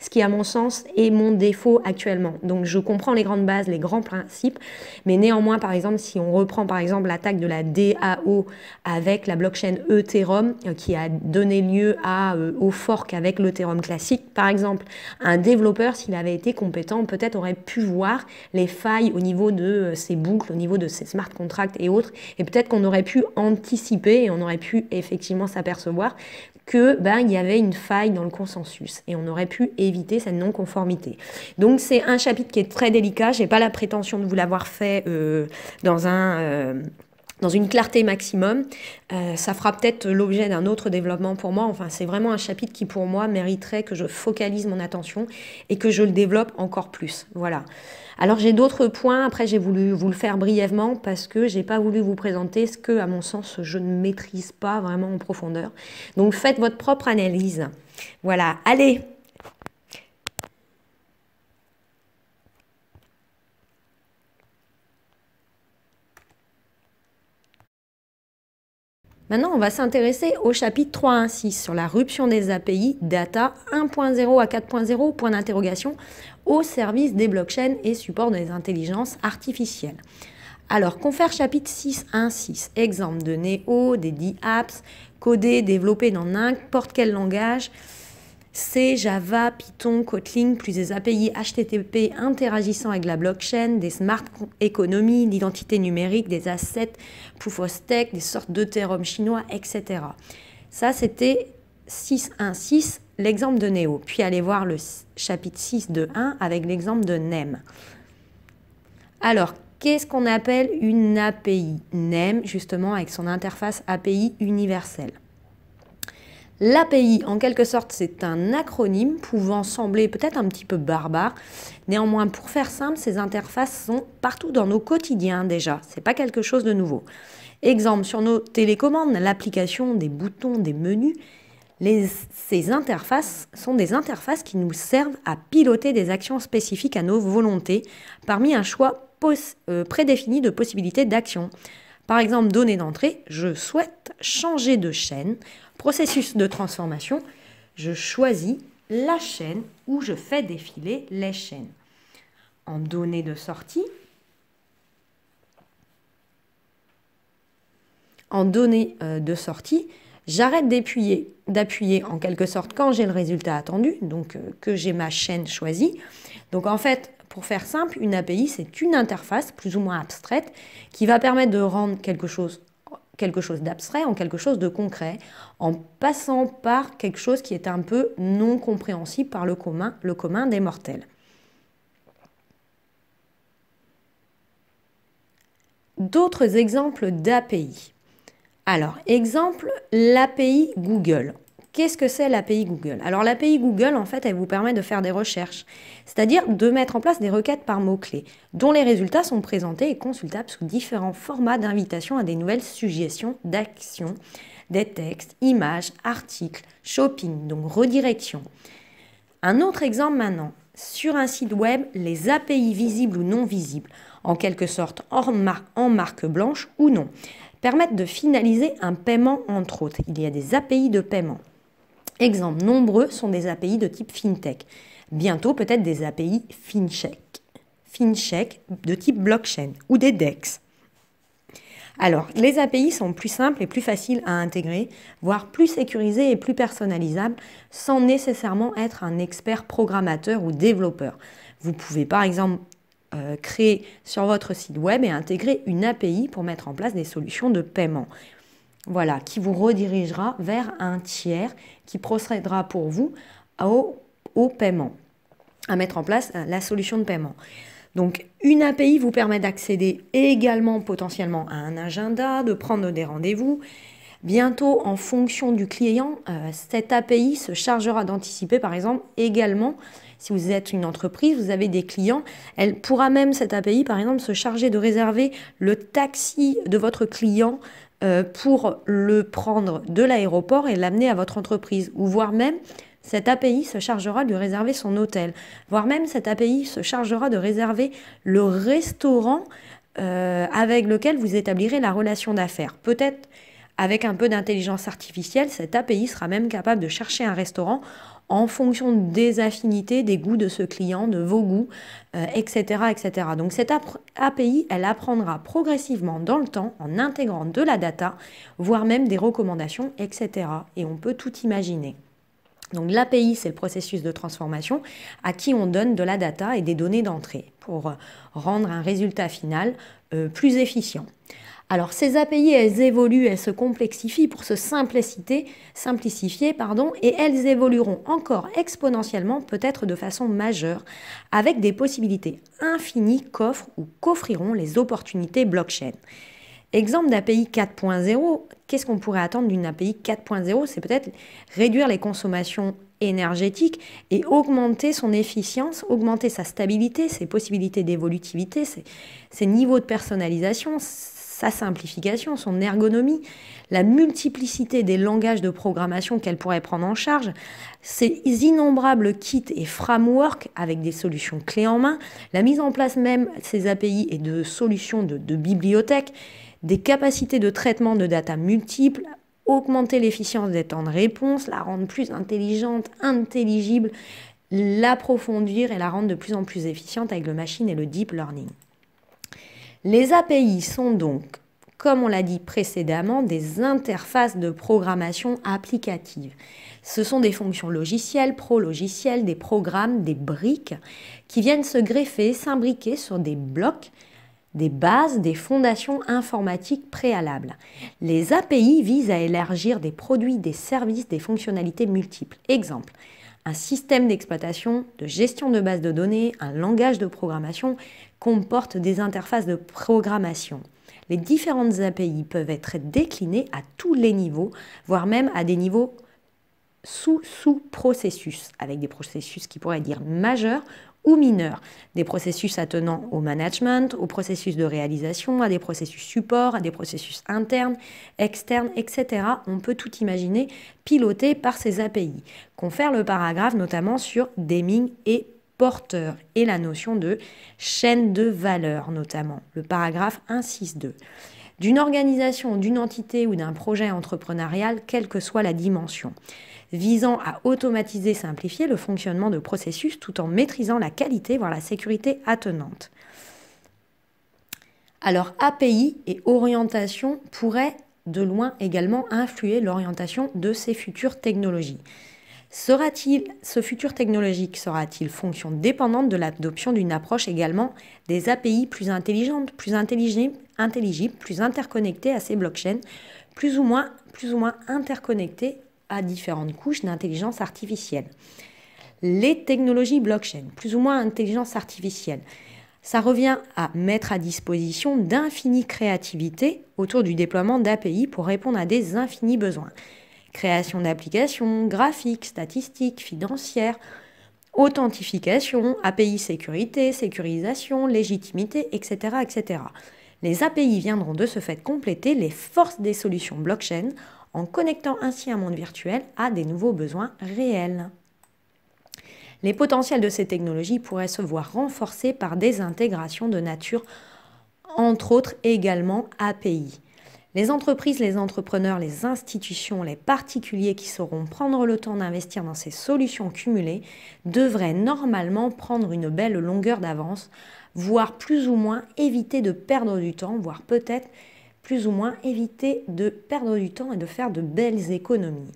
ce qui à mon sens est mon défaut actuellement. Donc je comprends les grandes bases, les grands principes, mais néanmoins par exemple si on reprend par exemple l'attaque de la DAO avec la blockchain Ethereum euh, qui a donné lieu à, euh, au fork avec l'Ethereum classique par exemple, un développeur s'il avait été compétent peut-être aurait pu voir les failles au niveau de euh, ses boucles, au niveau de ses smart contracts et autres et peut-être qu'on aurait pu anticiper et on aurait pu effectivement s'apercevoir que ben, il y avait une faille dans le consensus et on aurait pu éviter cette non-conformité. Donc c'est un chapitre qui est très délicat. je n'ai pas la prétention de vous l'avoir fait euh, dans un euh, dans une clarté maximum. Euh, ça fera peut-être l'objet d'un autre développement pour moi. Enfin, c'est vraiment un chapitre qui, pour moi, mériterait que je focalise mon attention et que je le développe encore plus. Voilà. Alors j'ai d'autres points, après j'ai voulu vous le faire brièvement parce que j'ai pas voulu vous présenter ce que, à mon sens, je ne maîtrise pas vraiment en profondeur. Donc faites votre propre analyse. Voilà, allez, Maintenant, on va s'intéresser au chapitre 3.1.6 sur la rupture des API, data 1.0 à 4.0, point d'interrogation, au service des blockchains et support des intelligences artificielles. Alors, confère chapitre 6.1.6, exemple de Neo, des D-apps, codés, développés dans n'importe quel langage, C, Java, Python, Kotlin, plus des API HTTP interagissant avec la blockchain, des smart economies, l'identité numérique, des assets, poufostech, des sortes d'Ethereum chinois, etc. Ça, c'était 6.1.6, l'exemple de Neo. Puis allez voir le chapitre 6 avec l'exemple de NEM. Alors, qu'est-ce qu'on appelle une API NEM, justement, avec son interface API universelle L'API, en quelque sorte, c'est un acronyme pouvant sembler peut-être un petit peu barbare. Néanmoins, pour faire simple, ces interfaces sont partout dans nos quotidiens déjà. C'est pas quelque chose de nouveau. Exemple, sur nos télécommandes, l'application des boutons, des menus, ces interfaces sont des interfaces qui nous servent à piloter des actions spécifiques à nos volontés parmi un choix euh, prédéfini de possibilités d'action. Par exemple, données d'entrée, je souhaite changer de chaîne. Processus de transformation, je choisis la chaîne où je fais défiler les chaînes. En données de sortie, en données euh, de sortie, j'arrête d'appuyer, d'appuyer en quelque sorte quand j'ai le résultat attendu, donc euh, que j'ai ma chaîne choisie. Donc en fait, pour faire simple, une API, c'est une interface plus ou moins abstraite qui va permettre de rendre quelque chose quelque chose d'abstrait en quelque chose de concret, en passant par quelque chose qui est un peu non compréhensible par le commun, le commun des mortels. D'autres exemples d'API. Alors, exemple, l'API Google. Qu'est-ce que c'est l'API Google Alors l'API Google, en fait, elle vous permet de faire des recherches, c'est-à-dire de mettre en place des requêtes par mots-clés, dont les résultats sont présentés et consultables sous différents formats d'invitation à des nouvelles suggestions d'actions, des textes, images, articles, shopping, donc redirection. Un autre exemple maintenant, sur un site web, les API visibles ou non visibles, en quelque sorte en, en marque blanche ou non, permettent de finaliser un paiement entre autres. Il y a des API de paiement. Exemple, nombreux sont des API de type FinTech. Bientôt peut-être des API FinCheck, FinCheck de type blockchain ou des DEX. Alors, les API sont plus simples et plus faciles à intégrer, voire plus sécurisées et plus personnalisables, sans nécessairement être un expert programmateur ou développeur. Vous pouvez par exemple euh, créer sur votre site web et intégrer une API pour mettre en place des solutions de paiement. Voilà, qui vous redirigera vers un tiers qui procédera pour vous au, au paiement, à mettre en place euh, la solution de paiement. Donc une API vous permet d'accéder également potentiellement à un agenda, de prendre des rendez-vous. Bientôt, en fonction du client, euh, cette API se chargera d'anticiper, par exemple, également, si vous êtes une entreprise, vous avez des clients, elle pourra même, cette API, par exemple, se charger de réserver le taxi de votre client euh, pour le prendre de l'aéroport et l'amener à votre entreprise, ou voire même cette API se chargera de lui réserver son hôtel, voire même cette API se chargera de réserver le restaurant euh, avec lequel vous établirez la relation d'affaires. Peut-être avec un peu d'intelligence artificielle, cette API sera même capable de chercher un restaurant en fonction des affinités, des goûts de ce client, de vos goûts, etc., euh, etc. Donc cette API, elle apprendra progressivement dans le temps en intégrant de la data, voire même des recommandations, etc. Et on peut tout imaginer. Donc l'API, c'est le processus de transformation à qui on donne de la data et des données d'entrée pour rendre un résultat final euh, plus efficient. Alors ces API, elles évoluent, elles se complexifient pour se simplicifier simplifier, pardon, et elles évolueront encore exponentiellement, peut-être de façon majeure, avec des possibilités infinies qu'offrent ou qu'offriront les opportunités blockchain. Exemple d'API 4.0, qu'est-ce qu'on pourrait attendre d'une API 4.0 C'est peut-être réduire les consommations énergétiques et augmenter son efficience, augmenter sa stabilité, ses possibilités d'évolutivité, ses niveaux de personnalisation, sa simplification, son ergonomie, la multiplicité des langages de programmation qu'elle pourrait prendre en charge, ses innombrables kits et frameworks avec des solutions clés en main, la mise en place même de ses API et de solutions de, de bibliothèques, des capacités de traitement de data multiples, augmenter l'efficience des temps de réponse, la rendre plus intelligente, intelligible, l'approfondir et la rendre de plus en plus efficiente avec le machine et le deep learning. Les API sont donc, comme on l'a dit précédemment, des interfaces de programmation applicative. Ce sont des fonctions logicielles, pro-logicielles, des programmes, des briques qui viennent se greffer, s'imbriquer sur des blocs des bases, des fondations informatiques préalables. Les API visent à élargir des produits, des services, des fonctionnalités multiples. Exemple, un système d'exploitation, de gestion de base de données, un langage de programmation comporte des interfaces de programmation. Les différentes API peuvent être déclinées à tous les niveaux, voire même à des niveaux sous-sous-processus, avec des processus qui pourraient dire majeurs ou mineurs, des processus attenant au management, aux processus de réalisation, à des processus support, à des processus internes, externes, etc. On peut tout imaginer piloté par ces API. Confère le paragraphe notamment sur Deming et porteur et la notion de chaîne de valeur notamment, le paragraphe 162 d'une organisation, d'une entité ou d'un projet entrepreneurial, quelle que soit la dimension, visant à automatiser, simplifier le fonctionnement de processus tout en maîtrisant la qualité, voire la sécurité attenante. Alors API et orientation pourraient de loin également influer l'orientation de ces futures technologies. Sera-t-il, ce futur technologique sera-t-il fonction dépendante de l'adoption d'une approche également des API plus intelligentes, plus intelligibles, plus interconnectées à ces blockchains, plus ou moins, plus ou moins interconnectées à différentes couches d'intelligence artificielle Les technologies blockchain, plus ou moins intelligence artificielle, ça revient à mettre à disposition d'infinies créativités autour du déploiement d'API pour répondre à des infinis besoins création d'applications, graphiques, statistiques, financières, authentification, API sécurité, sécurisation, légitimité, etc., etc. Les API viendront de ce fait compléter les forces des solutions blockchain en connectant ainsi un monde virtuel à des nouveaux besoins réels. Les potentiels de ces technologies pourraient se voir renforcés par des intégrations de nature, entre autres également API. Les entreprises, les entrepreneurs, les institutions, les particuliers qui sauront prendre le temps d'investir dans ces solutions cumulées devraient normalement prendre une belle longueur d'avance, voire plus ou moins éviter de perdre du temps, voire peut-être plus ou moins éviter de perdre du temps et de faire de belles économies.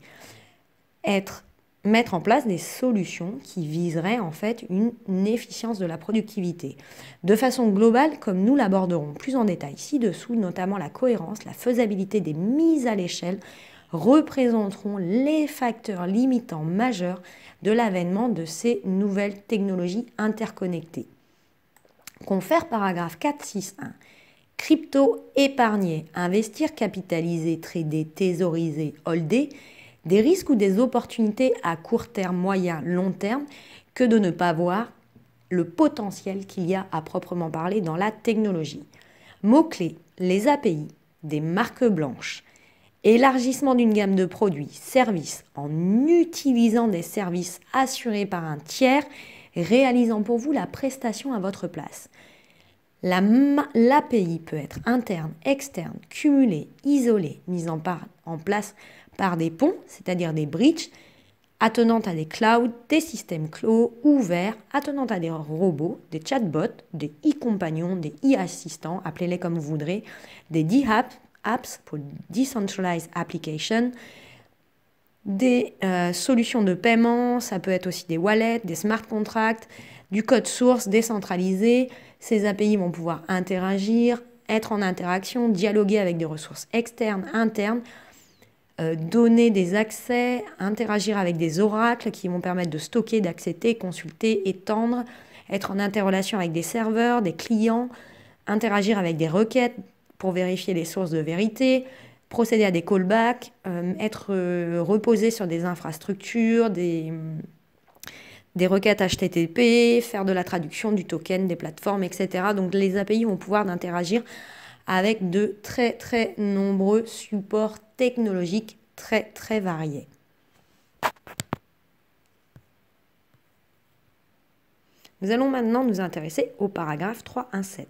Être mettre en place des solutions qui viseraient en fait une, efficience de la productivité. De façon globale, comme nous l'aborderons plus en détail ci-dessous, notamment la cohérence, la faisabilité des mises à l'échelle représenteront les facteurs limitants majeurs de l'avènement de ces nouvelles technologies interconnectées. Confère paragraphe 461. Crypto épargner, investir, capitaliser, trader, thésauriser, holder des risques ou des opportunités à court terme, moyen, long terme, que de ne pas voir le potentiel qu'il y a à proprement parler dans la technologie. Mots-clés, les API, des marques blanches, élargissement d'une gamme de produits, services, en utilisant des services assurés par un tiers, réalisant pour vous la prestation à votre place. L'API peut être interne, externe, cumulée, isolée, mise en, en place par des ponts, c'est-à-dire des bridges, attenant à des clouds, des systèmes clos, ouverts, attenant à des robots, des chatbots, des e-compagnons, des e-assistants, appelez-les comme vous voudrez, des DApps apps pour Decentralized Application, des euh, solutions de paiement, ça peut être aussi des wallets, des smart contracts, du code source décentralisé. Ces API vont pouvoir interagir, être en interaction, dialoguer avec des ressources externes, internes, euh, donner des accès, interagir avec des oracles qui vont permettre de stocker, d'accepter, consulter, étendre, être en interrelation avec des serveurs, des clients, interagir avec des requêtes pour vérifier les sources de vérité, procéder à des callbacks, euh, être euh, reposé sur des infrastructures, des, des requêtes HTTP, faire de la traduction du token des plateformes, etc. Donc les API vont pouvoir interagir avec de très très nombreux supports technologiques très très variés. Nous allons maintenant nous intéresser au paragraphe 3.1.7,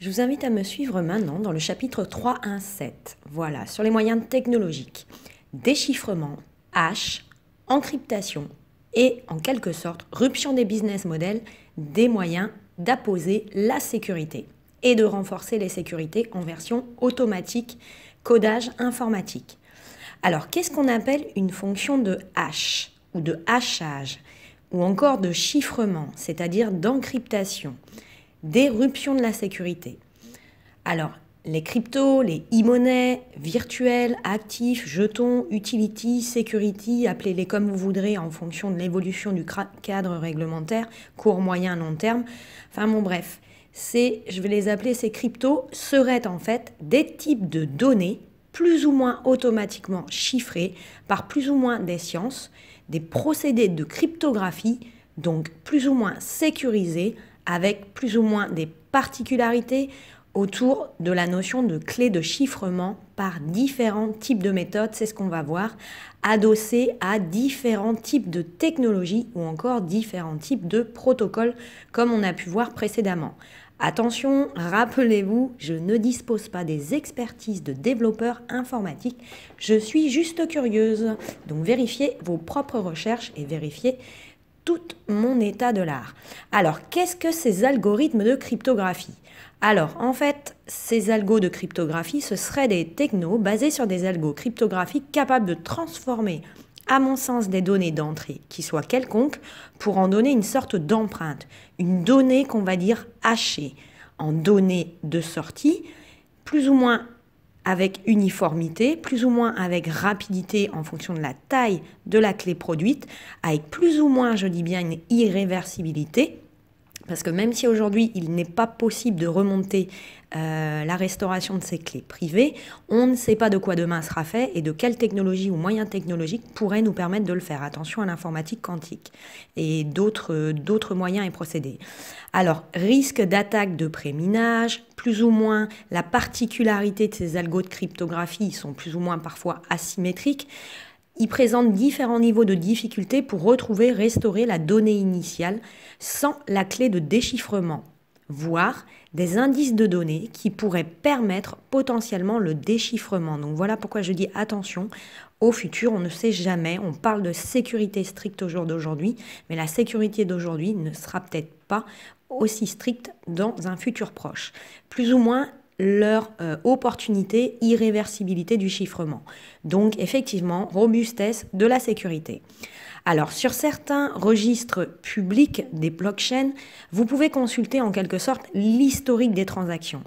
Je vous invite à me suivre maintenant dans le chapitre 317. Voilà, sur les moyens technologiques. Déchiffrement, h encryptation et en quelque sorte rupture des business models des moyens d'apposer la sécurité et de renforcer les sécurités en version automatique, codage informatique. Alors, qu'est-ce qu'on appelle une fonction de hache ou de hachage ou encore de chiffrement, c'est-à-dire d'encryptation, d'éruption de la sécurité Alors, les cryptos, les e-monnaies, virtuels, actifs, jetons, utility, security, appelez-les comme vous voudrez en fonction de l'évolution du cadre réglementaire, court, moyen, long terme. Enfin bon bref, c'est, je vais les appeler ces cryptos, seraient en fait des types de données plus ou moins automatiquement chiffrées par plus ou moins des sciences, des procédés de cryptographie, donc plus ou moins sécurisés, avec plus ou moins des particularités, autour de la notion de clé de chiffrement par différents types de méthodes, c'est ce qu'on va voir, adossé à différents types de technologies ou encore différents types de protocoles comme on a pu voir précédemment. Attention, rappelez-vous, je ne dispose pas des expertises de développeurs informatiques, je suis juste curieuse. Donc vérifiez vos propres recherches et vérifiez tout mon état de l'art. Alors, qu'est-ce que ces algorithmes de cryptographie Alors, en fait, ces algos de cryptographie, ce seraient des technos basés sur des algos cryptographiques capables de transformer à mon sens, des données d'entrée, qui soient quelconques, pour en donner une sorte d'empreinte, une donnée qu'on va dire hachée, en données de sortie, plus ou moins avec uniformité, plus ou moins avec rapidité en fonction de la taille de la clé produite, avec plus ou moins, je dis bien, une irréversibilité. Parce que même si aujourd'hui il n'est pas possible de remonter euh, la restauration de ces clés privées, on ne sait pas de quoi demain sera fait et de quelles technologies ou moyens technologiques pourrait nous permettre de le faire. Attention à l'informatique quantique et d'autres moyens et procédés. Alors, risque d'attaque de préminage, plus ou moins la particularité de ces algos de cryptographie, ils sont plus ou moins parfois asymétriques. Ils présentent différents niveaux de difficulté pour retrouver, restaurer la donnée initiale sans la clé de déchiffrement voire des indices de données qui pourraient permettre potentiellement le déchiffrement. Donc voilà pourquoi je dis attention, au futur, on ne sait jamais, on parle de sécurité stricte au jour d'aujourd'hui, mais la sécurité d'aujourd'hui ne sera peut-être pas aussi stricte dans un futur proche. Plus ou moins leur euh, opportunité, irréversibilité du chiffrement. Donc effectivement, robustesse de la sécurité. Alors sur certains registres publics des blockchains, vous pouvez consulter en quelque sorte l'historique des transactions.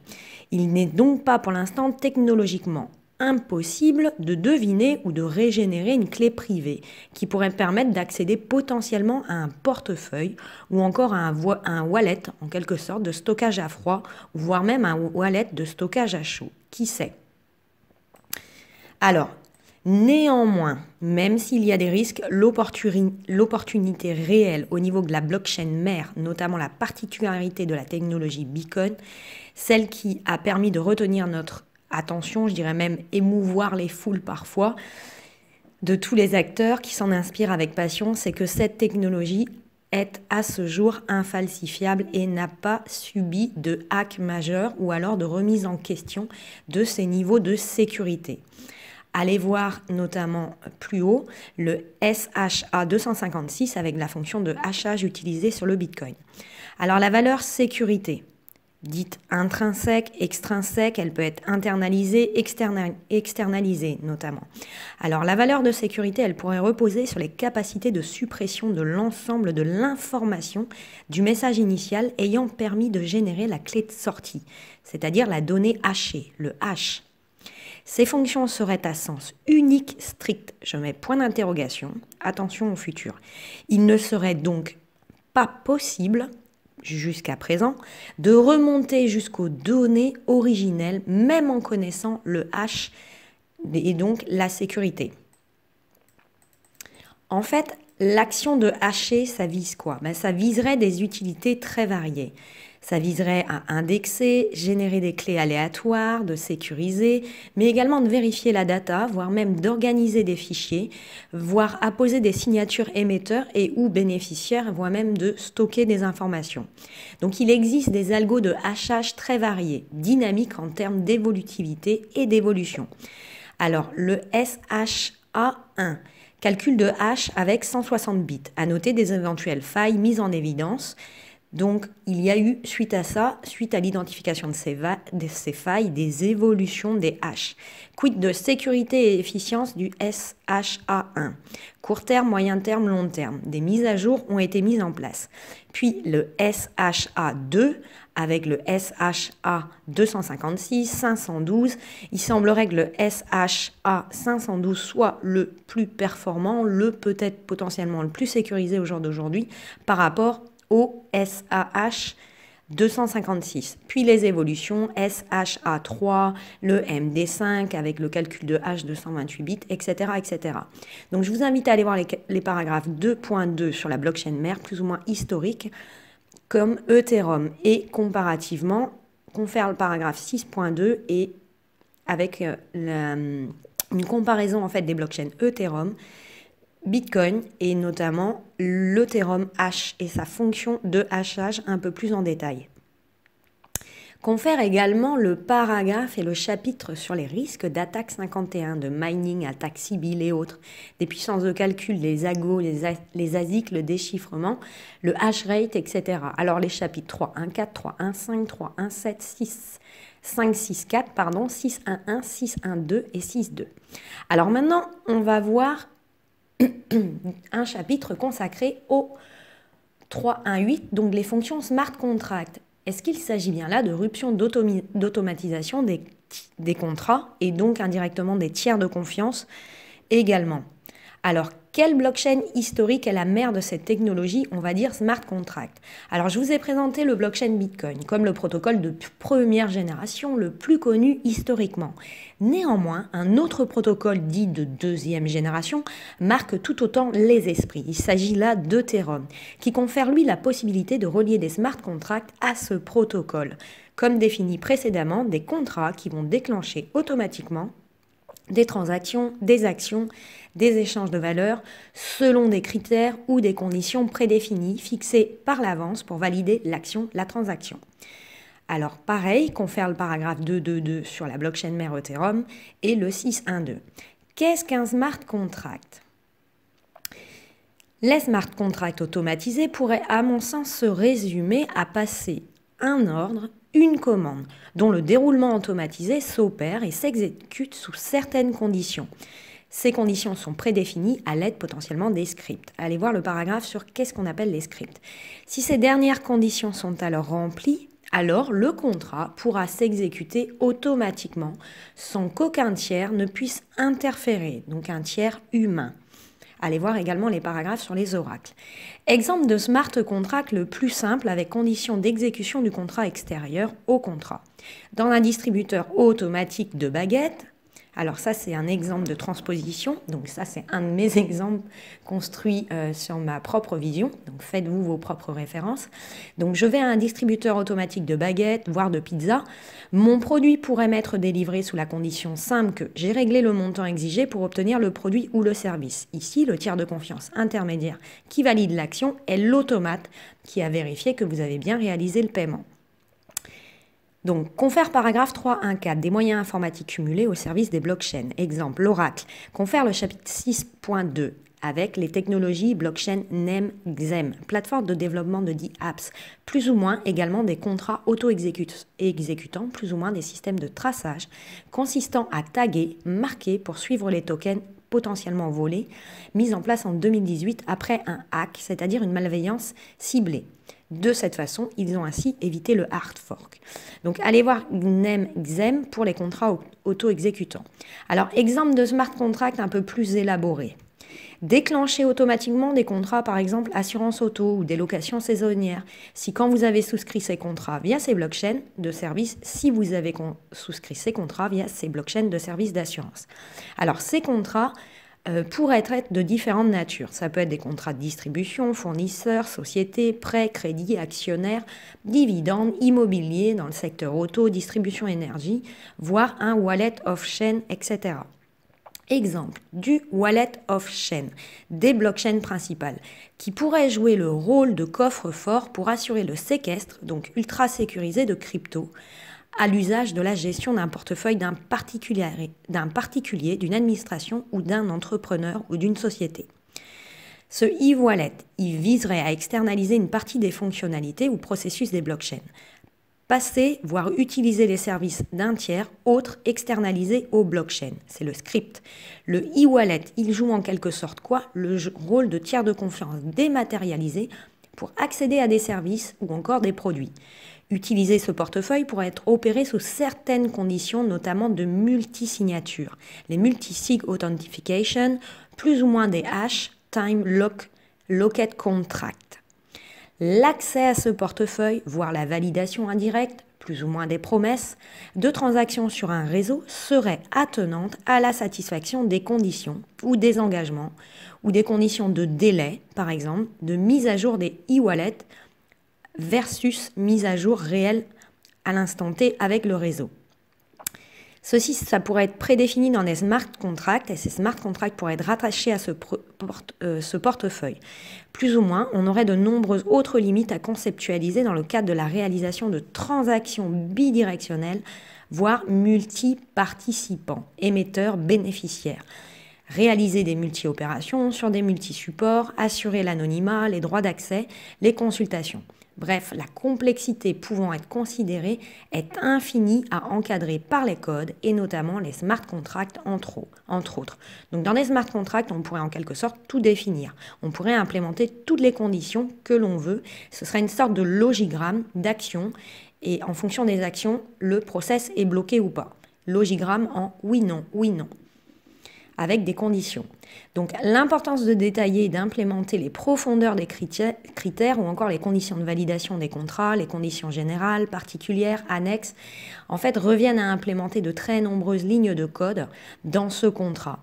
Il n'est donc pas pour l'instant technologiquement impossible de deviner ou de régénérer une clé privée qui pourrait permettre d'accéder potentiellement à un portefeuille ou encore à un, wallet en quelque sorte de stockage à froid, voire même un wallet de stockage à chaud. Qui sait alors, Néanmoins, même s'il y a des risques, l'opportunité réelle au niveau de la blockchain mère, notamment la particularité de la technologie Beacon, celle qui a permis de retenir notre attention, je dirais même émouvoir les foules parfois, de tous les acteurs qui s'en inspirent avec passion, c'est que cette technologie est à ce jour infalsifiable et n'a pas subi de hack majeur ou alors de remise en question de ses niveaux de sécurité. Allez voir notamment plus haut le SHA 256 avec la fonction de hachage utilisée sur le Bitcoin. Alors la valeur sécurité, dite intrinsèque, extrinsèque, elle peut être internalisée, externalisée notamment. Alors la valeur de sécurité, elle pourrait reposer sur les capacités de suppression de l'ensemble de l'information du message initial ayant permis de générer la clé de sortie, c'est-à-dire la donnée hachée, le hash. Ces fonctions seraient à sens unique strict. Je mets point d'interrogation. Attention au futur. Il ne serait donc pas possible jusqu'à présent, de remonter jusqu'aux données originelles, même en connaissant le hash et donc la sécurité. En fait, l'action de hacher, ça vise quoi ben, Ça viserait des utilités très variées. Ça viserait à indexer, générer des clés aléatoires, de sécuriser, mais également de vérifier la data, voire même d'organiser des fichiers, voire apposer des signatures émetteurs et ou bénéficiaires, voire même de stocker des informations. Donc il existe des algos de hachage très variés, dynamiques en termes d'évolutivité et d'évolution. Alors le SHA1 calcul de H avec 160 bits. À noter des éventuelles failles mises en évidence donc, il y a eu, suite à ça, suite à l'identification de, ces failles, des évolutions des H. Quid de sécurité et efficience du SHA1 Court terme, moyen terme, long terme. Des mises à jour ont été mises en place. Puis le SHA2 avec le SHA 256, 512. Il semblerait que le SHA 512 soit le plus performant, le peut-être potentiellement le plus sécurisé au jour d'aujourd'hui par rapport OSAH 256. Puis les évolutions SHA3, le MD5 avec le calcul de H228 bits, etc., etc. Donc je vous invite à aller voir les, paragraphes 2.2 sur la blockchain mère, plus ou moins historique, comme Ethereum. Et comparativement, confère le paragraphe 6.2 et avec euh, une comparaison en fait des blockchains Ethereum Bitcoin et notamment l'Ethereum H et sa fonction de hachage un peu plus en détail. Confère également le paragraphe et le chapitre sur les risques d'attaque 51, de mining, attaque Sibyl et autres, des puissances de calcul, les agos, les, les ASIC, le déchiffrement, le hash rate, etc. Alors les chapitres 3, 1, 4, 3, 1, 5, 3, 1, 7, 6, 5, 6, 4, pardon, 6, 1, 1, 6, 1, 2 et 6, 2. Alors maintenant, on va voir un chapitre consacré au 3.1.8, donc les fonctions smart contract. Est-ce qu'il s'agit bien là de rupture d'automatisation des, des, contrats et donc indirectement des tiers de confiance également Alors, quelle blockchain historique est la mère de cette technologie, on va dire smart contract Alors je vous ai présenté le blockchain Bitcoin comme le protocole de première génération le plus connu historiquement. Néanmoins, un autre protocole dit de deuxième génération marque tout autant les esprits. Il s'agit là d'Ethereum, qui confère lui la possibilité de relier des smart contracts à ce protocole, comme défini précédemment des contrats qui vont déclencher automatiquement des transactions, des actions, des échanges de valeurs, selon des critères ou des conditions prédéfinies fixées par l'avance pour valider l'action, la transaction. Alors pareil, confère le paragraphe 222 sur la blockchain mère Ethereum et le 612. Qu'est-ce qu'un smart contract Les smart contracts automatisés pourraient à mon sens se résumer à passer un ordre, une commande dont le déroulement automatisé s'opère et s'exécute sous certaines conditions. Ces conditions sont prédéfinies à l'aide potentiellement des scripts. Allez voir le paragraphe sur qu'est-ce qu'on appelle les scripts. Si ces dernières conditions sont alors remplies, alors le contrat pourra s'exécuter automatiquement sans qu'aucun tiers ne puisse interférer, donc un tiers humain. Allez voir également les paragraphes sur les oracles. Exemple de smart contract le plus simple avec condition d'exécution du contrat extérieur au contrat. Dans un distributeur automatique de baguettes, alors ça, c'est un exemple de transposition. Donc ça, c'est un de mes exemples construits euh, sur ma propre vision. Donc faites-vous vos propres références. Donc je vais à un distributeur automatique de baguettes, voire de pizza. Mon produit pourrait m'être délivré sous la condition simple que j'ai réglé le montant exigé pour obtenir le produit ou le service. Ici, le tiers de confiance intermédiaire qui valide l'action est l'automate qui a vérifié que vous avez bien réalisé le paiement. Donc, confère paragraphe 3.1.4 des moyens informatiques cumulés au service des blockchains. Exemple, l'Oracle. Confère le chapitre 6.2 avec les technologies blockchain NEM XEM, plateforme de développement de 10 apps, plus ou moins également des contrats auto-exécutants, plus ou moins des systèmes de traçage consistant à taguer, marquer pour suivre les tokens potentiellement volés, mis en place en 2018 après un hack, c'est-à-dire une malveillance ciblée. De cette façon, ils ont ainsi évité le hard fork. Donc allez voir GNEM XEM pour les contrats auto-exécutants. Alors exemple de smart contract un peu plus élaboré. Déclencher automatiquement des contrats, par exemple assurance auto ou des locations saisonnières. Si quand vous avez souscrit ces contrats via ces blockchains de services, si vous avez souscrit ces contrats via ces blockchains de services d'assurance. Alors ces contrats euh, pourraient être de différentes natures. Ça peut être des contrats de distribution, fournisseurs, sociétés, prêts, crédits, actionnaires, dividendes, immobilier dans le secteur auto, distribution énergie, voire un wallet off-chain, etc. Exemple du wallet off-chain, des blockchains principales, qui pourraient jouer le rôle de coffre-fort pour assurer le séquestre, donc ultra sécurisé, de crypto, à l'usage de la gestion d'un portefeuille d'un particulier, d'une administration ou d'un entrepreneur ou d'une société. Ce e-wallet, il viserait à externaliser une partie des fonctionnalités ou processus des blockchains. Passer, voire utiliser les services d'un tiers, autre externalisé au blockchain. C'est le script. Le e-wallet, il joue en quelque sorte quoi Le rôle de tiers de confiance dématérialisé pour accéder à des services ou encore des produits utiliser ce portefeuille pourrait être opéré sous certaines conditions, notamment de multisignature. Les multisig authentication, plus ou moins des hash, time lock, locket contract. L'accès à ce portefeuille, voire la validation indirecte, plus ou moins des promesses, de transactions sur un réseau serait attenante à la satisfaction des conditions ou des engagements ou des conditions de délai, par exemple, de mise à jour des e-wallets versus mise à jour réelle à l'instant T avec le réseau. Ceci, ça pourrait être prédéfini dans des smart contracts et ces smart contracts pourraient être rattachés à euh, ce, portefeuille. Plus ou moins, on aurait de nombreuses autres limites à conceptualiser dans le cadre de la réalisation de transactions bidirectionnelles, voire multi-participants, émetteurs, bénéficiaires. Réaliser des multi-opérations sur des multi-supports, assurer l'anonymat, les droits d'accès, les consultations. Bref, la complexité pouvant être considérée est infinie à encadrer par les codes et notamment les smart contracts entre, autres. Donc dans les smart contracts, on pourrait en quelque sorte tout définir. On pourrait implémenter toutes les conditions que l'on veut. Ce serait une sorte de logigramme d'action et en fonction des actions, le process est bloqué ou pas. Logigramme en oui non, oui non avec des conditions. Donc l'importance de détailler et d'implémenter les profondeurs des critères, ou encore les conditions de validation des contrats, les conditions générales, particulières, annexes, en fait reviennent à implémenter de très nombreuses lignes de code dans ce contrat.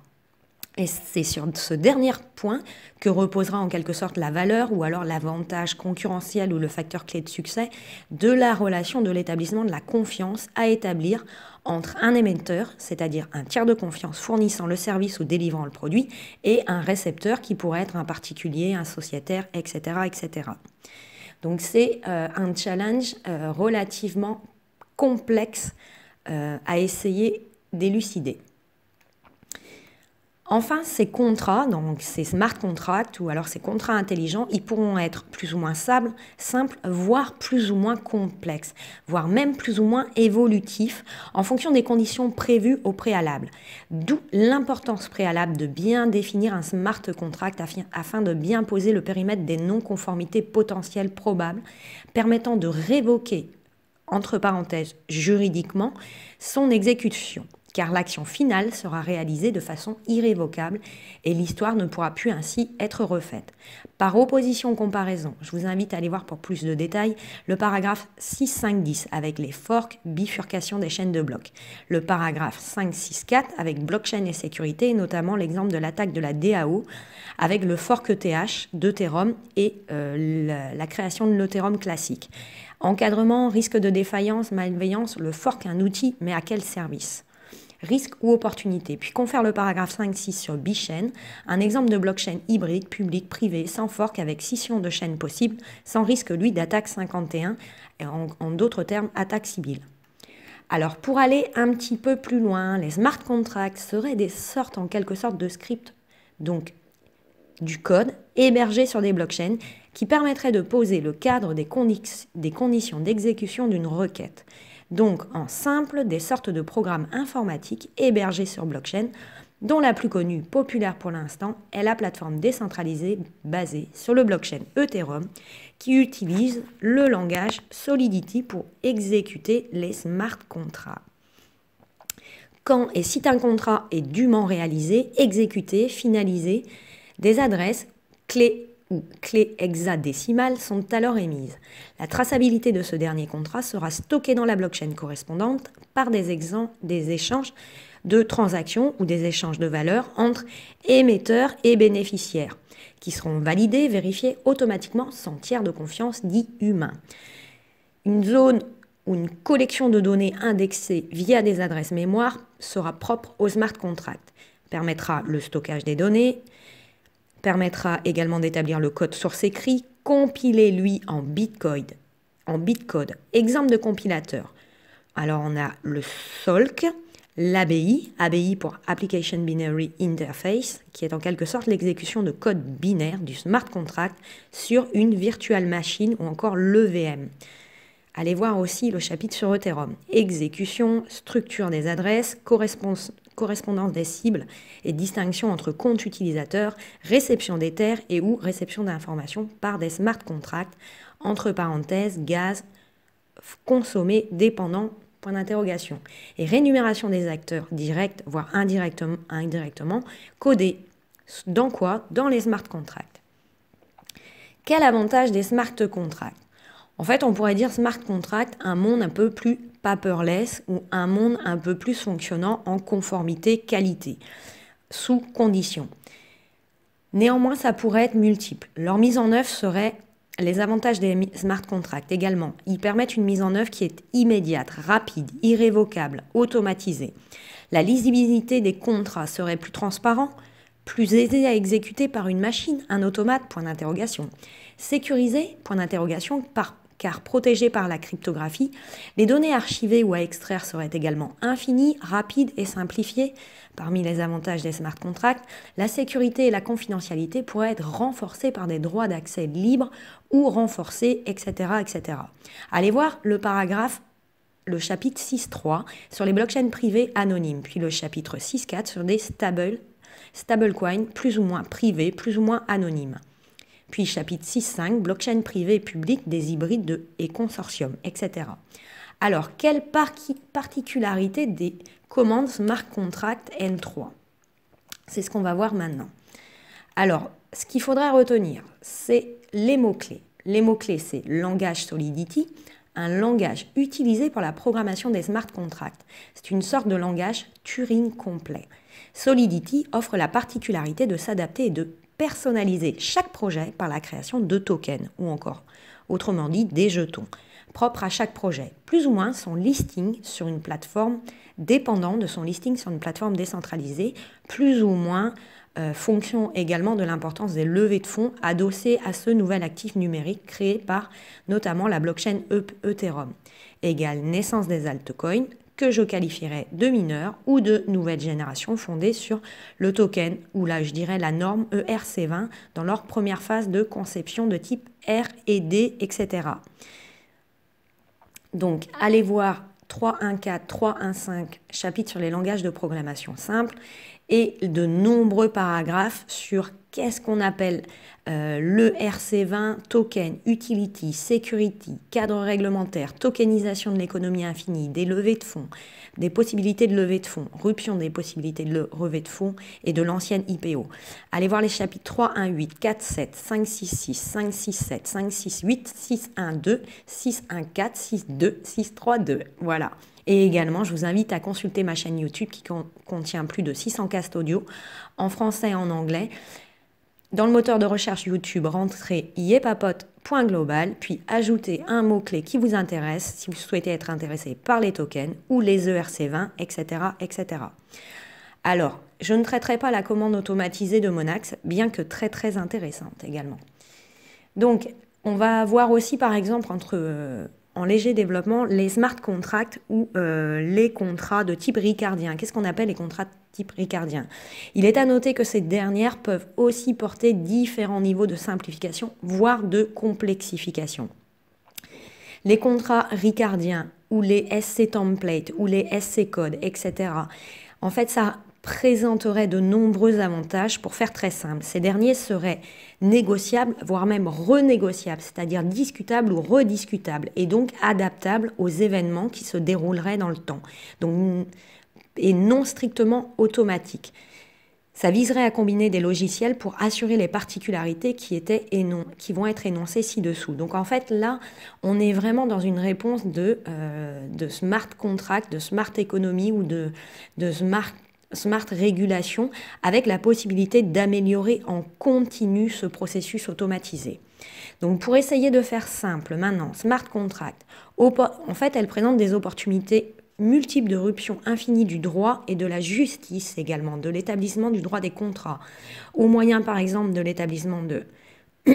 Et c'est sur ce dernier point que reposera en quelque sorte la valeur ou alors l'avantage concurrentiel ou le facteur clé de succès de la relation de l'établissement de la confiance à établir entre un émetteur, c'est-à-dire un tiers de confiance fournissant le service ou délivrant le produit, et un récepteur qui pourrait être un particulier, un sociétaire, etc. etc. Donc c'est euh, un challenge euh, relativement complexe euh, à essayer d'élucider. Enfin, ces contrats, donc ces smart contracts ou alors ces contrats intelligents, ils pourront être plus ou moins simples, simples, voire plus ou moins complexes, voire même plus ou moins évolutifs en fonction des conditions prévues au préalable. D'où l'importance préalable de bien définir un smart contract afin de bien poser le périmètre des non-conformités potentielles probables, permettant de révoquer, entre parenthèses juridiquement, son exécution car l'action finale sera réalisée de façon irrévocable et l'histoire ne pourra plus ainsi être refaite. Par opposition comparaison, je vous invite à aller voir pour plus de détails le paragraphe 6.5.10 avec les forks, bifurcation des chaînes de blocs, le paragraphe 5.6.4 avec blockchain et sécurité notamment l'exemple de l'attaque de la DAO avec le fork ETH d'Ethereum et euh, la, création de l'Ethereum classique. Encadrement, risque de défaillance, malveillance, le fork, un outil, mais à quel service risque ou opportunité, Puis confère le paragraphe 5.6 sur Bichain, un exemple de blockchain hybride, public, privé, sans fork, avec scission de chaîne possible, sans risque, lui, d'attaque 51, en, en d'autres termes, attaque civile. Alors pour aller un petit peu plus loin, les smart contracts seraient des sortes en quelque sorte de scripts, donc du code hébergé sur des blockchains qui permettraient de poser le cadre des, des conditions d'exécution d'une requête donc en simple des sortes de programmes informatiques hébergés sur blockchain, dont la plus connue, populaire pour l'instant, est la plateforme décentralisée basée sur le blockchain Ethereum, qui utilise le langage Solidity pour exécuter les smart contracts quand et si un contrat est dûment réalisé, exécuté, finalisé, des adresses, clés ou clés hexadécimales sont alors émises. La traçabilité de ce dernier contrat sera stockée dans la blockchain correspondante par des, exemples, des échanges de transactions ou des échanges de valeurs entre émetteurs et bénéficiaires, qui seront validés, vérifiés automatiquement sans tiers de confiance dit humain. Une zone ou une collection de données indexées via des adresses mémoire sera propre au smart contract, permettra le stockage des données, permettra également d'établir le code source écrit, compiler lui en bitcoin, En bitcode. Exemple de compilateur. Alors on a le SOLC, l'ABI, ABI pour Application Binary Interface, qui est en quelque sorte l'exécution de code binaire du smart contract sur une virtual machine ou encore l'EVM. Allez voir aussi le chapitre sur Ethereum. Exécution, structure des adresses, correspondance correspondance des cibles et distinction entre compte utilisateur, réception des terres et ou réception d'informations par des smart contracts, entre parenthèses, gaz consommé dépendant point d'interrogation, et rémunération des acteurs directs, voire indirectement, indirectement codés. Dans quoi Dans les smart contracts. Quel avantage des smart contracts En fait, on pourrait dire smart contract un monde un peu plus paperless ou un monde un peu plus fonctionnant en conformité qualité, sous conditions. Néanmoins, ça pourrait être multiple. Leur mise en œuvre serait les avantages des smart contracts également. Ils permettent une mise en œuvre qui est immédiate, rapide, irrévocable, automatisée. La lisibilité des contrats serait plus transparent, plus aisée à exécuter par une machine, un automate, point d'interrogation. Sécurisé, point d'interrogation, par car protégées par la cryptographie, les données archivées ou à extraire seraient également infinies, rapides et simplifiées. Parmi les avantages des smart contracts, la sécurité et la confidentialité pourraient être renforcées par des droits d'accès libres ou renforcés, etc., etc. Allez voir le paragraphe le chapitre 6.3 sur les blockchains privées anonymes, puis le chapitre 6.4 sur des stable, stablecoins plus ou moins privés, plus ou moins anonymes puis chapitre 6.5, blockchain privée et publique des hybrides de, et consortium, etc. Alors, quelle particularités particularité des commandes smart contract N3 C'est ce qu'on va voir maintenant. Alors, ce qu'il faudrait retenir, c'est les mots-clés. Les mots-clés, c'est langage Solidity, un langage utilisé pour la programmation des smart contracts. C'est une sorte de langage Turing complet. Solidity offre la particularité de s'adapter et de personnaliser chaque projet par la création de tokens ou encore, autrement dit, des jetons propres à chaque projet, plus ou moins son listing sur une plateforme dépendant de son listing sur une plateforme décentralisée, plus ou moins euh, fonction également de l'importance des levées de fonds adossées à ce nouvel actif numérique créé par notamment la blockchain Ethereum. E Égale naissance des altcoins, que je qualifierais de mineurs ou de nouvelle génération fondée sur le token ou là je dirais la norme ERC20 dans leur première phase de conception de type R et D, etc. Donc allez voir 3.1.4, 3.1.5, chapitre sur les langages de programmation simple et de nombreux paragraphes sur qu'est-ce qu'on appelle euh, le RC20 token, utility, security, cadre réglementaire, tokenisation de l'économie infinie, des levées de fonds, des possibilités de levée de fonds, ruption des possibilités de levée de fonds et de l'ancienne IPO. Allez voir les chapitres 3, 1, 8, 4, 7, 5, 6, 6, 5, 6, 7, 5, 6, 8, 6, 1, 2, 6, 1, 4, 6, 2, 6, 3, 2. Voilà. Et également, je vous invite à consulter ma chaîne YouTube qui contient plus de 600 castes audio en français et en anglais. Dans le moteur de recherche YouTube, rentrez yepapote.global, puis ajoutez un mot-clé qui vous intéresse si vous souhaitez être intéressé par les tokens ou les ERC20, etc. Alors, je ne traiterai pas la commande automatisée de Monax, bien que très très intéressante également. Donc, on va voir aussi par exemple entre euh, en léger développement les smart contracts ou euh, les contrats de type ricardien. Qu'est-ce qu'on appelle les contrats de type ricardien Il est à noter que ces dernières peuvent aussi porter différents niveaux de simplification, voire de complexification. Les contrats ricardiens ou les SC templates ou les SC codes, etc. En fait, ça présenterait de nombreux avantages pour faire très simple. Ces derniers seraient négociables, voire même renégociables, c'est-à-dire discutables ou rediscutables, et donc adaptables aux événements qui se dérouleraient dans le temps, donc, et non strictement automatiques. Ça viserait à combiner des logiciels pour assurer les particularités qui, étaient non qui vont être énoncées ci-dessous. Donc en fait, là, on est vraiment dans une réponse de, euh, de smart contract, de smart économie ou de, de smart smart régulation avec la possibilité d'améliorer en continu ce processus automatisé. Donc pour essayer de faire simple maintenant, smart contract, en fait elle présente des opportunités multiples de ruption infinie du droit et de la justice également, de l'établissement du droit des contrats, au moyen par exemple de l'établissement de,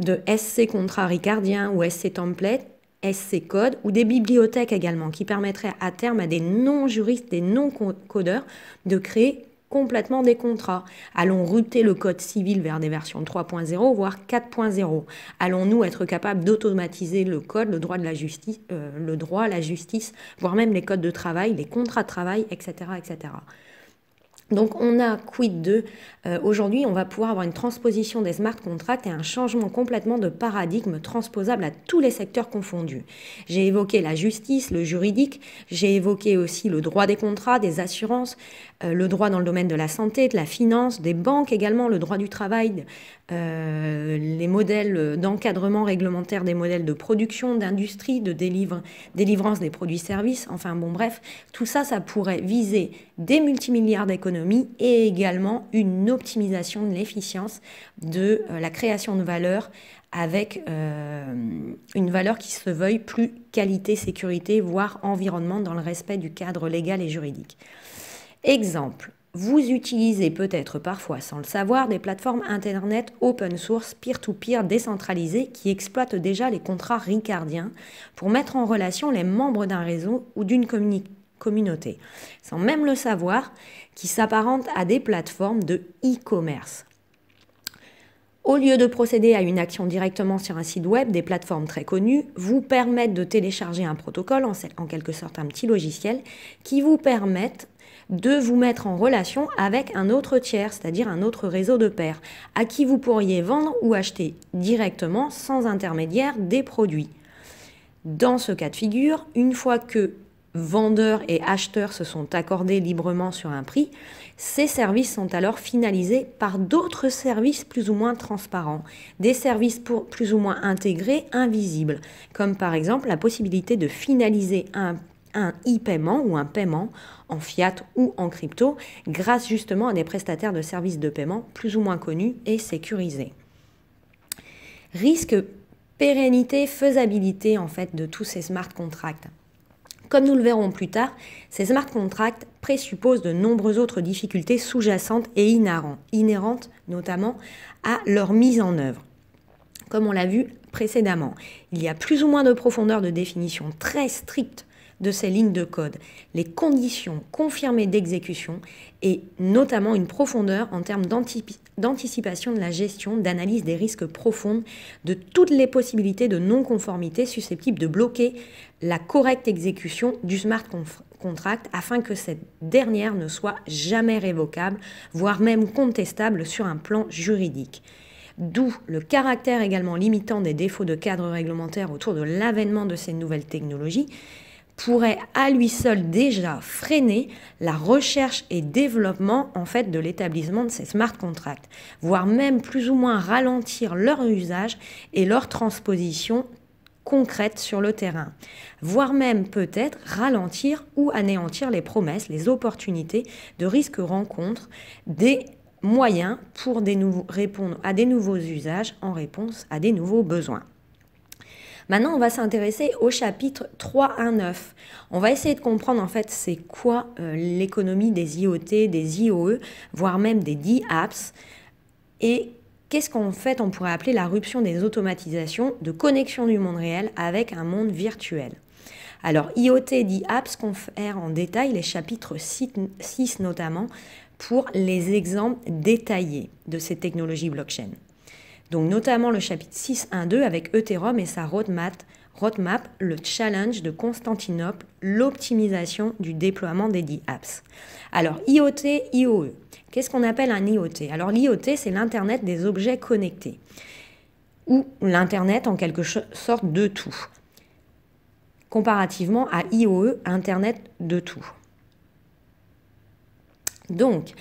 de SC contrat ricardien ou SC template SC Code ou des bibliothèques également qui permettraient à terme à des non-juristes, des non-codeurs de créer complètement des contrats. Allons router le code civil vers des versions 3.0 voire 4.0. Allons-nous être capables d'automatiser le code, le droit de la justice, euh, le droit, la justice, voire même les codes de travail, les contrats de travail, etc., etc. Donc on a quid de euh, aujourd'hui, on va pouvoir avoir une transposition des smart contracts et un changement complètement de paradigme transposable à tous les secteurs confondus. J'ai évoqué la justice, le juridique, j'ai évoqué aussi le droit des contrats, des assurances, euh, le droit dans le domaine de la santé, de la finance, des banques également, le droit du travail, euh, les modèles d'encadrement réglementaire des modèles de production, d'industrie, de délivrance des produits-services, enfin bon bref, tout ça, ça pourrait viser des multimilliards d'économies et également une optimisation de l'efficience, de euh, la création de valeur avec euh, une valeur qui se veuille plus qualité, sécurité, voire environnement dans le respect du cadre légal et juridique. Exemple, vous utilisez peut-être parfois sans le savoir des plateformes Internet open source, peer to -peer, décentralisées qui exploitent déjà les contrats ricardiens pour mettre en relation les membres d'un réseau ou d'une communauté. Sans même le savoir, qui s'apparentent à des plateformes de e-commerce. Au lieu de procéder à une action directement sur un site web, des plateformes très connues vous permettent de télécharger un protocole, en, quelque sorte un petit logiciel, qui vous permettent de vous mettre en relation avec un autre tiers, c'est-à-dire un autre réseau de pairs, à qui vous pourriez vendre ou acheter directement sans intermédiaire des produits. Dans ce cas de figure, une fois que vendeurs et acheteurs se sont accordés librement sur un prix, ces services sont alors finalisés par d'autres services plus ou moins transparents, des services plus ou moins intégrés, invisibles, comme par exemple la possibilité de finaliser un un e-paiement ou un paiement en fiat ou en crypto grâce justement à des prestataires de services de paiement plus ou moins connus et sécurisés. Risque, pérennité, faisabilité en fait de tous ces smart contracts. Comme nous le verrons plus tard, ces smart contracts présupposent de nombreuses autres difficultés sous-jacentes et inhérentes notamment à leur mise en œuvre. Comme on l'a vu précédemment, il y a plus ou moins de profondeur de définition très stricte de ces lignes de code, les conditions confirmées d'exécution et notamment une profondeur en termes d'anticipation de la gestion, d'analyse des risques profondes, de toutes les possibilités de non-conformité susceptibles de bloquer la correcte exécution du smart contract afin que cette dernière ne soit jamais révocable, voire même contestable sur un plan juridique. D'où le caractère également limitant des défauts de cadre réglementaire autour de l'avènement de ces nouvelles technologies pourrait à lui seul déjà freiner la recherche et développement en fait de l'établissement de ces smart contracts, voire même plus ou moins ralentir leur usage et leur transposition concrètes sur le terrain, voire même peut-être ralentir ou anéantir les promesses, les opportunités de risque rencontre des moyens pour répondre à des nouveaux usages en réponse à des nouveaux besoins. Maintenant, on va s'intéresser au chapitre 3.1.9. On va essayer de comprendre en fait c'est quoi euh, l'économie des IoT, des IOE, voire même des apps, et Qu'est-ce qu'on fait on pourrait appeler la rupture des automatisations de connexion du monde réel avec un monde virtuel Alors IoT dit apps confère en détail les chapitres 6 notamment pour les exemples détaillés de ces technologies blockchain. Donc notamment le chapitre 6.1.2 avec Ethereum et sa roadmap, le challenge de Constantinople, l'optimisation du déploiement des 10 apps. Alors IoT, IOE, Qu'est-ce qu'on appelle un IoT Alors l'IoT, c'est l'Internet des objets connectés, ou l'Internet en quelque sorte de tout, comparativement à IOE, Internet de tout. Donc,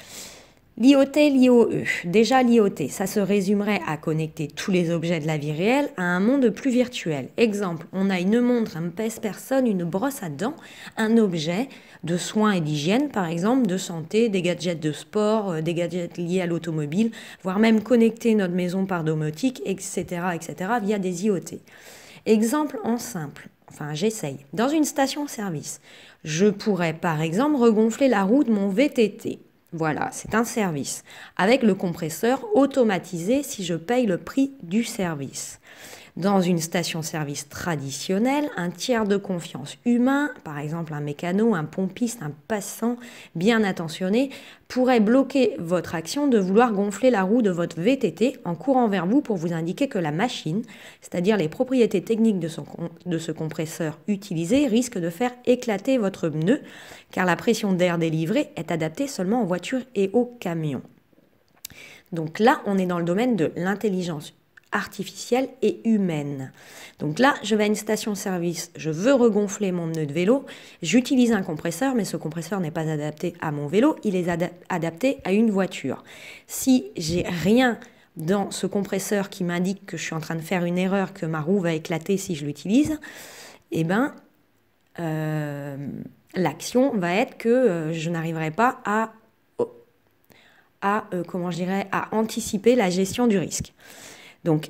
L'IoT, l'IOE. Déjà l'IoT, ça se résumerait à connecter tous les objets de la vie réelle à un monde plus virtuel. Exemple, on a une montre, un pèse-personne, une brosse à dents, un objet de soins et d'hygiène par exemple, de santé, des gadgets de sport, euh, des gadgets liés à l'automobile, voire même connecter notre maison par domotique, etc., etc., via des IoT. Exemple en simple, enfin j'essaye, dans une station-service, je pourrais par exemple regonfler la roue de mon VTT voilà, c'est un service. Avec le compresseur automatisé si je paye le prix du service. Dans une station-service traditionnelle, un tiers de confiance humain, par exemple un mécano, un pompiste, un passant bien attentionné, pourrait bloquer votre action de vouloir gonfler la roue de votre VTT en courant vers vous pour vous indiquer que la machine, c'est-à-dire les propriétés techniques de, de ce compresseur utilisé, risque de faire éclater votre pneu, car la pression d'air délivrée est adaptée seulement aux voitures et aux camions. Donc là, on est dans le domaine de l'intelligence artificielle et humaine. Donc là, je vais à une station-service, je veux regonfler mon pneu de vélo, j'utilise un compresseur, mais ce compresseur n'est pas adapté à mon vélo, il est adapté à une voiture. Si j'ai rien dans ce compresseur qui m'indique que je suis en train de faire une erreur, que ma roue va éclater si je l'utilise, eh bien, euh, l'action va être que euh, je n'arriverai pas à, euh, comment je dirais, à anticiper la gestion du risque. Donc,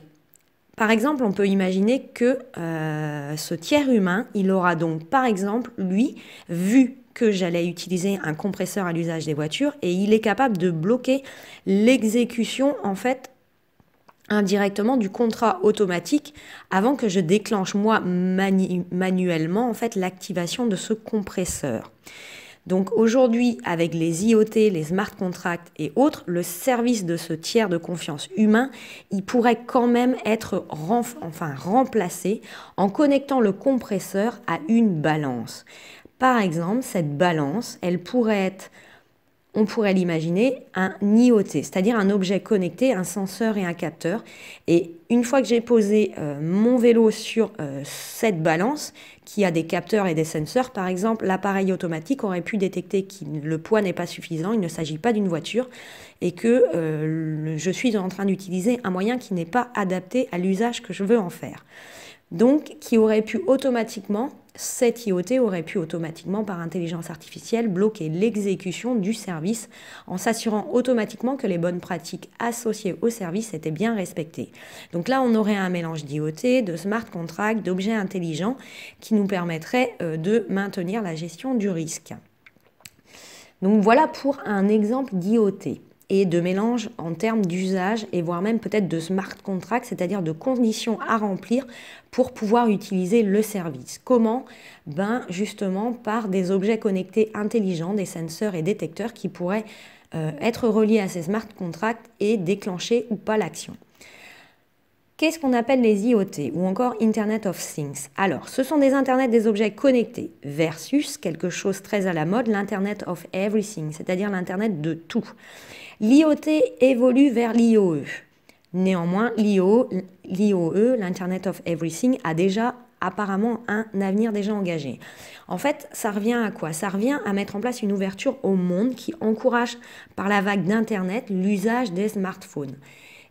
par exemple, on peut imaginer que euh, ce tiers humain, il aura donc, par exemple, lui, vu que j'allais utiliser un compresseur à l'usage des voitures, et il est capable de bloquer l'exécution, en fait, indirectement du contrat automatique avant que je déclenche moi manuellement en fait l'activation de ce compresseur. Donc aujourd'hui, avec les IoT, les smart contracts et autres, le service de ce tiers de confiance humain, il pourrait quand même être enfin, remplacé en connectant le compresseur à une balance. Par exemple, cette balance, elle pourrait être on pourrait l'imaginer, un IoT, c'est-à-dire un objet connecté, un senseur et un capteur. Et une fois que j'ai posé euh, mon vélo sur euh, cette balance, qui a des capteurs et des senseurs, par exemple, l'appareil automatique aurait pu détecter que le poids n'est pas suffisant, il ne s'agit pas d'une voiture, et que euh, je suis en train d'utiliser un moyen qui n'est pas adapté à l'usage que je veux en faire donc qui aurait pu automatiquement, cette IoT aurait pu automatiquement par intelligence artificielle bloquer l'exécution du service en s'assurant automatiquement que les bonnes pratiques associées au service étaient bien respectées. Donc là, on aurait un mélange d'IoT, de smart contracts, d'objets intelligents qui nous permettrait euh, de maintenir la gestion du risque. Donc voilà pour un exemple d'IoT et de mélange en termes d'usage et voire même peut-être de smart contract, c'est-à-dire de conditions à remplir pour pouvoir utiliser le service. Comment Ben justement par des objets connectés intelligents, des senseurs et détecteurs qui pourraient euh, être reliés à ces smart contracts et déclencher ou pas l'action. Qu'est-ce qu'on appelle les IoT ou encore Internet of Things Alors, ce sont des Internets des objets connectés versus quelque chose très à la mode, l'Internet of Everything, c'est-à-dire l'Internet de tout. L'IoT évolue vers l'IOE. Néanmoins, l'IOE, l'Internet of Everything, a déjà apparemment un avenir déjà engagé. En fait, ça revient à quoi Ça revient à mettre en place une ouverture au monde qui encourage par la vague d'Internet l'usage des smartphones.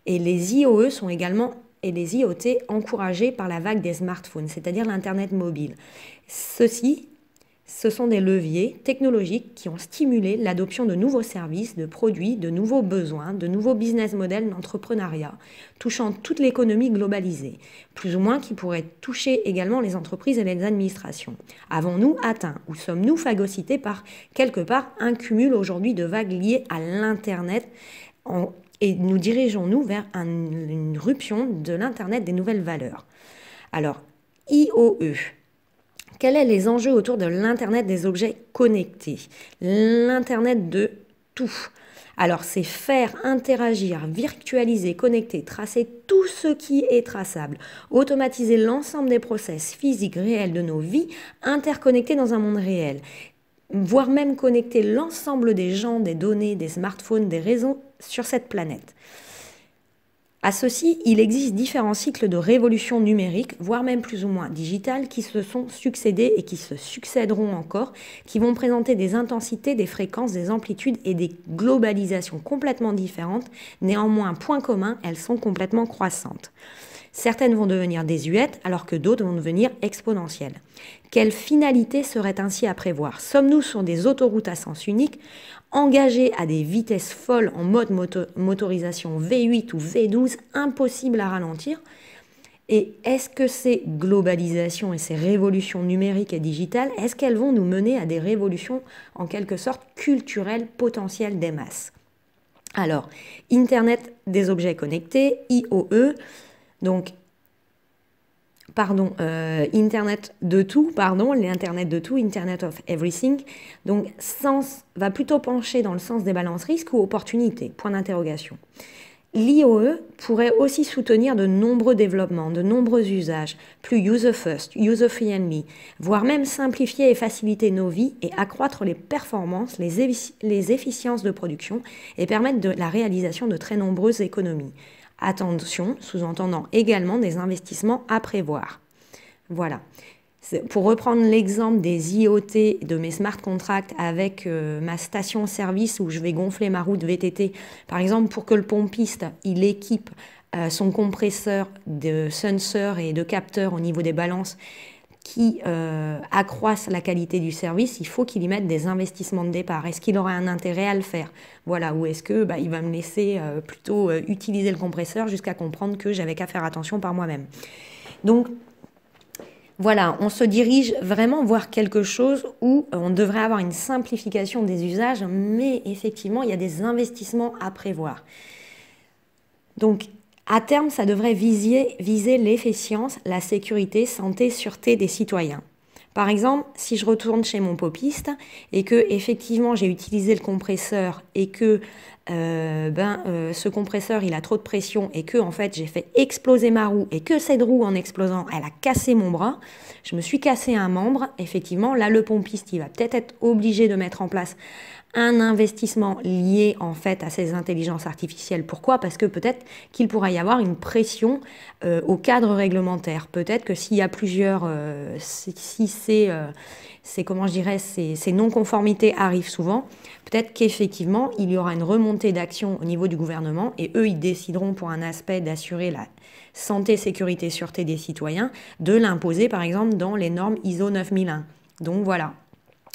Et les IOE sont également et les IoT encouragés par la vague des smartphones, c'est-à-dire l'Internet mobile. Ceci ce sont des leviers technologiques qui ont stimulé l'adoption de nouveaux services, de produits, de nouveaux besoins, de nouveaux business models d'entrepreneuriat, touchant toute l'économie globalisée, plus ou moins qui pourraient toucher également les entreprises et les administrations. Avons-nous atteint ou sommes-nous phagocytés par quelque part un cumul aujourd'hui de vagues liées à l'Internet et nous dirigeons-nous vers une rupture de l'Internet des nouvelles valeurs Alors, IOE, quels sont les enjeux autour de l'Internet des objets connectés L'Internet de tout. Alors c'est faire interagir, virtualiser, connecter, tracer tout ce qui est traçable, automatiser l'ensemble des process physiques réels de nos vies, interconnecter dans un monde réel, voire même connecter l'ensemble des gens, des données, des smartphones, des réseaux sur cette planète. À ceci, il existe différents cycles de révolution numérique, voire même plus ou moins digitale, qui se sont succédés et qui se succéderont encore, qui vont présenter des intensités, des fréquences, des amplitudes et des globalisations complètement différentes. Néanmoins, point commun, elles sont complètement croissantes. Certaines vont devenir désuètes, alors que d'autres vont devenir exponentielles. Quelle finalité serait ainsi à prévoir Sommes-nous sur des autoroutes à sens unique Engagés à des vitesses folles en mode motorisation V8 ou V12, impossible à ralentir. Et est-ce que ces globalisations et ces révolutions numériques et digitales, est-ce qu'elles vont nous mener à des révolutions en quelque sorte culturelles potentielles des masses Alors, Internet des objets connectés, IOE, donc pardon, euh, Internet de tout, pardon, l'Internet de tout, Internet of Everything. Donc, va plutôt pencher dans le sens des balances risques ou opportunités, point d'interrogation. L'IOE pourrait aussi soutenir de nombreux développements, de nombreux usages, plus user first, user free and me, voire même simplifier et faciliter nos vies et accroître les performances, les, efficiences de production et permettre de la réalisation de très nombreuses économies. Attention, sous-entendant également des investissements à prévoir. Voilà. Pour reprendre l'exemple des IoT de mes smart contracts avec euh, ma station-service où je vais gonfler ma route VTT, par exemple, pour que le pompiste, il équipe euh, son compresseur de sensors et de capteurs au niveau des balances qui euh, accroissent la qualité du service, il faut qu'il y mette des investissements de départ. Est-ce qu'il aurait un intérêt à le faire Voilà, ou est-ce que bah, il va me laisser euh, plutôt euh, utiliser le compresseur jusqu'à comprendre que j'avais qu'à faire attention par moi-même. Donc voilà, on se dirige vraiment vers quelque chose où on devrait avoir une simplification des usages, mais effectivement, il y a des investissements à prévoir. Donc à terme, ça devrait viser, viser l'efficience, la sécurité, santé, sûreté des citoyens. Par exemple, si je retourne chez mon popiste et que effectivement j'ai utilisé le compresseur et que euh, ben, euh, ce compresseur il a trop de pression et que en fait j'ai fait exploser ma roue et que cette roue en explosant elle a cassé mon bras, je me suis cassé un membre. Effectivement, là le pompiste il va peut-être être obligé de mettre en place un investissement lié en fait à ces intelligences artificielles. Pourquoi Parce que peut-être qu'il pourra y avoir une pression euh, au cadre réglementaire. Peut-être que s'il y a plusieurs, euh, si, ces, euh, comment dirais, ces non-conformités arrivent souvent, peut-être qu'effectivement, il y aura une remontée d'action au niveau du gouvernement et eux, ils décideront pour un aspect d'assurer la santé, sécurité, sûreté des citoyens, de l'imposer par exemple dans les normes ISO 9001. Donc voilà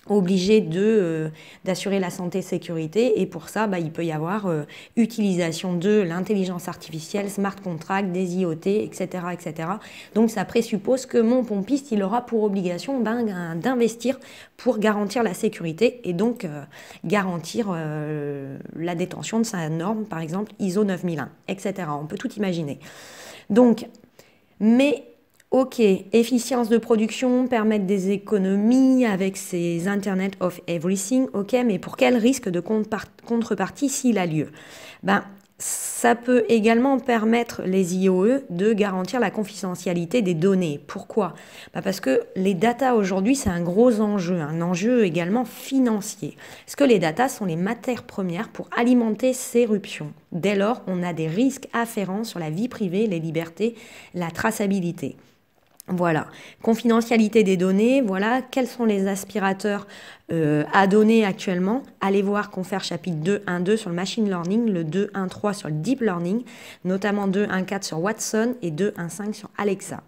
obligé de euh, d'assurer la santé sécurité et pour ça bah, il peut y avoir euh, utilisation de l'intelligence artificielle smart contract des IoT etc etc donc ça présuppose que mon pompiste il aura pour obligation ben, d'investir pour garantir la sécurité et donc euh, garantir la détention de sa norme par exemple ISO 9001 etc on peut tout imaginer donc mais Ok, efficience de production, permettre des économies avec ces Internet of Everything, ok, mais pour quel risque de contrepartie s'il a lieu ben, ça peut également permettre les IOE de garantir la confidentialité des données. Pourquoi Ben Parce que les data aujourd'hui, c'est un gros enjeu, un enjeu également financier. Parce que les data sont les matières premières pour alimenter ces ruptions. Dès lors, on a des risques afférents sur la vie privée, les libertés, la traçabilité. Voilà, confidentialité des données, voilà, quels sont les aspirateurs euh, à donner actuellement. Allez voir confère chapitre 2.1.2 sur le machine learning, le 2.1.3 sur le deep learning, notamment 2.1.4 sur Watson et 2.1.5 sur Alexa.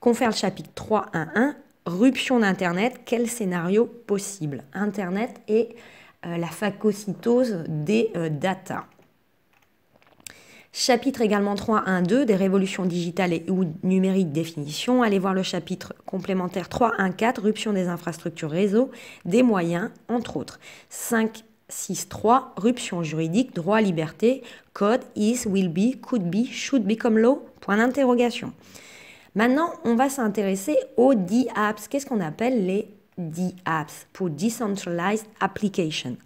Confère le chapitre 3.1.1, ruption d'Internet, quel scénario possible Internet et euh, la phacocytose des euh, data. Chapitre également 3.1.2, des révolutions digitales et ou numériques définition. Allez voir le chapitre complémentaire 3.1.4, 1, ruption des infrastructures réseau, des moyens, entre autres. 5, 6, 3, ruption juridique, droit, liberté, code, is, will be, could be, should become law, point d'interrogation. Maintenant, on va s'intéresser aux apps Qu'est-ce qu'on appelle les apps pour Decentralized Application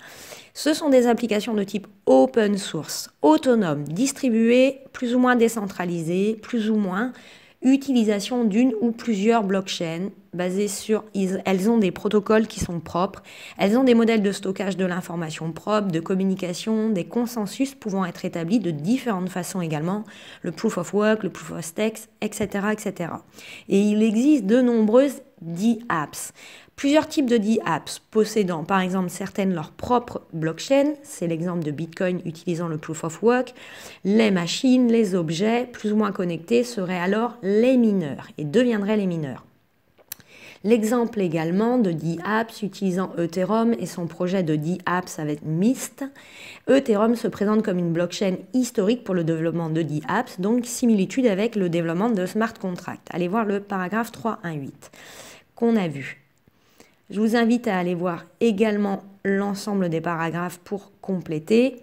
ce sont des applications de type open source, autonomes, distribuées, plus ou moins décentralisées, plus ou moins utilisation d'une ou plusieurs blockchains basées sur... Elles ont des protocoles qui sont propres, elles ont des modèles de stockage de l'information propre, de communication, des consensus pouvant être établis de différentes façons également, le proof of work, le proof of stake, etc., etc. Et il existe de nombreuses D-apps. Plusieurs types de DApps possédant par exemple certaines leurs propres blockchains, c'est l'exemple de Bitcoin utilisant le proof of work, les machines, les objets plus ou moins connectés seraient alors les mineurs et deviendraient les mineurs. L'exemple également de DApps utilisant Ethereum et son projet de DApps avec Mist. Ethereum se présente comme une blockchain historique pour le développement de DApps, donc similitude avec le développement de smart contracts. Allez voir le paragraphe 318 qu'on a vu. Je vous invite à aller voir également l'ensemble des paragraphes pour compléter.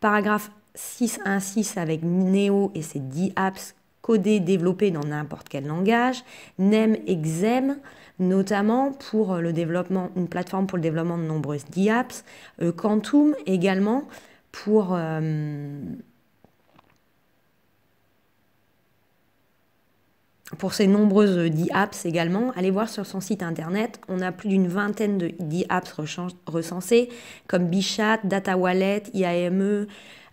Paragraphe 6.1.6 avec Neo et ses 10 apps codés, développés dans n'importe quel langage. NEM EXEM, notamment pour le développement, une plateforme pour le développement de nombreuses 10 apps. Euh, Quantum également pour... Euh, pour ses nombreuses euh, D-apps également, allez voir sur son site internet, on a plus d'une vingtaine de D-apps recensées, comme Bichat, Data Wallet, IAME,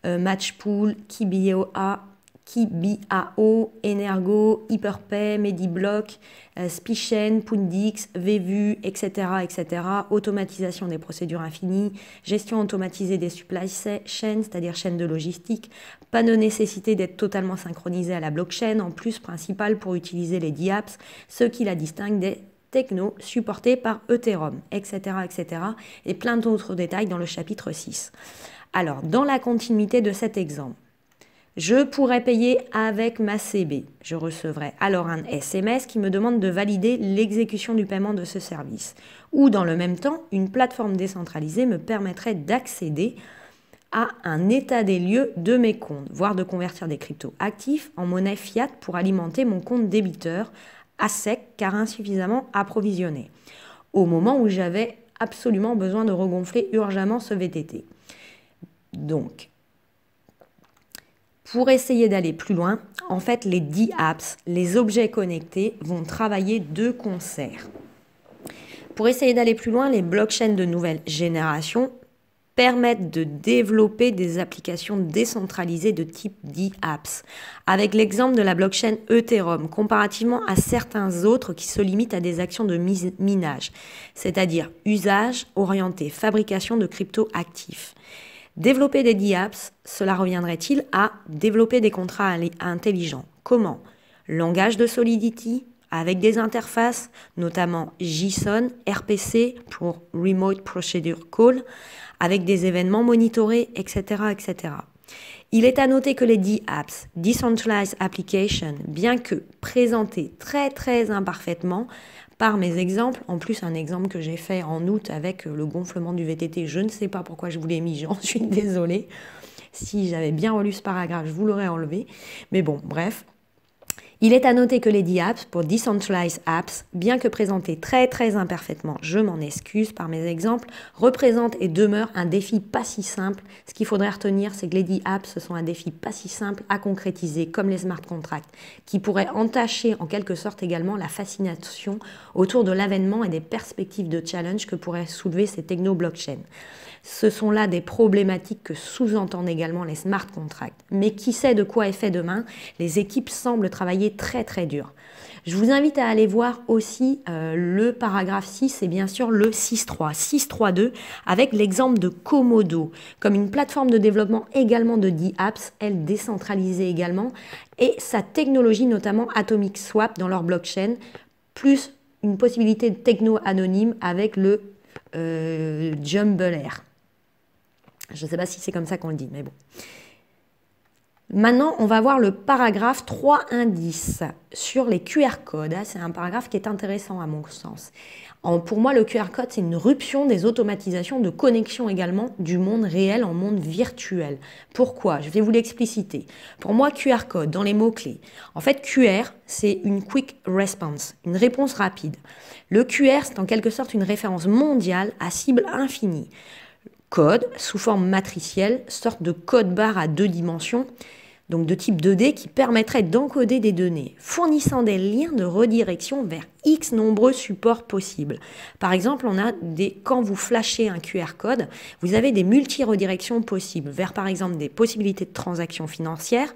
euh, Matchpool, KBOA, KBAO, Energo, Hyperpay, Mediblock, euh, Spichen, Pundix, VVU, etc., etc. Automatisation des procédures infinies, gestion automatisée des supply chains, c'est-à-dire chaînes de logistique, pas de nécessité d'être totalement synchronisé à la blockchain, en plus principal pour utiliser les DApps, ce qui la distingue des technos supportés par Ethereum, etc., etc., et plein d'autres détails dans le chapitre 6. Alors, dans la continuité de cet exemple, je pourrais payer avec ma CB. Je recevrai alors un SMS qui me demande de valider l'exécution du paiement de ce service. Ou dans le même temps, une plateforme décentralisée me permettrait d'accéder à un état des lieux de mes comptes, voire de convertir des cryptos actifs en monnaie fiat pour alimenter mon compte débiteur à sec car insuffisamment approvisionné, au moment où j'avais absolument besoin de regonfler urgemment ce VTT. Donc, pour essayer d'aller plus loin, en fait, les 10 apps les objets connectés, vont travailler de concert. Pour essayer d'aller plus loin, les blockchains de nouvelle génération permettent de développer des applications décentralisées de type D-Apps. Avec l'exemple de la blockchain Ethereum, comparativement à certains autres qui se limitent à des actions de minage, c'est-à-dire usage orienté, fabrication de crypto-actifs. Développer des dApps, apps cela reviendrait-il à développer des contrats intelligents Comment Langage de Solidity, avec des interfaces, notamment JSON, RPC pour Remote Procedure Call, avec des événements monitorés, etc. etc. Il est à noter que les apps, Decentralized Application, bien que présentées très très imparfaitement par mes exemples, en plus un exemple que j'ai fait en août avec le gonflement du VTT, je ne sais pas pourquoi je vous l'ai mis, j'en suis désolée. Si j'avais bien relu ce paragraphe, je vous l'aurais enlevé. Mais bon, bref, il est à noter que les DApps, pour Decentralized Apps, bien que présentées très très imparfaitement, je m'en excuse par mes exemples, représentent et demeurent un défi pas si simple. Ce qu'il faudrait retenir, c'est que les DApps, sont un défi pas si simple à concrétiser, comme les smart contracts, qui pourraient entacher en quelque sorte également la fascination autour de l'avènement et des perspectives de challenge que pourraient soulever ces techno-blockchains. Ce sont là des problématiques que sous-entendent également les smart contracts. Mais qui sait de quoi est fait demain Les équipes semblent travailler très très dur. Je vous invite à aller voir aussi euh, le paragraphe 6 et bien sûr le 6.3, 6.3.2 avec l'exemple de Komodo, comme une plateforme de développement également de D-Apps, elle décentralisée également, et sa technologie notamment Atomic Swap dans leur blockchain, plus une possibilité de techno anonyme avec le euh, je ne sais pas si c'est comme ça qu'on le dit, mais bon. Maintenant, on va voir le paragraphe 3 indices sur les QR codes. Ah, c'est un paragraphe qui est intéressant à mon sens. Pour moi, le QR code, c'est une rupture des automatisations de connexion également du monde réel en monde virtuel. Pourquoi Je vais vous l'expliciter. Pour moi, QR code, dans les mots-clés. En fait, QR, c'est une quick response, une réponse rapide. Le QR, c'est en quelque sorte une référence mondiale à cible infinie code sous forme matricielle, sorte de code barre à deux dimensions, donc de type 2D, qui permettrait d'encoder des données, fournissant des liens de redirection vers X nombreux supports possibles. Par exemple, on a des, quand vous flashez un QR code, vous avez des multi-redirections possibles, vers par exemple des possibilités de transactions financières,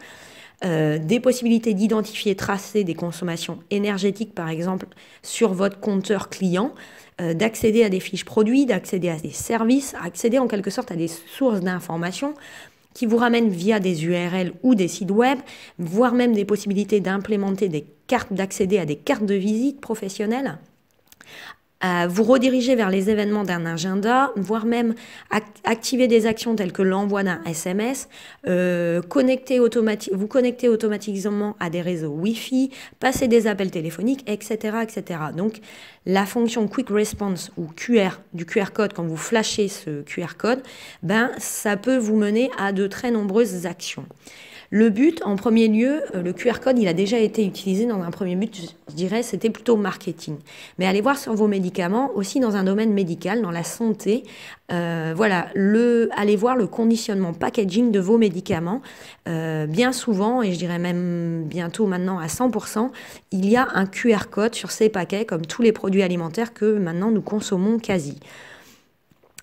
euh, des possibilités d'identifier, tracer des consommations énergétiques, par exemple, sur votre compteur client, euh, d'accéder à des fiches produits, d'accéder à des services, accéder en quelque sorte à des sources d'informations qui vous ramènent via des URL ou des sites web, voire même des possibilités d'implémenter des cartes, d'accéder à des cartes de visite professionnelles vous rediriger vers les événements d'un agenda, voire même activer des actions telles que l'envoi d'un SMS, euh, connecter vous connecter automatiquement à des réseaux Wi-Fi, passer des appels téléphoniques, etc., etc. Donc la fonction Quick Response ou QR du QR code, quand vous flashez ce QR code, ben ça peut vous mener à de très nombreuses actions. Le but, en premier lieu, euh, le QR code, il a déjà été utilisé dans un premier but, je dirais, c'était plutôt marketing. Mais allez voir sur vos médicaments, aussi dans un domaine médical, dans la santé, euh, voilà, le, allez voir le conditionnement packaging de vos médicaments. Euh, bien souvent, et je dirais même bientôt maintenant à 100%, il y a un QR code sur ces paquets, comme tous les produits alimentaires que maintenant nous consommons quasi.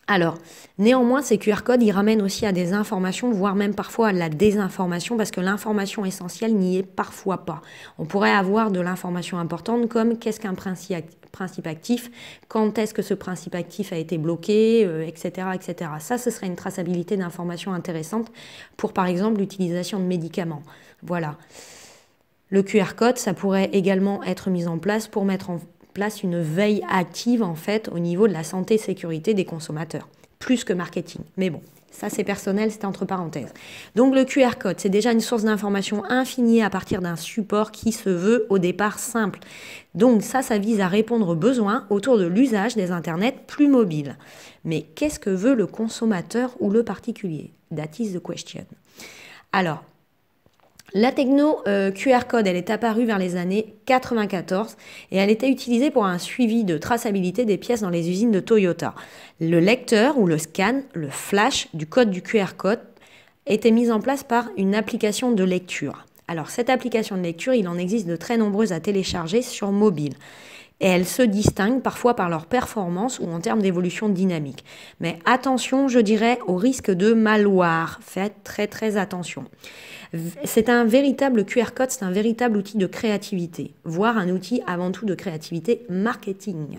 Alors, néanmoins, ces QR codes, ils ramènent aussi à des informations, voire même parfois à de la désinformation, parce que l'information essentielle n'y est parfois pas. On pourrait avoir de l'information importante comme qu'est-ce qu'un principe actif, quand est-ce que ce principe actif a été bloqué, etc., euh, etc. Ça, ce serait une traçabilité d'informations intéressante pour, par exemple, l'utilisation de médicaments. Voilà. Le QR code, ça pourrait également être mis en place pour mettre en place une veille active en fait au niveau de la santé et sécurité des consommateurs, plus que marketing. Mais bon, ça, c'est personnel, c'est entre parenthèses. Donc le QR code, c'est déjà une source d'information infinie à partir d'un support qui se veut au départ simple. Donc ça, ça vise à répondre aux besoins autour de l'usage des Internets plus mobiles. Mais qu'est-ce que veut le consommateur ou le particulier That is the question. Alors, la techno euh, QR code, elle est apparue vers les années 94 et elle était utilisée pour un suivi de traçabilité des pièces dans les usines de Toyota. Le lecteur ou le scan, le flash du code du QR code était mis en place par une application de lecture. Alors cette application de lecture, il en existe de très nombreuses à télécharger sur mobile elles se distinguent parfois par leur performance ou en termes d'évolution dynamique. Mais attention, je dirais, au risque de malloir. Faites très très attention. C'est un véritable QR code, c'est un véritable outil de créativité, voire un outil avant tout de créativité marketing.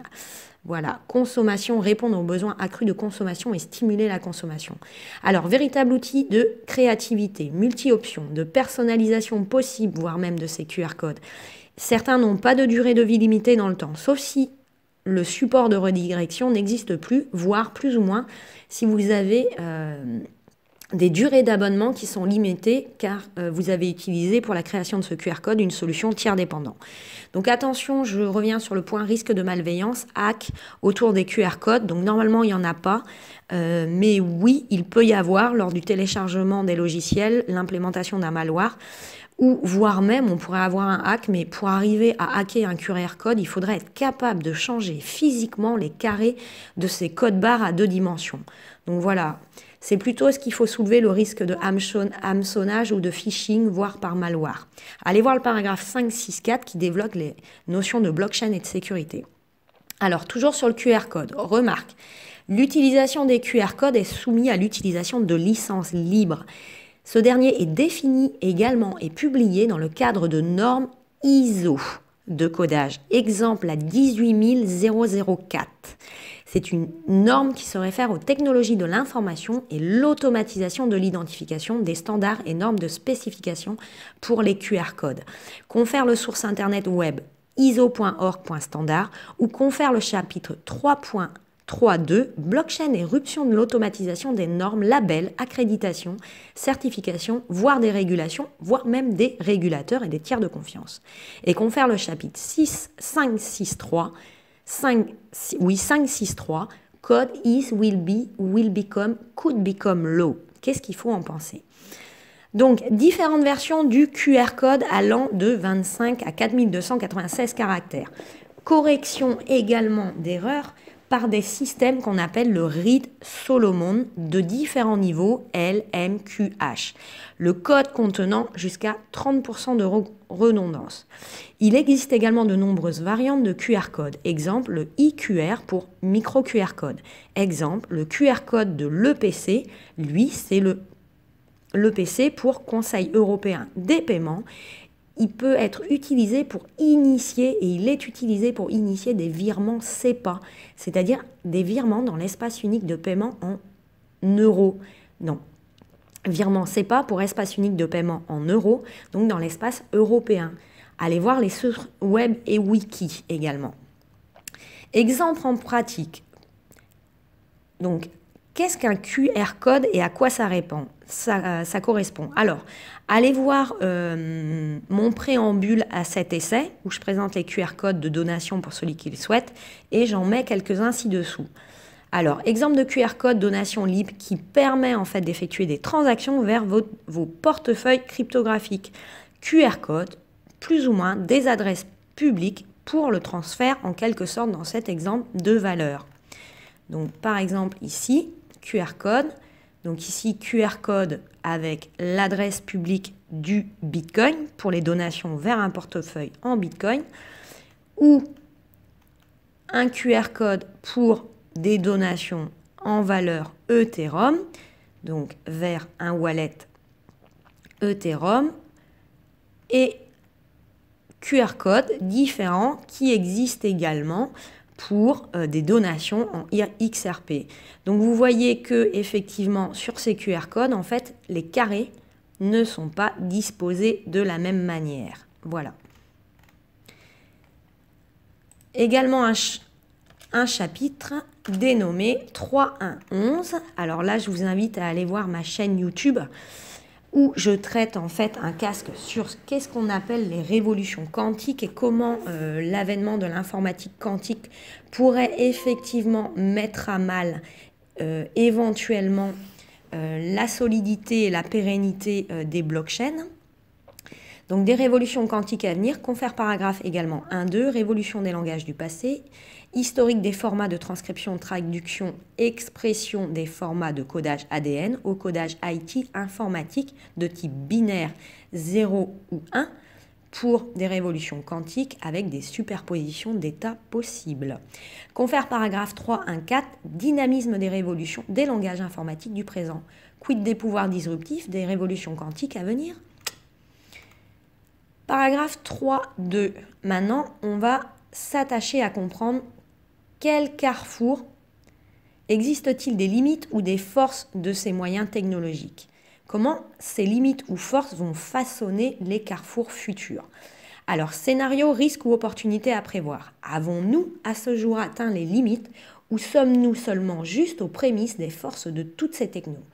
Voilà, consommation, répondre aux besoins accrus de consommation et stimuler la consommation. Alors, véritable outil de créativité, multi-options, de personnalisation possible, voire même de ces QR codes. Certains n'ont pas de durée de vie limitée dans le temps, sauf si le support de redirection n'existe plus, voire plus ou moins si vous avez euh, des durées d'abonnement qui sont limitées car euh, vous avez utilisé pour la création de ce QR code une solution tiers dépendant. Donc attention, je reviens sur le point risque de malveillance, hack autour des QR codes. Donc normalement, il n'y en a pas, euh, mais oui, il peut y avoir lors du téléchargement des logiciels l'implémentation d'un malware ou voire même on pourrait avoir un hack, mais pour arriver à hacker un QR code, il faudrait être capable de changer physiquement les carrés de ces codes barres à deux dimensions. Donc voilà, c'est plutôt ce qu'il faut soulever le risque de hameçonnage ou de phishing, voire par malware. Allez voir le paragraphe 564 qui développe les notions de blockchain et de sécurité. Alors toujours sur le QR code, remarque, l'utilisation des QR codes est soumise à l'utilisation de licences libres. Ce dernier est défini également et publié dans le cadre de normes ISO de codage. Exemple à 18004. C'est une norme qui se réfère aux technologies de l'information et l'automatisation de l'identification des standards et normes de spécification pour les QR codes. Confère le source internet web iso.org.standard ou confère le chapitre 3.1 3.2, blockchain éruption de l'automatisation des normes, labels, accréditations, certifications, voire des régulations, voire même des régulateurs et des tiers de confiance. Et confère le chapitre 6, 5, 6, 3, oui, 5, code is, will be, will become, could become law. Qu'est-ce qu'il faut en penser donc, différentes versions du QR code allant de 25 à 4296 caractères. Correction également d'erreurs par des systèmes qu'on appelle le REIT Solomon de différents niveaux L, M, Q, H. Le code contenant jusqu'à 30% de redondance. Il existe également de nombreuses variantes de QR code. Exemple, le IQR pour micro QR code. Exemple, le QR code de l'EPC, lui, c'est le l'EPC pour Conseil européen des paiements il peut être utilisé pour initier, et il est utilisé pour initier des virements SEPA, c'est-à-dire des virements dans l'espace unique de paiement en euros. Non, virement SEPA pour espace unique de paiement en euros, donc dans l'espace européen. Allez voir les sources web et wiki également. Exemple en pratique. Donc, Qu'est-ce qu'un QR code et à quoi ça, répond, ça, euh, correspond Alors, allez voir euh, mon préambule à cet essai où je présente les QR codes de donation pour celui qui le souhaite et j'en mets quelques-uns ci-dessous. Alors, exemple de QR code donation libre qui permet en fait d'effectuer des transactions vers vos, vos portefeuilles cryptographiques. QR code, plus ou moins des adresses publiques pour le transfert en quelque sorte dans cet exemple de valeur. Donc par exemple ici, QR code. Donc ici, QR code avec l'adresse publique du Bitcoin pour les donations vers un portefeuille en Bitcoin ou un QR code pour des donations en valeur Ethereum, donc vers un wallet Ethereum et QR code différents qui existent également pour euh, des donations en XRP. Donc vous voyez que effectivement sur ces QR codes, en fait, les carrés ne sont pas disposés de la même manière. Voilà. Également un, un chapitre dénommé 3.1.11. Alors là, je vous invite à aller voir ma chaîne YouTube où je traite en fait un casque sur qu'est-ce qu'on appelle les révolutions quantiques et comment euh, l'avènement de l'informatique quantique pourrait effectivement mettre à mal euh, éventuellement euh, la solidité et la pérennité des blockchains. Donc des révolutions quantiques à venir, confère paragraphe également 1-2, révolution des langages du passé, historique des formats de transcription, traduction, expression des formats de codage ADN au codage IT informatique de type binaire 0 ou 1 pour des révolutions quantiques avec des superpositions d'états possibles. Confère paragraphe 3, 4, dynamisme des révolutions des langages informatiques du présent. Quid des pouvoirs disruptifs des révolutions quantiques à venir Paragraphe 3, 2. Maintenant, on va s'attacher à comprendre quel carrefour Existe-t-il des limites ou des forces de ces moyens technologiques Comment ces limites ou forces vont façonner les carrefours futurs Alors, scénario, risque ou opportunité à prévoir. Avons-nous à ce jour atteint les limites ou sommes-nous seulement juste aux prémices des forces de toutes ces technologies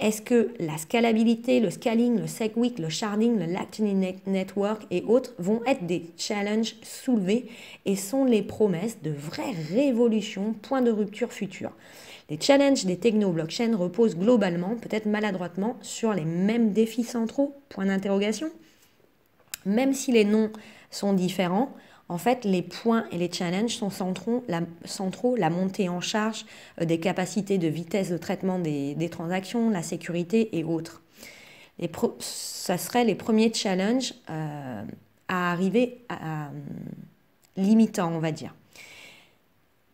est-ce que la scalabilité, le scaling, le SegWit, le sharding, le Lightning Network et autres vont être des challenges soulevés et sont les promesses de vraies révolutions, points de rupture futurs Les challenges des techno-blockchains reposent globalement, peut-être maladroitement, sur les mêmes défis centraux, point d'interrogation. Même si les noms sont différents, en fait, les points et les challenges sont centraux la, la montée en charge euh, des capacités de vitesse de traitement des, transactions, la sécurité et autres. Ce ça serait les premiers challenges euh, à arriver à, euh, limitant, on va dire.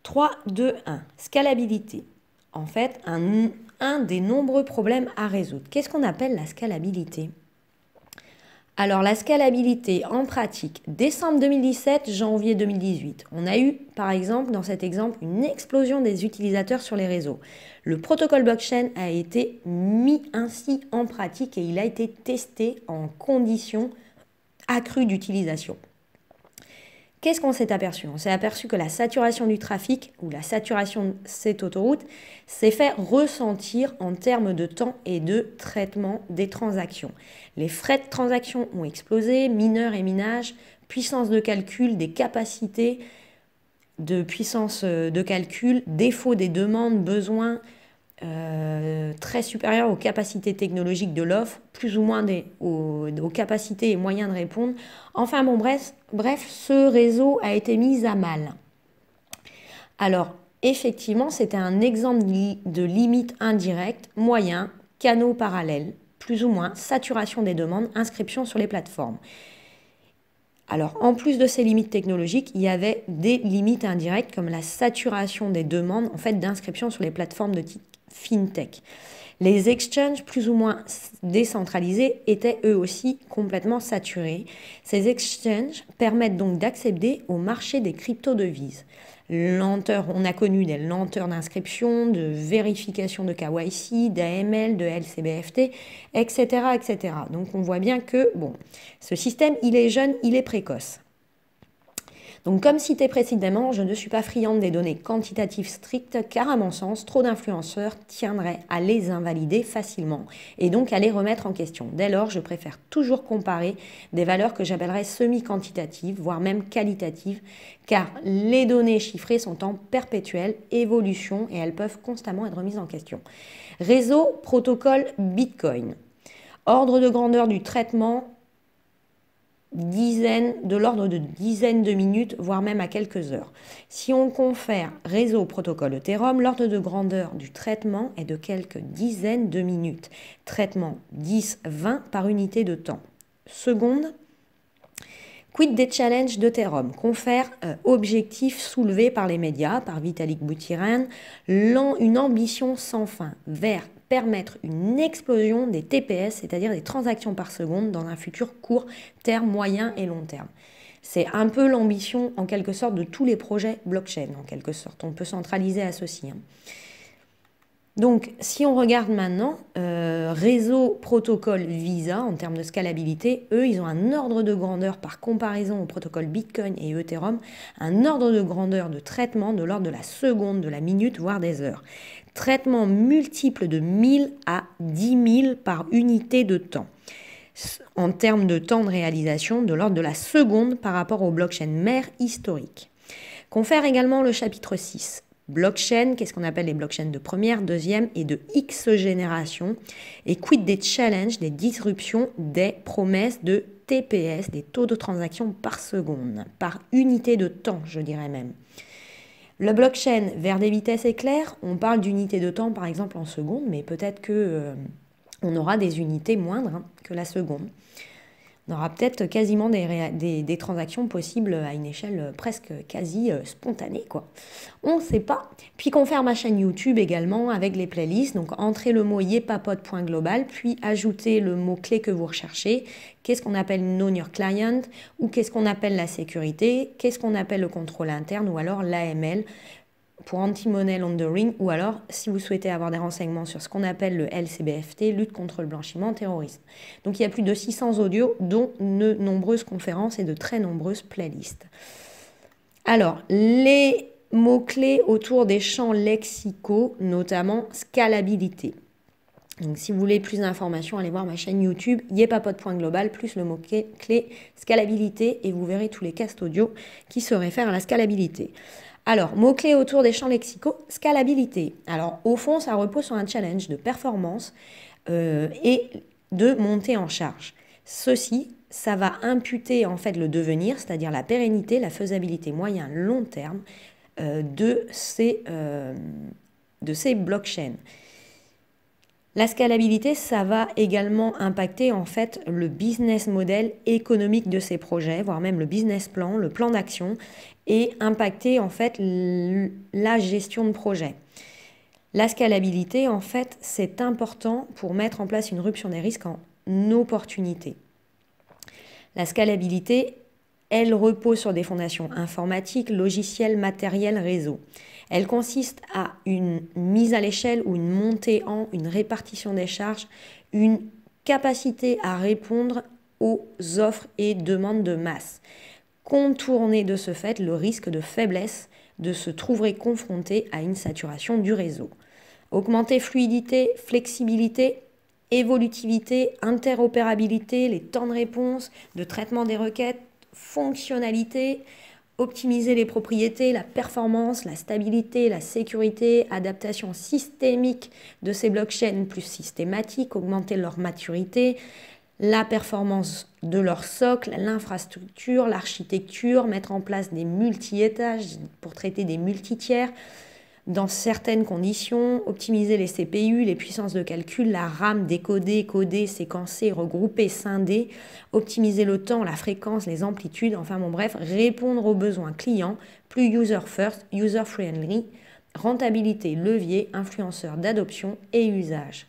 3, 2, 1. Scalabilité. En fait, un des nombreux problèmes à résoudre. Qu'est-ce qu'on appelle la scalabilité alors la scalabilité en pratique, décembre 2017, janvier 2018, on a eu par exemple dans cet exemple une explosion des utilisateurs sur les réseaux. Le protocole blockchain a été mis ainsi en pratique et il a été testé en conditions accrues d'utilisation. Qu'est-ce qu'on s'est aperçu On s'est aperçu que la saturation du trafic ou la saturation de cette autoroute s'est fait ressentir en termes de temps et de traitement des transactions. Les frais de transaction ont explosé, mineurs et minages, puissance de calcul, des capacités de puissance euh, de calcul, défaut des demandes, besoins, euh, très supérieure aux capacités technologiques de l'offre, plus ou moins des, aux, capacités et moyens de répondre. Enfin bon, bref, bref, ce réseau a été mis à mal. Alors, effectivement, c'était un exemple de limite indirectes, moyens, canaux parallèles, plus ou moins, saturation des demandes, inscription sur les plateformes. Alors, en plus de ces limites technologiques, il y avait des limites indirectes comme la saturation des demandes en fait d'inscription sur les plateformes de titre fintech. Les exchanges plus ou moins décentralisés étaient eux aussi complètement saturés. Ces exchanges permettent donc d'accéder au marché des crypto-devises. Lenteur, on a connu des lenteurs d'inscription, de vérification de KYC, d'AML, de LCBFT, etc., etc. Donc on voit bien que bon, ce système, il est jeune, il est précoce. Donc comme cité précédemment, je ne suis pas friande des données quantitatives strictes car à mon sens, trop d'influenceurs tiendraient à les invalider facilement et donc à les remettre en question. Dès lors, je préfère toujours comparer des valeurs que j'appellerais semi-quantitatives, voire même qualitatives, car les données chiffrées sont en perpétuelle évolution et elles peuvent constamment être remises en question. Réseau, protocole, Bitcoin. Ordre de grandeur du traitement, dizaines, de l'ordre de dizaines de minutes, voire même à quelques heures. Si on confère réseau protocole Ethereum, l'ordre de grandeur du traitement est de quelques dizaines de minutes. Traitement 10-20 par unité de temps. Seconde, Quid des challenges de Confère euh, objectif soulevé par les médias, par Vitalik Buterin, une ambition sans fin vers permettre une explosion des TPS, c'est-à-dire des transactions par seconde, dans un futur court terme, moyen et long terme. C'est un peu l'ambition en quelque sorte de tous les projets blockchain, en quelque sorte. On peut centraliser à ceci. Hein. Donc si on regarde maintenant, euh, réseau protocole Visa en termes de scalabilité, eux, ils ont un ordre de grandeur par comparaison au protocole Bitcoin et Ethereum, un ordre de grandeur de traitement de l'ordre de la seconde, de la minute, voire des heures traitement multiple de 1000 à 10 000 par unité de temps en termes de temps de réalisation de l'ordre de la seconde par rapport aux blockchains mères historiques. Confère également le chapitre 6. Blockchain, qu'est-ce qu'on appelle les blockchains de première, deuxième et de X génération Et quid des challenges, des disruptions, des promesses de TPS, des taux de transaction par seconde, par unité de temps, je dirais même. Le blockchain vers des vitesses éclairs, on parle d'unités de temps par exemple en seconde, mais peut-être que euh, on aura des unités moindres hein, que la seconde on aura peut-être quasiment des, transactions possibles à une échelle euh, presque quasi euh, spontanée. Quoi. On ne sait pas. Puis qu'on ferme ma chaîne YouTube également avec les playlists. Donc entrez le mot yepapote.global, puis ajoutez le mot-clé que vous recherchez. Qu'est-ce qu'on appelle Know Your Client ou qu'est-ce qu'on appelle la sécurité Qu'est-ce qu'on appelle le contrôle interne ou alors l'AML pour anti-money laundering ou alors si vous souhaitez avoir des renseignements sur ce qu'on appelle le LCBFT, lutte contre le blanchiment terrorisme. Donc il y a plus de 600 audios dont de nombreuses conférences et de très nombreuses playlists. Alors, les mots-clés autour des champs lexicaux, notamment scalabilité. Donc si vous voulez plus d'informations, allez voir ma chaîne YouTube global plus le mot-clé scalabilité et vous verrez tous les castes audio qui se réfèrent à la scalabilité. Alors, mots-clés autour des champs lexicaux, scalabilité. Alors, au fond, ça repose sur un challenge de performance euh, et de montée en charge. Ceci, ça va imputer en fait le devenir, c'est-à-dire la pérennité, la faisabilité moyen, long terme euh, de, ces, euh, de ces blockchains. La scalabilité, ça va également impacter en fait le business model économique de ces projets, voire même le business plan, le plan d'action et impacter en fait la gestion de projet. La scalabilité, en fait, c'est important pour mettre en place une rupture des risques en opportunité. La scalabilité, elle repose sur des fondations informatiques, logiciels, matériels, réseaux. Elle consiste à une mise à l'échelle ou une montée en, une répartition des charges, une capacité à répondre aux offres et demandes de masse contourner de ce fait le risque de faiblesse de se trouver confronté à une saturation du réseau. Augmenter fluidité, flexibilité, évolutivité, interopérabilité, les temps de réponse, de traitement des requêtes, fonctionnalité, optimiser les propriétés, la performance, la stabilité, la sécurité, adaptation systémique de ces blockchains plus systématiques, augmenter leur maturité, la performance de leur socle, l'infrastructure, l'architecture, mettre en place des multi-étages pour traiter des multi-tiers dans certaines conditions, optimiser les CPU, les puissances de calcul, la RAM, décodée, codée, séquencée, regrouper, scindée, optimiser le temps, la fréquence, les amplitudes, enfin bon bref, répondre aux besoins clients, plus user first, user friendly, rentabilité, levier, influenceur d'adoption et usage.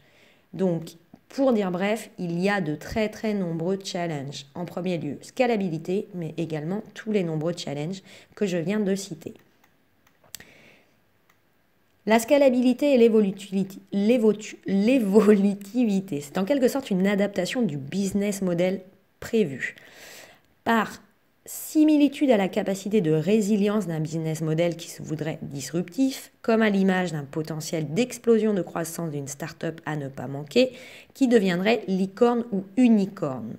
Donc pour dire bref, il y a de très très nombreux challenges. En premier lieu, scalabilité, mais également tous les nombreux challenges que je viens de citer. La scalabilité et l'évolutivité, c'est en quelque sorte une adaptation du business model prévu par similitude à la capacité de résilience d'un business model qui se voudrait disruptif, comme à l'image d'un potentiel d'explosion de croissance d'une start-up à ne pas manquer, qui deviendrait licorne ou unicorne,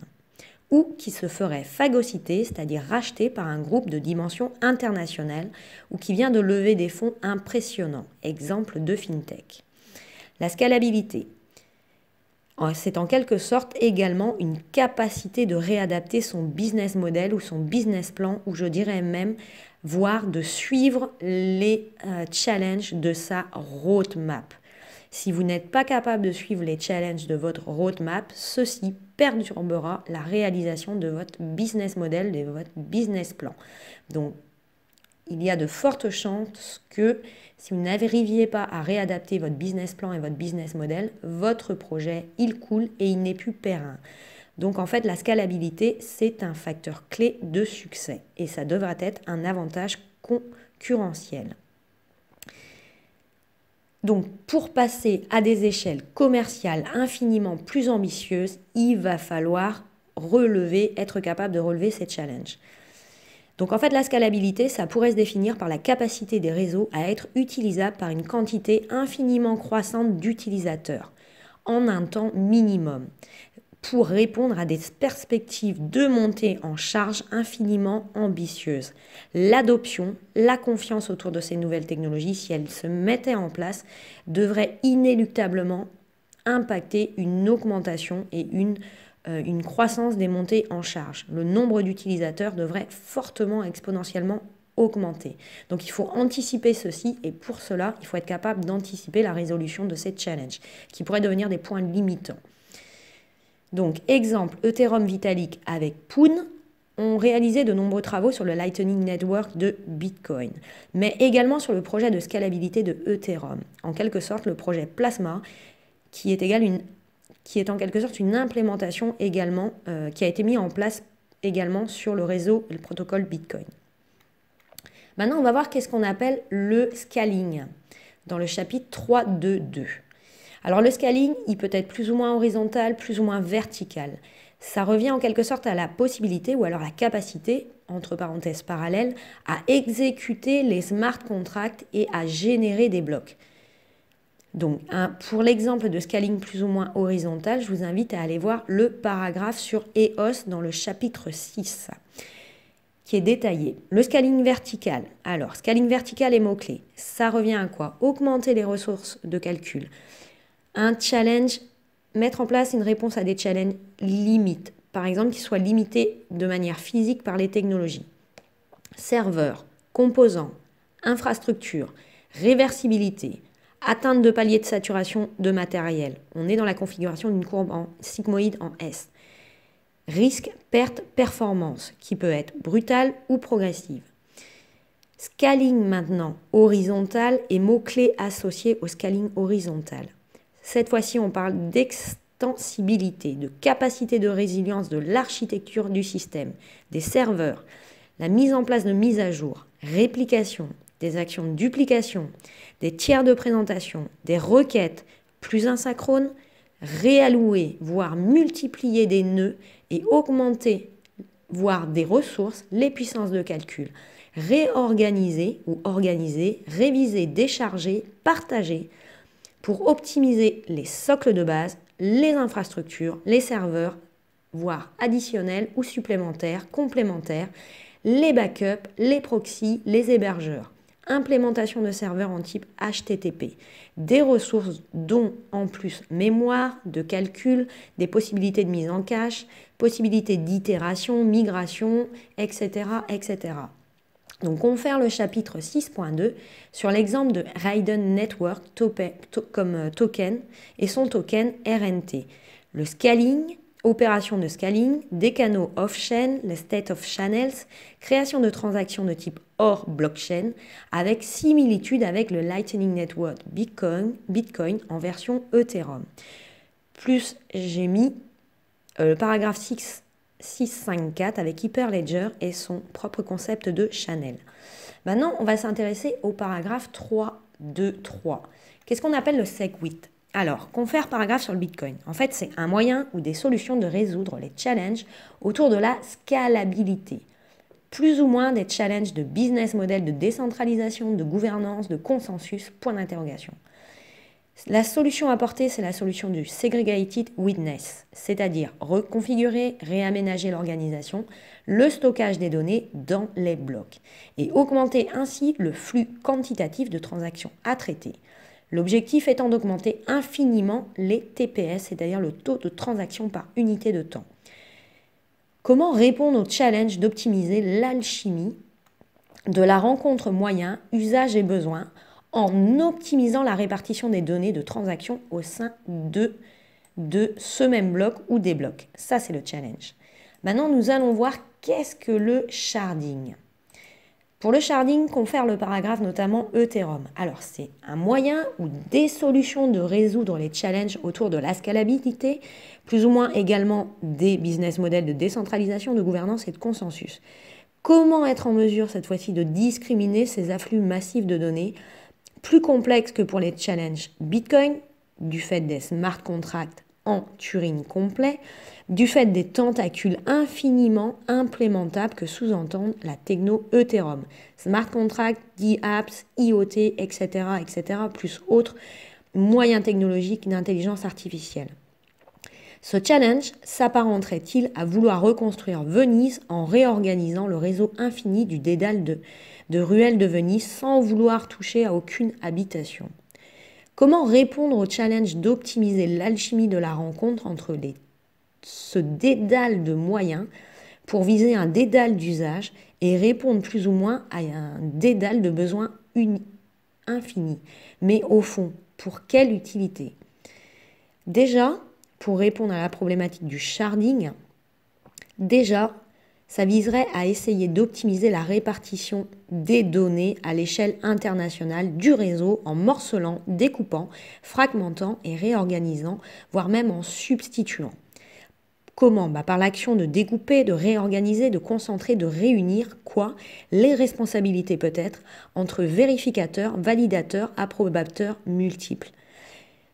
ou qui se ferait phagocyter, c'est-à-dire racheter par un groupe de dimension internationale ou qui vient de lever des fonds impressionnants, exemple de FinTech. La scalabilité, c'est en quelque sorte également une capacité de réadapter son business model ou son business plan, ou je dirais même, voire de suivre les euh, challenges de sa roadmap. Si vous n'êtes pas capable de suivre les challenges de votre roadmap, ceci perturbera la réalisation de votre business model, de votre business plan. Donc il y a de fortes chances que si vous n'arriviez pas à réadapter votre business plan et votre business model, votre projet, il coule et il n'est plus périn. Donc en fait, la scalabilité, c'est un facteur clé de succès et ça devra être un avantage concurrentiel. Donc pour passer à des échelles commerciales infiniment plus ambitieuses, il va falloir relever, être capable de relever ces challenges. Donc en fait, la scalabilité, ça pourrait se définir par la capacité des réseaux à être utilisables par une quantité infiniment croissante d'utilisateurs en un temps minimum pour répondre à des perspectives de montée en charge infiniment ambitieuses. L'adoption, la confiance autour de ces nouvelles technologies, si elles se mettaient en place, devrait inéluctablement impacter une augmentation et une euh, une croissance des montées en charge. Le nombre d'utilisateurs devrait fortement, exponentiellement augmenter. Donc il faut anticiper ceci et pour cela, il faut être capable d'anticiper la résolution de ces challenges qui pourraient devenir des points limitants. Donc exemple, Ethereum Vitalik avec Poon ont réalisé de nombreux travaux sur le Lightning Network de Bitcoin, mais également sur le projet de scalabilité de Ethereum, en quelque sorte le projet Plasma, qui est égal une qui est en quelque sorte une implémentation également, euh, qui a été mise en place également sur le réseau et le protocole Bitcoin. Maintenant, on va voir qu'est-ce qu'on appelle le scaling dans le chapitre 3.2.2. Alors le scaling, il peut être plus ou moins horizontal, plus ou moins vertical. Ça revient en quelque sorte à la possibilité ou alors la capacité, entre parenthèses parallèles, à exécuter les smart contracts et à générer des blocs. Donc, pour l'exemple de scaling plus ou moins horizontal, je vous invite à aller voir le paragraphe sur EOS dans le chapitre 6, qui est détaillé. Le scaling vertical. Alors, scaling vertical est mot-clé. Ça revient à quoi Augmenter les ressources de calcul. Un challenge, mettre en place une réponse à des challenges limites, par exemple, qui soient limités de manière physique par les technologies. Serveurs, composants, infrastructures, réversibilité, Atteinte de palier de saturation de matériel. On est dans la configuration d'une courbe en sigmoïde en S. Risque, perte, performance, qui peut être brutale ou progressive. Scaling maintenant horizontal et mots-clés associés au scaling horizontal. Cette fois-ci, on parle d'extensibilité, de capacité de résilience de l'architecture du système, des serveurs, la mise en place de mises à jour, réplication, des actions de duplication, des tiers de présentation, des requêtes plus asynchrones, réallouer, voire multiplier des nœuds et augmenter, voire des ressources, les puissances de calcul, réorganiser ou organiser, réviser, décharger, partager, pour optimiser les socles de base, les infrastructures, les serveurs, voire additionnels ou supplémentaires, complémentaires, les backups, les proxys, les hébergeurs implémentation de serveurs en type HTTP, des ressources dont en plus mémoire, de calcul, des possibilités de mise en cache, possibilités d'itération, migration, etc., etc. Donc on fait le chapitre 6.2 sur l'exemple de Raiden Network comme euh, token et son token RNT. Le scaling, opération de scaling, des canaux off-chain, les state of channels, création de transactions de type hors blockchain, avec similitude avec le Lightning Network Bitcoin, Bitcoin en version Ethereum. Plus j'ai mis euh, le paragraphe 6, 654 avec Hyperledger et son propre concept de channel. Maintenant, on va s'intéresser au paragraphe 3.2.3. Qu'est-ce qu'on appelle le SegWit alors, confère paragraphe sur le Bitcoin. En fait, c'est un moyen ou des solutions de résoudre les challenges autour de la scalabilité. Plus ou moins des challenges de business model, de décentralisation, de gouvernance, de consensus, point d'interrogation. La solution apportée, c'est la solution du Segregated Witness, c'est-à-dire reconfigurer, réaménager l'organisation, le stockage des données dans les blocs, et augmenter ainsi le flux quantitatif de transactions à traiter. L'objectif étant d'augmenter infiniment les TPS, c'est-à-dire le taux de transaction par unité de temps. Comment répondre au challenge d'optimiser l'alchimie de la rencontre moyen, usage et besoin en optimisant la répartition des données de transactions au sein de, de ce même bloc ou des blocs Ça, c'est le challenge. Maintenant, nous allons voir qu'est-ce que le sharding. Pour le sharding, confère le paragraphe notamment Ethereum. Alors, c'est un moyen ou des solutions de résoudre les challenges autour de la scalabilité, plus ou moins également des business models de décentralisation, de gouvernance et de consensus. Comment être en mesure cette fois-ci de discriminer ces afflux massifs de données, plus complexes que pour les challenges Bitcoin, du fait des smart contracts en Turing complet, du fait des tentacules infiniment implémentables que sous-entendent la techno Ethereum. Smart contract, D-apps, IoT, etc., etc., plus autres moyens technologiques d'intelligence artificielle. Ce challenge s'apparenterait-il à vouloir reconstruire Venise en réorganisant le réseau infini du dédale de, de ruelles de Venise sans vouloir toucher à aucune habitation Comment répondre au challenge d'optimiser l'alchimie de la rencontre entre les ce dédale de moyens pour viser un dédale d'usage et répondre plus ou moins à un dédale de besoins infinis. Mais au fond, pour quelle utilité Déjà, pour répondre à la problématique du sharding, déjà, ça viserait à essayer d'optimiser la répartition des données à l'échelle internationale du réseau en morcelant, découpant, fragmentant et réorganisant, voire même en substituant. Comment bah, Par l'action de découper, de réorganiser, de concentrer, de réunir quoi Les responsabilités peut-être entre vérificateurs, validateurs, approbateurs, multiples.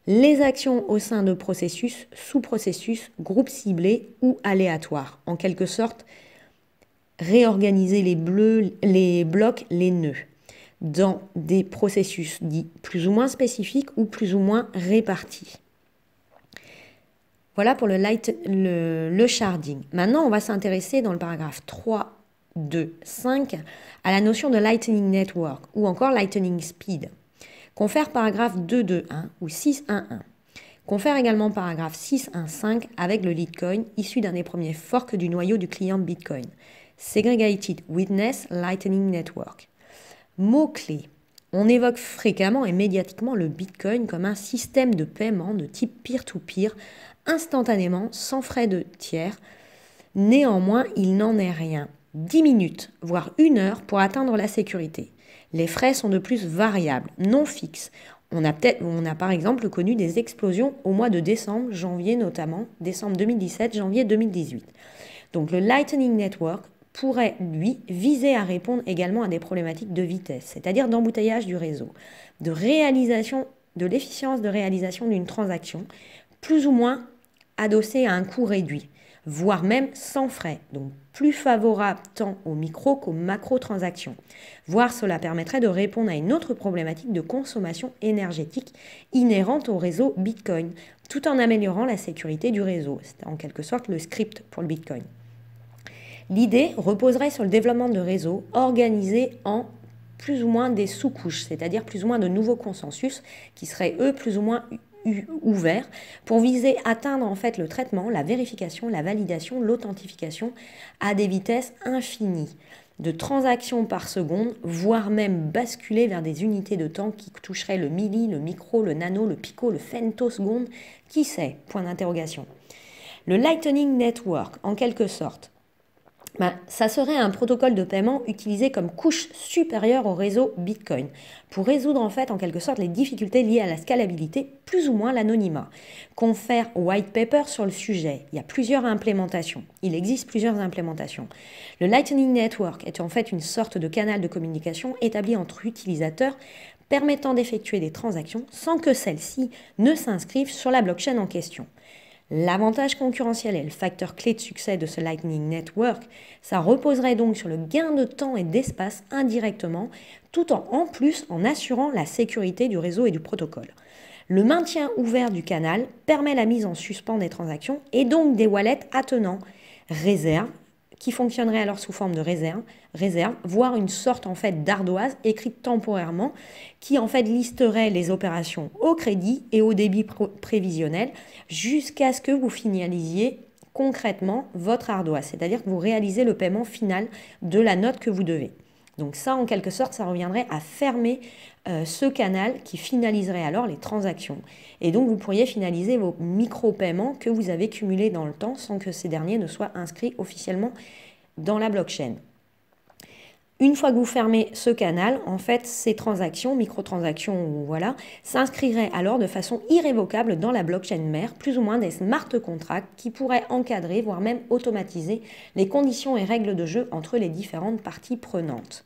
Les actions au sein de processus, sous-processus, groupes ciblés ou aléatoires. En quelque sorte, réorganiser les, bleus, les blocs, les nœuds dans des processus dits plus ou moins spécifiques ou plus ou moins répartis. Voilà pour le, light, le, sharding. Maintenant, on va s'intéresser dans le paragraphe 3, 2, 5 à la notion de Lightning Network ou encore Lightning Speed. Confère paragraphe 2.2.1 ou 6.1.1. Confère également paragraphe 6.1.5 avec le Litecoin issu d'un des premiers forks du noyau du client Bitcoin. Segregated Witness Lightning Network. Mot-clé. On évoque fréquemment et médiatiquement le Bitcoin comme un système de paiement de type peer-to-peer, peer to peer instantanément sans frais de tiers. Néanmoins, il n'en est rien. 10 minutes, voire une heure pour atteindre la sécurité. Les frais sont de plus variables, non fixes. On a, peut-être, on a par exemple connu des explosions au mois de décembre, janvier notamment, décembre 2017, janvier 2018. Donc le Lightning Network pourrait, lui, viser à répondre également à des problématiques de vitesse, c'est-à-dire d'embouteillage du réseau, de réalisation de l'efficience de réalisation d'une transaction, plus ou moins adossé à un coût réduit, voire même sans frais, donc plus favorable tant aux micro qu'aux macro-transactions. Voire cela permettrait de répondre à une autre problématique de consommation énergétique inhérente au réseau Bitcoin, tout en améliorant la sécurité du réseau. C'est en quelque sorte le script pour le Bitcoin. L'idée reposerait sur le développement de réseaux organisés en plus ou moins des sous-couches, c'est-à-dire plus ou moins de nouveaux consensus qui seraient eux plus ou moins ouvert pour viser atteindre en fait le traitement, la vérification, la validation, l'authentification à des vitesses infinies de transactions par seconde, voire même basculer vers des unités de temps qui toucheraient le milli, le micro, le nano, le pico, le femtoseconde, qui sait Point d'interrogation. Le Lightning Network, en quelque sorte, bah, ça serait un protocole de paiement utilisé comme couche supérieure au réseau Bitcoin pour résoudre en fait en quelque sorte les difficultés liées à la scalabilité, plus ou moins l'anonymat. Confère white paper sur le sujet. Il y a plusieurs implémentations. Il existe plusieurs implémentations. Le Lightning Network est en fait une sorte de canal de communication établi entre utilisateurs permettant d'effectuer des transactions sans que celles-ci ne s'inscrivent sur la blockchain en question. L'avantage concurrentiel est le facteur clé de succès de ce Lightning Network, ça reposerait donc sur le gain de temps et d'espace indirectement, tout en en plus en assurant la sécurité du réseau et du protocole. Le maintien ouvert du canal permet la mise en suspens des transactions et donc des wallets attenants, réserve qui fonctionnerait alors sous forme de réserve, réserve voire une sorte en fait d'ardoise écrite temporairement qui en fait listerait les opérations au crédit et au débit prévisionnel jusqu'à ce que vous finalisiez concrètement votre ardoise, c'est-à-dire que vous réalisez le paiement final de la note que vous devez. Donc ça, en quelque sorte, ça reviendrait à fermer euh, ce canal qui finaliserait alors les transactions. Et donc vous pourriez finaliser vos micro-paiements que vous avez cumulés dans le temps sans que ces derniers ne soient inscrits officiellement dans la blockchain. Une fois que vous fermez ce canal, en fait, ces transactions, microtransactions, voilà, s'inscriraient alors de façon irrévocable dans la blockchain mère, plus ou moins des smart contracts qui pourraient encadrer, voire même automatiser les conditions et règles de jeu entre les différentes parties prenantes.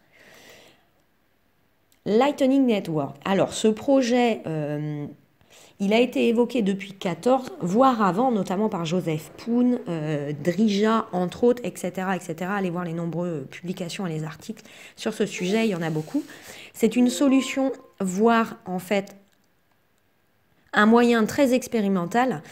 Lightning Network. Alors, ce projet, euh, il a été évoqué depuis 14, voire avant, notamment par Joseph Poon, euh, Drija, entre autres, etc., etc. Allez voir les nombreuses publications et les articles sur ce sujet, il y en a beaucoup. C'est une solution, voire en fait un moyen très expérimental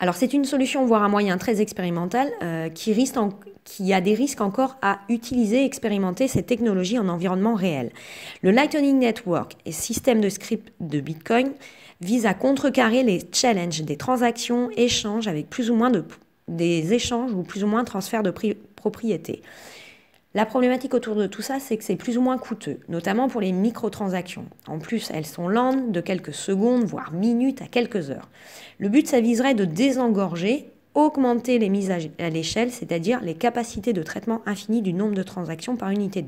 alors c'est une solution, voire un moyen très expérimental, euh, qui, risque en, qui a des risques encore à utiliser, expérimenter ces technologies en environnement réel. Le Lightning Network et système de script de Bitcoin vise à contrecarrer les challenges des transactions, échanges avec plus ou moins de, des échanges ou plus ou moins transferts de propriété. La problématique autour de tout ça, c'est que c'est plus ou moins coûteux, notamment pour les microtransactions. En plus, elles sont lentes, de quelques secondes, voire minutes à quelques heures. Le but, ça viserait de désengorger augmenter les mises à l'échelle, c'est-à-dire les capacités de traitement infinies du nombre de transactions par unité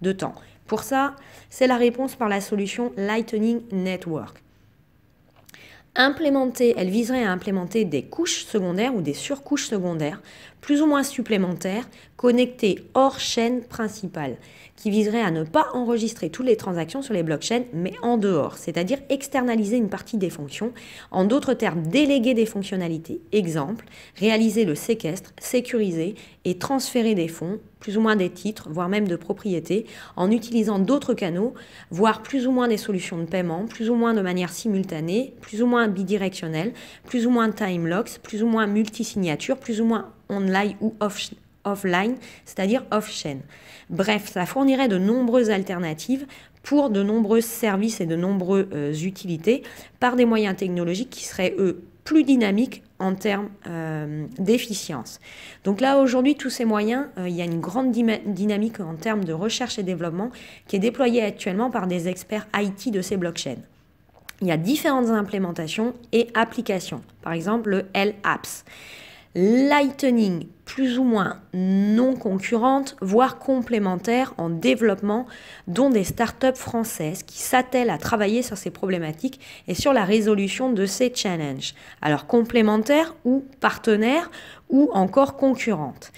de temps. Pour ça, c'est la réponse par la solution Lightning Network. elle viserait à implémenter des couches secondaires ou des surcouches secondaires plus ou moins supplémentaires connectés hors chaîne principale, qui viserait à ne pas enregistrer toutes les transactions sur les blockchains, mais en dehors, c'est-à-dire externaliser une partie des fonctions, en d'autres termes déléguer des fonctionnalités, exemple, réaliser le séquestre, sécuriser et transférer des fonds, plus ou moins des titres, voire même de propriétés, en utilisant d'autres canaux, voire plus ou moins des solutions de paiement, plus ou moins de manière simultanée, plus ou moins bidirectionnelle, plus ou moins time locks, plus ou moins multisignatures, plus ou moins online ou offline, c'est-à-dire off-chain. Bref, ça fournirait de nombreuses alternatives pour de nombreux services et de nombreuses euh, utilités par des moyens technologiques qui seraient, eux, plus dynamiques en termes euh, d'efficience. Donc là, aujourd'hui, tous ces moyens, euh, il y a une grande dynamique en termes de recherche et développement qui est déployée actuellement par des experts IT de ces blockchains. Il y a différentes implémentations et applications, par exemple le L-Apps. Lightning, plus ou moins non concurrente, voire complémentaire en développement, dont des startups françaises qui s'attellent à travailler sur ces problématiques et sur la résolution de ces challenges. Alors complémentaire ou partenaire ou encore concurrente.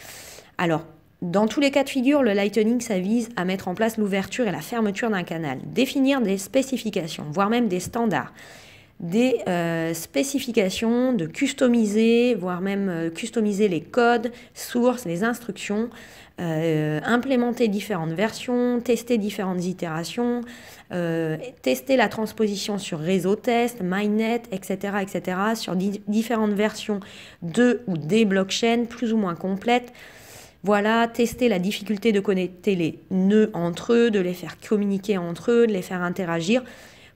Alors, dans tous les cas de figure, le lightning, ça vise à mettre en place l'ouverture et la fermeture d'un canal, définir des spécifications, voire même des standards, des euh, spécifications, de customiser, voire même euh, customiser les codes, sources, les instructions, euh, implémenter différentes versions, tester différentes itérations, tester la transposition sur réseau test, MyNet, etc., etc., sur différentes versions de ou des blockchains plus ou moins complètes. Voilà, tester la difficulté de connecter les nœuds entre eux, de les faire communiquer entre eux, de les faire interagir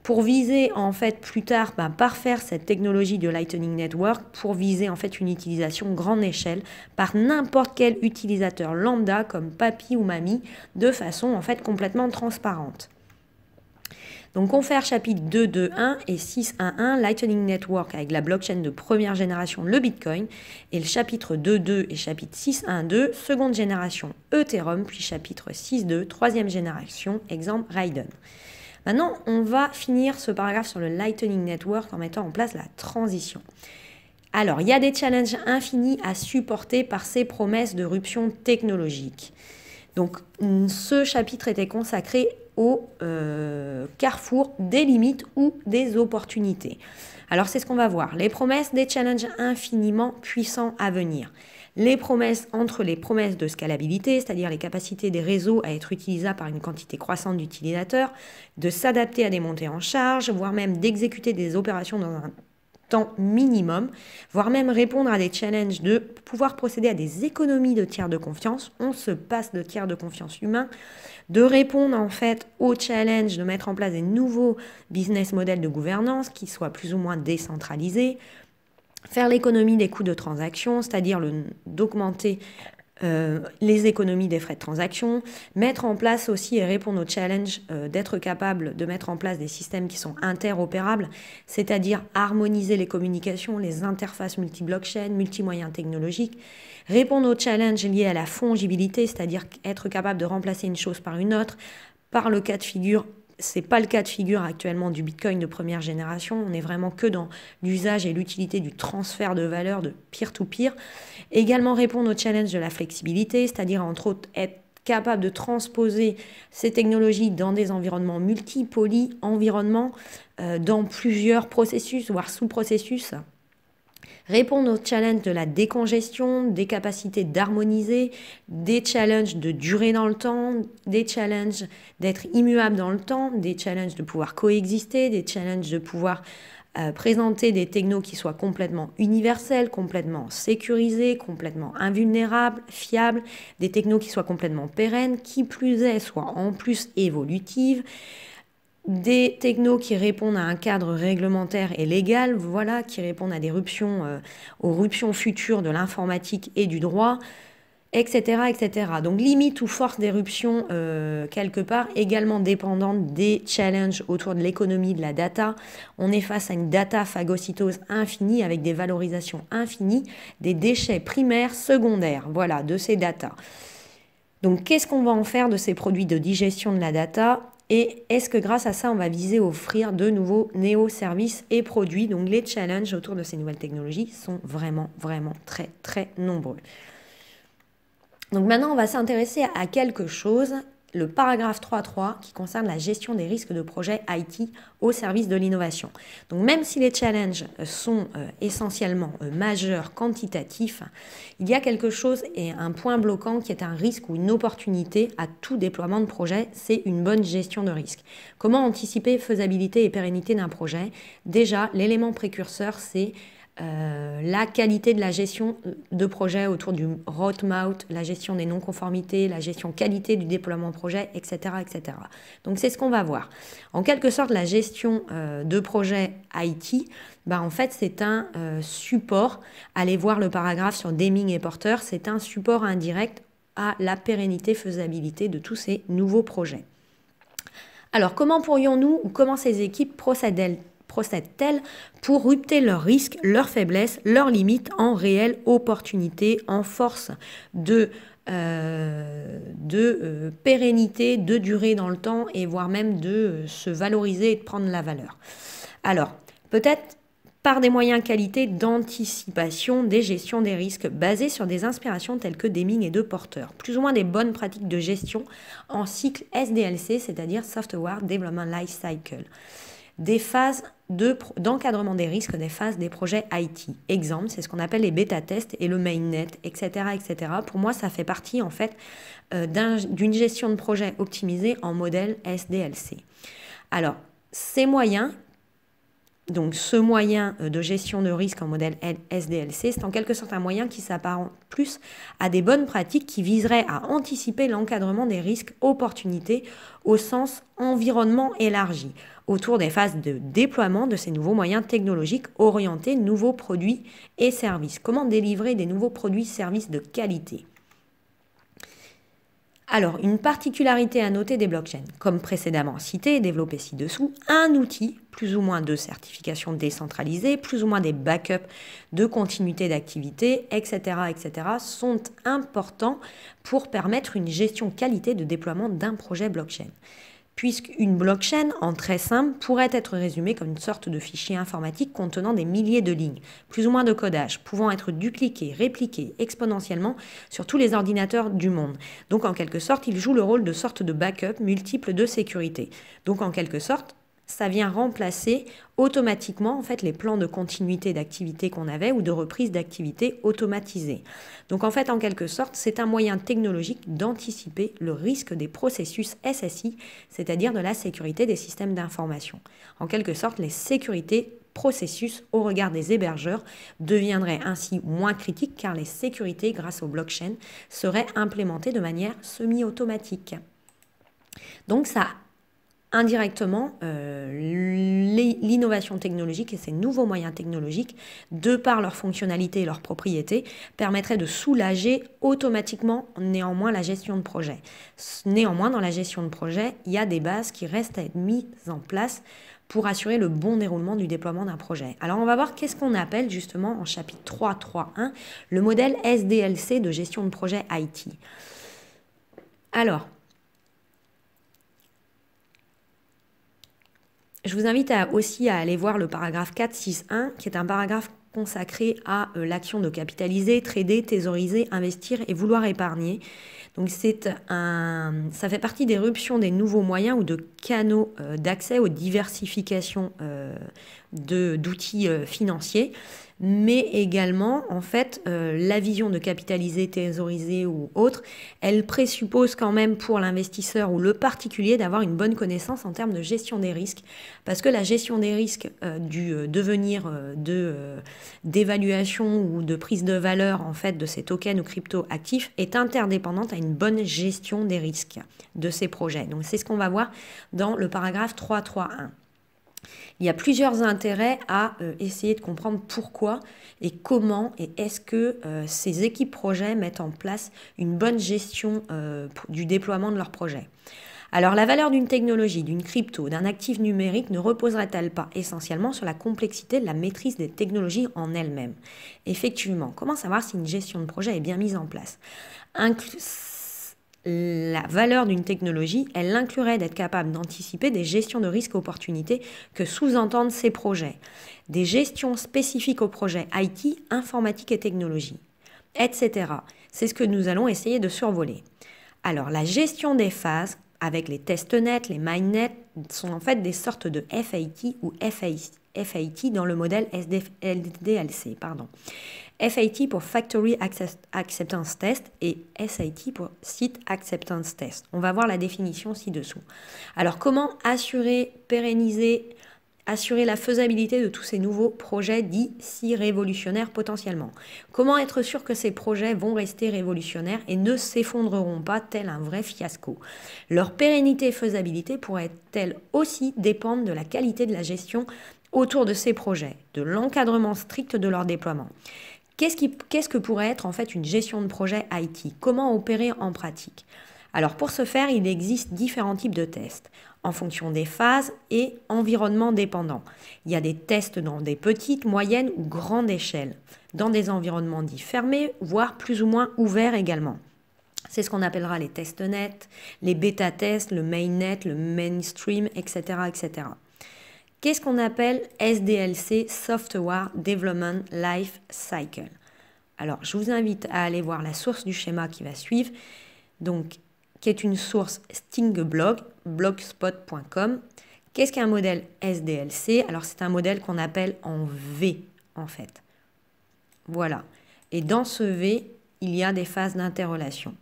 pour viser en fait plus tard, ben, parfaire cette technologie de Lightning Network pour viser en fait une utilisation grande échelle par n'importe quel utilisateur lambda comme papy ou mamie de façon en fait complètement transparente. Donc on fait chapitre 2.2.1 et 6.1.1, Lightning Network avec la blockchain de première génération, le Bitcoin, et le chapitre 2.2 et chapitre 6.1.2, seconde génération Ethereum, puis chapitre 6.2, troisième génération, exemple Raiden. Maintenant, on va finir ce paragraphe sur le Lightning Network en mettant en place la transition. Alors, il y a des challenges infinis à supporter par ces promesses de ruption technologique. Donc, ce chapitre était consacré au euh, carrefour des limites ou des opportunités. Alors, c'est ce qu'on va voir. Les promesses des challenges infiniment puissants à venir les promesses entre les promesses de scalabilité, c'est-à-dire les capacités des réseaux à être utilisables par une quantité croissante d'utilisateurs, de s'adapter à des montées en charge, voire même d'exécuter des opérations dans un temps minimum, voire même répondre à des challenges de pouvoir procéder à des économies de tiers de confiance. On se passe de tiers de confiance humain, de répondre en fait aux challenges de mettre en place des nouveaux business models de gouvernance qui soient plus ou moins décentralisés, faire l'économie des coûts de transaction, c'est-à-dire d'augmenter euh, les économies des frais de transaction, mettre en place aussi et répondre au challenge euh, d'être capable de mettre en place des systèmes qui sont interopérables, c'est-à-dire harmoniser les communications, les interfaces multi-blockchain, multi-moyens technologiques, répondre au challenge lié à la fongibilité, c'est-à-dire être capable de remplacer une chose par une autre, par le cas de figure c'est pas le cas de figure actuellement du Bitcoin de première génération. On est vraiment que dans l'usage et l'utilité du transfert de valeur de peer-to-peer. Également répondre au challenge de la flexibilité, c'est-à-dire entre autres être capable de transposer ces technologies dans des environnements multi, environnements, euh, dans plusieurs processus, voire sous-processus. Répondre aux challenges de la décongestion, des capacités d'harmoniser, des challenges de durer dans le temps, des challenges d'être immuable dans le temps, des challenges de pouvoir coexister, des challenges de pouvoir euh, présenter des technos qui soient complètement universelles, complètement sécurisés, complètement invulnérables, fiables, des technos qui soient complètement pérennes, qui plus est soient en plus évolutives, des technos qui répondent à un cadre réglementaire et légal, voilà, qui répondent à des ruptions, euh, aux ruptions futures de l'informatique et du droit, etc., etc. Donc limite ou force d'éruption euh, quelque part, également dépendante des challenges autour de l'économie de la data. On est face à une data phagocytose infinie avec des valorisations infinies des déchets primaires, secondaires, voilà, de ces data. Donc qu'est-ce qu'on va en faire de ces produits de digestion de la data et est-ce que grâce à ça, on va viser à offrir de nouveaux néo-services et produits Donc les challenges autour de ces nouvelles technologies sont vraiment, vraiment très, très nombreux. Donc maintenant, on va s'intéresser à quelque chose le paragraphe 3.3 qui concerne la gestion des risques de projets IT au service de l'innovation. Donc même si les challenges euh, sont euh, essentiellement euh, majeurs, quantitatifs, il y a quelque chose et un point bloquant qui est un risque ou une opportunité à tout déploiement de projet, c'est une bonne gestion de risque. Comment anticiper faisabilité et pérennité d'un projet Déjà, l'élément précurseur, c'est euh, la qualité de la gestion de projet autour du roadmap, la gestion des non-conformités, la gestion qualité du déploiement projet, etc. etc. Donc c'est ce qu'on va voir. En quelque sorte, la gestion euh, de projet IT, bah, en fait c'est un euh, support, allez voir le paragraphe sur Deming et Porter, c'est un support indirect à la pérennité, faisabilité de tous ces nouveaux projets. Alors comment pourrions-nous ou comment ces équipes procèdent-elles procèdent-elles pour rupter leurs risques, leurs faiblesses, leurs limites en réelle opportunité, en force de, euh, de euh, pérennité, de durée dans le temps et voire même de euh, se valoriser et de prendre la valeur. Alors, peut-être par des moyens qualité d'anticipation des gestions des risques basés sur des inspirations telles que Deming et de Porter, plus ou moins des bonnes pratiques de gestion en cycle SDLC, c'est-à-dire Software Development Life Cycle, des phases d'encadrement des risques des phases des projets IT. Exemple, c'est ce qu'on appelle les bêta-tests et le mainnet, etc., etc. Pour moi, ça fait partie en fait euh, d'une gestion de projet optimisée en modèle SDLC. Alors, ces moyens donc ce moyen euh, de gestion de risque en modèle SDLC, c'est en quelque sorte un moyen qui s'apparente plus à des bonnes pratiques qui viseraient à anticiper l'encadrement des risques opportunités au sens environnement élargi, autour des phases de déploiement de ces nouveaux moyens technologiques orientés nouveaux produits et services. Comment délivrer des nouveaux produits et services de qualité alors, une particularité à noter des blockchains, comme précédemment cité et développé ci-dessous, un outil, plus ou moins de certification décentralisée, plus ou moins des backups de continuité d'activité, etc., etc., sont importants pour permettre une gestion qualité de déploiement d'un projet blockchain puisqu'une blockchain, en très simple, pourrait être résumée comme une sorte de fichier informatique contenant des milliers de lignes, plus ou moins de codage, pouvant être dupliqué, répliqué exponentiellement sur tous les ordinateurs du monde. Donc en quelque sorte, il joue le rôle de sorte de backup multiple de sécurité. Donc en quelque sorte, ça vient remplacer automatiquement en fait les plans de continuité d'activité qu'on avait ou de reprise d'activité automatisée. Donc en fait en quelque sorte, c'est un moyen technologique d'anticiper le risque des processus SSI, c'est-à-dire de la sécurité des systèmes d'information. En quelque sorte, les sécurités processus au regard des hébergeurs deviendraient ainsi moins critiques car les sécurités grâce aux blockchain seraient implémentées de manière semi-automatique. Donc ça indirectement euh, l'innovation technologique et ces nouveaux moyens technologiques, de par leurs fonctionnalités et leurs propriétés, permettraient de soulager automatiquement néanmoins la gestion de projet. Néanmoins, dans la gestion de projet, il y a des bases qui restent à être mises en place pour assurer le bon déroulement du déploiement d'un projet. Alors on va voir qu'est-ce qu'on appelle justement en chapitre 3.3.1 le modèle SDLC de gestion de projet IT. Alors, Je vous invite aussi à aller voir le paragraphe 461, qui est un paragraphe consacré à euh, l'action de capitaliser, trader, thésauriser, investir et vouloir épargner. Donc c'est un, ça fait partie d'éruption des nouveaux moyens ou de canaux euh, d'accès aux diversifications euh, d'outils financiers mais également, en fait, euh, la vision de capitaliser, thésauriser ou autre, elle présuppose quand même pour l'investisseur ou le particulier d'avoir une bonne connaissance en termes de gestion des risques, parce que la gestion des risques euh, du euh, devenir de d'évaluation ou de prise de valeur en fait de ces tokens ou crypto actifs est interdépendante à une bonne gestion des risques de ces projets. Donc c'est ce qu'on va voir dans le paragraphe 331 il y a plusieurs intérêts à euh, essayer de comprendre pourquoi et comment et est-ce que euh, ces équipes projets mettent en place une bonne gestion euh, du déploiement de leurs projets. Alors la valeur d'une technologie, d'une crypto, d'un actif numérique ne reposerait-elle pas essentiellement sur la complexité de la maîtrise des technologies en elles-mêmes Effectivement, comment savoir si une gestion de projet est bien mise en place la valeur d'une technologie, elle inclurait d'être capable d'anticiper des gestions de risques opportunités que sous-entendent ces projets, des gestions spécifiques aux projets IT, informatique et technologie, etc. C'est ce que nous allons essayer de survoler. Alors la gestion des phases avec les testnets, les nets, sont en fait des sortes de FIT ou FIT dans le modèle SDLC. Pardon. FAT pour Factory Acceptance Test et SIT pour Site Acceptance Test. On va voir la définition ci-dessous. Alors comment assurer, pérenniser, assurer la faisabilité de tous ces nouveaux projets dits si révolutionnaires potentiellement Comment être sûr que ces projets vont rester révolutionnaires et ne s'effondreront pas tel un vrai fiasco Leur pérennité et faisabilité pourraient-elles aussi dépendre de la qualité de la gestion autour de ces projets, de l'encadrement strict de leur déploiement Qu'est-ce, que pourrait être en fait une gestion de projet IT Comment opérer en pratique alors pour ce faire, il existe différents types de tests en fonction des phases et environnements dépendants. Il y a des tests dans des petites, moyennes ou grandes échelles, dans des environnements dits fermés, voire plus ou moins ouverts également. C'est ce qu'on appellera les tests nets, les bêta tests, le mainnet, le mainstream, etc. etc. Qu'est-ce qu'on appelle SDLC, Software Development Life Cycle Alors, je vous invite à aller voir la source du schéma qui va suivre, donc, qui est une source Stingblog, blogspot.com. Qu'est-ce qu'un modèle SDLC Alors, c'est un modèle qu'on appelle en V, en fait. Voilà. Et dans ce V, il y a des phases d'interrelation.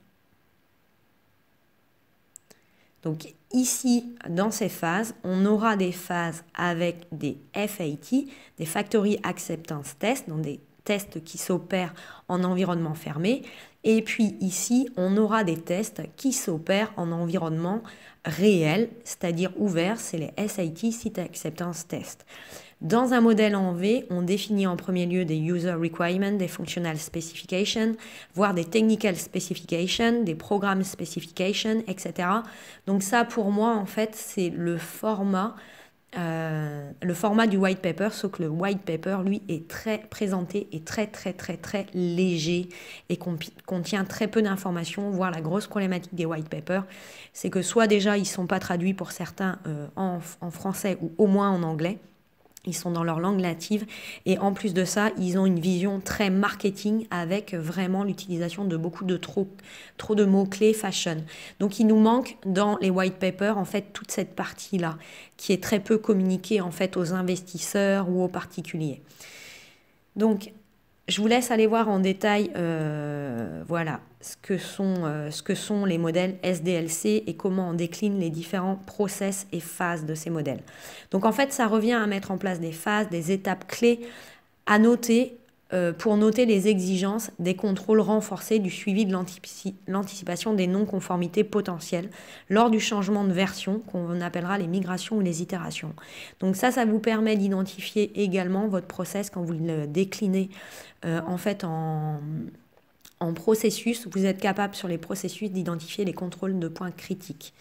Donc ici, dans ces phases, on aura des phases avec des FAT, des Factory Acceptance Tests, donc des tests qui s'opèrent en environnement fermé. Et puis ici, on aura des tests qui s'opèrent en environnement réel, c'est-à-dire ouvert, c'est les SAT, Site Acceptance Test. Dans un modèle en V, on définit en premier lieu des user requirements, des functional specifications, voire des technical specifications, des program specifications, etc. Donc ça, pour moi, en fait, c'est le format euh, le format du white paper, sauf que le white paper, lui, est très présenté et très, très, très, très léger et contient très peu d'informations, voire la grosse problématique des white papers, c'est que soit déjà ils ne sont pas traduits pour certains euh, en, français ou au moins en anglais, ils sont dans leur langue native et en plus de ça, ils ont une vision très marketing avec vraiment l'utilisation de beaucoup de trop, trop de mots-clés fashion. Donc il nous manque dans les white papers en fait toute cette partie-là qui est très peu communiquée en fait aux investisseurs ou aux particuliers. Donc je vous laisse aller voir en détail euh, voilà, ce, que sont, euh, ce que sont les modèles SDLC et comment on décline les différents process et phases de ces modèles. Donc en fait, ça revient à mettre en place des phases, des étapes clés à noter euh, pour noter les exigences des contrôles renforcés du suivi de l'anticipation des non-conformités potentielles lors du changement de version qu'on appellera les migrations ou les itérations. Donc ça, ça vous permet d'identifier également votre process quand vous le déclinez euh, en fait en, en processus. Vous êtes capable sur les processus d'identifier les contrôles de points critiques.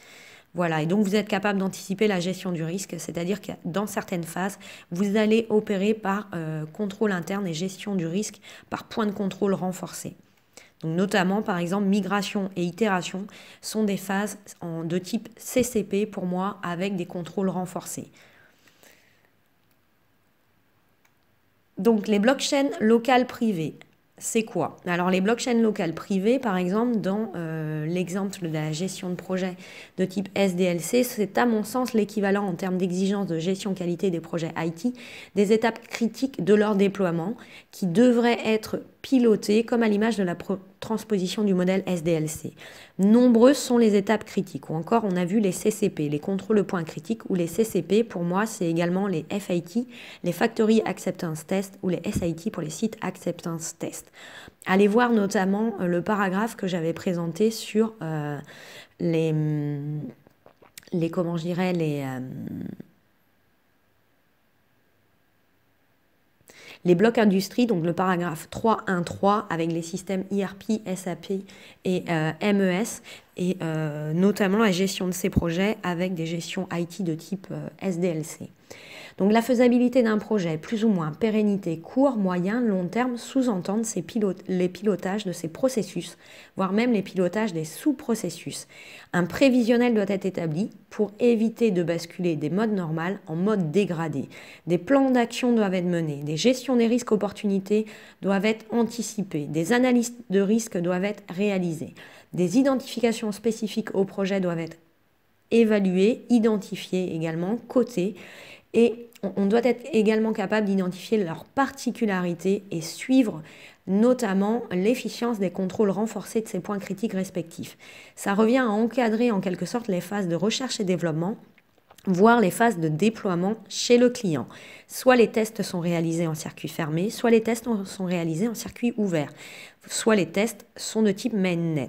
Voilà, et donc vous êtes capable d'anticiper la gestion du risque, c'est-à-dire que dans certaines phases, vous allez opérer par euh, contrôle interne et gestion du risque par point de contrôle renforcé. Donc notamment, par exemple, migration et itération sont des phases en, de type CCP pour moi avec des contrôles renforcés. Donc les blockchains locales privées c'est quoi Alors les blockchains locales privées, par exemple, dans euh, l'exemple de la gestion de projet de type SDLC, c'est à mon sens l'équivalent en termes d'exigence de gestion qualité des projets IT, des étapes critiques de leur déploiement qui devraient être comme à l'image de la transposition du modèle SDLC. Nombreuses sont les étapes critiques, ou encore on a vu les CCP, les contrôles de points critiques, ou les CCP, pour moi, c'est également les FIT, les Factory Acceptance Test, ou les SIT pour les sites Acceptance Test. Allez voir notamment euh, le paragraphe que j'avais présenté sur euh, les, hum, les, comment je dirais, les... Hum, Les blocs industrie, donc le paragraphe 3.1.3 avec les systèmes IRP, e SAP et euh, MES, et euh, notamment la gestion de ces projets avec des gestions IT de type euh, SDLC. Donc la faisabilité d'un projet, plus ou moins pérennité, court, moyen, long terme, sous-entendent les pilotages de ces processus, voire même les pilotages des sous-processus. Un prévisionnel doit être établi pour éviter de basculer des modes normaux en mode dégradé. Des plans d'action doivent être menés, des gestions des risques opportunités doivent être anticipées, des analyses de risques doivent être réalisées, des identifications spécifiques au projet doivent être évaluées, identifiées également, cotées et on doit être également capable d'identifier leurs particularités et suivre notamment l'efficience des contrôles renforcés de ces points critiques respectifs. Ça revient à encadrer en quelque sorte les phases de recherche et développement voire les phases de déploiement chez le client. Soit les tests sont réalisés en circuit fermé, soit les tests sont réalisés en circuit ouvert soit les tests sont de type mainnet.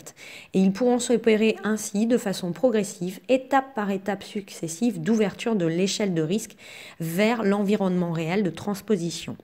Et ils pourront s'opérer ainsi de façon progressive, étape par étape successive, d'ouverture de l'échelle de risque vers l'environnement réel de transposition.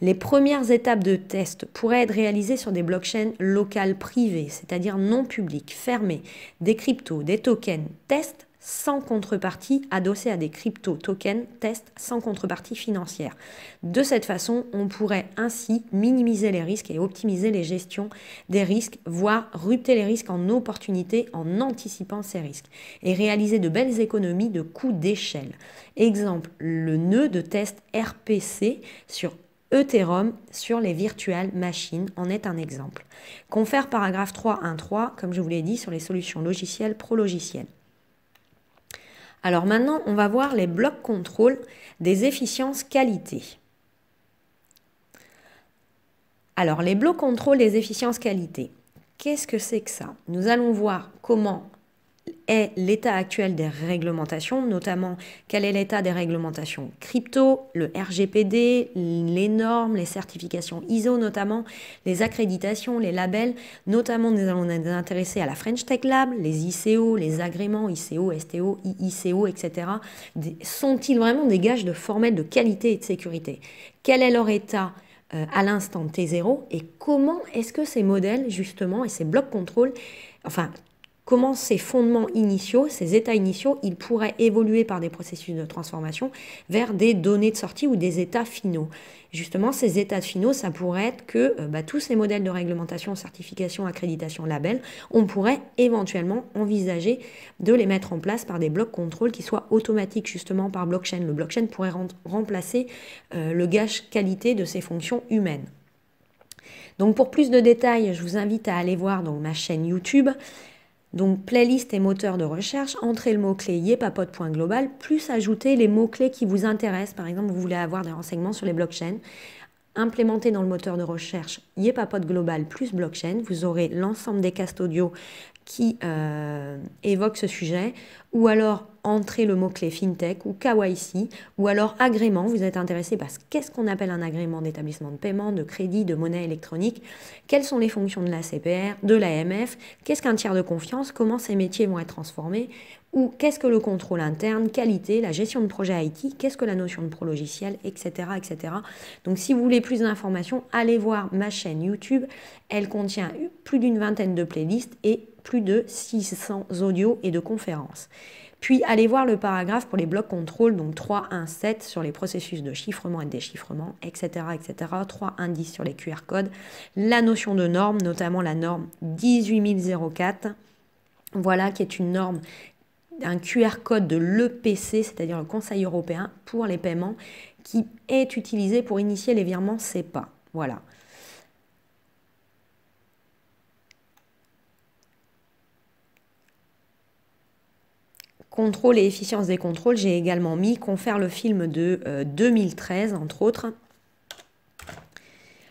Les premières étapes de test pourraient être réalisées sur des blockchains locales privées, c'est-à-dire non publiques, fermées, des cryptos, des tokens, tests sans contrepartie adossée à des crypto-tokens test sans contrepartie financière. De cette façon, on pourrait ainsi minimiser les risques et optimiser les gestions des risques, voire rupter les risques en opportunités en anticipant ces risques et réaliser de belles économies de coûts d'échelle. Exemple, le nœud de test RPC sur Ethereum sur les virtual machines en est un exemple. Confère paragraphe 3.1.3, comme je vous l'ai dit, sur les solutions logicielles pro-logicielles. Alors maintenant, on va voir les blocs contrôle des efficiences qualité. Alors les blocs contrôle des efficiences qualité, qu'est-ce que c'est que ça Nous allons voir comment est l'état actuel des réglementations, notamment quel est l'état des réglementations crypto, le RGPD, les normes, les certifications ISO notamment, les accréditations, les labels, notamment nous allons nous intéresser à la French Tech Lab, les ICO, les agréments ICO, STO, IICO, etc. Sont-ils vraiment des gages de formel de qualité et de sécurité Quel est leur état euh, à l'instant T0 et comment est-ce que ces modèles justement et ces blocs contrôle, enfin comment ces fondements initiaux, ces états initiaux, ils pourraient évoluer par des processus de transformation vers des données de sortie ou des états finaux. Justement, ces états finaux, ça pourrait être que euh, bah, tous ces modèles de réglementation, certification, accréditation, label, on pourrait éventuellement envisager de les mettre en place par des blocs contrôles qui soient automatiques justement par blockchain. Le blockchain pourrait remplacer euh, le gage qualité de ces fonctions humaines. Donc pour plus de détails, je vous invite à aller voir ma chaîne YouTube donc playlist et moteur de recherche, entrez le mot-clé yepapote.global, plus ajouter les mots-clés qui vous intéressent. Par exemple, vous voulez avoir des renseignements sur les blockchains. Implémentez dans le moteur de recherche yepapote global plus blockchain. Vous aurez l'ensemble des castes audio qui euh, évoque ce sujet, ou alors entrer le mot-clé fintech ou KYC, ou alors agrément, vous êtes intéressé parce qu'est-ce qu'on appelle un agrément d'établissement de paiement, de crédit, de monnaie électronique, quelles sont les fonctions de la CPR, de l'AMF, qu'est-ce qu'un tiers de confiance, comment ces métiers vont être transformés, ou qu'est-ce que le contrôle interne, qualité, la gestion de projet IT, qu'est-ce que la notion de pro-logiciel, etc., etc. Donc si vous voulez plus d'informations, allez voir ma chaîne YouTube, elle contient plus d'une vingtaine de playlists et plus de 600 audios et de conférences. Puis allez voir le paragraphe pour les blocs contrôle, donc 3.1.7 sur les processus de chiffrement et de déchiffrement, etc. etc. sur les QR codes, la notion de norme, notamment la norme 18004, voilà qui est une norme un QR code de l'EPC, c'est-à-dire le Conseil européen pour les paiements, qui est utilisé pour initier les virements CEPA. Voilà. Contrôle et efficience des contrôles, j'ai également mis Confère le film de 2013, euh, entre autres.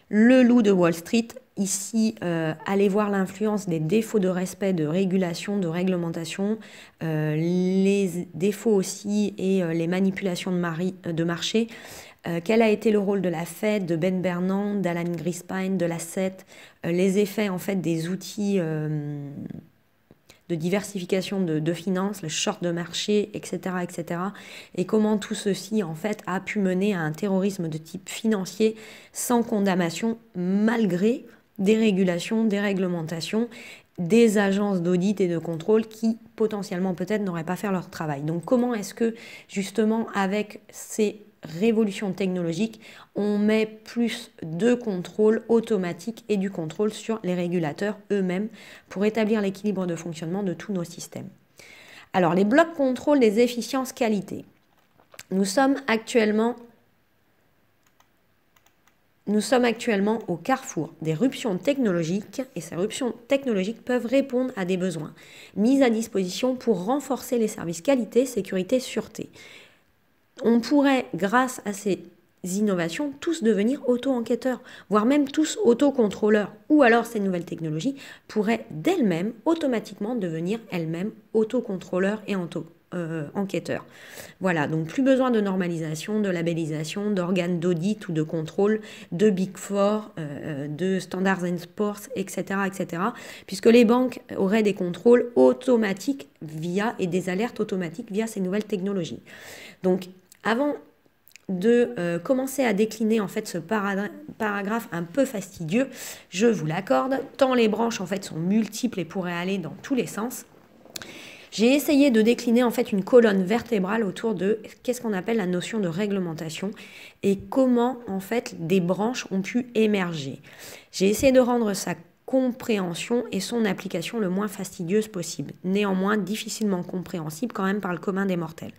Le loup de Wall Street, ici, euh, allez voir l'influence des défauts de respect, de régulation, de réglementation, euh, les défauts aussi et les manipulations de, marché. quel a été le rôle de la Fed, de Ben Bernanke, d'Alan Grispine, de la SET, les effets en fait des outils de diversification de, finances, le short de marché, etc., etc. Et comment tout ceci, en fait, a pu mener à un terrorisme de type financier sans condamnation, malgré des régulations, des réglementations, des agences d'audit et de contrôle qui potentiellement peut-être n'auraient pas fait leur travail. Donc comment est-ce que justement avec ces révolution technologique, on met plus de contrôle automatique et du contrôle sur les régulateurs eux-mêmes pour établir l'équilibre de fonctionnement de tous nos systèmes. Alors les blocs contrôle des efficiences qualité. Nous sommes actuellement nous sommes actuellement au carrefour des ruptions technologiques et ces ruptions technologiques peuvent répondre à des besoins mis à disposition pour renforcer les services qualité, sécurité, sûreté on pourrait, grâce à ces innovations, tous devenir auto-enquêteurs, voire même tous auto-contrôleurs. Ou alors ces nouvelles technologies pourraient d'elles-mêmes automatiquement devenir elles-mêmes auto-contrôleurs et auto euh, enquêteurs. Voilà, donc plus besoin de normalisation, de labellisation, d'organes d'audit ou de contrôle, de Big Four, euh, euh, de Standards and Sports, etc., etc., puisque les banques auraient des contrôles automatiques via et des alertes automatiques via ces nouvelles technologies. Donc avant de euh, commencer à décliner en fait ce paragraphe un peu fastidieux, je vous l'accorde, tant les branches en fait sont multiples et pourraient aller dans tous les sens. J'ai essayé de décliner en fait une colonne vertébrale autour de qu'est-ce qu'on appelle la notion de réglementation et comment en fait des branches ont pu émerger. J'ai essayé de rendre ça compréhension et son application le moins fastidieuse possible, néanmoins difficilement compréhensible quand même par le commun des mortels.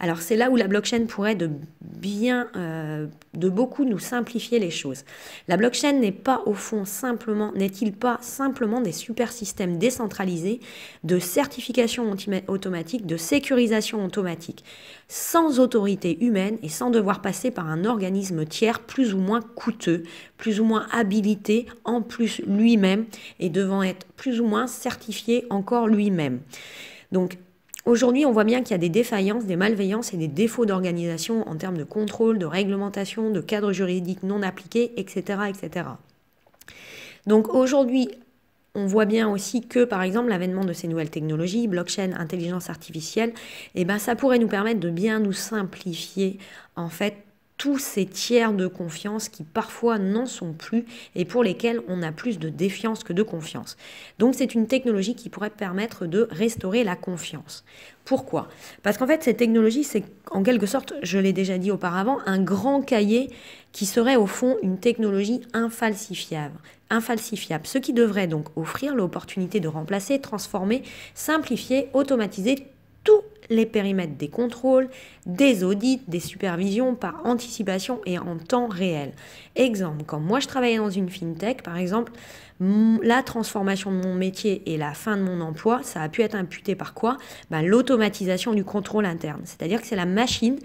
Alors c'est là où la blockchain pourrait de bien, euh, de beaucoup nous simplifier les choses. La blockchain n'est pas au fond simplement, n'est-il pas simplement des super systèmes décentralisés de certification automatique, de sécurisation automatique sans autorité humaine et sans devoir passer par un organisme tiers plus ou moins coûteux, plus ou moins habilité, en plus lui-même, et devant être plus ou moins certifié encore lui-même. Donc Aujourd'hui, on voit bien qu'il y a des défaillances, des malveillances et des défauts d'organisation en termes de contrôle, de réglementation, de cadre juridique non appliqué, etc. etc. Donc aujourd'hui, on voit bien aussi que, par exemple, l'avènement de ces nouvelles technologies, blockchain, intelligence artificielle, eh ben, ça pourrait nous permettre de bien nous simplifier en fait tous ces tiers de confiance qui parfois n'en sont plus et pour lesquels on a plus de défiance que de confiance. Donc c'est une technologie qui pourrait permettre de restaurer la confiance. Pourquoi Parce qu'en fait, cette technologie, c'est en quelque sorte, je l'ai déjà dit auparavant, un grand cahier qui serait au fond une technologie infalsifiable. infalsifiable ce qui devrait donc offrir l'opportunité de remplacer, transformer, simplifier, automatiser tous les périmètres des contrôles, des audits, des supervisions par anticipation et en temps réel. Exemple, quand moi je travaillais dans une fintech, par exemple, la transformation de mon métier et la fin de mon emploi, ça a pu être imputé par quoi ben, L'automatisation du contrôle interne. C'est-à-dire que c'est la machine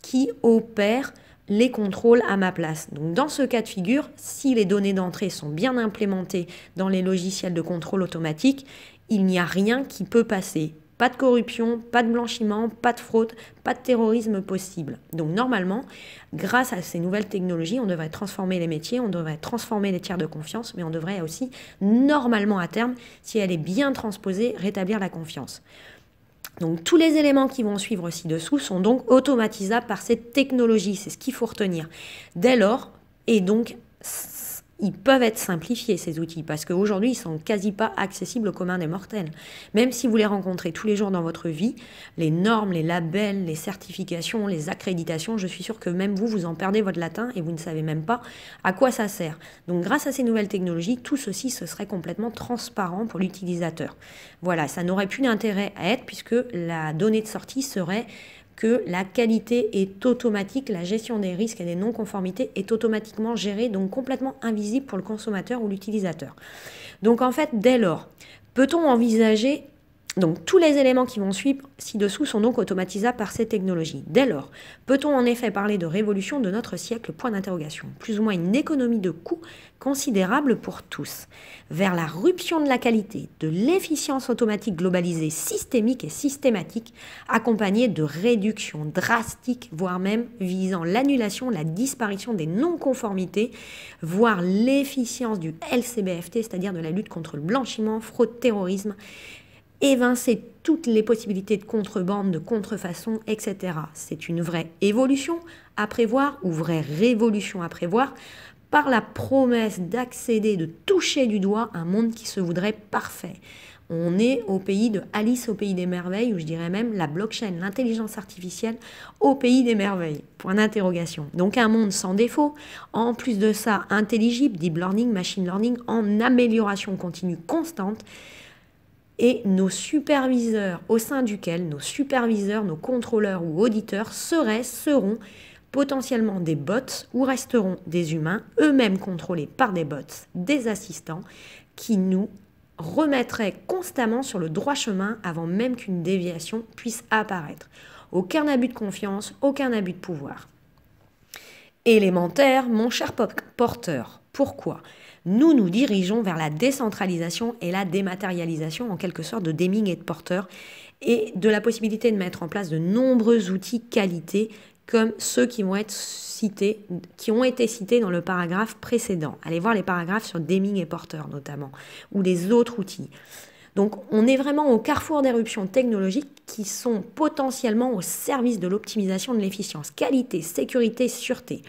qui opère les contrôles à ma place. Donc dans ce cas de figure, si les données d'entrée sont bien implémentées dans les logiciels de contrôle automatique, il n'y a rien qui peut passer. Pas de corruption, pas de blanchiment, pas de fraude, pas de terrorisme possible. Donc normalement, grâce à ces nouvelles technologies, on devrait transformer les métiers, on devrait transformer les tiers de confiance, mais on devrait aussi, normalement à terme, si elle est bien transposée, rétablir la confiance. Donc tous les éléments qui vont suivre ci-dessous sont donc automatisables par cette technologie c'est ce qu'il faut retenir. Dès lors, et donc ils peuvent être simplifiés, ces outils, parce qu'aujourd'hui, ils sont quasi pas accessibles au commun des mortels. Même si vous les rencontrez tous les jours dans votre vie, les normes, les labels, les certifications, les accréditations, je suis sûre que même vous, vous en perdez votre latin et vous ne savez même pas à quoi ça sert. Donc, grâce à ces nouvelles technologies, tout ceci, ce serait complètement transparent pour l'utilisateur. Voilà, ça n'aurait plus d'intérêt à être puisque la donnée de sortie serait que la qualité est automatique, la gestion des risques et des non-conformités est automatiquement gérée, donc complètement invisible pour le consommateur ou l'utilisateur. Donc en fait, dès lors, peut-on envisager donc tous les éléments qui vont suivre ci-dessous sont donc automatisables par ces technologies. Dès lors, peut-on en effet parler de révolution de notre siècle Point d'interrogation. Plus ou moins une économie de coûts considérable pour tous. Vers la rupture de la qualité, de l'efficience automatique globalisée, systémique et systématique, accompagnée de réductions drastiques, voire même visant l'annulation, la disparition des non-conformités, voire l'efficience du LCBFT, c'est-à-dire de la lutte contre le blanchiment, fraude, terrorisme, évincer toutes les possibilités de contrebande, de contrefaçon, etc. C'est une vraie évolution à prévoir ou vraie révolution à prévoir par la promesse d'accéder, de toucher du doigt un monde qui se voudrait parfait. On est au pays de Alice au pays des merveilles, ou je dirais même la blockchain, l'intelligence artificielle au pays des merveilles. Point d'interrogation. Donc un monde sans défaut, en plus de ça intelligible, deep learning, machine learning, en amélioration continue constante, et nos superviseurs, au sein duquel nos superviseurs, nos contrôleurs ou auditeurs seraient, seront potentiellement des bots ou resteront des humains, eux-mêmes contrôlés par des bots, des assistants, qui nous remettraient constamment sur le droit chemin avant même qu'une déviation puisse apparaître. Aucun abus de confiance, aucun abus de pouvoir. Élémentaire, mon cher porteur. Pourquoi nous nous dirigeons vers la décentralisation et la dématérialisation en quelque sorte de Deming et de Porter et de la possibilité de mettre en place de nombreux outils qualité comme ceux qui vont être cités, qui ont été cités dans le paragraphe précédent. Allez voir les paragraphes sur Deming et Porter notamment, ou les autres outils. Donc on est vraiment au carrefour d'éruptions technologiques qui sont potentiellement au service de l'optimisation de l'efficience, qualité, sécurité, sûreté.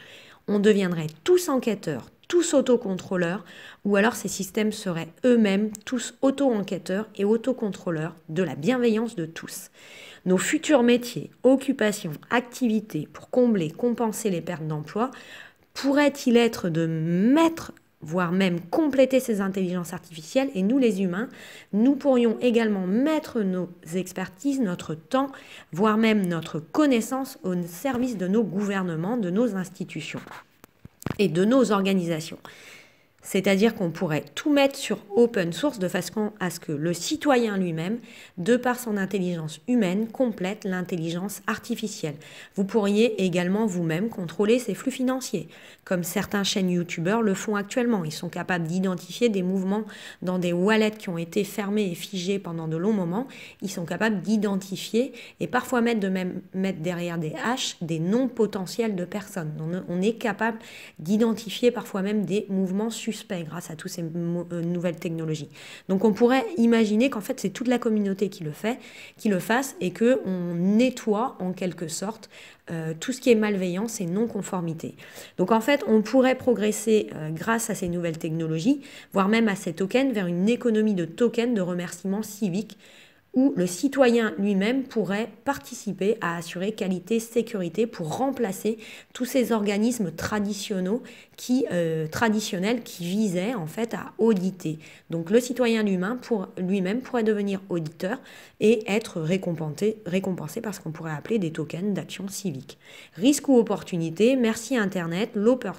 On deviendrait tous enquêteurs, tous autocontrôleurs, ou alors ces systèmes seraient eux-mêmes tous auto-enquêteurs et autocontrôleurs de la bienveillance de tous. Nos futurs métiers, occupations, activités pour combler, compenser les pertes d'emploi, pourraient-ils être de mettre voire même compléter ces intelligences artificielles. Et nous, les humains, nous pourrions également mettre nos expertises, notre temps, voire même notre connaissance au service de nos gouvernements, de nos institutions et de nos organisations. C'est-à-dire qu'on pourrait tout mettre sur open source de façon à ce que le citoyen lui-même, de par son intelligence humaine, complète l'intelligence artificielle. Vous pourriez également vous-même contrôler ces flux financiers, comme certains chaînes YouTubeurs le font actuellement. Ils sont capables d'identifier des mouvements dans des wallets qui ont été fermés et figés pendant de longs moments. Ils sont capables d'identifier et parfois mettre, de même, mettre derrière des haches des noms potentiels de personnes. On est capable d'identifier parfois même des mouvements sur grâce à toutes ces euh, nouvelles technologies. Donc on pourrait imaginer qu'en fait c'est toute la communauté qui le fait, qui le fasse et que on nettoie en quelque sorte euh, tout ce qui est malveillance et non-conformité. Donc en fait, on pourrait progresser euh, grâce à ces nouvelles technologies, voire même à ces tokens, vers une économie de tokens de remerciement civique où le citoyen lui-même pourrait participer à assurer qualité, sécurité pour remplacer tous ces organismes traditionnels qui euh, traditionnel qui visait en fait à auditer. Donc le citoyen humain pour, lui-même pourrait devenir auditeur et être récompensé, récompensé par ce qu'on pourrait appeler des tokens d'action civique. Risque ou opportunités merci Internet, l'open,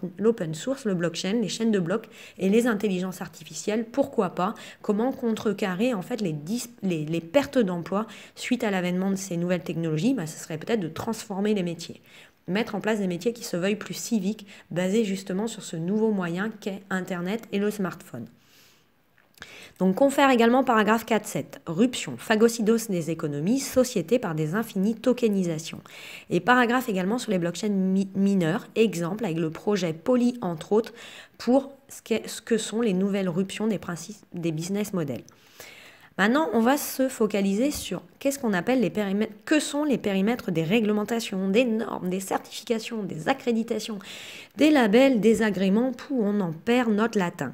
source, le blockchain, les chaînes de blocs et les intelligences artificielles, pourquoi pas Comment contrecarrer en fait les, les, pertes d'emplois suite à l'avènement de ces nouvelles technologies bah, Ce serait peut-être de transformer les métiers mettre en place des métiers qui se veuillent plus civiques, basés justement sur ce nouveau moyen qu'est Internet et le smartphone. Donc confère également paragraphe 4.7, ruption, phagocydose des économies, société par des infinies tokenisations. Et paragraphe également sur les blockchains mineurs, exemple avec le projet Poly entre autres, pour ce que, ce que sont les nouvelles ruptions des principes des business models. Maintenant, on va se focaliser sur qu'est-ce qu'on appelle les périmètres, que sont les périmètres des réglementations, des normes, des certifications, des accréditations, des labels, des agréments, où on en perd notre latin.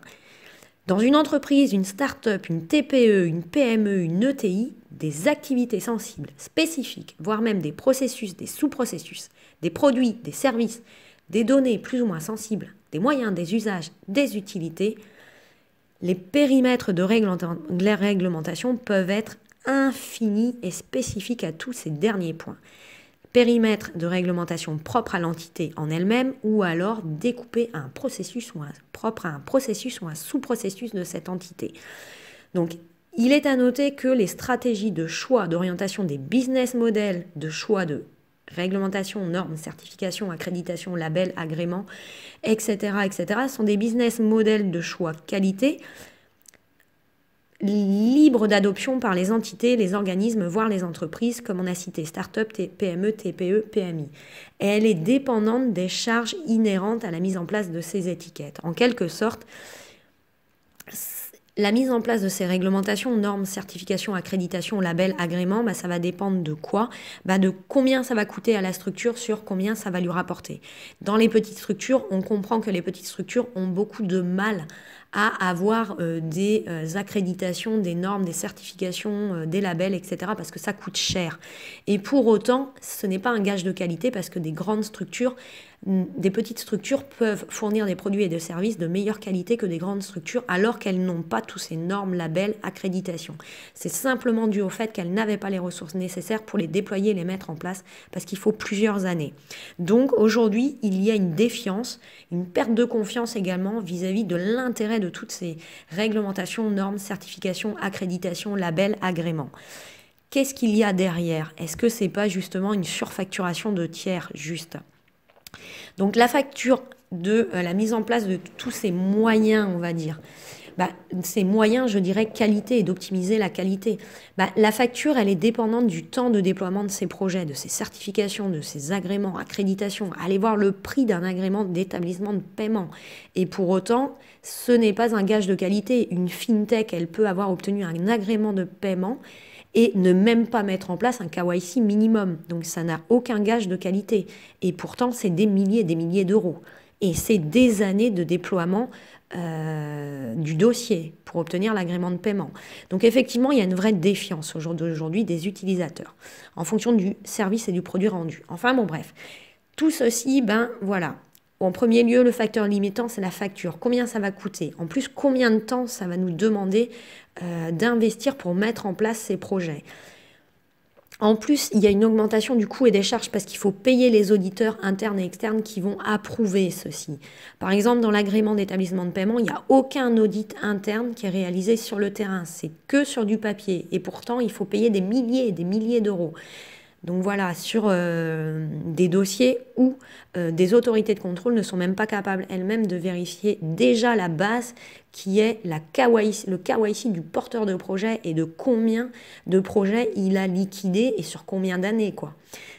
Dans une entreprise, une start-up, une TPE, une PME, une ETI, des activités sensibles, spécifiques, voire même des processus, des sous-processus, des produits, des services, des données plus ou moins sensibles, des moyens, des usages, des utilités, les périmètres de réglementation peuvent être infinis et spécifiques à tous ces derniers points. périmètres de réglementation propre à l'entité en elle-même ou alors découpés à un processus ou propre à un processus ou un sous-processus de cette entité. Donc, il est à noter que les stratégies de choix d'orientation des business models, de choix de réglementation, normes, certification, accréditation, label, agrément, etc., etc., sont des business models de choix qualité libres d'adoption par les entités, les organismes, voire les entreprises, comme on a cité, start-up, PME, TPE, PMI. elle est dépendante des charges inhérentes à la mise en place de ces étiquettes. En quelque sorte, la mise en place de ces réglementations, normes, certifications, accréditations, labels, agréments, bah, ça va dépendre de quoi bah, De combien ça va coûter à la structure sur combien ça va lui rapporter. Dans les petites structures, on comprend que les petites structures ont beaucoup de mal à avoir euh, des euh, accréditations, des normes, des certifications, euh, des labels, etc. parce que ça coûte cher. Et pour autant, ce n'est pas un gage de qualité parce que des grandes structures des petites structures peuvent fournir des produits et des services de meilleure qualité que des grandes structures alors qu'elles n'ont pas tous ces normes, labels, accréditations. C'est simplement dû au fait qu'elles n'avaient pas les ressources nécessaires pour les déployer et les mettre en place parce qu'il faut plusieurs années. Donc aujourd'hui, il y a une défiance, une perte de confiance également vis-à-vis -vis de l'intérêt de toutes ces réglementations, normes, certifications, accréditations, labels, agréments. Qu'est-ce qu'il y a derrière Est-ce que c'est pas justement une surfacturation de tiers juste donc la facture de euh, la mise en place de tous ces moyens, on va dire, bah, ces moyens, je dirais, qualité et d'optimiser la qualité. Bah, la facture, elle est dépendante du temps de déploiement de ces projets, de ces certifications, de ces agréments, accréditations. Allez voir le prix d'un agrément d'établissement de paiement. Et pour autant, ce n'est pas un gage de qualité. Une fintech, elle peut avoir obtenu un agrément de paiement et ne même pas mettre en place un KYC minimum. Donc ça n'a aucun gage de qualité. Et pourtant, c'est des milliers et des milliers d'euros. Et c'est des années de déploiement euh, du dossier pour obtenir l'agrément de paiement. Donc effectivement, il y a une vraie défiance aujourd'hui des utilisateurs en fonction du service et du produit rendu. Enfin bon bref, tout ceci, ben voilà. En premier lieu, le facteur limitant, c'est la facture. Combien ça va coûter En plus, combien de temps ça va nous demander euh, d'investir pour mettre en place ces projets. En plus, il y a une augmentation du coût et des charges parce qu'il faut payer les auditeurs internes et externes qui vont approuver ceci. Par exemple, dans l'agrément d'établissement de paiement, il n'y a aucun audit interne qui est réalisé sur le terrain. C'est que sur du papier. Et pourtant, il faut payer des milliers et des milliers d'euros. Donc voilà, sur euh, des dossiers où euh, des autorités de contrôle ne sont même pas capables elles-mêmes de vérifier déjà la base qui est la kawaii, le kawaii du porteur de projet et de combien de projets il a liquidé et sur combien d'années. quoi.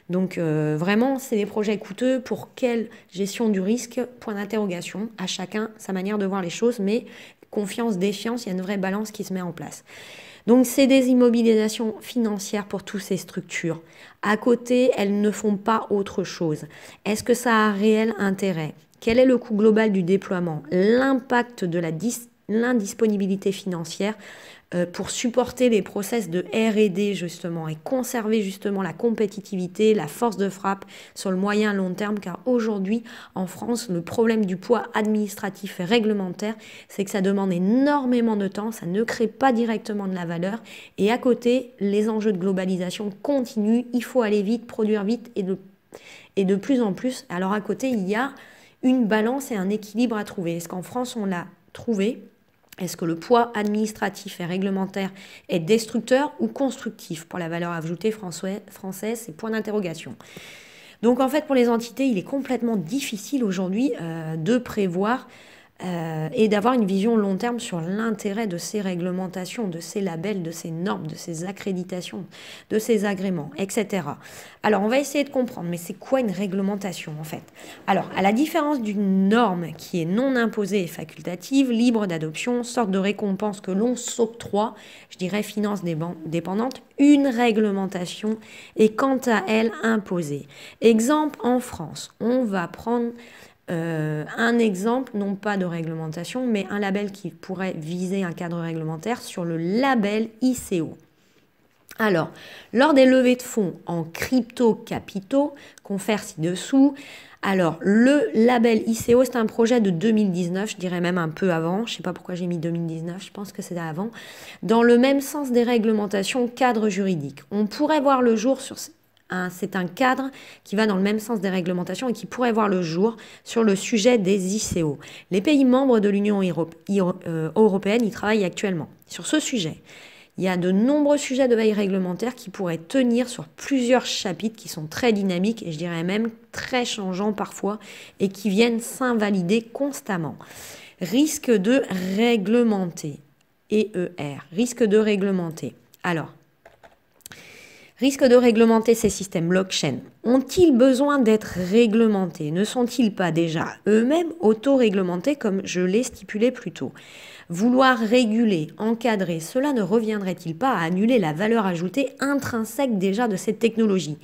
Donc euh, vraiment, c'est des projets coûteux pour quelle gestion du risque Point d'interrogation. À chacun sa manière de voir les choses, mais confiance, défiance, il y a une vraie balance qui se met en place. Donc c'est des immobilisations financières pour toutes ces structures. À côté, elles ne font pas autre chose. Est-ce que ça a réel intérêt quel est le coût global du déploiement L'impact de l'indisponibilité financière euh, pour supporter les process de RD justement et conserver justement la compétitivité, la force de frappe sur le moyen long terme car aujourd'hui en France le problème du poids administratif et réglementaire c'est que ça demande énormément de temps, ça ne crée pas directement de la valeur et à côté les enjeux de globalisation continuent, il faut aller vite, produire vite et de plus en plus. Alors à côté il y a une balance et un équilibre à trouver. Est-ce qu'en France, on l'a trouvé Est-ce que le poids administratif et réglementaire est destructeur ou constructif pour la valeur ajoutée française C'est point d'interrogation. Donc en fait, pour les entités, il est complètement difficile aujourd'hui euh, de prévoir euh, et d'avoir une vision long terme sur l'intérêt de ces réglementations, de ces labels, de ces normes, de ces accréditations, de ces agréments, etc. Alors on va essayer de comprendre, mais c'est quoi une réglementation en fait Alors à la différence d'une norme qui est non imposée et facultative, libre d'adoption, sorte de récompense que l'on s'octroie, je dirais finance dépendante, une réglementation est quant à elle imposée. Exemple en France, on va prendre euh, un exemple, non pas de réglementation, mais un label qui pourrait viser un cadre réglementaire sur le label ICO. Alors, lors des levées de fonds en crypto-capitaux, qu'on fait ci-dessous, alors le label ICO, c'est un projet de 2019, je dirais même un peu avant, je ne sais pas pourquoi j'ai mis 2019, je pense que c'est avant, dans le même sens des réglementations cadre juridique. On pourrait voir le jour sur, c'est un cadre qui va dans le même sens des réglementations et qui pourrait voir le jour sur le sujet des ICO. Les pays membres de l'Union euh, européenne y travaillent actuellement sur ce sujet. Il y a de nombreux sujets de veille réglementaire qui pourraient tenir sur plusieurs chapitres qui sont très dynamiques et je dirais même très changeants parfois et qui viennent s'invalider constamment. Risque de réglementer. EER, risque de réglementer. Alors, Risque de réglementer ces systèmes blockchain Ont-ils besoin d'être réglementés Ne sont-ils pas déjà eux-mêmes auto-réglementés comme je l'ai stipulé plus tôt Vouloir réguler, encadrer, cela ne reviendrait-il pas à annuler la valeur ajoutée intrinsèque déjà de cette technologie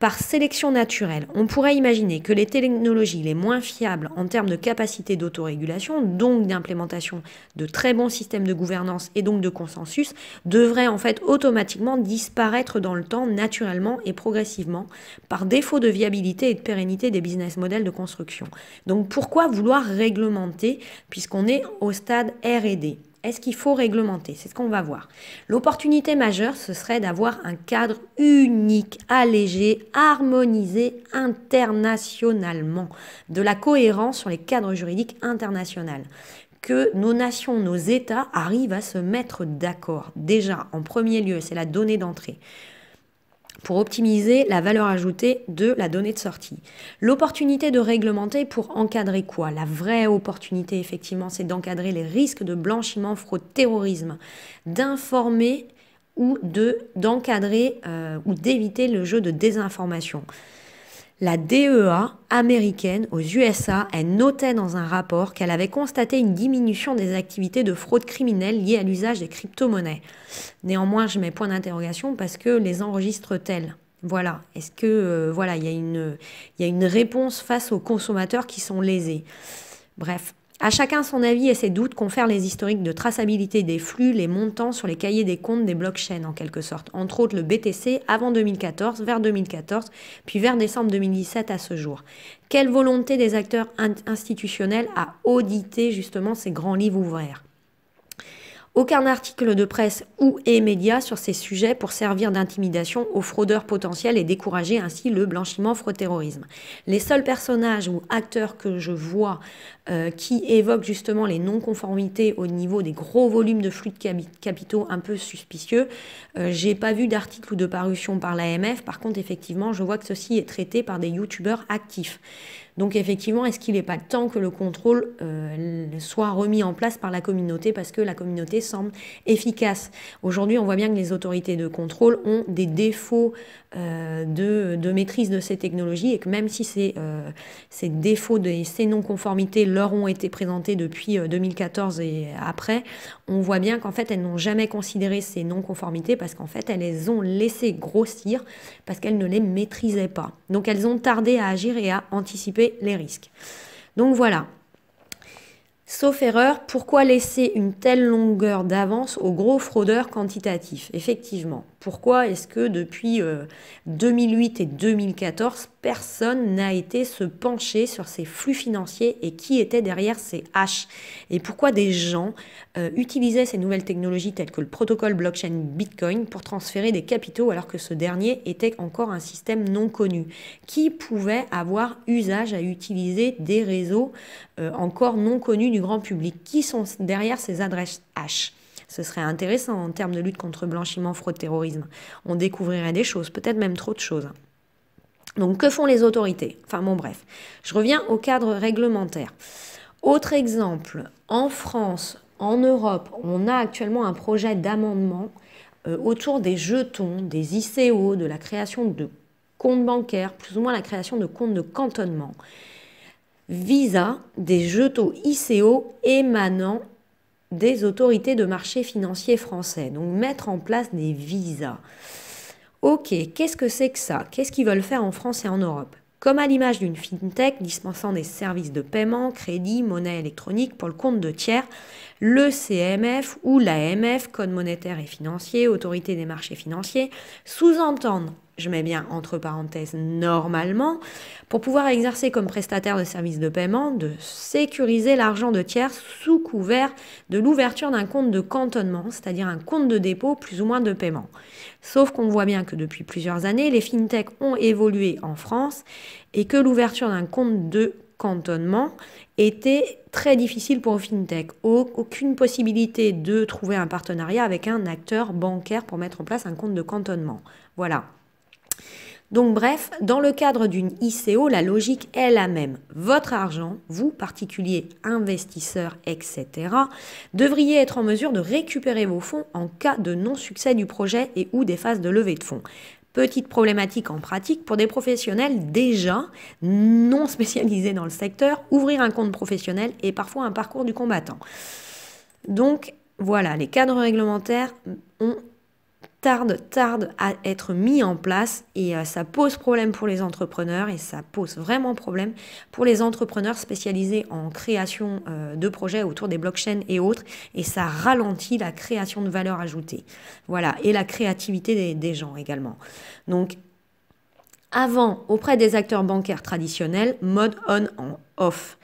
par sélection naturelle, on pourrait imaginer que les technologies les moins fiables en termes de capacité d'autorégulation, donc d'implémentation de très bons systèmes de gouvernance et donc de consensus, devraient en fait automatiquement disparaître dans le temps naturellement et progressivement par défaut de viabilité et de pérennité des business models de construction. Donc pourquoi vouloir réglementer puisqu'on est au stade RD est-ce qu'il faut réglementer C'est ce qu'on va voir. L'opportunité majeure, ce serait d'avoir un cadre unique, allégé, harmonisé internationalement, de la cohérence sur les cadres juridiques internationaux que nos nations, nos États arrivent à se mettre d'accord. Déjà, en premier lieu, c'est la donnée d'entrée pour optimiser la valeur ajoutée de la donnée de sortie. L'opportunité de réglementer pour encadrer quoi La vraie opportunité, effectivement, c'est d'encadrer les risques de blanchiment, fraude, terrorisme, d'informer ou d'encadrer de, d'encadrer euh, ou d'éviter le jeu de désinformation la DEA américaine aux USA, elle notait dans un rapport qu'elle avait constaté une diminution des activités de fraude criminelle liées à l'usage des crypto-monnaies. Néanmoins, je mets point d'interrogation parce que les enregistre-t-elles voilà, est-ce que euh, voilà, il y, y, a une réponse face aux consommateurs qui sont lésés Bref, à chacun son avis et ses doutes confèrent les historiques de traçabilité des flux, les montants sur les cahiers des comptes des blockchains en quelque sorte, entre autres le BTC avant 2014, vers 2014, puis vers décembre 2017 à ce jour. Quelle volonté des acteurs institutionnels à auditer justement ces grands livres ouverts aucun article de presse ou et médias sur ces sujets pour servir d'intimidation aux fraudeurs potentiels et décourager ainsi le blanchiment fraud-terrorisme. Les seuls personnages ou acteurs que je vois euh, qui évoquent justement les non-conformités au niveau des gros volumes de flux de capitaux un peu suspicieux, euh, j'ai pas vu d'article ou de parution par l'AMF. Par contre, effectivement, je vois que ceci est traité par des youtubeurs actifs. Donc effectivement, est-ce qu'il n'est pas temps que le contrôle euh, soit remis en place par la communauté parce que la communauté semble efficace Aujourd'hui, on voit bien que les autorités de contrôle ont des défauts euh, de, de, maîtrise de ces technologies et que même si ces, euh, ces défauts et ces non-conformités leur ont été présentés depuis 2014 euh, et après, on voit bien qu'en fait elles n'ont jamais considéré ces non-conformités parce qu'en fait elles les ont laissées grossir parce qu'elles ne les maîtrisaient pas. Donc elles ont tardé à agir et à anticiper les risques. Donc voilà, Sauf erreur, pourquoi laisser une telle longueur d'avance aux gros fraudeurs quantitatifs Effectivement, pourquoi est-ce que depuis 2008 euh, et 2014, personne n'a été se pencher sur ces flux financiers et qui était derrière ces haches Et pourquoi des gens euh, utilisaient ces nouvelles technologies telles que le protocole blockchain Bitcoin pour transférer des capitaux alors que ce dernier était encore un système non connu Qui pouvait avoir usage à utiliser des réseaux euh, encore non connus du grand public Qui sont derrière ces adresses H ce serait intéressant en termes de lutte contre blanchiment, fraude, terrorisme. On découvrirait des choses, peut-être même trop de choses. Donc que font les autorités Enfin bon bref, je reviens au cadre réglementaire. Autre exemple, en France, en Europe, on a actuellement un projet d'amendement euh, autour des jetons, des ICO, de la création de comptes bancaires, plus ou moins la création de comptes de cantonnement, visa des jetons ICO émanant des autorités de marché financier français. Donc mettre en place des visas. Ok, qu'est-ce que c'est que ça Qu'est-ce qu'ils veulent faire en France et en Europe Comme à l'image d'une fintech dispensant des services de paiement, crédit, monnaie électronique pour le compte de tiers, le CMF ou l'AMF, Code monétaire et financier, Autorité des marchés financiers, sous-entendent je mets bien entre parenthèses normalement, pour pouvoir exercer comme prestataire de services de paiement, de sécuriser l'argent de tiers sous couvert de l'ouverture d'un compte de cantonnement, c'est-à-dire un compte de dépôt plus ou moins de paiement. Sauf qu'on voit bien que depuis plusieurs années, les fintech ont évolué en France et que l'ouverture d'un compte de cantonnement était très difficile pour FinTech. Aucune possibilité de trouver un partenariat avec un acteur bancaire pour mettre en place un compte de cantonnement. Voilà. Donc bref, dans le cadre d'une ICO, la logique est la même. Votre argent, vous particuliers, investisseurs, etc., devriez être en mesure de récupérer vos fonds en cas de non-succès du projet et ou des phases de levée de fonds. Petite problématique en pratique, pour des professionnels déjà non spécialisés dans le secteur, ouvrir un compte professionnel est parfois un parcours du combattant. Donc voilà, les cadres réglementaires ont tarde, tarde à être mis en place et euh, ça pose problème pour les entrepreneurs et ça pose vraiment problème pour les entrepreneurs spécialisés en création euh, de projets autour des blockchains et autres et ça ralentit la création de valeur ajoutée. Voilà, et la créativité des, gens également. Donc, avant, auprès des acteurs bancaires traditionnels, mode on en off.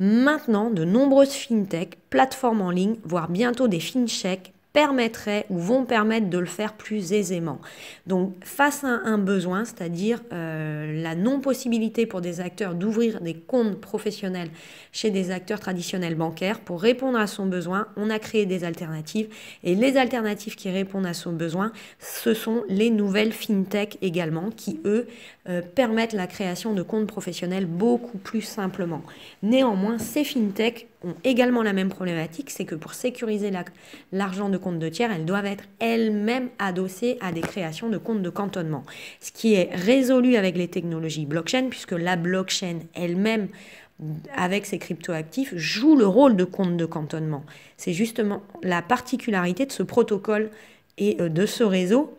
Maintenant, de nombreuses fintechs, plateformes en ligne, voire bientôt des fintechs, permettraient ou vont permettre de le faire plus aisément. Donc face à un besoin, c'est-à-dire euh, la non-possibilité pour des acteurs d'ouvrir des comptes professionnels chez des acteurs traditionnels bancaires, pour répondre à son besoin, on a créé des alternatives et les alternatives qui répondent à son besoin, ce sont les nouvelles fintech également qui, eux, euh, permettent la création de comptes professionnels beaucoup plus simplement. Néanmoins, ces fintechs ont également la même problématique, c'est que pour sécuriser l'argent de comptes de tiers, elles doivent être elles-mêmes adossées à des créations de comptes de cantonnement. Ce qui est résolu avec les technologies blockchain, puisque la blockchain elle-même avec ses cryptoactifs joue le rôle de compte de cantonnement. C'est justement la particularité de ce protocole et euh, de ce réseau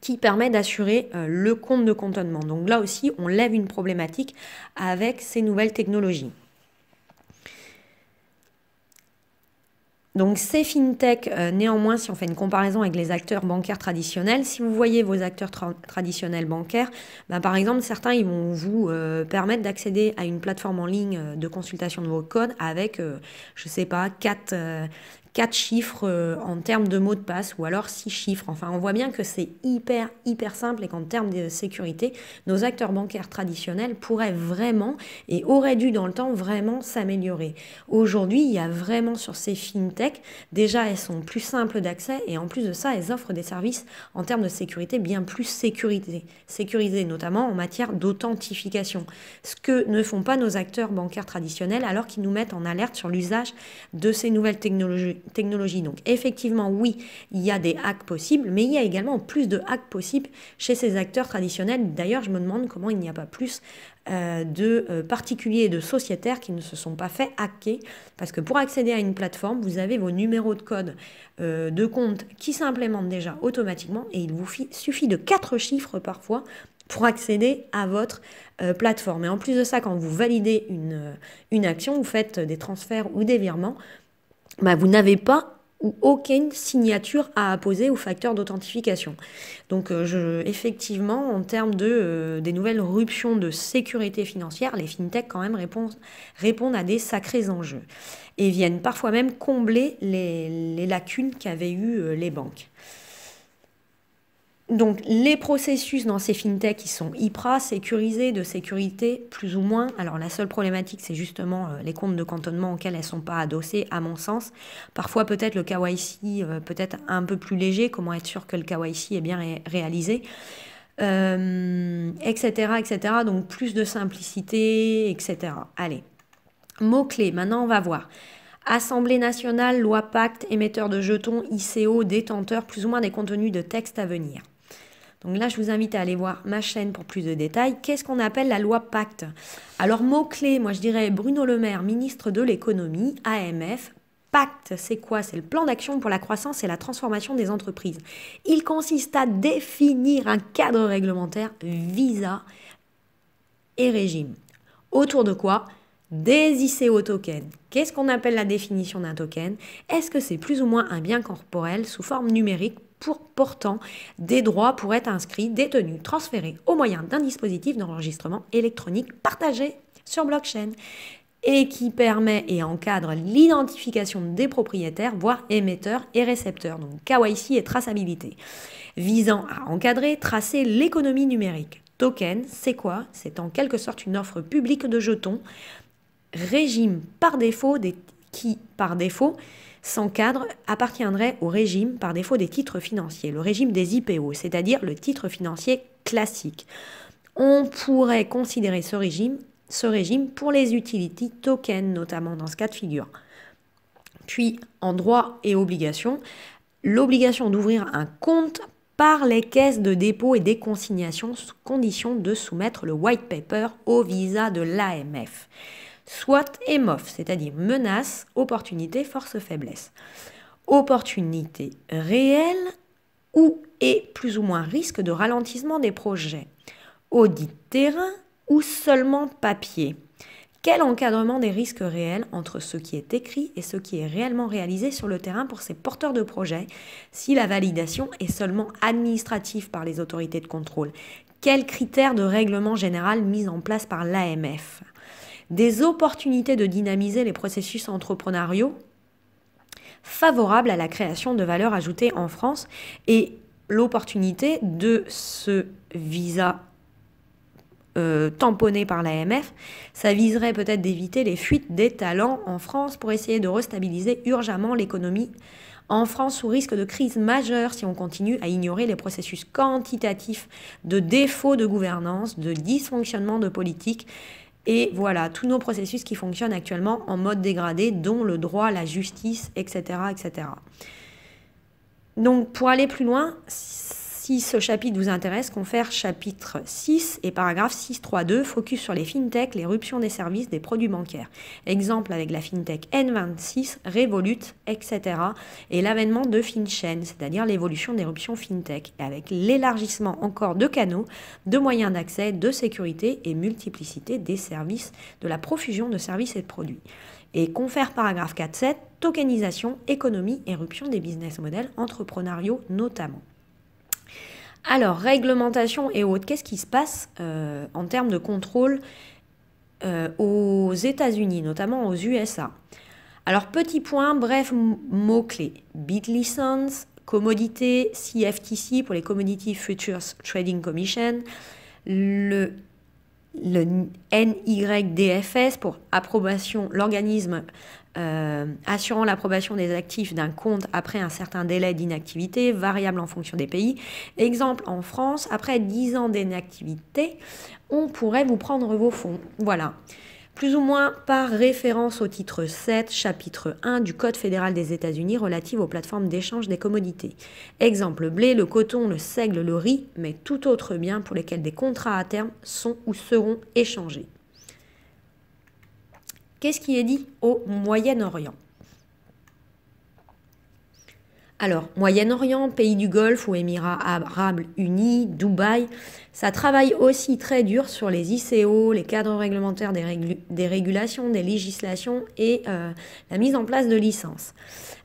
qui permet d'assurer euh, le compte de cantonnement. Donc là aussi, on lève une problématique avec ces nouvelles technologies. Donc ces fintech, euh, néanmoins, si on fait une comparaison avec les acteurs bancaires traditionnels, si vous voyez vos acteurs traditionnels bancaires, bah, par exemple, certains ils vont vous euh, permettre d'accéder à une plateforme en ligne de consultation de vos codes avec, je ne sais pas, quatre, quatre chiffres euh, en termes de mots de passe ou alors six chiffres. Enfin, on voit bien que c'est hyper, hyper simple et qu'en termes de sécurité, nos acteurs bancaires traditionnels pourraient vraiment et auraient dû dans le temps vraiment s'améliorer. Aujourd'hui, il y a vraiment sur ces FinTech, déjà elles sont plus simples d'accès et en plus de ça, elles offrent des services en termes de sécurité bien plus sécurisés, sécurisés notamment en matière d'authentification. Ce que ne font pas nos acteurs bancaires traditionnels alors qu'ils nous mettent en alerte sur l'usage de ces nouvelles technologies Technologie, Donc effectivement, oui, il y a des hacks possibles, mais il y a également plus de hacks possibles chez ces acteurs traditionnels. D'ailleurs, je me demande comment il n'y a pas plus euh, de euh, particuliers et de sociétaires qui ne se sont pas fait hacker, parce que pour accéder à une plateforme, vous avez vos numéros de code euh, de compte qui s'implémentent déjà automatiquement, et il vous suffit de quatre chiffres parfois pour accéder à votre plateforme. Et en plus de ça, quand vous validez une, une action, vous faites des transferts ou des virements, bah, vous n'avez pas ou aucune signature à apposer au facteur d'authentification. Donc euh, effectivement, en termes de, euh, des nouvelles ruptions de sécurité financière, les fintechs quand même répondent, à des sacrés enjeux et viennent parfois même combler les, les lacunes qu'avaient eues euh, les banques. Donc les processus dans ces fintechs, qui sont IPRA, sécurisés, de sécurité, plus ou moins. Alors la seule problématique, c'est justement euh, les comptes de cantonnement auxquels elles ne sont pas adossées, à mon sens. Parfois peut-être le KYC, euh, peut-être un peu plus léger, comment être sûr que le KYC est bien réalisé. etc., euh, etc. Donc plus de simplicité, etc. Allez, mots-clés, maintenant on va voir. Assemblée nationale, loi pacte, émetteur de jetons, ICO, détenteur, plus ou moins des contenus de texte à venir. Donc là, je vous invite à aller voir ma chaîne pour plus de détails. Qu'est-ce qu'on appelle la loi Pacte Alors, mot-clé, moi je dirais Bruno Le Maire, ministre de l'économie, AMF, pacte, c'est quoi C'est le plan d'action pour la croissance et la transformation des entreprises. Il consiste à définir un cadre réglementaire, visa et régime. Autour de quoi Des ICO tokens. Qu'est-ce qu'on appelle la définition d'un token Est-ce que c'est plus ou moins un bien corporel sous forme numérique pour portant des droits pour être inscrits, détenus, transférés au moyen d'un dispositif d'enregistrement électronique partagé sur blockchain et qui permet et encadre l'identification des propriétaires, voire émetteurs et récepteurs, donc KYC et traçabilité, visant à encadrer, tracer l'économie numérique. Token, c'est quoi C'est en quelque sorte une offre publique de jetons, régime par défaut qui, par défaut, sans cadre appartiendrait au régime par défaut des titres financiers, le régime des IPO, c'est-à-dire le titre financier classique. On pourrait considérer ce régime, ce régime pour les utilities tokens, notamment dans ce cas de figure. Puis, en droit et obligation, l'obligation d'ouvrir un compte par les caisses de dépôt et des consignations sous condition de soumettre le white paper au visa de l'AMF. SWOT et MOF, c'est-à-dire menace, opportunité, force, faiblesse. Opportunité réelle ou et plus ou moins risque de ralentissement des projets. Audit terrain ou seulement papier. Quel encadrement des risques réels entre ce qui est écrit et ce qui est réellement réalisé sur le terrain pour ces porteurs de projets si la validation est seulement administrative par les autorités de contrôle Quels critères de règlement général mis en place par l'AMF des opportunités de dynamiser les processus entrepreneuriaux favorables à la création de valeurs ajoutée en France et l'opportunité de ce visa euh, tamponné par l'AMF, ça viserait peut-être d'éviter les fuites des talents en France pour essayer de restabiliser urgemment l'économie en France sous risque de crise majeure si on continue à ignorer les processus quantitatifs de défaut de gouvernance, de dysfonctionnement de politique et voilà, tous nos processus qui fonctionnent actuellement en mode dégradé, dont le droit, la justice, etc. etc. Donc pour aller plus loin, si ce chapitre vous intéresse, confère chapitre 6 et paragraphe 6.3.2, focus sur les fintech, l'éruption des services des produits bancaires. Exemple avec la fintech N26, Revolut, etc. et l'avènement de FinChain, c'est-à-dire l'évolution d'éruption fintech, et avec l'élargissement encore de canaux, de moyens d'accès, de sécurité et multiplicité des services, de la profusion de services et de produits. Et confère paragraphe 4.7, tokenisation, économie, éruption des business models entrepreneuriaux notamment. Alors, réglementation et autres, qu'est-ce qui se passe euh, en termes de contrôle euh, aux États-Unis, notamment aux USA Alors, petit point, bref, mots-clés. Bit commodité, CFTC pour les Commodity Futures Trading Commission, le, le NYDFS pour approbation, l'organisme euh, assurant l'approbation des actifs d'un compte après un certain délai d'inactivité, variable en fonction des pays. Exemple, en France, après 10 ans d'inactivité, on pourrait vous prendre vos fonds. Voilà plus ou moins par référence au titre 7, chapitre 1 du Code fédéral des États-Unis relative aux plateformes d'échange des commodités. Exemple, le blé, le coton, le seigle, le riz, mais tout autre bien pour lesquels des contrats à terme sont ou seront échangés. Qu'est-ce qui est dit au Moyen-Orient alors, Moyen-Orient, pays du Golfe ou Émirats arabes unis, Dubaï, ça travaille aussi très dur sur les ICO, les cadres réglementaires des, régulations, des législations et euh, la mise en place de licences.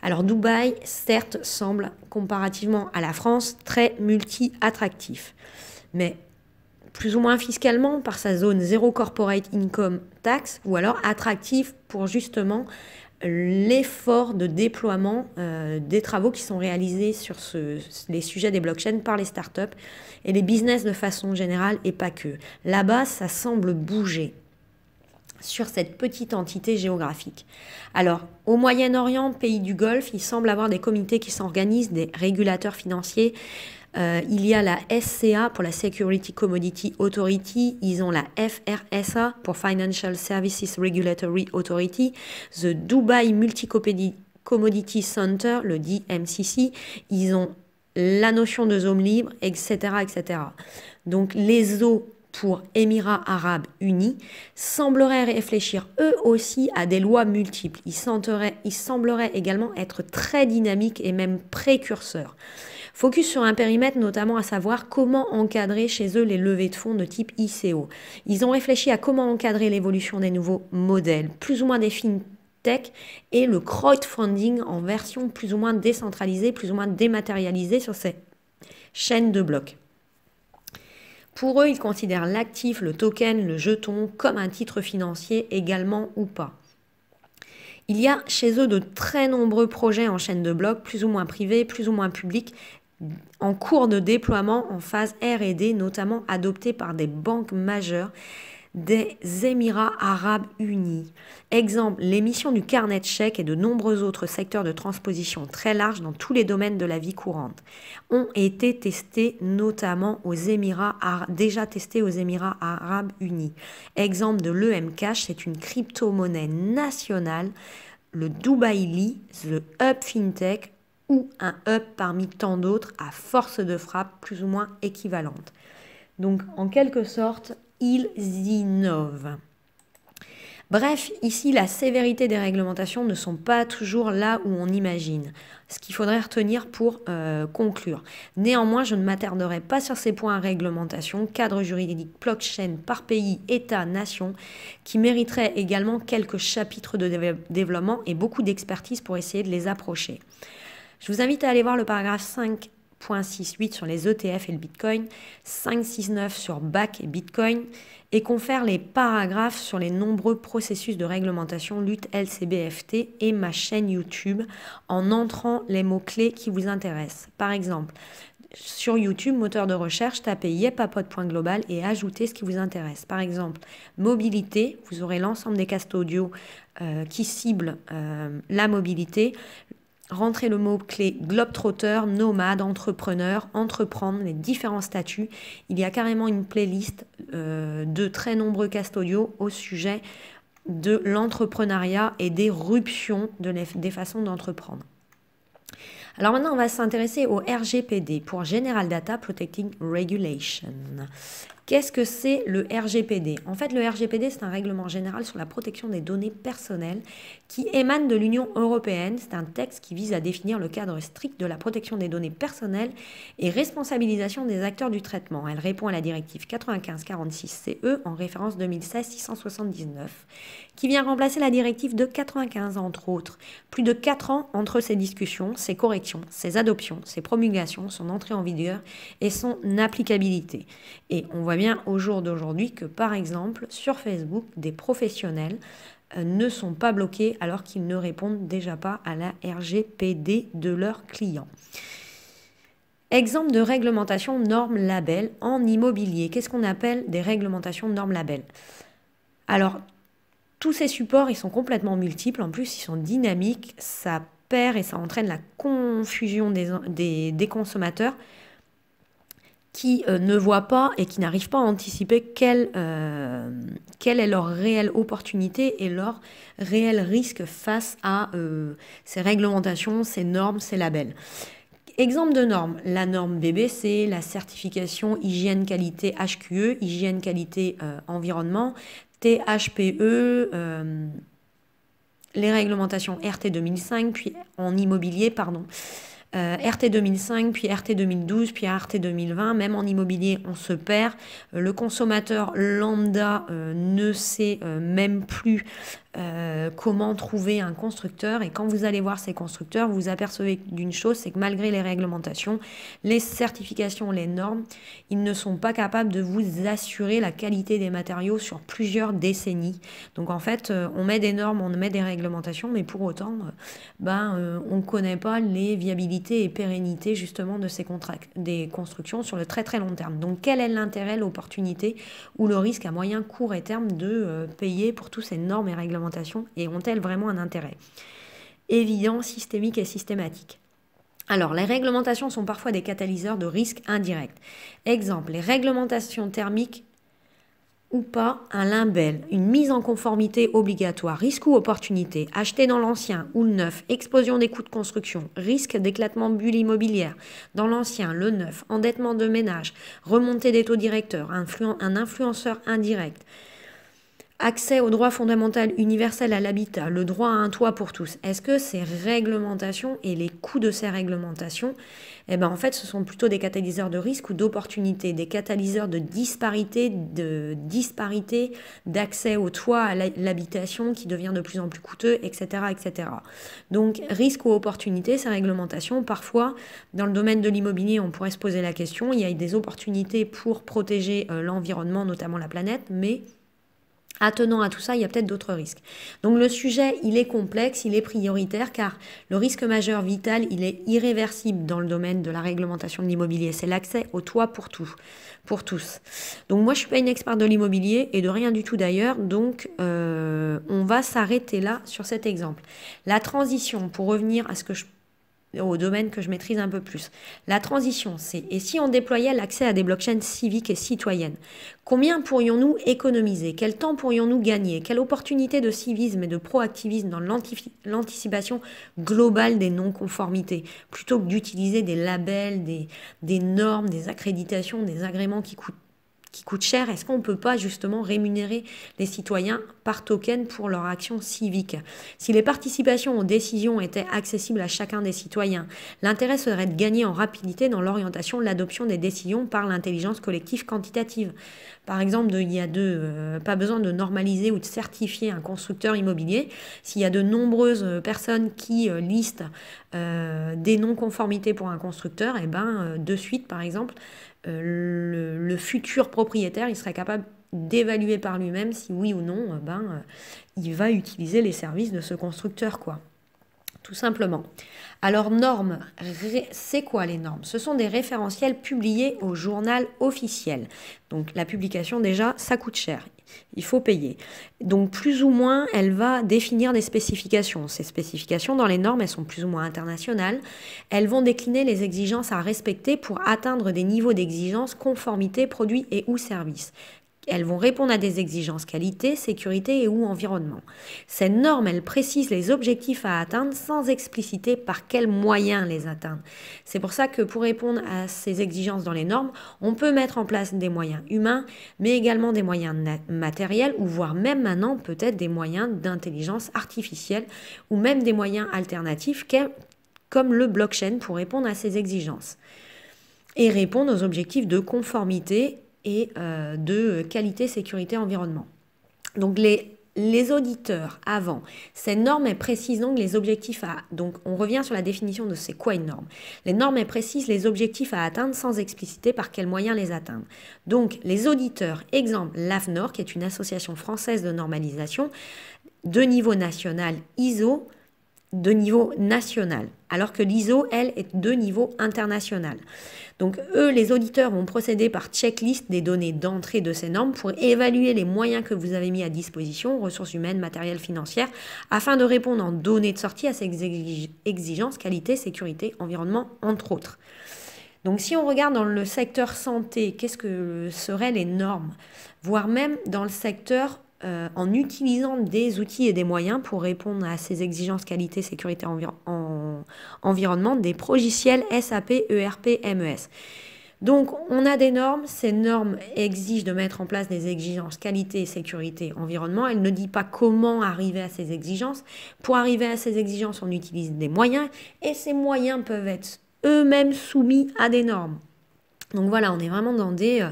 Alors, Dubaï, certes, semble, comparativement à la France, très multi-attractif. Mais plus ou moins fiscalement par sa zone zéro corporate income tax ou alors attractif pour justement l'effort de déploiement euh, des travaux qui sont réalisés sur ce, les sujets des blockchains par les startups et les business de façon générale et pas que. Là-bas, ça semble bouger sur cette petite entité géographique. Alors, au Moyen-Orient, pays du Golfe, il semble avoir des comités qui s'organisent, des régulateurs financiers euh, il y a la SCA pour la Security Commodity Authority. Ils ont la FRSA pour Financial Services Regulatory Authority. The Dubai Multi-Commodity Center, le DMCC. Ils ont la notion de zone libre, etc. etc. Donc les eaux pour Émirats arabes unis sembleraient réfléchir eux aussi à des lois multiples. ils sembleraient également être très dynamiques et même précurseurs. Focus sur un périmètre notamment à savoir comment encadrer chez eux les levées de fonds de type ICO. Ils ont réfléchi à comment encadrer l'évolution des nouveaux modèles, plus ou moins des fintech et le crowdfunding en version plus ou moins décentralisée, plus ou moins dématérialisée sur ces chaînes de blocs. Pour eux, ils considèrent l'actif, le token, le jeton comme un titre financier également ou pas. Il y a chez eux de très nombreux projets en chaîne de blocs, plus ou moins privés, plus ou moins publics, en cours de déploiement en phase RD, notamment adoptée par des banques majeures des Émirats arabes unis. Exemple, l'émission du carnet de chèques et de nombreux autres secteurs de transposition très larges dans tous les domaines de la vie courante ont été testés notamment aux Émirats déjà testés aux Émirats arabes unis. Exemple de l'EMCash, c'est une crypto-monnaie nationale le Dubai Lee, le Hub FinTech, ou un up parmi tant d'autres à force de frappe plus ou moins équivalente. Donc en quelque sorte, ils innovent. Bref, ici, la sévérité des réglementations ne sont pas toujours là où on imagine, ce qu'il faudrait retenir pour euh, conclure. Néanmoins, je ne m'attarderai pas sur ces points à réglementation, cadre juridique, blockchain par pays, État, nation, qui mériteraient également quelques chapitres de développement et beaucoup d'expertise pour essayer de les approcher. Je vous invite à aller voir le paragraphe 5.68 sur les ETF et le Bitcoin, 5.69 sur BAC et Bitcoin, et confère les paragraphes sur les nombreux processus de réglementation lutte LCBFT et ma chaîne YouTube en entrant les mots-clés qui vous intéressent. Par exemple, sur YouTube, moteur de recherche, tapez yepapote.global et ajoutez ce qui vous intéresse. Par exemple, mobilité, vous aurez l'ensemble des castes audio euh, qui ciblent euh, la mobilité rentrer le mot-clé globetrotter, nomade, entrepreneur, entreprendre, les différents statuts. Il y a carrément une playlist euh, de très nombreux cast audio au sujet de l'entrepreneuriat et des ruptions de des façons d'entreprendre. Alors maintenant, on va s'intéresser au RGPD pour General Data Protecting Regulation. Qu'est-ce que c'est le RGPD En fait, le RGPD, c'est un règlement général sur la protection des données personnelles qui émane de l'Union européenne. C'est un texte qui vise à définir le cadre strict de la protection des données personnelles et responsabilisation des acteurs du traitement. Elle répond à la directive 95-46-CE e en référence 2016-679 qui vient remplacer la directive de 95 entre autres. Plus de 4 ans entre ces discussions, ces corrections, ces adoptions, ces promulgations, son entrée en vigueur et son applicabilité. Et on voit voit bien au jour d'aujourd'hui que par exemple sur Facebook, des professionnels euh, ne sont pas bloqués alors qu'ils ne répondent déjà pas à la RGPD de leurs clients. Exemple de réglementation normes label en immobilier. Qu'est-ce qu'on appelle des réglementations normes label Alors, tous ces supports, ils sont complètement multiples, en plus ils sont dynamiques, ça perd et ça entraîne la confusion des, des, des consommateurs qui euh, ne voient pas et qui n'arrivent pas à anticiper euh, quelle, est leur réelle opportunité et leur réel risque face à euh, ces réglementations, ces normes, ces labels. Exemple de normes, la norme BBC, la certification hygiène qualité HQE, hygiène qualité environnement, THPE, les réglementations RT 2005, puis en immobilier, pardon. Euh, RT 2005, puis RT 2012, puis RT 2020. Même en immobilier, on se perd. Euh, le consommateur lambda euh, ne sait même plus euh, comment trouver un constructeur. Et quand vous allez voir ces constructeurs, vous, apercevez d'une chose, c'est que malgré les réglementations, les certifications, les normes, ils ne sont pas capables de vous assurer la qualité des matériaux sur plusieurs décennies. Donc en fait, euh, on met des normes, on met des réglementations, mais pour autant, euh, ben, on ne connaît pas les viabilités et pérennités justement de ces des constructions sur le très très long terme. Donc quel est l'intérêt, l'opportunité ou le risque à moyen, court et terme de payer pour toutes ces normes et réglementations et ont-elles vraiment un intérêt Évident, systémique et systématique. Alors, les réglementations sont parfois des catalyseurs de risques indirects. Exemple, les réglementations thermiques ou pas un limbel, une mise en conformité obligatoire, risque ou opportunité, acheter dans l'ancien ou le neuf, explosion des coûts de construction, risque d'éclatement bulle immobilière, dans l'ancien, le neuf, endettement de ménage, remontée des taux directeurs, un influenceur indirect, accès au droit fondamental universel à l'habitat, le droit à un toit pour tous, est-ce que ces réglementations et les coûts de ces réglementations, eh ben en fait, ce sont plutôt des catalyseurs de risque ou d'opportunités, des catalyseurs de disparité, de disparité d'accès au toit, à l'habitation qui devient de plus en plus coûteux, etc., etc. Donc, risque ou opportunité, ces réglementations, parfois, dans le domaine de l'immobilier, on pourrait se poser la question, il y a des opportunités pour protéger euh, l'environnement, notamment la planète, mais Attenant à tout ça, il y a peut-être d'autres risques. Donc le sujet, il est complexe, il est prioritaire, car le risque majeur vital, il est irréversible dans le domaine de la réglementation de l'immobilier. C'est l'accès au toit pour tous. pour tous. Donc moi, je ne suis pas une experte de l'immobilier et de rien du tout d'ailleurs, donc euh, on va s'arrêter là sur cet exemple. La transition, pour revenir à ce que je au domaine que je maîtrise un peu plus. La transition, c'est et si on déployait l'accès à des blockchains civiques et citoyennes, combien pourrions-nous économiser Quel temps pourrions-nous gagner Quelle opportunité de civisme et de proactivisme dans l'anticipation globale des non-conformités Plutôt que d'utiliser des labels, des, des normes, des accréditations, des agréments qui coûtent qui coûte cher, est-ce qu'on ne peut pas justement rémunérer les citoyens par token pour leur action civique Si les participations aux décisions étaient accessibles à chacun des citoyens, l'intérêt serait de gagner en rapidité dans l'orientation l'adoption des décisions par l'intelligence collective quantitative. Par exemple, il n'y a euh, pas besoin de normaliser ou de certifier un constructeur immobilier. S'il y a de nombreuses euh, personnes qui euh, listent des non-conformités pour un constructeur, et eh ben, de suite, par exemple, euh, le, futur propriétaire, il serait capable d'évaluer par lui-même si oui ou non, euh, ben, euh, il va utiliser les services de ce constructeur, quoi tout simplement. Alors normes, c'est quoi les normes Ce sont des référentiels publiés au journal officiel. Donc la publication déjà, ça coûte cher. Il faut payer. Donc plus ou moins, elle va définir des spécifications. Ces spécifications, dans les normes, elles sont plus ou moins internationales. Elles vont décliner les exigences à respecter pour atteindre des niveaux d'exigence conformité produit et ou service elles vont répondre à des exigences qualité, sécurité et ou environnement. Ces normes, elles précisent les objectifs à atteindre sans expliciter par quels moyens les atteindre. C'est pour ça que pour répondre à ces exigences dans les normes, on peut mettre en place des moyens humains, mais également des moyens matériels ou voire même maintenant peut-être des moyens d'intelligence artificielle ou même des moyens alternatifs comme le blockchain pour répondre à ces exigences et répondre aux objectifs de conformité et euh, de qualité, sécurité, environnement. Donc les, auditeurs avant, ces normes précisent donc les objectifs à donc on revient sur la définition de c'est quoi une norme. Les normes précisent les objectifs à atteindre sans expliciter par quels moyens les atteindre. Donc les auditeurs, exemple l'AFNOR qui est une association française de normalisation de niveau national ISO de niveau national alors que l'ISO, elle, est de niveau international. Donc eux, les auditeurs vont procéder par checklist des données d'entrée de ces normes pour évaluer les moyens que vous avez mis à disposition, ressources humaines, matériel, financières, afin de répondre en données de sortie à ces exigences qualité, sécurité, environnement, entre autres. Donc si on regarde dans le secteur santé, qu'est-ce que seraient les normes Voire même dans le secteur euh, en utilisant des outils et des moyens pour répondre à ces exigences qualité, sécurité, environnement des progiciels SAP, ERP, MES. Donc on a des normes, ces normes exigent de mettre en place des exigences qualité, sécurité, environnement. Elle ne dit pas comment arriver à ces exigences. Pour arriver à ces exigences, on utilise des moyens et ces moyens peuvent être eux-mêmes soumis à des normes. Donc voilà, on est vraiment dans des... Euh,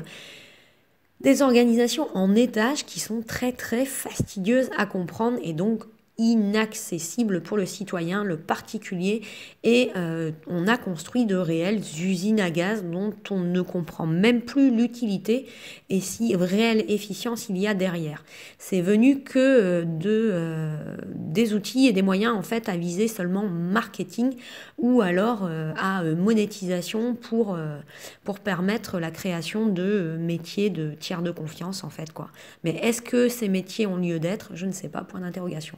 des organisations en étages qui sont très très fastidieuses à comprendre et donc inaccessible pour le citoyen, le particulier, et euh, on a construit de réelles usines à gaz dont on ne comprend même plus l'utilité et si réelle efficience il y a derrière. C'est venu que euh, de, euh, des outils et des moyens en fait à viser seulement marketing ou alors à monétisation pour, pour permettre la création de métiers de tiers de confiance en fait quoi. Mais est-ce que ces métiers ont lieu d'être Je ne sais pas, point d'interrogation.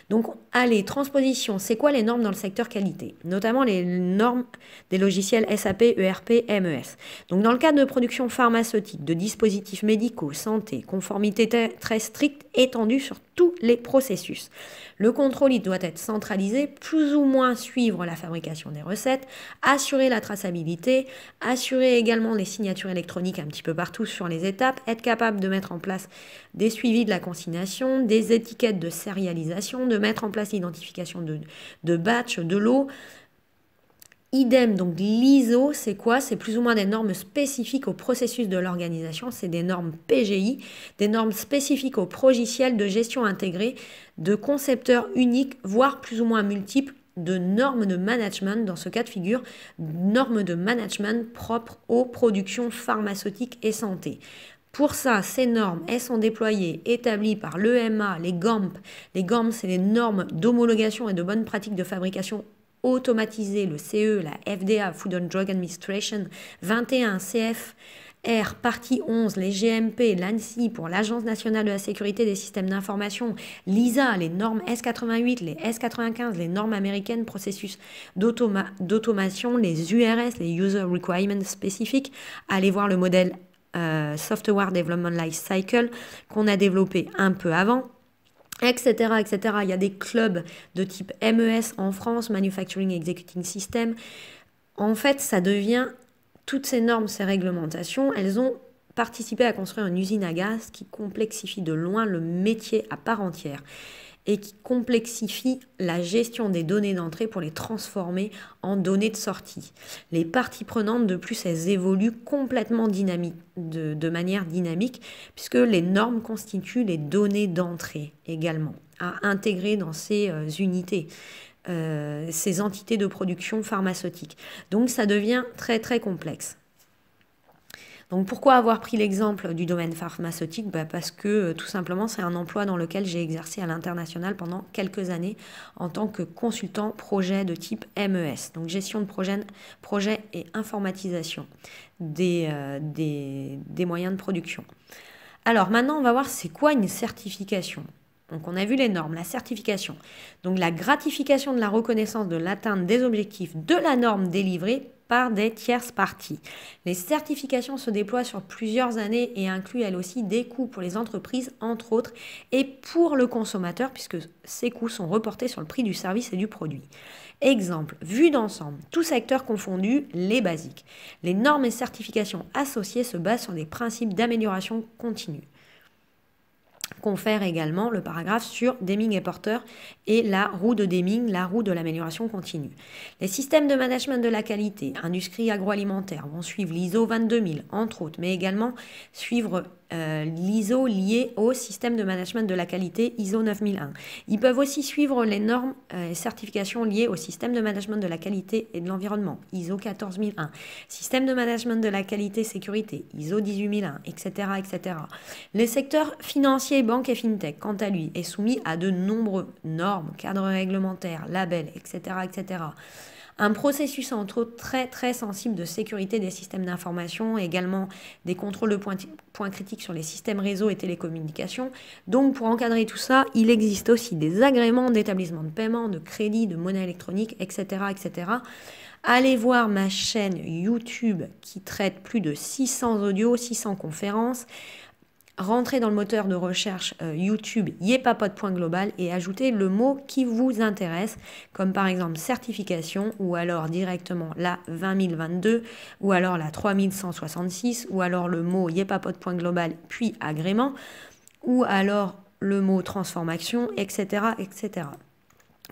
Donc, allez, transposition, c'est quoi les normes dans le secteur qualité Notamment les normes des logiciels SAP, ERP, MES. Donc, dans le cadre de production pharmaceutique, de dispositifs médicaux, santé, conformité très stricte, étendue sur tous les processus. Le contrôle doit être centralisé, plus ou moins suivre la fabrication des recettes, assurer la traçabilité, assurer également les signatures électroniques un petit peu partout sur les étapes, être capable de mettre en place des suivis de la consignation, des étiquettes de sérialisation, de mettre en place l'identification de, de batch, de lot. Idem, donc l'ISO, c'est quoi C'est plus ou moins des normes spécifiques au processus de l'organisation, c'est des normes PGI, des normes spécifiques au progiciel de gestion intégrée, de concepteurs uniques, voire plus ou moins multiples, de normes de management, dans ce cas de figure, normes de management propres aux productions pharmaceutiques et santé. Pour ça, ces normes, elles sont déployées, établies par l'EMA, les GAMP. Les GAMP, c'est les normes d'homologation et de bonnes pratiques de fabrication automatisées. le CE, la FDA, Food and Drug Administration, 21 CFR, partie 11, les GMP, l'ANSI pour l'Agence nationale de la sécurité des systèmes d'information, l'ISA, les normes S88, les S95, les normes américaines, processus d'automation, les URS, les User Requirements spécifiques. Allez voir le modèle euh, software Development Life Cycle qu'on a développé un peu avant etc., etc. Il y a des clubs de type MES en France, Manufacturing Executing System. En fait, ça devient toutes ces normes, ces réglementations, elles ont participé à construire une usine à gaz qui complexifie de loin le métier à part entière et qui complexifie la gestion des données d'entrée pour les transformer en données de sortie. Les parties prenantes, de plus, elles évoluent complètement dynamique, de, manière dynamique, puisque les normes constituent les données d'entrée également, à intégrer dans ces euh, unités. Euh, ces entités de production pharmaceutique. Donc ça devient très très complexe. Donc pourquoi avoir pris l'exemple du domaine pharmaceutique bah, Parce que euh, tout simplement c'est un emploi dans lequel j'ai exercé à l'international pendant quelques années en tant que consultant projet de type MES, donc gestion de projet, projet et informatisation euh, des, des moyens de production. Alors maintenant on va voir c'est quoi une certification. Donc on a vu les normes, la certification. Donc la gratification de la reconnaissance de l'atteinte des objectifs de la norme délivrée par des tierces parties. Les certifications se déploient sur plusieurs années et incluent elles aussi des coûts pour les entreprises, entre autres, et pour le consommateur, puisque ces coûts sont reportés sur le prix du service et du produit. Exemple, vue d'ensemble, tous secteurs confondus, les basiques. Les normes et certifications associées se basent sur des principes d'amélioration continue confère également le paragraphe sur Deming et Porter et la roue de Deming, la roue de l'amélioration continue. Les systèmes de management de la qualité, industrie agroalimentaire vont suivre l'ISO 22000 entre autres, mais également suivre euh, l'ISO lié au système de management de la qualité ISO 9001. Ils peuvent aussi suivre les normes euh, et certifications liées au système de management de la qualité et de l'environnement, ISO 14001, système de management de la qualité sécurité, ISO 18001, etc., etc. Les secteurs financiers, banque et fintech, quant à lui, est soumis à de nombreuses normes, cadres réglementaires, labels, etc., etc. Un processus entre autres très très sensible de sécurité des systèmes d'information, également des contrôles de points, critiques sur les systèmes réseaux et télécommunications. Donc pour encadrer tout ça, il existe aussi des agréments d'établissement de paiement, de crédit, de monnaie électronique, etc. etc. Allez voir ma chaîne YouTube qui traite plus de 600 audios, 600 conférences rentrez dans le moteur de recherche euh, YouTube YEPAPOD.GLOBAL et ajoutez le mot qui vous intéresse, comme par exemple certification, ou alors directement la 2022 ou alors la 3166, ou alors le mot YEPAPOD.GLOBAL puis agrément, ou alors le mot transformation, etc. etc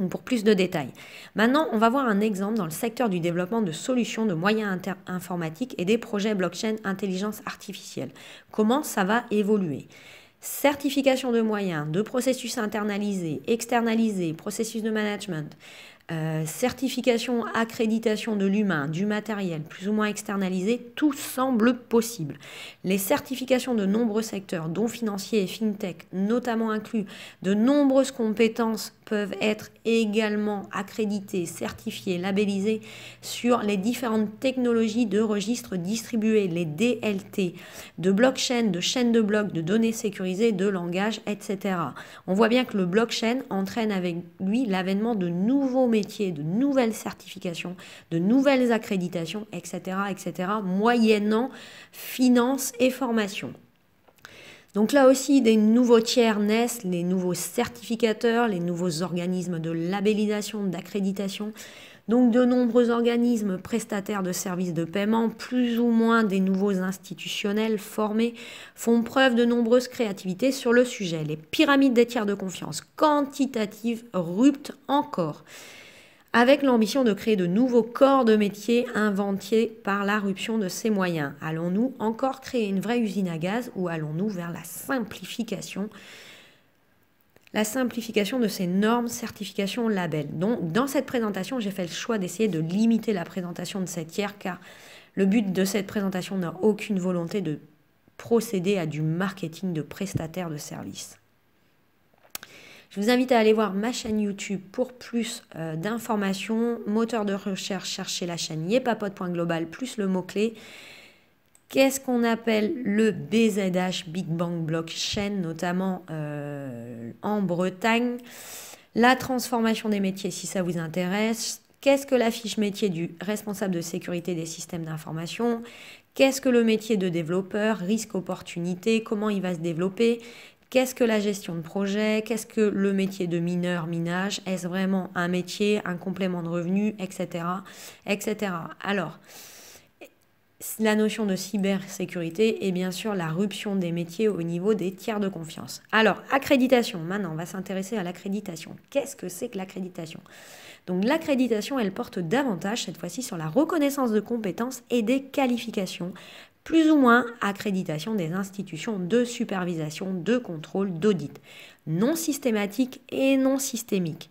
pour plus de détails. Maintenant, on va voir un exemple dans le secteur du développement de solutions de moyens informatiques et des projets blockchain intelligence artificielle. Comment ça va évoluer Certification de moyens, de processus internalisés, externalisés, processus de management, euh, certification, accréditation de l'humain, du matériel, plus ou moins externalisé, tout semble possible. Les certifications de nombreux secteurs, dont financiers et fintech, notamment inclus, de nombreuses compétences peuvent être également accrédités, certifiés, labellisés sur les différentes technologies de registres distribués, les DLT, de blockchain, de chaîne de blocs, de données sécurisées, de langage, etc. On voit bien que le blockchain entraîne avec lui l'avènement de nouveaux métiers, de nouvelles certifications, de nouvelles accréditations, etc., etc., moyennant finances et formation. Donc là aussi, des nouveaux tiers naissent, les nouveaux certificateurs, les nouveaux organismes de labellisation, d'accréditation. Donc de nombreux organismes prestataires de services de paiement, plus ou moins des nouveaux institutionnels formés, font preuve de nombreuses créativités sur le sujet. Les pyramides des tiers de confiance quantitatives ruptent encore avec l'ambition de créer de nouveaux corps de métiers inventés par l'arruption de ces moyens. Allons-nous encore créer une vraie usine à gaz ou allons-nous vers la simplification la simplification de ces normes, certifications, labels. Donc, dans cette présentation, j'ai fait le choix d'essayer de limiter la présentation de cette hier, car le but de cette présentation n'a aucune volonté de procéder à du marketing de prestataires de services. Je vous invite à aller voir ma chaîne YouTube pour plus euh, d'informations. Moteur de recherche, cherchez la chaîne yepapote.global plus le mot-clé. Qu'est-ce qu'on appelle le BZH Big Bang Blockchain, notamment euh, en Bretagne La transformation des métiers, si ça vous intéresse. Qu'est-ce que la fiche métier du responsable de sécurité des systèmes d'information Qu'est-ce que le métier de développeur Risque, opportunité Comment il va se développer Qu'est-ce que la gestion de projet Qu'est-ce que le métier de mineur, minage Est-ce vraiment un métier, un complément de revenu, etc. etc. Alors, la notion de cybersécurité et bien sûr la ruption des métiers au niveau des tiers de confiance. Alors, accréditation, maintenant on va s'intéresser à l'accréditation. Qu'est-ce que c'est que l'accréditation Donc l'accréditation, elle porte davantage cette fois-ci sur la reconnaissance de compétences et des qualifications plus ou moins accréditation des institutions de supervision, de contrôle, d'audit, non systématique et non systémique.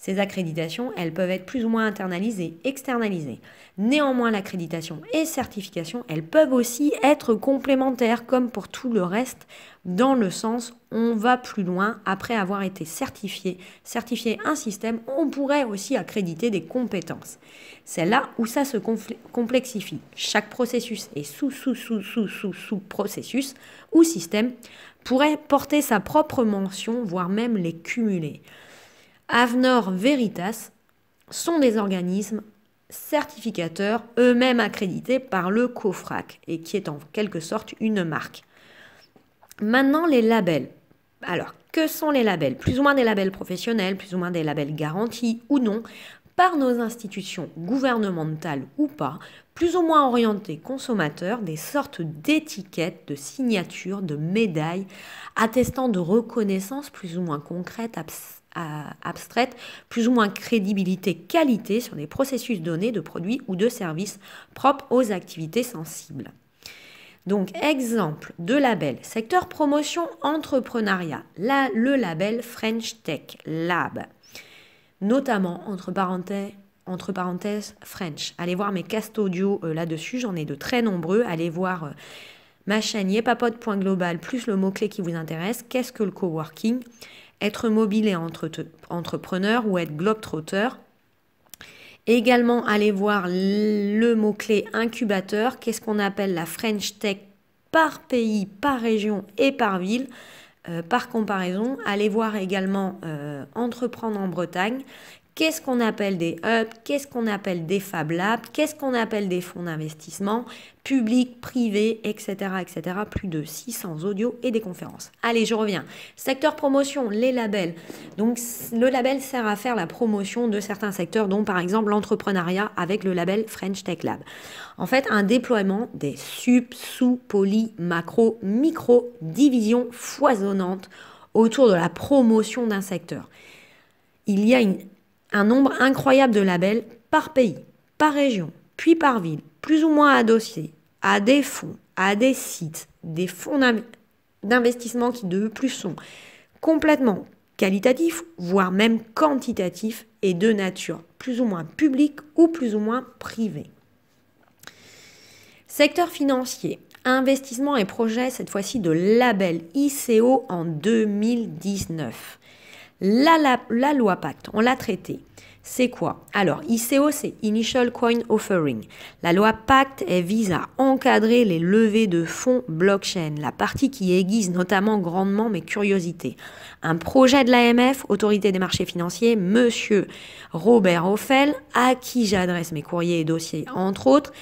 Ces accréditations, elles peuvent être plus ou moins internalisées, externalisées. Néanmoins, l'accréditation et certification, elles peuvent aussi être complémentaires, comme pour tout le reste, dans le sens on va plus loin après avoir été certifié. Certifié un système, on pourrait aussi accréditer des compétences. C'est là où ça se complexifie. Chaque processus et sous sous sous sous processus ou système pourrait porter sa propre mention, voire même les cumuler. Avnor Veritas sont des organismes certificateurs, eux-mêmes accrédités par le COFRAC, et qui est en quelque sorte une marque. Maintenant, les labels. Alors, que sont les labels Plus ou moins des labels professionnels, plus ou moins des labels garantis ou non, par nos institutions gouvernementales ou pas, plus ou moins orientés consommateurs, des sortes d'étiquettes, de signatures, de médailles, attestant de reconnaissance plus ou moins concrète, abstraite, plus ou moins crédibilité, qualité sur des processus donnés de produits ou de services propres aux activités sensibles. Donc, exemple de label, secteur promotion entrepreneuriat, là, le label French Tech Lab, notamment entre parenthèses, entre parenthèses French. Allez voir mes castes audio euh, là-dessus, j'en ai de très nombreux. Allez voir euh, ma chaîne yepapote.global plus le mot-clé qui vous intéresse, qu'est-ce que le coworking être mobile et entrepreneur ou être globe-trotteur. Également, aller voir le mot-clé incubateur, qu'est-ce qu'on appelle la French Tech par pays, par région et par ville. Euh, par comparaison, allez voir également euh, Entreprendre en Bretagne Qu'est-ce qu'on appelle des hubs Qu'est-ce qu'on appelle des Fab Labs Qu'est-ce qu'on appelle des fonds d'investissement Public, privés, etc., etc. Plus de 600 audios et des conférences. Allez, je reviens. Secteur promotion, les labels. Donc, le label sert à faire la promotion de certains secteurs, dont par exemple l'entrepreneuriat avec le label French Tech Lab. En fait, un déploiement des sub, sous, poly, macro, micro divisions foisonnantes autour de la promotion d'un secteur. Il y a une un nombre incroyable de labels par pays, par région, puis par ville, plus ou moins adossés à des fonds, à des sites, des fonds d'investissement qui de plus sont complètement qualitatifs, voire même quantitatifs et de nature plus ou moins publique ou plus ou moins privée. Secteur financier, investissement et projet, cette fois-ci de label ICO en 2019. La, loi Pacte, on l'a traitée. C'est quoi Alors, ICO, c'est Initial Coin Offering. La loi Pacte, elle vise à encadrer les levées de fonds blockchain, la partie qui aiguise notamment grandement mes curiosités. Un projet de l'AMF, Autorité des marchés financiers, monsieur Robert Hoffel, à qui j'adresse mes courriers et dossiers, entre autres,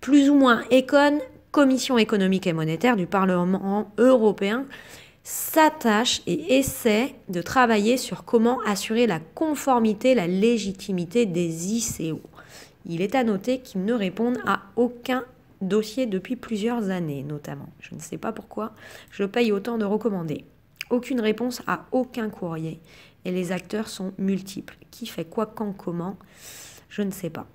plus ou moins Econ, Commission économique et monétaire du Parlement européen, s'attache et essaie de travailler sur comment assurer la conformité, la légitimité des ICO. Il est à noter qu'ils ne répondent à aucun dossier depuis plusieurs années notamment. Je ne sais pas pourquoi je paye autant de recommandés. Aucune réponse à aucun courrier. Et les acteurs sont multiples. Qui fait quoi, quand, comment Je ne sais pas.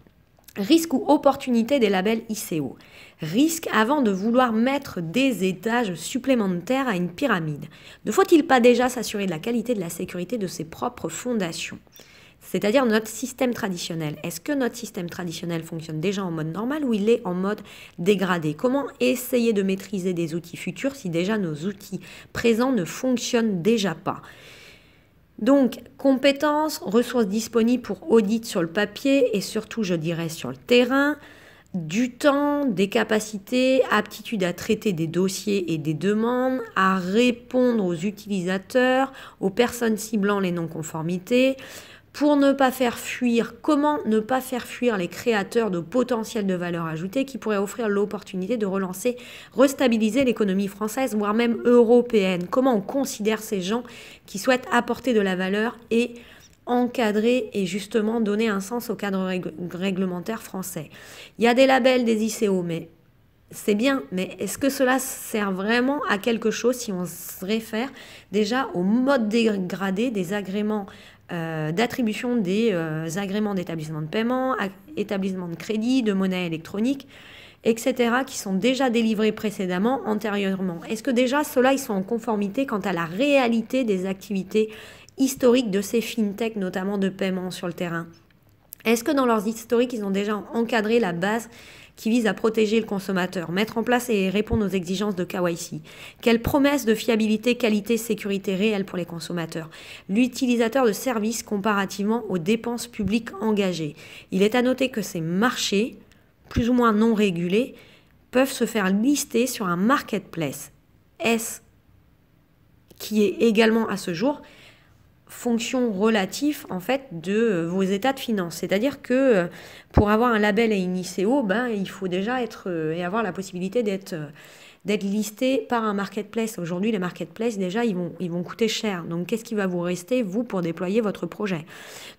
Risque ou opportunité des labels ICO. Risque avant de vouloir mettre des étages supplémentaires à une pyramide. Ne faut-il pas déjà s'assurer de la qualité de la sécurité de ses propres fondations c'est-à-dire notre système traditionnel. Est-ce que notre système traditionnel fonctionne déjà en mode normal ou il est en mode dégradé Comment essayer de maîtriser des outils futurs si déjà nos outils présents ne fonctionnent déjà pas donc, compétences, ressources disponibles pour audit sur le papier et surtout, je dirais, sur le terrain, du temps, des capacités, aptitude à traiter des dossiers et des demandes, à répondre aux utilisateurs, aux personnes ciblant les non-conformités, pour ne pas faire fuir, comment ne pas faire fuir les créateurs de potentiel de valeur ajoutée qui pourraient offrir l'opportunité de relancer, restabiliser l'économie française, voire même européenne. Comment on considère ces gens qui souhaitent apporter de la valeur et encadrer et justement donner un sens au cadre réglementaire français. Il y a des labels, des ICO, mais c'est bien, mais est-ce que cela sert vraiment à quelque chose si on se réfère déjà au mode dégradé des agréments euh, d'attribution des euh, agréments d'établissement de paiement, établissement de crédit, de monnaie électronique, etc., qui sont déjà délivrés précédemment, antérieurement. Est-ce que déjà ceux-là, ils sont en conformité quant à la réalité des activités historiques de ces fintechs, notamment de paiement sur le terrain Est-ce que dans leurs historiques, ils ont déjà encadré la base qui vise à protéger le consommateur, mettre en place et répondre aux exigences de KYC. Quelle promesse de fiabilité, qualité, sécurité réelle pour les consommateurs L'utilisateur de services comparativement aux dépenses publiques engagées. Il est à noter que ces marchés, plus ou moins non régulés, peuvent se faire lister sur un marketplace. S qui est également à ce jour fonction relative en fait de euh, vos états de finances. C'est-à-dire que euh, pour avoir un label et une ICO, ben, il faut déjà être euh, et avoir la possibilité d'être d'être listé par un marketplace. Aujourd'hui, les marketplaces, déjà, ils vont, ils vont coûter cher. Donc, qu'est-ce qui va vous rester, vous, pour déployer votre projet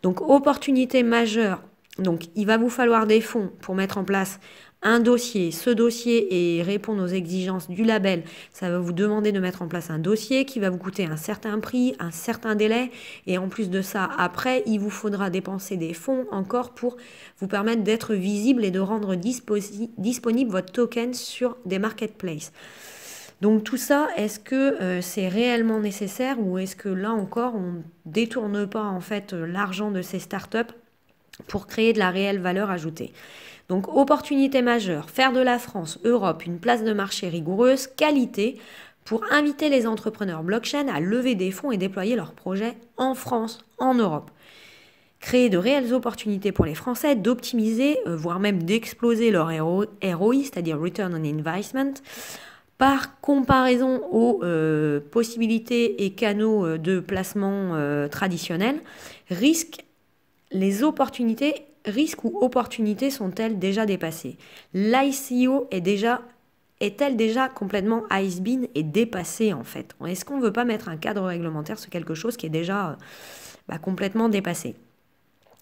Donc, opportunité majeure. Donc, il va vous falloir des fonds pour mettre en place un dossier. Ce dossier et répondre aux exigences du label, ça va vous demander de mettre en place un dossier qui va vous coûter un certain prix, un certain délai. Et en plus de ça, après, il vous faudra dépenser des fonds encore pour vous permettre d'être visible et de rendre disponible votre token sur des marketplaces. Donc tout ça, est-ce que euh, c'est réellement nécessaire ou est-ce que là encore, on ne détourne pas en fait l'argent de ces startups pour créer de la réelle valeur ajoutée donc opportunité majeure, faire de la France, Europe, une place de marché rigoureuse, qualité, pour inviter les entrepreneurs blockchain à lever des fonds et déployer leurs projets en France, en Europe. Créer de réelles opportunités pour les Français d'optimiser, euh, voire même d'exploser leur ROI, c'est-à-dire Return on Investment, par comparaison aux euh, possibilités et canaux euh, de placement traditionnels, risque les opportunités risques ou opportunités sont-elles déjà dépassées L'ICO est déjà est-elle déjà complètement ice-bean et dépassée en fait Est-ce qu'on ne veut pas mettre un cadre réglementaire sur quelque chose qui est déjà euh, bah, complètement dépassé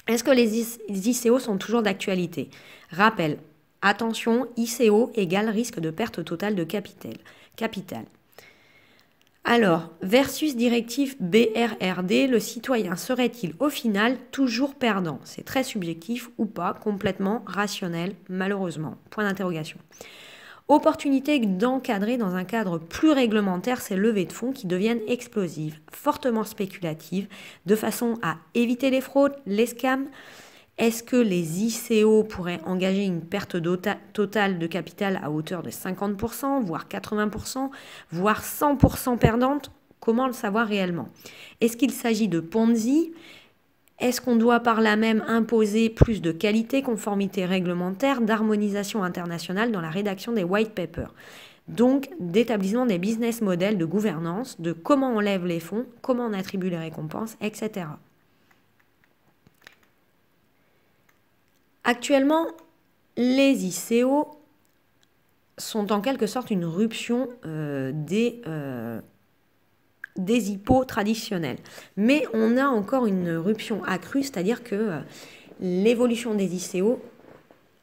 Est-ce que les ICO sont toujours d'actualité Rappel, attention, ICO égale risque de perte totale de capital. capital. Alors, versus directive BRRD, le citoyen serait-il au final toujours perdant C'est très subjectif ou pas, complètement rationnel, malheureusement. Point d'interrogation. Opportunité d'encadrer dans un cadre plus réglementaire ces levées de fonds qui deviennent explosives, fortement spéculatives, de façon à éviter les fraudes, les scams, est-ce que les ICO pourraient engager une perte totale de capital à hauteur de 50%, voire 80%, voire 100% perdante Comment le savoir réellement Est-ce qu'il s'agit de Ponzi est-ce qu'on doit par là même imposer plus de qualité, conformité réglementaire, d'harmonisation internationale dans la rédaction des white papers Donc d'établissement des business models de gouvernance, de comment on lève les fonds, comment on attribue les récompenses, etc. Actuellement, les ICO sont en quelque sorte une rupture euh, des, euh, IPO traditionnels. Mais on a encore une rupture accrue, c'est-à-dire que euh, l'évolution des ICO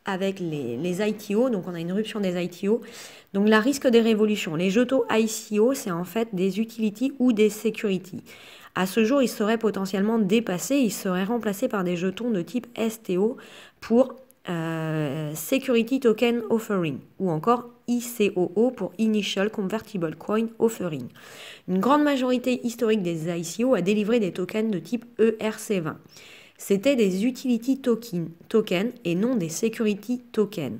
avec les, les, ITO, donc on a une rupture des ITO, donc la risque des révolutions. Les jetons ICO, c'est en fait des utilities ou des securities. À ce jour, ils seraient potentiellement dépassés, il seraient remplacés par des jetons de type STO pour euh, Security Token Offering ou encore ICOO pour Initial Convertible Coin Offering. Une grande majorité historique des ICO a délivré des tokens de type ERC20. C'était des utility tokens token et non des security tokens.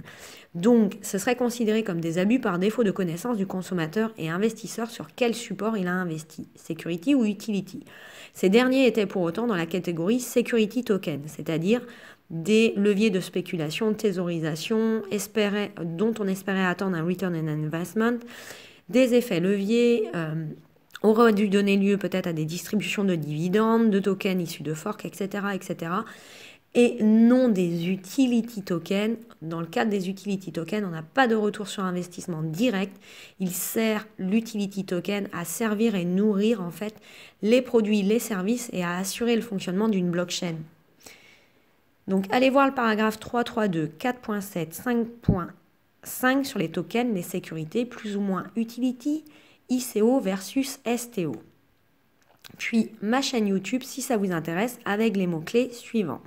Donc, ce serait considéré comme des abus par défaut de connaissance du consommateur et investisseur sur quel support il a investi, security ou utility. Ces derniers étaient pour autant dans la catégorie security token, c'est-à-dire des leviers de spéculation, de thésaurisation, dont on espérait attendre un return on investment, des effets leviers. Euh, auraient dû donner lieu peut-être à des distributions de dividendes, de tokens issus de forks, etc., etc et non des utility tokens. Dans le cadre des utility tokens, on n'a pas de retour sur investissement direct. Il sert l'utility token à servir et nourrir en fait les produits, les services et à assurer le fonctionnement d'une blockchain. Donc allez voir le paragraphe 3.3.2, 4.7, 5.5 sur les tokens, les sécurités, plus ou moins utility, ICO versus STO. Puis ma chaîne YouTube si ça vous intéresse avec les mots-clés suivants.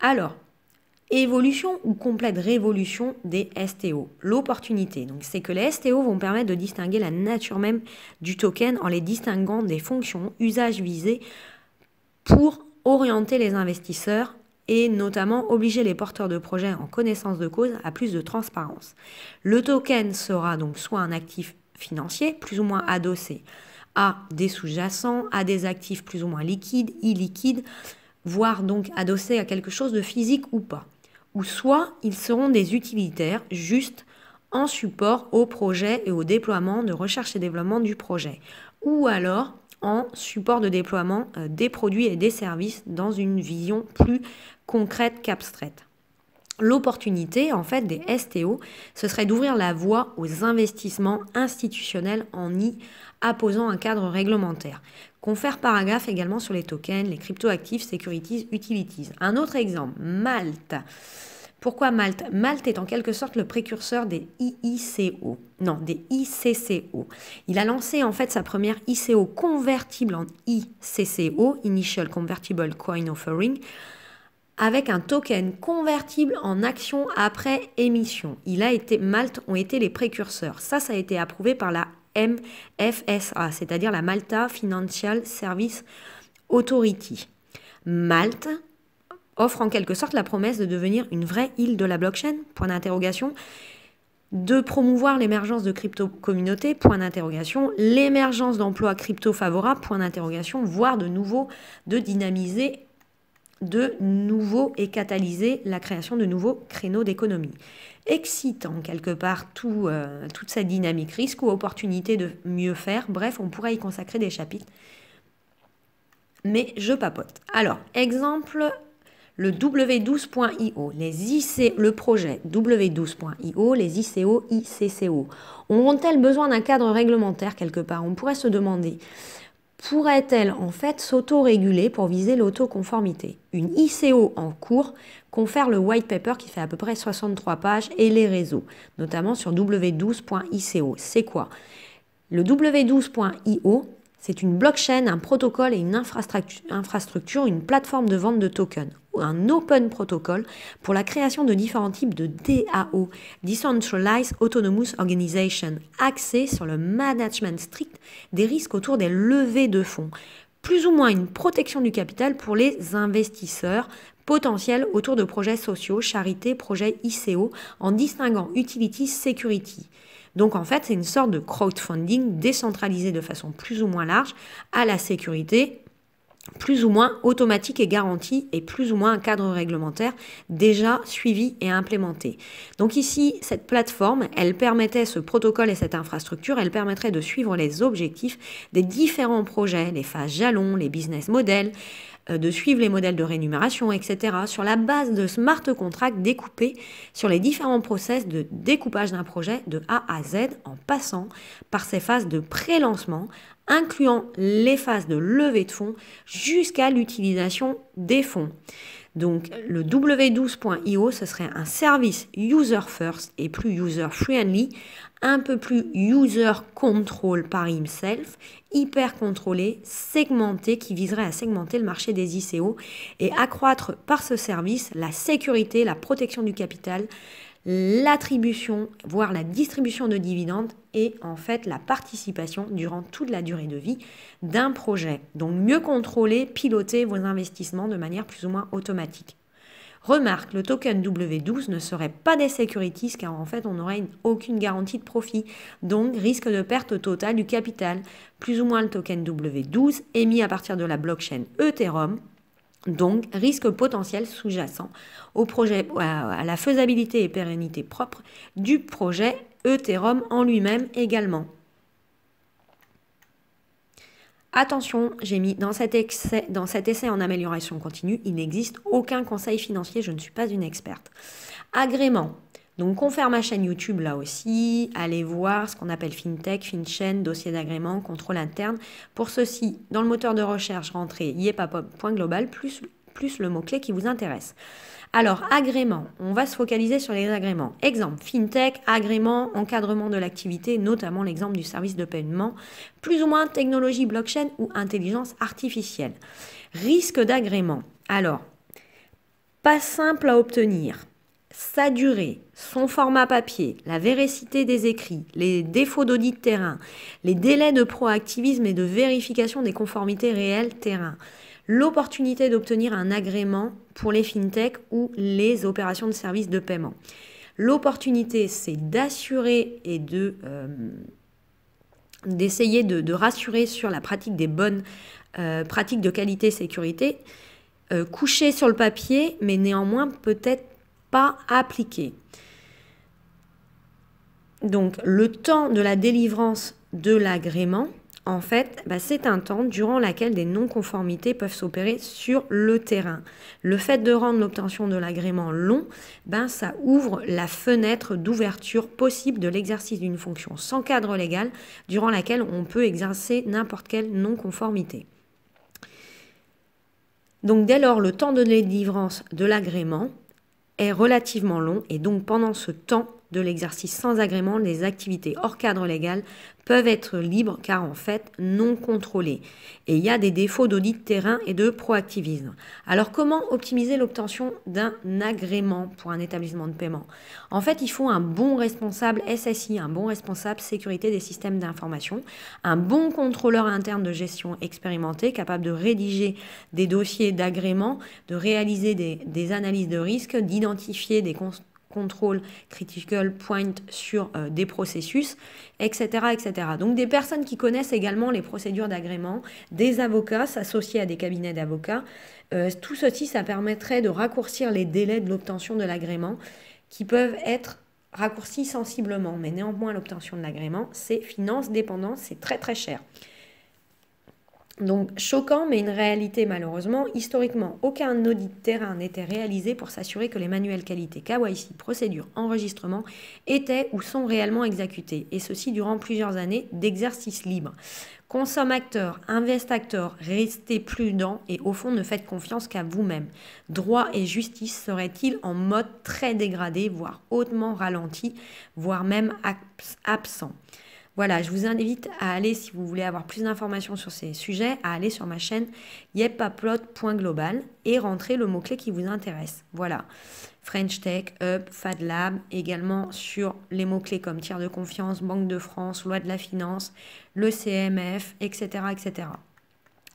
Alors, évolution ou complète révolution des STO, l'opportunité. Donc, c'est que les STO vont permettre de distinguer la nature même du token en les distinguant des fonctions, usages visés pour orienter les investisseurs et notamment obliger les porteurs de projets en connaissance de cause à plus de transparence. Le token sera donc soit un actif financier, plus ou moins adossé à des sous-jacents, à des actifs plus ou moins liquides, illiquides, voire donc adossés à quelque chose de physique ou pas. Ou soit ils seront des utilitaires juste en support au projet et au déploiement de recherche et développement du projet. Ou alors en support de déploiement euh, des produits et des services dans une vision plus concrète qu'abstraite. L'opportunité, en fait, des STO, ce serait d'ouvrir la voie aux investissements institutionnels en I, apposant un cadre réglementaire. Confère paragraphe également sur les tokens, les cryptoactifs, securities, utilities. Un autre exemple, Malte. Pourquoi Malte Malte est en quelque sorte le précurseur des IICO. Non, des ICCO. Il a lancé en fait sa première ICO convertible en ICCO, Initial Convertible Coin Offering, avec un token convertible en action après émission. Il a été, Malte ont été les précurseurs. Ça, ça a été approuvé par la MFSA, c'est-à-dire la Malta Financial Service Authority. Malte offre en quelque sorte la promesse de devenir une vraie île de la blockchain, point d'interrogation, de promouvoir l'émergence de crypto-communautés, point d'interrogation, l'émergence d'emplois crypto-favorables, point d'interrogation, voire de nouveau de dynamiser de nouveaux et catalyser la création de nouveaux créneaux d'économie. Excitant quelque part euh, toute cette dynamique, risque ou opportunité de mieux faire, bref, on pourrait y consacrer des chapitres. Mais je papote. Alors, exemple, le W12.io, les IC, le projet W12.io, les ICO, ICCO. Auront-elles besoin d'un cadre réglementaire quelque part On pourrait se demander pourrait-elle en fait s'auto-réguler pour viser l'autoconformité Une ICO en cours confère le white paper qui fait à peu près 63 pages et les réseaux, notamment sur w12.ico. C'est quoi Le w12.io c'est une blockchain, un protocole et une infrastructure, une plateforme de vente de tokens, un open protocol pour la création de différents types de DAO, Decentralized Autonomous Organization, axé sur le management strict des risques autour des levées de fonds, plus ou moins une protection du capital pour les investisseurs potentiels autour de projets sociaux, charité, projets ICO, en distinguant Utility Security. Donc en fait, c'est une sorte de crowdfunding décentralisé de façon plus ou moins large à la sécurité plus ou moins automatique et garantie et plus ou moins un cadre réglementaire déjà suivi et implémenté. Donc ici, cette plateforme, elle permettait ce protocole et cette infrastructure, elle permettrait de suivre les objectifs des différents projets, les phases jalons, les business models, euh, de suivre les modèles de rémunération, etc., sur la base de smart contracts découpés sur les différents process de découpage d'un projet de A à Z en passant par ces phases de pré-lancement, incluant les phases de levée de fonds jusqu'à l'utilisation des fonds. Donc le W12.io, ce serait un service user first et plus user friendly un peu plus user control par himself, hyper contrôlé, segmenté, qui viserait à segmenter le marché des ICO et accroître par ce service la sécurité, la protection du capital, l'attribution, voire la distribution de dividendes et en fait la participation durant toute la durée de vie d'un projet. Donc mieux contrôler, piloter vos investissements de manière plus ou moins automatique. Remarque, le token W12 ne serait pas des securities car en fait on n'aurait aucune garantie de profit, donc risque de perte totale du capital. Plus ou moins le token W12 émis à partir de la blockchain Ethereum donc, risque potentiel sous-jacent au projet, à la faisabilité et pérennité propre du projet Ethereum en lui-même également. Attention, j'ai mis dans cet, dans cet essai en amélioration continue, il n'existe aucun conseil financier, je ne suis pas une experte. Agrément. Donc confère ma chaîne YouTube là aussi, allez voir ce qu'on appelle FinTech, FinChain, dossier d'agrément, contrôle interne. Pour ceci, dans le moteur de recherche, rentrez yepapop.global plus le mot-clé qui vous intéresse. Alors, agrément, on va se focaliser sur les agréments. Exemple, FinTech, agrément, encadrement de l'activité, notamment l'exemple du service de paiement, plus ou moins technologie blockchain ou intelligence artificielle. Risque d'agrément. Alors, pas simple à obtenir. Sa durée, son format papier, la véracité des écrits, les défauts d'audit de terrain, les délais de proactivisme et de vérification des conformités réelles terrain, l'opportunité d'obtenir un agrément pour les fintech ou les opérations de services de paiement. L'opportunité, c'est d'assurer et de... Euh, d'essayer de, rassurer sur la pratique des bonnes euh, pratiques de qualité sécurité, couché couchées sur le papier, mais néanmoins peut-être pas appliquées. Donc le temps de la délivrance de l'agrément en fait, bah, c'est un temps durant lequel des non-conformités peuvent s'opérer sur le terrain. Le fait de rendre l'obtention de l'agrément long, ben, ça ouvre la fenêtre d'ouverture possible de l'exercice d'une fonction sans cadre légal durant laquelle on peut exercer n'importe quelle non-conformité. Donc dès lors, le temps de délivrance de l'agrément est relativement long et donc pendant ce temps de l'exercice sans agrément, les activités hors cadre légal peuvent être libres car en fait non contrôlés. Et il y a des défauts d'audit de terrain et de proactivisme. Alors comment optimiser l'obtention d'un agrément pour un établissement de paiement En fait, il faut un bon responsable SSI, un bon responsable sécurité des systèmes d'information, un bon contrôleur interne de gestion expérimenté capable de rédiger des dossiers d'agrément, de réaliser des, analyses de risque, d'identifier des, contrôle, critical point sur euh, des processus, etc., etc. Donc des personnes qui connaissent également les procédures d'agrément, des avocats s'associer à des cabinets d'avocats, euh, tout ceci, ça permettrait de raccourcir les délais de l'obtention de l'agrément qui peuvent être raccourcis sensiblement, mais néanmoins l'obtention de l'agrément, c'est finance dépendance, c'est très très cher. Donc choquant, mais une réalité malheureusement. Historiquement, aucun audit de terrain n'était réalisé pour s'assurer que les manuels qualité KYC, procédures, enregistrement étaient ou sont réellement exécutés, et ceci durant plusieurs années d'exercice libre. Consomme acteur, acteur, restez prudent et au fond ne faites confiance qu'à vous-même. Droit et justice seraient-ils en mode très dégradé, voire hautement ralenti, voire même absent voilà, je vous invite à aller, si vous voulez avoir plus d'informations sur ces sujets, à aller sur ma chaîne yepaplot.global et rentrer le mot-clé qui vous intéresse. Voilà, French Tech, Up, FadLab, également sur les mots-clés comme tiers de confiance, Banque de France, loi de la finance, le CMF, etc. etc.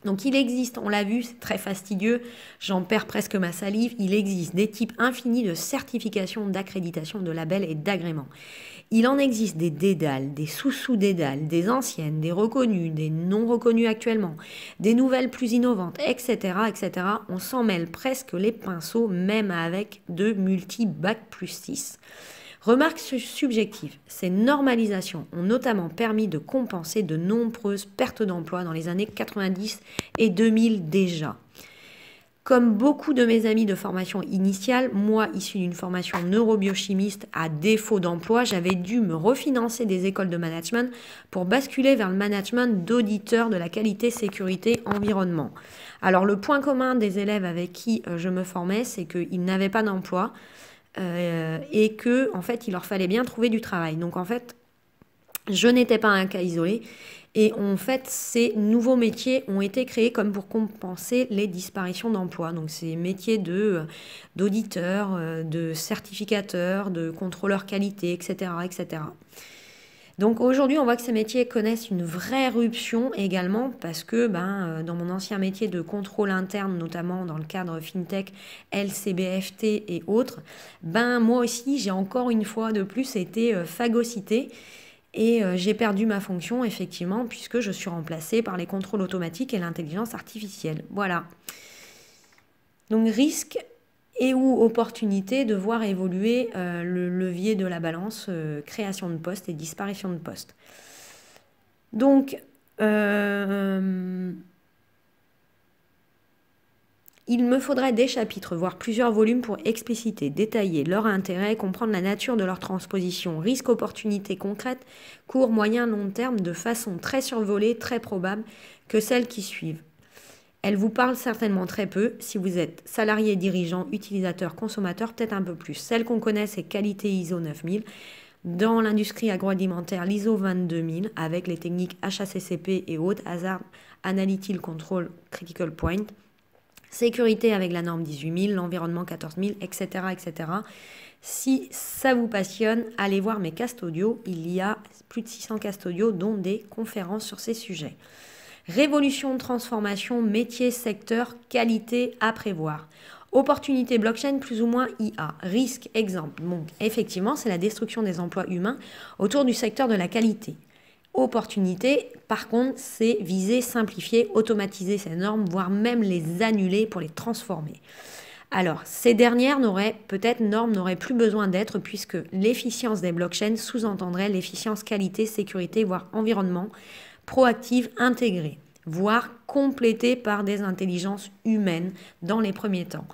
Donc il existe, on l'a vu, c'est très fastidieux, j'en perds presque ma salive, il existe des types infinis de certifications, d'accréditations, de labels et d'agréments. Il en existe des dédales, des sous-sous-dédales, des anciennes, des reconnues, des non reconnues actuellement, des nouvelles plus innovantes, etc. etc. On s'en mêle presque les pinceaux, même avec de multi-bac plus 6. Remarque subjective, ces normalisations ont notamment permis de compenser de nombreuses pertes d'emplois dans les années 90 et 2000 déjà. Comme beaucoup de mes amis de formation initiale, moi, issu d'une formation neurobiochimiste à défaut d'emploi, j'avais dû me refinancer des écoles de management pour basculer vers le management d'auditeurs de la qualité, sécurité, environnement. Alors le point commun des élèves avec qui euh, je me formais, c'est qu'ils n'avaient pas d'emploi euh, et que en fait, il leur fallait bien trouver du travail. Donc en fait, je n'étais pas un cas isolé et en fait, ces nouveaux métiers ont été créés comme pour compenser les disparitions d'emplois. Donc ces métiers de euh, d'auditeur, euh, de certificateur, de contrôleur qualité, etc., etc. Donc aujourd'hui, on voit que ces métiers connaissent une vraie éruption également parce que ben, euh, dans mon ancien métier de contrôle interne, notamment dans le cadre FinTech, LCBFT et autres, ben, moi aussi, j'ai encore une fois de plus été phagocytée et euh, j'ai perdu ma fonction, effectivement, puisque je suis remplacée par les contrôles automatiques et l'intelligence artificielle. Voilà. Donc risque et ou opportunité de voir évoluer euh, le levier de la balance euh, création de postes et disparition de poste. Donc, il me faudrait des chapitres, voire plusieurs volumes pour expliciter, détailler leur intérêt, comprendre la nature de leur transposition, risque, opportunités concrètes, court, moyen, long terme, de façon très survolée, très probable, que celles qui suivent. Elles vous parlent certainement très peu. Si vous êtes salarié, dirigeant, utilisateur, consommateur, peut-être un peu plus. Celles qu'on connaît, c'est qualité ISO 9000. Dans l'industrie agroalimentaire, l'ISO 22000 avec les techniques HACCP et autres, hazard analytical control critical point sécurité avec la norme 000, l'environnement 14000, etc., etc. Si ça vous passionne, allez voir mes castes audio. Il y a plus de 600 castes audio, dont des conférences sur ces sujets. Révolution, transformation, métier, secteur, qualité à prévoir. Opportunité blockchain plus ou moins IA. Risque, exemple. Donc effectivement, c'est la destruction des emplois humains autour du secteur de la qualité. Opportunité. Par contre, c'est viser, simplifier, automatiser ces normes, voire même les annuler pour les transformer. Alors, ces dernières n'auraient peut-être normes n'auraient plus besoin d'être puisque l'efficience des blockchains sous-entendrait l'efficience qualité, sécurité, voire environnement proactive intégrée voire complétée par des intelligences humaines dans les premiers temps.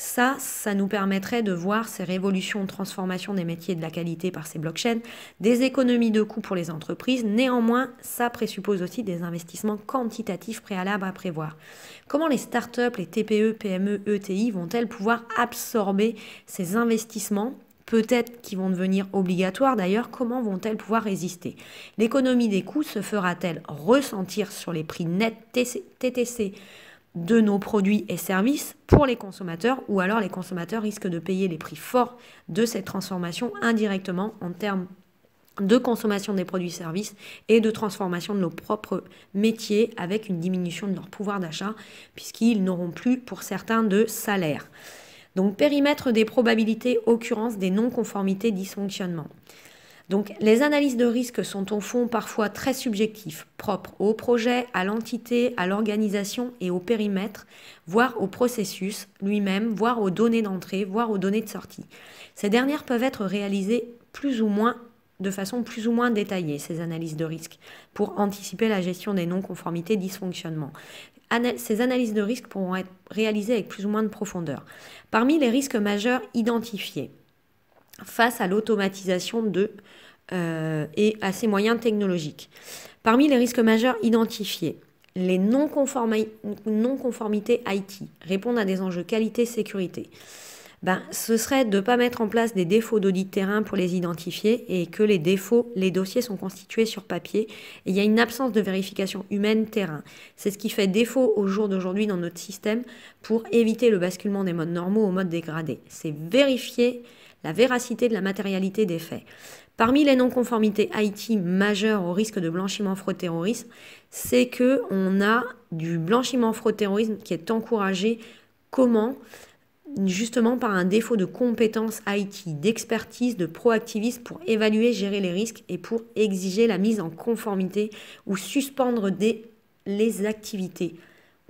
Ça, ça nous permettrait de voir ces révolutions, transformations des métiers de la qualité par ces blockchains, des économies de coûts pour les entreprises. Néanmoins, ça présuppose aussi des investissements quantitatifs préalables à prévoir. Comment les startups, les TPE, PME, ETI vont-elles pouvoir absorber ces investissements peut-être qui vont devenir obligatoires d'ailleurs, comment vont-elles pouvoir résister L'économie des coûts se fera-t-elle ressentir sur les prix nets TTC de nos produits et services pour les consommateurs, ou alors les consommateurs risquent de payer les prix forts de cette transformation indirectement en termes de consommation des produits et services et de transformation de nos propres métiers avec une diminution de leur pouvoir d'achat puisqu'ils n'auront plus pour certains de salaire. Donc périmètre des probabilités, occurrence des non-conformités, dysfonctionnement donc les analyses de risque sont au fond parfois très subjectives, propres au projet, à l'entité, à l'organisation et au périmètre, voire au processus lui-même, voire aux données d'entrée, voire aux données de sortie. Ces dernières peuvent être réalisées plus ou moins de façon plus ou moins détaillée, ces analyses de risque, pour anticiper la gestion des non-conformités dysfonctionnements. ces analyses de risque pourront être réalisées avec plus ou moins de profondeur. Parmi les risques majeurs identifiés, face à l'automatisation de euh, et à ses moyens technologiques. Parmi les risques majeurs identifiés, les non-conformités IT répondent à des enjeux qualité-sécurité. Ben, ce serait de ne pas mettre en place des défauts d'audit terrain pour les identifier et que les défauts, les dossiers sont constitués sur papier et il y a une absence de vérification humaine terrain. C'est ce qui fait défaut au jour d'aujourd'hui dans notre système pour éviter le basculement des modes normaux aux modes dégradés. C'est vérifier la véracité de la matérialité des faits. Parmi les non-conformités IT majeures au risque de blanchiment fraude terrorisme, c'est que on a du blanchiment fraude terrorisme qui est encouragé comment justement par un défaut de compétences IT, d'expertise, de proactivisme pour évaluer, gérer les risques et pour exiger la mise en conformité ou suspendre les activités,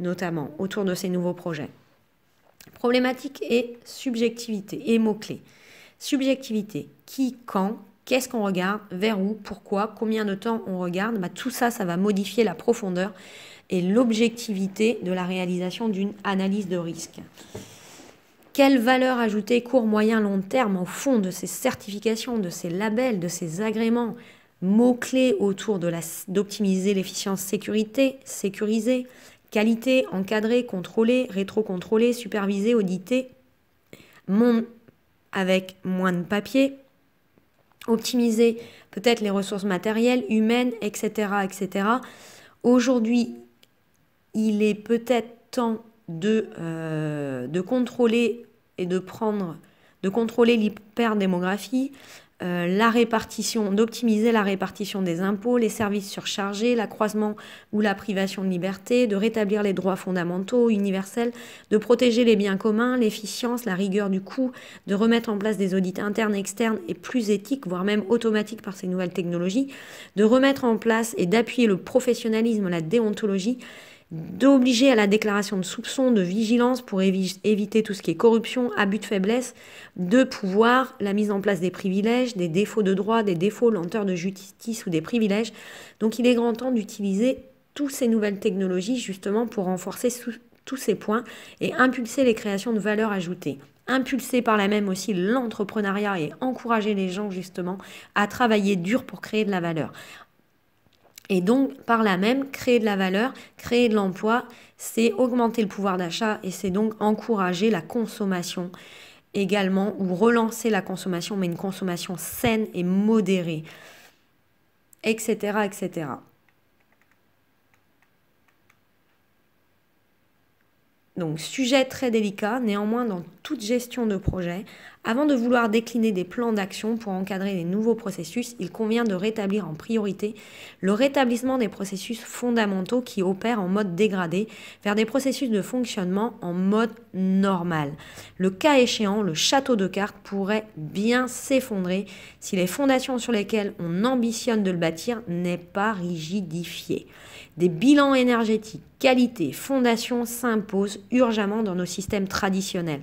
notamment autour de ces nouveaux projets. Problématique et subjectivité et mots-clés. Subjectivité, qui, quand, Qu'est-ce qu'on regarde Vers où Pourquoi Combien de temps on regarde bah, Tout ça, ça va modifier la profondeur et l'objectivité de la réalisation d'une analyse de risque. Quelle valeur ajoutée court, moyen, long terme au fond de ces certifications, de ces labels, de ces agréments Mots-clés autour d'optimiser l'efficience sécurité, sécuriser, qualité, encadré, contrôlé, rétro-contrôler, superviser, auditer, monde avec moins de papier, optimiser peut-être les ressources matérielles, humaines, etc. etc. Aujourd'hui, il est peut-être temps de, euh, de contrôler et de prendre, de contrôler l'hyperdémographie, euh, la répartition, d'optimiser la répartition des impôts, les services surchargés, l'accroissement ou la privation de liberté, de rétablir les droits fondamentaux, universels, de protéger les biens communs, l'efficience, la rigueur du coût, de remettre en place des audits internes, externes et plus éthiques, voire même automatiques par ces nouvelles technologies, de remettre en place et d'appuyer le professionnalisme, la déontologie, d'obliger à la déclaration de soupçon, de vigilance pour éviter tout ce qui est corruption, abus de faiblesse, de pouvoir, la mise en place des privilèges, des défauts de droit, des défauts, lenteur de justice ou des privilèges. Donc il est grand temps d'utiliser toutes ces nouvelles technologies justement pour renforcer tous ces points et impulser les créations de valeur ajoutée impulser par la même aussi l'entrepreneuriat et encourager les gens justement à travailler dur pour créer de la valeur. Et donc, par là même, créer de la valeur, créer de l'emploi, c'est augmenter le pouvoir d'achat et c'est donc encourager la consommation également ou relancer la consommation, mais une consommation saine et modérée, etc. etc. Donc, sujet très délicat, néanmoins, dans toute gestion de projet, avant de vouloir décliner des plans d'action pour encadrer les nouveaux processus, il convient de rétablir en priorité le rétablissement des processus fondamentaux qui opèrent en mode dégradé vers des processus de fonctionnement en mode normal. Le cas échéant, le château de cartes pourrait bien s'effondrer si les fondations sur lesquelles on ambitionne de le bâtir n'est pas rigidifiée. Des bilans énergétiques, qualité, fondations s'imposent urgemment dans nos systèmes traditionnels.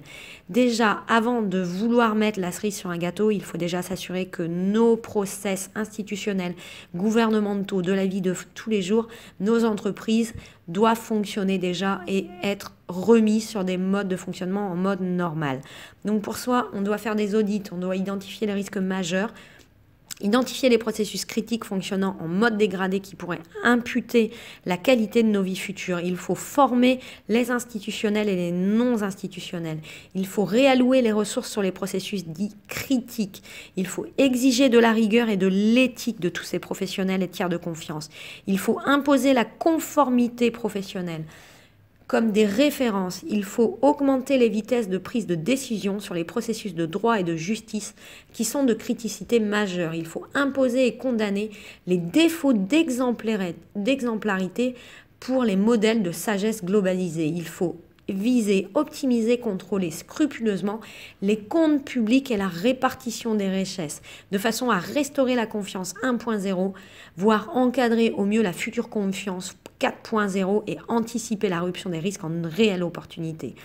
Déjà, avant de vouloir mettre la cerise sur un gâteau, il faut déjà s'assurer que nos process institutionnels, gouvernementaux, de la vie de tous les jours, nos entreprises doivent fonctionner déjà et être remis sur des modes de fonctionnement en mode normal. Donc pour soi, on doit faire des audits, on doit identifier les risques majeurs, identifier les processus critiques fonctionnant en mode dégradé qui pourraient imputer la qualité de nos vies futures. Il faut former les institutionnels et les non institutionnels. Il faut réallouer les ressources sur les processus dits critiques. Il faut exiger de la rigueur et de l'éthique de tous ces professionnels et tiers de confiance. Il faut imposer la conformité professionnelle comme des références. Il faut augmenter les vitesses de prise de décision sur les processus de droit et de justice qui sont de criticité majeure. Il faut imposer et condamner les défauts d'exemplarité pour les modèles de sagesse globalisée. Il faut viser, optimiser, contrôler scrupuleusement les comptes publics et la répartition des richesses, de façon à restaurer la confiance 1.0, voire encadrer au mieux la future confiance 4.0 et anticiper la rupture des risques en une réelle opportunité.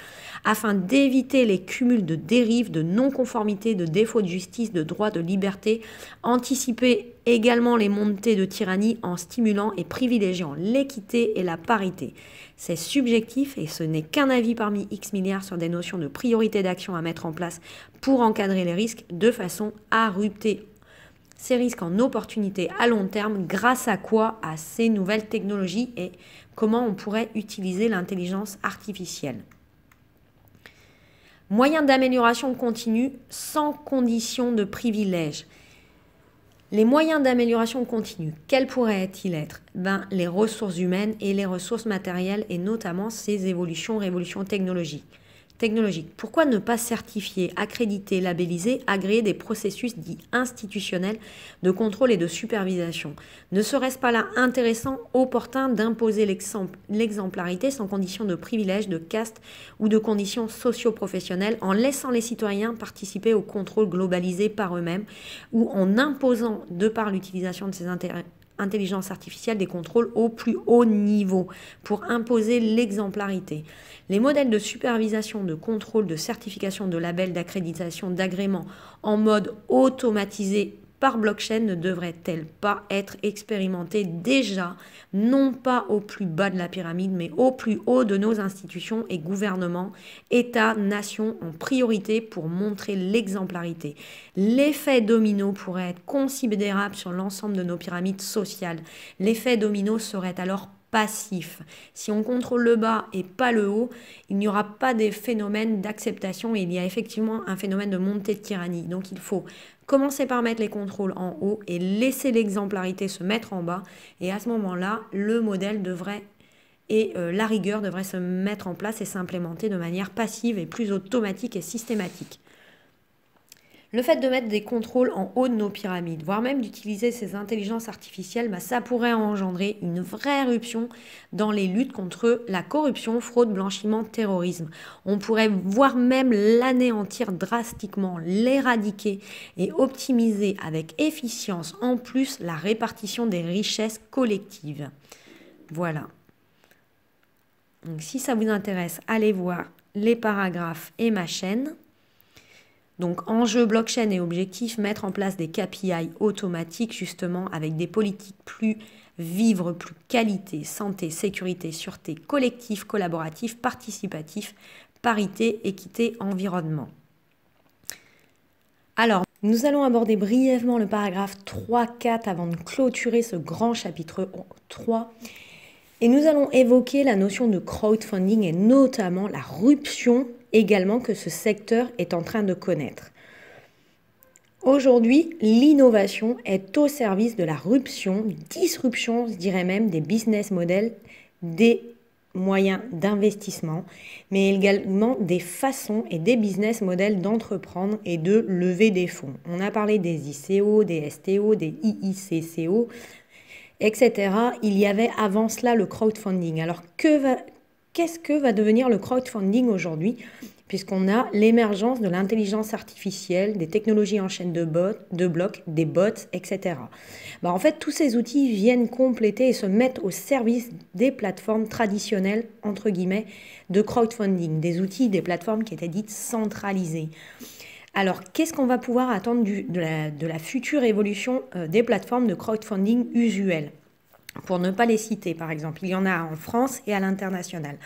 Afin d'éviter les cumuls de dérives, de non-conformité, de défauts de justice, de droits, de liberté, anticiper également les montées de tyrannie en stimulant et privilégiant l'équité et la parité. C'est subjectif et ce n'est qu'un avis parmi X milliards sur des notions de priorité d'action à mettre en place pour encadrer les risques de façon à rupter ces risques en opportunités à long terme grâce à quoi À ces nouvelles technologies et comment on pourrait utiliser l'intelligence artificielle. Moyens d'amélioration continue sans condition de privilège. Les moyens d'amélioration continue, quels pourraient-ils être ben, Les ressources humaines et les ressources matérielles et notamment ces évolutions, révolutions technologiques technologique. Pourquoi ne pas certifier, accréditer, labelliser, agréer des processus dits institutionnels de contrôle et de supervision Ne serait-ce pas là intéressant, opportun d'imposer l'exemplarité sans condition de privilège, de caste ou de conditions socio-professionnelles en laissant les citoyens participer au contrôle globalisé par eux-mêmes ou en imposant, de par l'utilisation de ces intérêts intelligence artificielle des contrôles au plus haut niveau pour imposer l'exemplarité. Les modèles de supervision, de contrôle, de certification, de label, d'accréditation, d'agrément en mode automatisé par blockchain ne devrait-elle pas être expérimentée déjà, non pas au plus bas de la pyramide, mais au plus haut de nos institutions et gouvernements, États, nations en priorité pour montrer l'exemplarité L'effet domino pourrait être considérable sur l'ensemble de nos pyramides sociales. L'effet domino serait alors passif. Si on contrôle le bas et pas le haut, il n'y aura pas des phénomènes d'acceptation et il y a effectivement un phénomène de montée de tyrannie. Donc il faut Commencez par mettre les contrôles en haut et laissez l'exemplarité se mettre en bas. Et à ce moment-là, le modèle devrait et euh, la rigueur devrait se mettre en place et s'implémenter de manière passive et plus automatique et systématique. Le fait de mettre des contrôles en haut de nos pyramides, voire même d'utiliser ces intelligences artificielles, bah, ça pourrait engendrer une vraie éruption dans les luttes contre la corruption, fraude, blanchiment, terrorisme. On pourrait voire même l'anéantir drastiquement, l'éradiquer et optimiser avec efficience en plus la répartition des richesses collectives. Voilà. Donc si ça vous intéresse, allez voir les paragraphes et ma chaîne. Donc enjeu blockchain et objectif, mettre en place des KPI automatiques justement avec des politiques plus vivre, plus qualité, santé, sécurité, sûreté, collectif, collaboratif, participatif, parité, équité, environnement. Alors, nous allons aborder brièvement le paragraphe 3-4 avant de clôturer ce grand chapitre 3. Et nous allons évoquer la notion de crowdfunding et notamment la ruption également que ce secteur est en train de connaître. Aujourd'hui, l'innovation est au service de la ruption, disruption, je dirais même, des business models, des moyens d'investissement, mais également des façons et des business models d'entreprendre et de lever des fonds. On a parlé des ICO, des STO, des IICCO, etc. Il y avait avant cela le crowdfunding. Alors que, va, qu'est-ce que va devenir le crowdfunding aujourd'hui puisqu'on a l'émergence de l'intelligence artificielle, des technologies en chaîne de, de blocs, des bots, etc. Bah, en fait, tous ces outils viennent compléter et se mettre au service des plateformes traditionnelles, entre guillemets, de crowdfunding, des outils, des plateformes qui étaient dites centralisées. Alors, qu'est-ce qu'on va pouvoir attendre de, la, future évolution euh, des plateformes de crowdfunding usuelles pour ne pas les citer, par exemple. Il y en a en France et à l'international.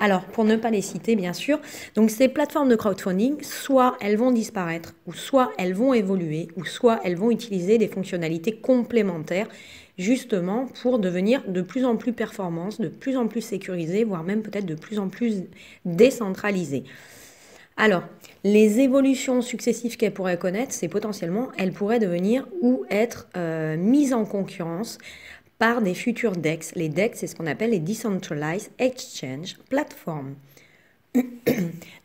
Alors, pour ne pas les citer, bien sûr, donc ces plateformes de crowdfunding, soit elles vont disparaître, ou soit elles vont évoluer, ou soit elles vont utiliser des fonctionnalités complémentaires, justement pour devenir de plus en plus performantes, de plus en plus sécurisées, voire même peut-être de plus en plus décentralisées. Alors, les évolutions successives qu'elles pourraient connaître, c'est potentiellement, elles pourraient devenir ou être euh, mises en concurrence par des futurs DEX. Les DEX, c'est ce qu'on appelle les Decentralized Exchange Platform.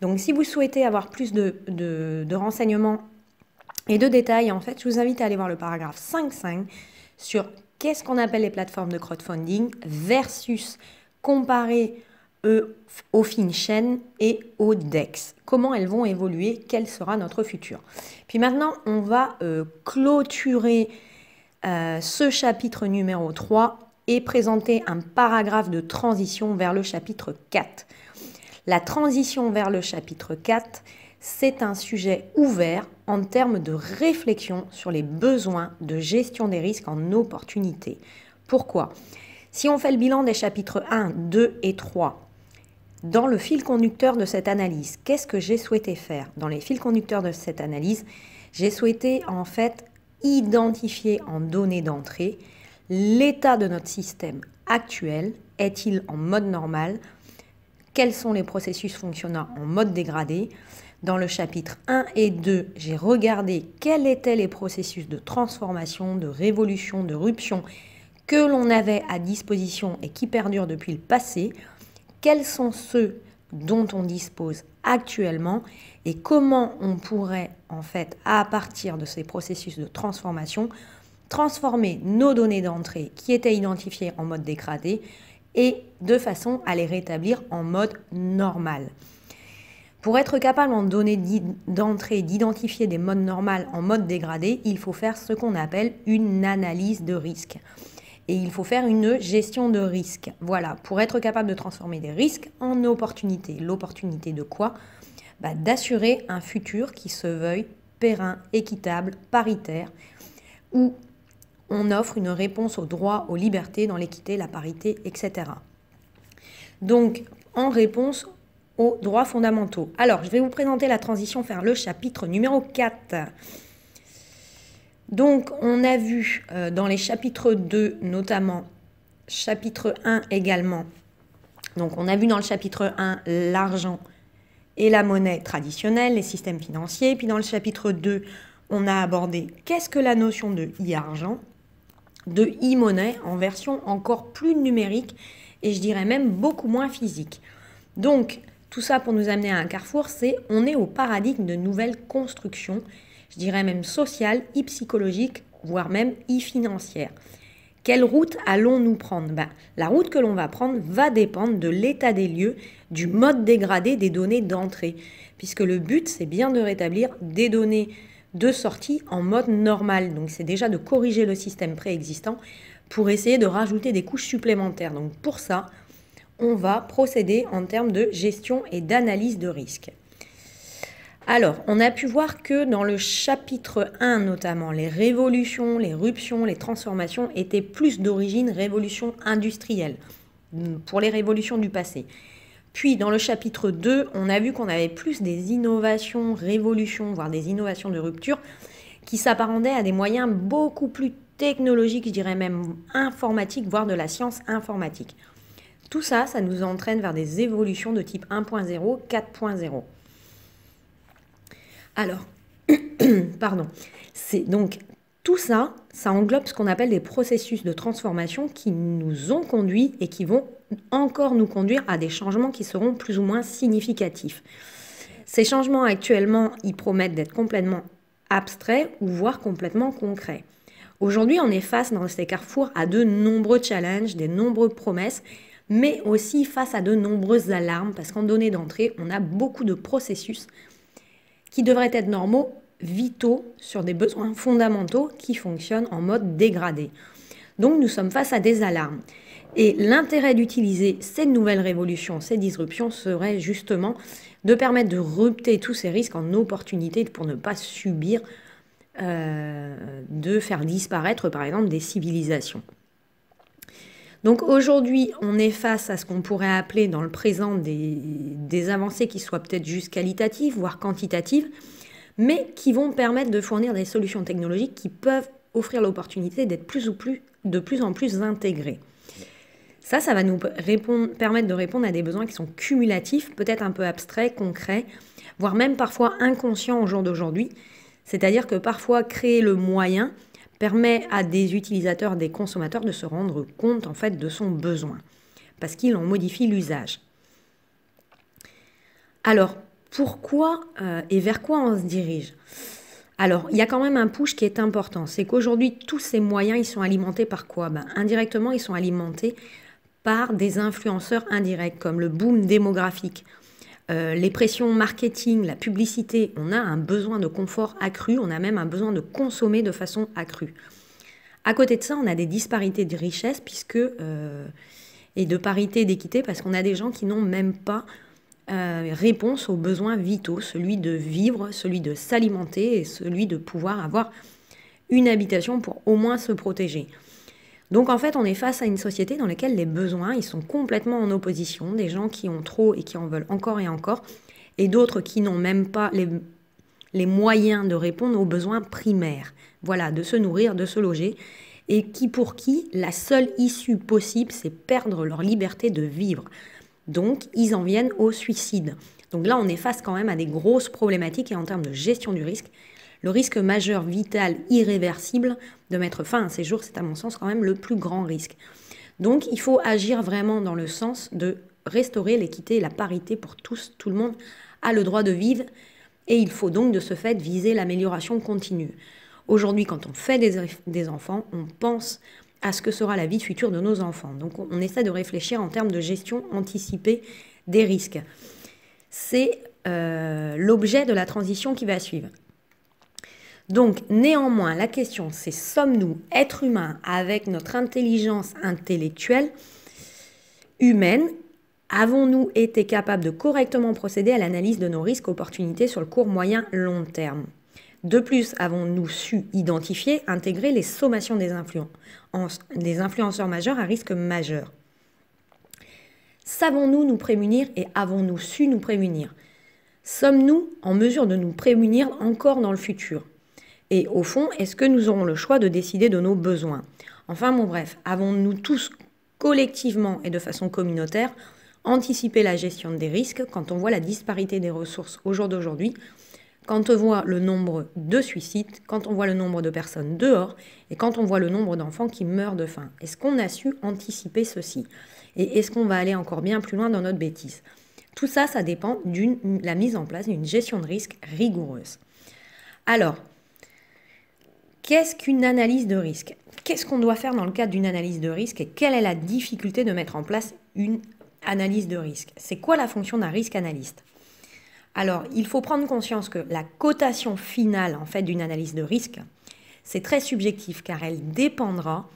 Donc si vous souhaitez avoir plus de, renseignements et de détails, en fait, je vous invite à aller voir le paragraphe 5.5 sur qu'est-ce qu'on appelle les plateformes de crowdfunding versus comparer aux FinChain et aux DEX. Comment elles vont évoluer Quel sera notre futur Puis maintenant, on va euh, clôturer euh, ce chapitre numéro 3 est présenté un paragraphe de transition vers le chapitre 4. La transition vers le chapitre 4, c'est un sujet ouvert en termes de réflexion sur les besoins de gestion des risques en opportunité. Pourquoi Si on fait le bilan des chapitres 1, 2 et 3, dans le fil conducteur de cette analyse, qu'est-ce que j'ai souhaité faire Dans les fils conducteurs de cette analyse, j'ai souhaité en fait identifié en données d'entrée l'état de notre système actuel, est-il en mode normal, quels sont les processus fonctionnant en mode dégradé. Dans le chapitre 1 et 2, j'ai regardé quels étaient les processus de transformation, de révolution, de ruption que l'on avait à disposition et qui perdurent depuis le passé, quels sont ceux dont on dispose actuellement et comment on pourrait, en fait, à partir de ces processus de transformation, transformer nos données d'entrée qui étaient identifiées en mode dégradé et de façon à les rétablir en mode normal. Pour être capable en données d'entrée d'identifier des modes normaux en mode dégradé, il faut faire ce qu'on appelle une analyse de risque. Et il faut faire une gestion de risque. Voilà, pour être capable de transformer des risques en opportunités. L'opportunité de quoi bah, d'assurer un futur qui se veuille périn, équitable, paritaire, où on offre une réponse aux droits, aux libertés, dans l'équité, la parité, etc. Donc, en réponse aux droits fondamentaux. Alors, je vais vous présenter la transition vers le chapitre numéro 4. Donc, on a vu euh, dans les chapitres 2, notamment, chapitre 1 également. Donc, on a vu dans le chapitre 1 l'argent, et la monnaie traditionnelle, les systèmes financiers. Puis dans le chapitre 2, on a abordé qu'est-ce que la notion de e-argent, de e-monnaie en version encore plus numérique et je dirais même beaucoup moins physique. Donc tout ça pour nous amener à un carrefour, c'est on est au paradigme de nouvelles constructions, je dirais même sociales, e-psychologiques, voire même e-financières. Quelle route allons-nous prendre ben, La route que l'on va prendre va dépendre de l'état des lieux, du mode dégradé des données d'entrée, puisque le but, c'est bien de rétablir des données de sortie en mode normal. Donc c'est déjà de corriger le système préexistant pour essayer de rajouter des couches supplémentaires. Donc pour ça, on va procéder en termes de gestion et d'analyse de risque. Alors, on a pu voir que dans le chapitre 1 notamment, les révolutions, les ruptions, les transformations étaient plus d'origine révolution industrielle, hmm, pour les révolutions du passé. Puis dans le chapitre 2, on a vu qu'on avait plus des innovations, révolutions, voire des innovations de rupture, qui s'apparentaient à des moyens beaucoup plus technologiques, je dirais même informatiques, voire de la science informatique. Tout ça, ça nous entraîne vers des évolutions de type 1.0, 4.0. Alors, pardon, c'est donc tout ça, ça englobe ce qu'on appelle des processus de transformation qui nous ont conduits et qui vont encore nous conduire à des changements qui seront plus ou moins significatifs. Ces changements actuellement, ils promettent d'être complètement abstraits ou voire complètement concrets. Aujourd'hui, on est face dans ces carrefours à de nombreux challenges, des nombreuses promesses, mais aussi face à de nombreuses alarmes parce qu'en données d'entrée, on a beaucoup de processus qui devraient être normaux, vitaux, sur des besoins fondamentaux qui fonctionnent en mode dégradé. Donc nous sommes face à des alarmes. Et l'intérêt d'utiliser ces nouvelles révolutions, ces disruptions, serait justement de permettre de rupter tous ces risques en opportunités pour ne pas subir euh, de faire disparaître par exemple des civilisations. Donc aujourd'hui, on est face à ce qu'on pourrait appeler dans le présent des, avancées qui soient peut-être juste qualitatives, voire quantitatives, mais qui vont permettre de fournir des solutions technologiques qui peuvent offrir l'opportunité d'être plus ou plus, de plus en plus intégrées. Ça, ça va nous permettre de répondre à des besoins qui sont cumulatifs, peut-être un peu abstraits, concrets, voire même parfois inconscients au jour d'aujourd'hui. C'est-à-dire que parfois, créer le moyen, permet à des utilisateurs, des consommateurs de se rendre compte en fait de son besoin, parce qu'il en modifie l'usage. Alors, pourquoi euh, et vers quoi on se dirige alors, il y a quand même un push qui est important. C'est qu'aujourd'hui, tous ces moyens, ils sont alimentés par quoi ben, Indirectement, ils sont alimentés par des influenceurs indirects, comme le boom démographique. Euh, les pressions marketing, la publicité, on a un besoin de confort accru, on a même un besoin de consommer de façon accrue. À côté de ça, on a des disparités de richesse puisque, euh, et de parité d'équité parce qu'on a des gens qui n'ont même pas euh, réponse aux besoins vitaux, celui de vivre, celui de s'alimenter et celui de pouvoir avoir une habitation pour au moins se protéger. Donc en fait, on est face à une société dans laquelle les besoins, ils sont complètement en opposition, des gens qui ont trop et qui en veulent encore et encore, et d'autres qui n'ont même pas les, les moyens de répondre aux besoins primaires, voilà, de se nourrir, de se loger, et qui pour qui la seule issue possible, c'est perdre leur liberté de vivre. Donc ils en viennent au suicide. Donc là, on est face quand même à des grosses problématiques et en termes de gestion du risque, le risque majeur, vital, irréversible de mettre fin à ces jours, c'est à mon sens quand même le plus grand risque. Donc il faut agir vraiment dans le sens de restaurer l'équité et la parité pour tous. Tout le monde a le droit de vivre et il faut donc de ce fait viser l'amélioration continue. Aujourd'hui, quand on fait des, enfants, on pense à ce que sera la vie future de nos enfants. Donc on essaie de réfléchir en termes de gestion anticipée des risques. C'est euh, l'objet de la transition qui va suivre. Donc néanmoins, la question c'est sommes-nous êtres humains avec notre intelligence intellectuelle humaine Avons-nous été capables de correctement procéder à l'analyse de nos risques opportunités sur le court, moyen, long terme de plus, avons-nous su identifier, intégrer les sommations des, des influenceurs majeurs à risque majeur Savons-nous nous prémunir et avons-nous su nous prémunir Sommes-nous en mesure de nous prémunir encore dans le futur et au fond, est-ce que nous aurons le choix de décider de nos besoins Enfin, bon bref, avons-nous tous collectivement et de façon communautaire anticipé la gestion des risques quand on voit la disparité des ressources au jour d'aujourd'hui, quand on voit le nombre de suicides, quand on voit le nombre de personnes dehors et quand on voit le nombre d'enfants qui meurent de faim. Est-ce qu'on a su anticiper ceci Et est-ce qu'on va aller encore bien plus loin dans notre bêtise Tout ça, ça dépend de la mise en place d'une gestion de risque rigoureuse. Alors, Qu'est-ce qu'une analyse de risque Qu'est-ce qu'on doit faire dans le cadre d'une analyse de risque et quelle est la difficulté de mettre en place une analyse de risque C'est quoi la fonction d'un risque analyste Alors, il faut prendre conscience que la cotation finale en fait d'une analyse de risque, c'est très subjectif car elle dépendra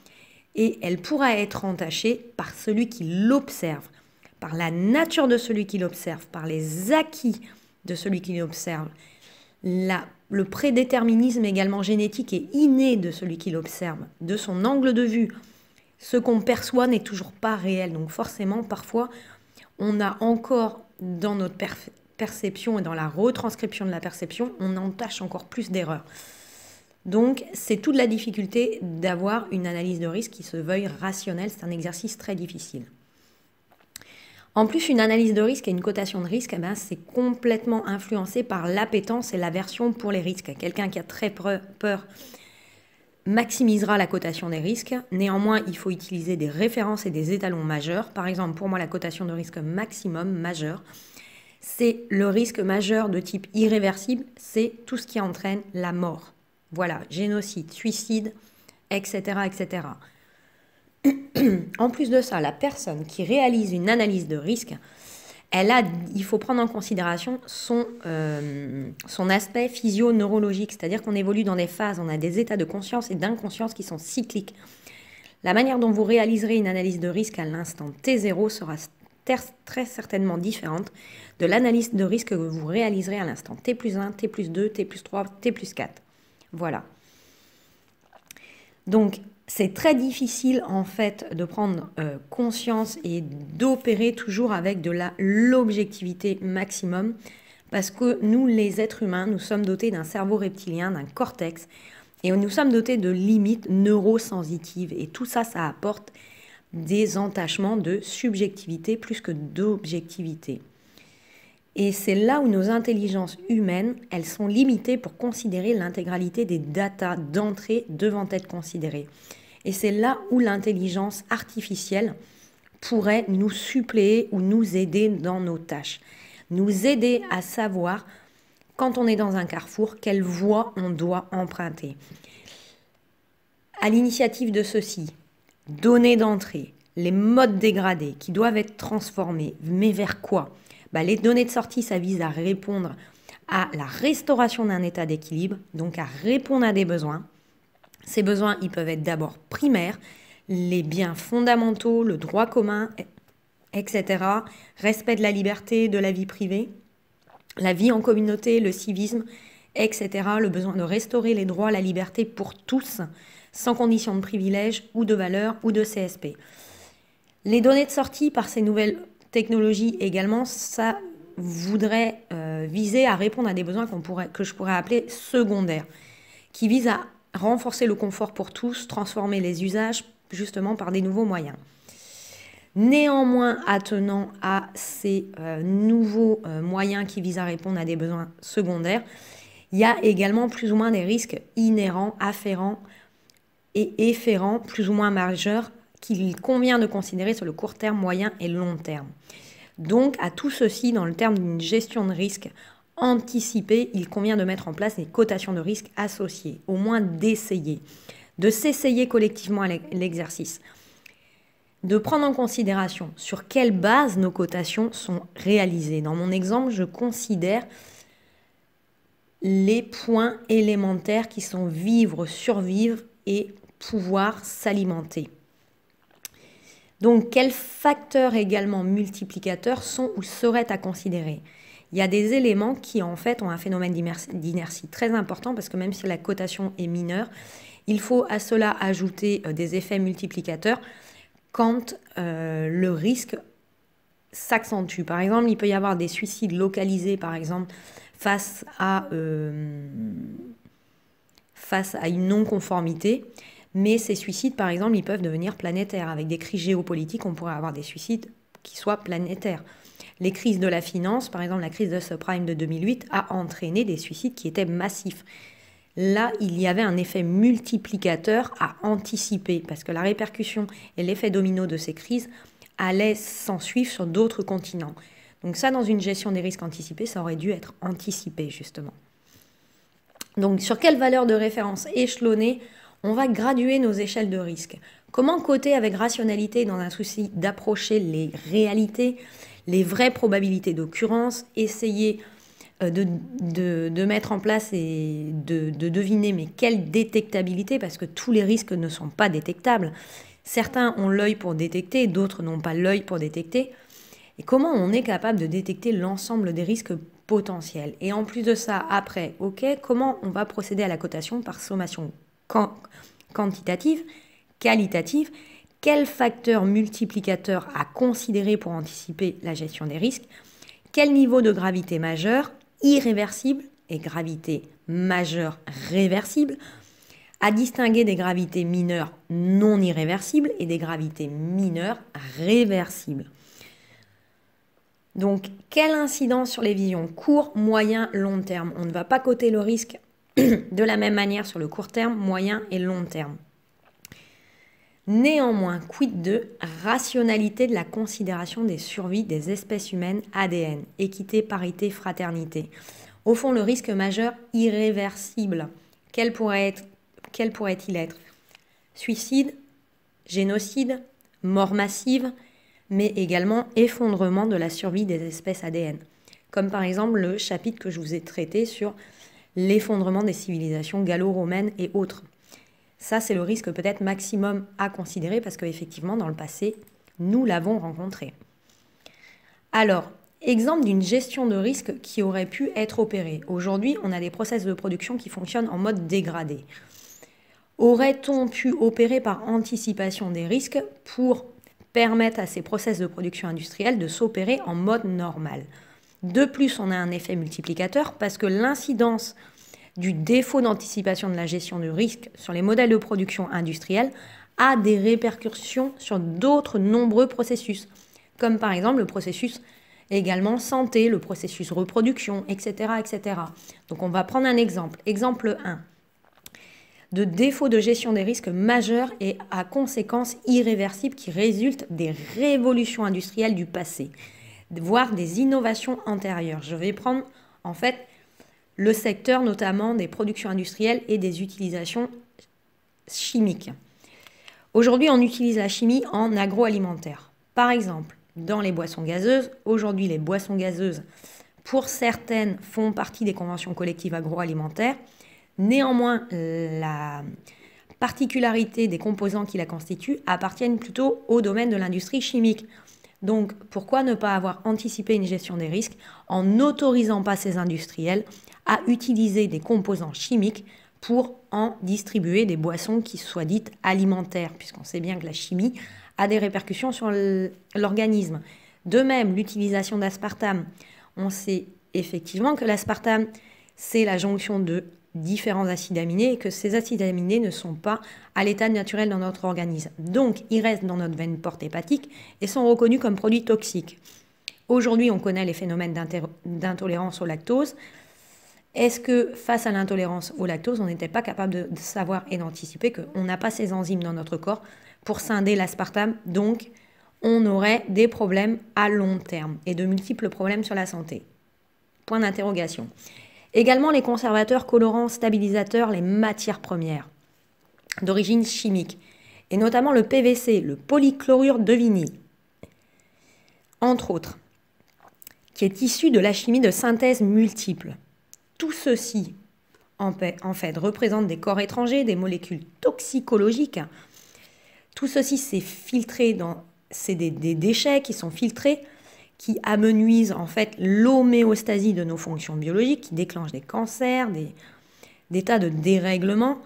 et elle pourra être entachée par celui qui l'observe, par la nature de celui qui l'observe, par les acquis de celui qui l'observe, la le prédéterminisme également génétique est inné de celui qui l'observe, de son angle de vue. Ce qu'on perçoit n'est toujours pas réel. Donc forcément, parfois, on a encore dans notre perception et dans la retranscription de la perception, on entache encore plus d'erreurs. Donc c'est toute la difficulté d'avoir une analyse de risque qui se veuille rationnelle. C'est un exercice très difficile. En plus, une analyse de risque et une cotation de risque, eh ben, c'est complètement influencé par l'appétence et l'aversion pour les risques. Quelqu'un qui a très peur maximisera la cotation des risques. Néanmoins, il faut utiliser des références et des étalons majeurs. Par exemple, pour moi, la cotation de risque maximum majeur, c'est le risque majeur de type irréversible, c'est tout ce qui entraîne la mort. Voilà, génocide, suicide, etc., etc. en plus de ça, la personne qui réalise une analyse de risque, elle a, il faut prendre en considération son, euh, son aspect physio-neurologique, c'est-à-dire qu'on évolue dans des phases, on a des états de conscience et d'inconscience qui sont cycliques. La manière dont vous réaliserez une analyse de risque à l'instant T0 sera très certainement différente de l'analyse de risque que vous réaliserez à l'instant T 1, T 2, T 3, T 4. Voilà. Donc, c'est très difficile en fait de prendre euh, conscience et d'opérer toujours avec de l'objectivité maximum parce que nous les êtres humains nous sommes dotés d'un cerveau reptilien, d'un cortex et nous sommes dotés de limites neurosensitives et tout ça ça apporte des entachements de subjectivité plus que d'objectivité. Et c'est là où nos intelligences humaines, elles sont limitées pour considérer l'intégralité des datas d'entrée devant être considérées. Et c'est là où l'intelligence artificielle pourrait nous suppléer ou nous aider dans nos tâches. Nous aider à savoir, quand on est dans un carrefour, quelle voie on doit emprunter. À l'initiative de ceci, données d'entrée, les modes dégradés qui doivent être transformés, mais vers quoi bah, les données de sortie, ça vise à répondre à la restauration d'un état d'équilibre, donc à répondre à des besoins. Ces besoins, ils peuvent être d'abord primaires, les biens fondamentaux, le droit commun, etc., respect de la liberté, de la vie privée, la vie en communauté, le civisme, etc., le besoin de restaurer les droits, la liberté pour tous, sans condition de privilège ou de valeur ou de CSP. Les données de sortie par ces nouvelles technologie également, ça voudrait euh, viser à répondre à des besoins qu'on pourrait, que je pourrais appeler secondaires, qui visent à renforcer le confort pour tous, transformer les usages justement par des nouveaux moyens. Néanmoins, attenant à ces euh, nouveaux euh, moyens qui visent à répondre à des besoins secondaires, il y a également plus ou moins des risques inhérents, afférents et efférents, plus ou moins majeurs qu'il convient de considérer sur le court terme, moyen et long terme. Donc, à tout ceci, dans le terme d'une gestion de risque anticipée, il convient de mettre en place des cotations de risque associées, au moins d'essayer, de s'essayer collectivement à l'exercice, de prendre en considération sur quelle base nos cotations sont réalisées. Dans mon exemple, je considère les points élémentaires qui sont vivre, survivre et pouvoir s'alimenter. Donc, quels facteurs également multiplicateurs sont ou seraient à considérer Il y a des éléments qui, en fait, ont un phénomène d'inertie très important parce que même si la cotation est mineure, il faut à cela ajouter euh, des effets multiplicateurs quand euh, le risque s'accentue. Par exemple, il peut y avoir des suicides localisés, par exemple, face à, euh, face à une non-conformité. Mais ces suicides, par exemple, ils peuvent devenir planétaires. Avec des crises géopolitiques, on pourrait avoir des suicides qui soient planétaires. Les crises de la finance, par exemple la crise de subprime de 2008, a entraîné des suicides qui étaient massifs. Là, il y avait un effet multiplicateur à anticiper, parce que la répercussion et l'effet domino de ces crises allaient s'en suivre sur d'autres continents. Donc ça, dans une gestion des risques anticipés, ça aurait dû être anticipé, justement. Donc sur quelle valeur de référence échelonnée on va graduer nos échelles de risque. Comment coter avec rationalité dans un souci d'approcher les réalités, les vraies probabilités d'occurrence, essayer euh, de, mettre en place et de, de, deviner mais quelle détectabilité, parce que tous les risques ne sont pas détectables. Certains ont l'œil pour détecter, d'autres n'ont pas l'œil pour détecter. Et comment on est capable de détecter l'ensemble des risques potentiels Et en plus de ça, après, ok, comment on va procéder à la cotation par sommation quantitative, qualitative, Quel facteur multiplicateur à considérer pour anticiper la gestion des risques, quel niveau de gravité majeure, irréversible et gravité majeure réversible, à distinguer des gravités mineures non irréversibles et des gravités mineures réversibles. Donc, quelle incidence sur les visions court, moyen, long terme On ne va pas coter le risque de la même manière sur le court terme, moyen et long terme. Néanmoins, quid de rationalité de la considération des survies des espèces humaines ADN, équité, parité, fraternité Au fond, le risque majeur irréversible, quel pourrait être quel pourrait-il être Suicide, génocide, mort massive, mais également effondrement de la survie des espèces ADN, comme par exemple le chapitre que je vous ai traité sur l'effondrement des civilisations gallo-romaines et autres. Ça, c'est le risque peut-être maximum à considérer parce qu'effectivement, dans le passé, nous l'avons rencontré. Alors, exemple d'une gestion de risque qui aurait pu être opérée. Aujourd'hui, on a des process de production qui fonctionnent en mode dégradé. Aurait-on pu opérer par anticipation des risques pour permettre à ces process de production industrielle de s'opérer en mode normal de plus, on a un effet multiplicateur parce que l'incidence du défaut d'anticipation de la gestion de risque sur les modèles de production industrielle a des répercussions sur d'autres nombreux processus, comme par exemple le processus également santé, le processus reproduction, etc. etc. Donc on va prendre un exemple. Exemple 1. De défaut de gestion des risques majeurs et à conséquences irréversibles qui résultent des révolutions industrielles du passé voire des innovations antérieures. Je vais prendre en fait le secteur notamment des productions industrielles et des utilisations chimiques. Aujourd'hui, on utilise la chimie en agroalimentaire. Par exemple, dans les boissons gazeuses, aujourd'hui les boissons gazeuses, pour certaines, font partie des conventions collectives agroalimentaires. Néanmoins, la particularité des composants qui la constituent appartiennent plutôt au domaine de l'industrie chimique. Donc pourquoi ne pas avoir anticipé une gestion des risques en n'autorisant pas ces industriels à utiliser des composants chimiques pour en distribuer des boissons qui soient dites alimentaires, puisqu'on sait bien que la chimie a des répercussions sur l'organisme. De même, l'utilisation d'aspartame. On sait effectivement que l'aspartame, c'est la jonction de différents acides aminés et que ces acides aminés ne sont pas à l'état naturel dans notre organisme. Donc, ils restent dans notre veine porte hépatique et sont reconnus comme produits toxiques. Aujourd'hui, on connaît les phénomènes d'intolérance au lactose. Est-ce que face à l'intolérance au lactose, on n'était pas capable de savoir et d'anticiper qu'on n'a pas ces enzymes dans notre corps pour scinder l'aspartame Donc, on aurait des problèmes à long terme et de multiples problèmes sur la santé. Point d'interrogation. Également les conservateurs, colorants, stabilisateurs, les matières premières d'origine chimique, et notamment le PVC, le polychlorure de vinyle, entre autres, qui est issu de la chimie de synthèse multiple. Tout ceci, en fait, représente des corps étrangers, des molécules toxicologiques. Tout ceci, s'est filtré dans... C'est des déchets qui sont filtrés qui amenuisent en fait l'homéostasie de nos fonctions biologiques, qui déclenchent des cancers, des, tas de dérèglements.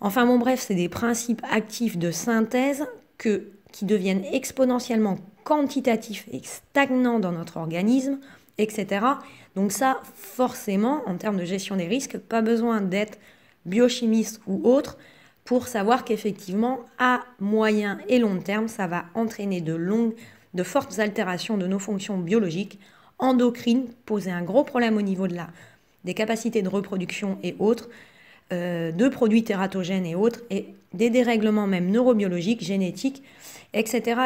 Enfin bon bref, c'est des principes actifs de synthèse que, qui deviennent exponentiellement quantitatifs et stagnants dans notre organisme, etc. Donc ça, forcément, en termes de gestion des risques, pas besoin d'être biochimiste ou autre pour savoir qu'effectivement, à moyen et long terme, ça va entraîner de longues de fortes altérations de nos fonctions biologiques, endocrines, posaient un gros problème au niveau de la, des capacités de reproduction et autres, euh, de produits tératogènes et autres, et des dérèglements même neurobiologiques, génétiques, etc.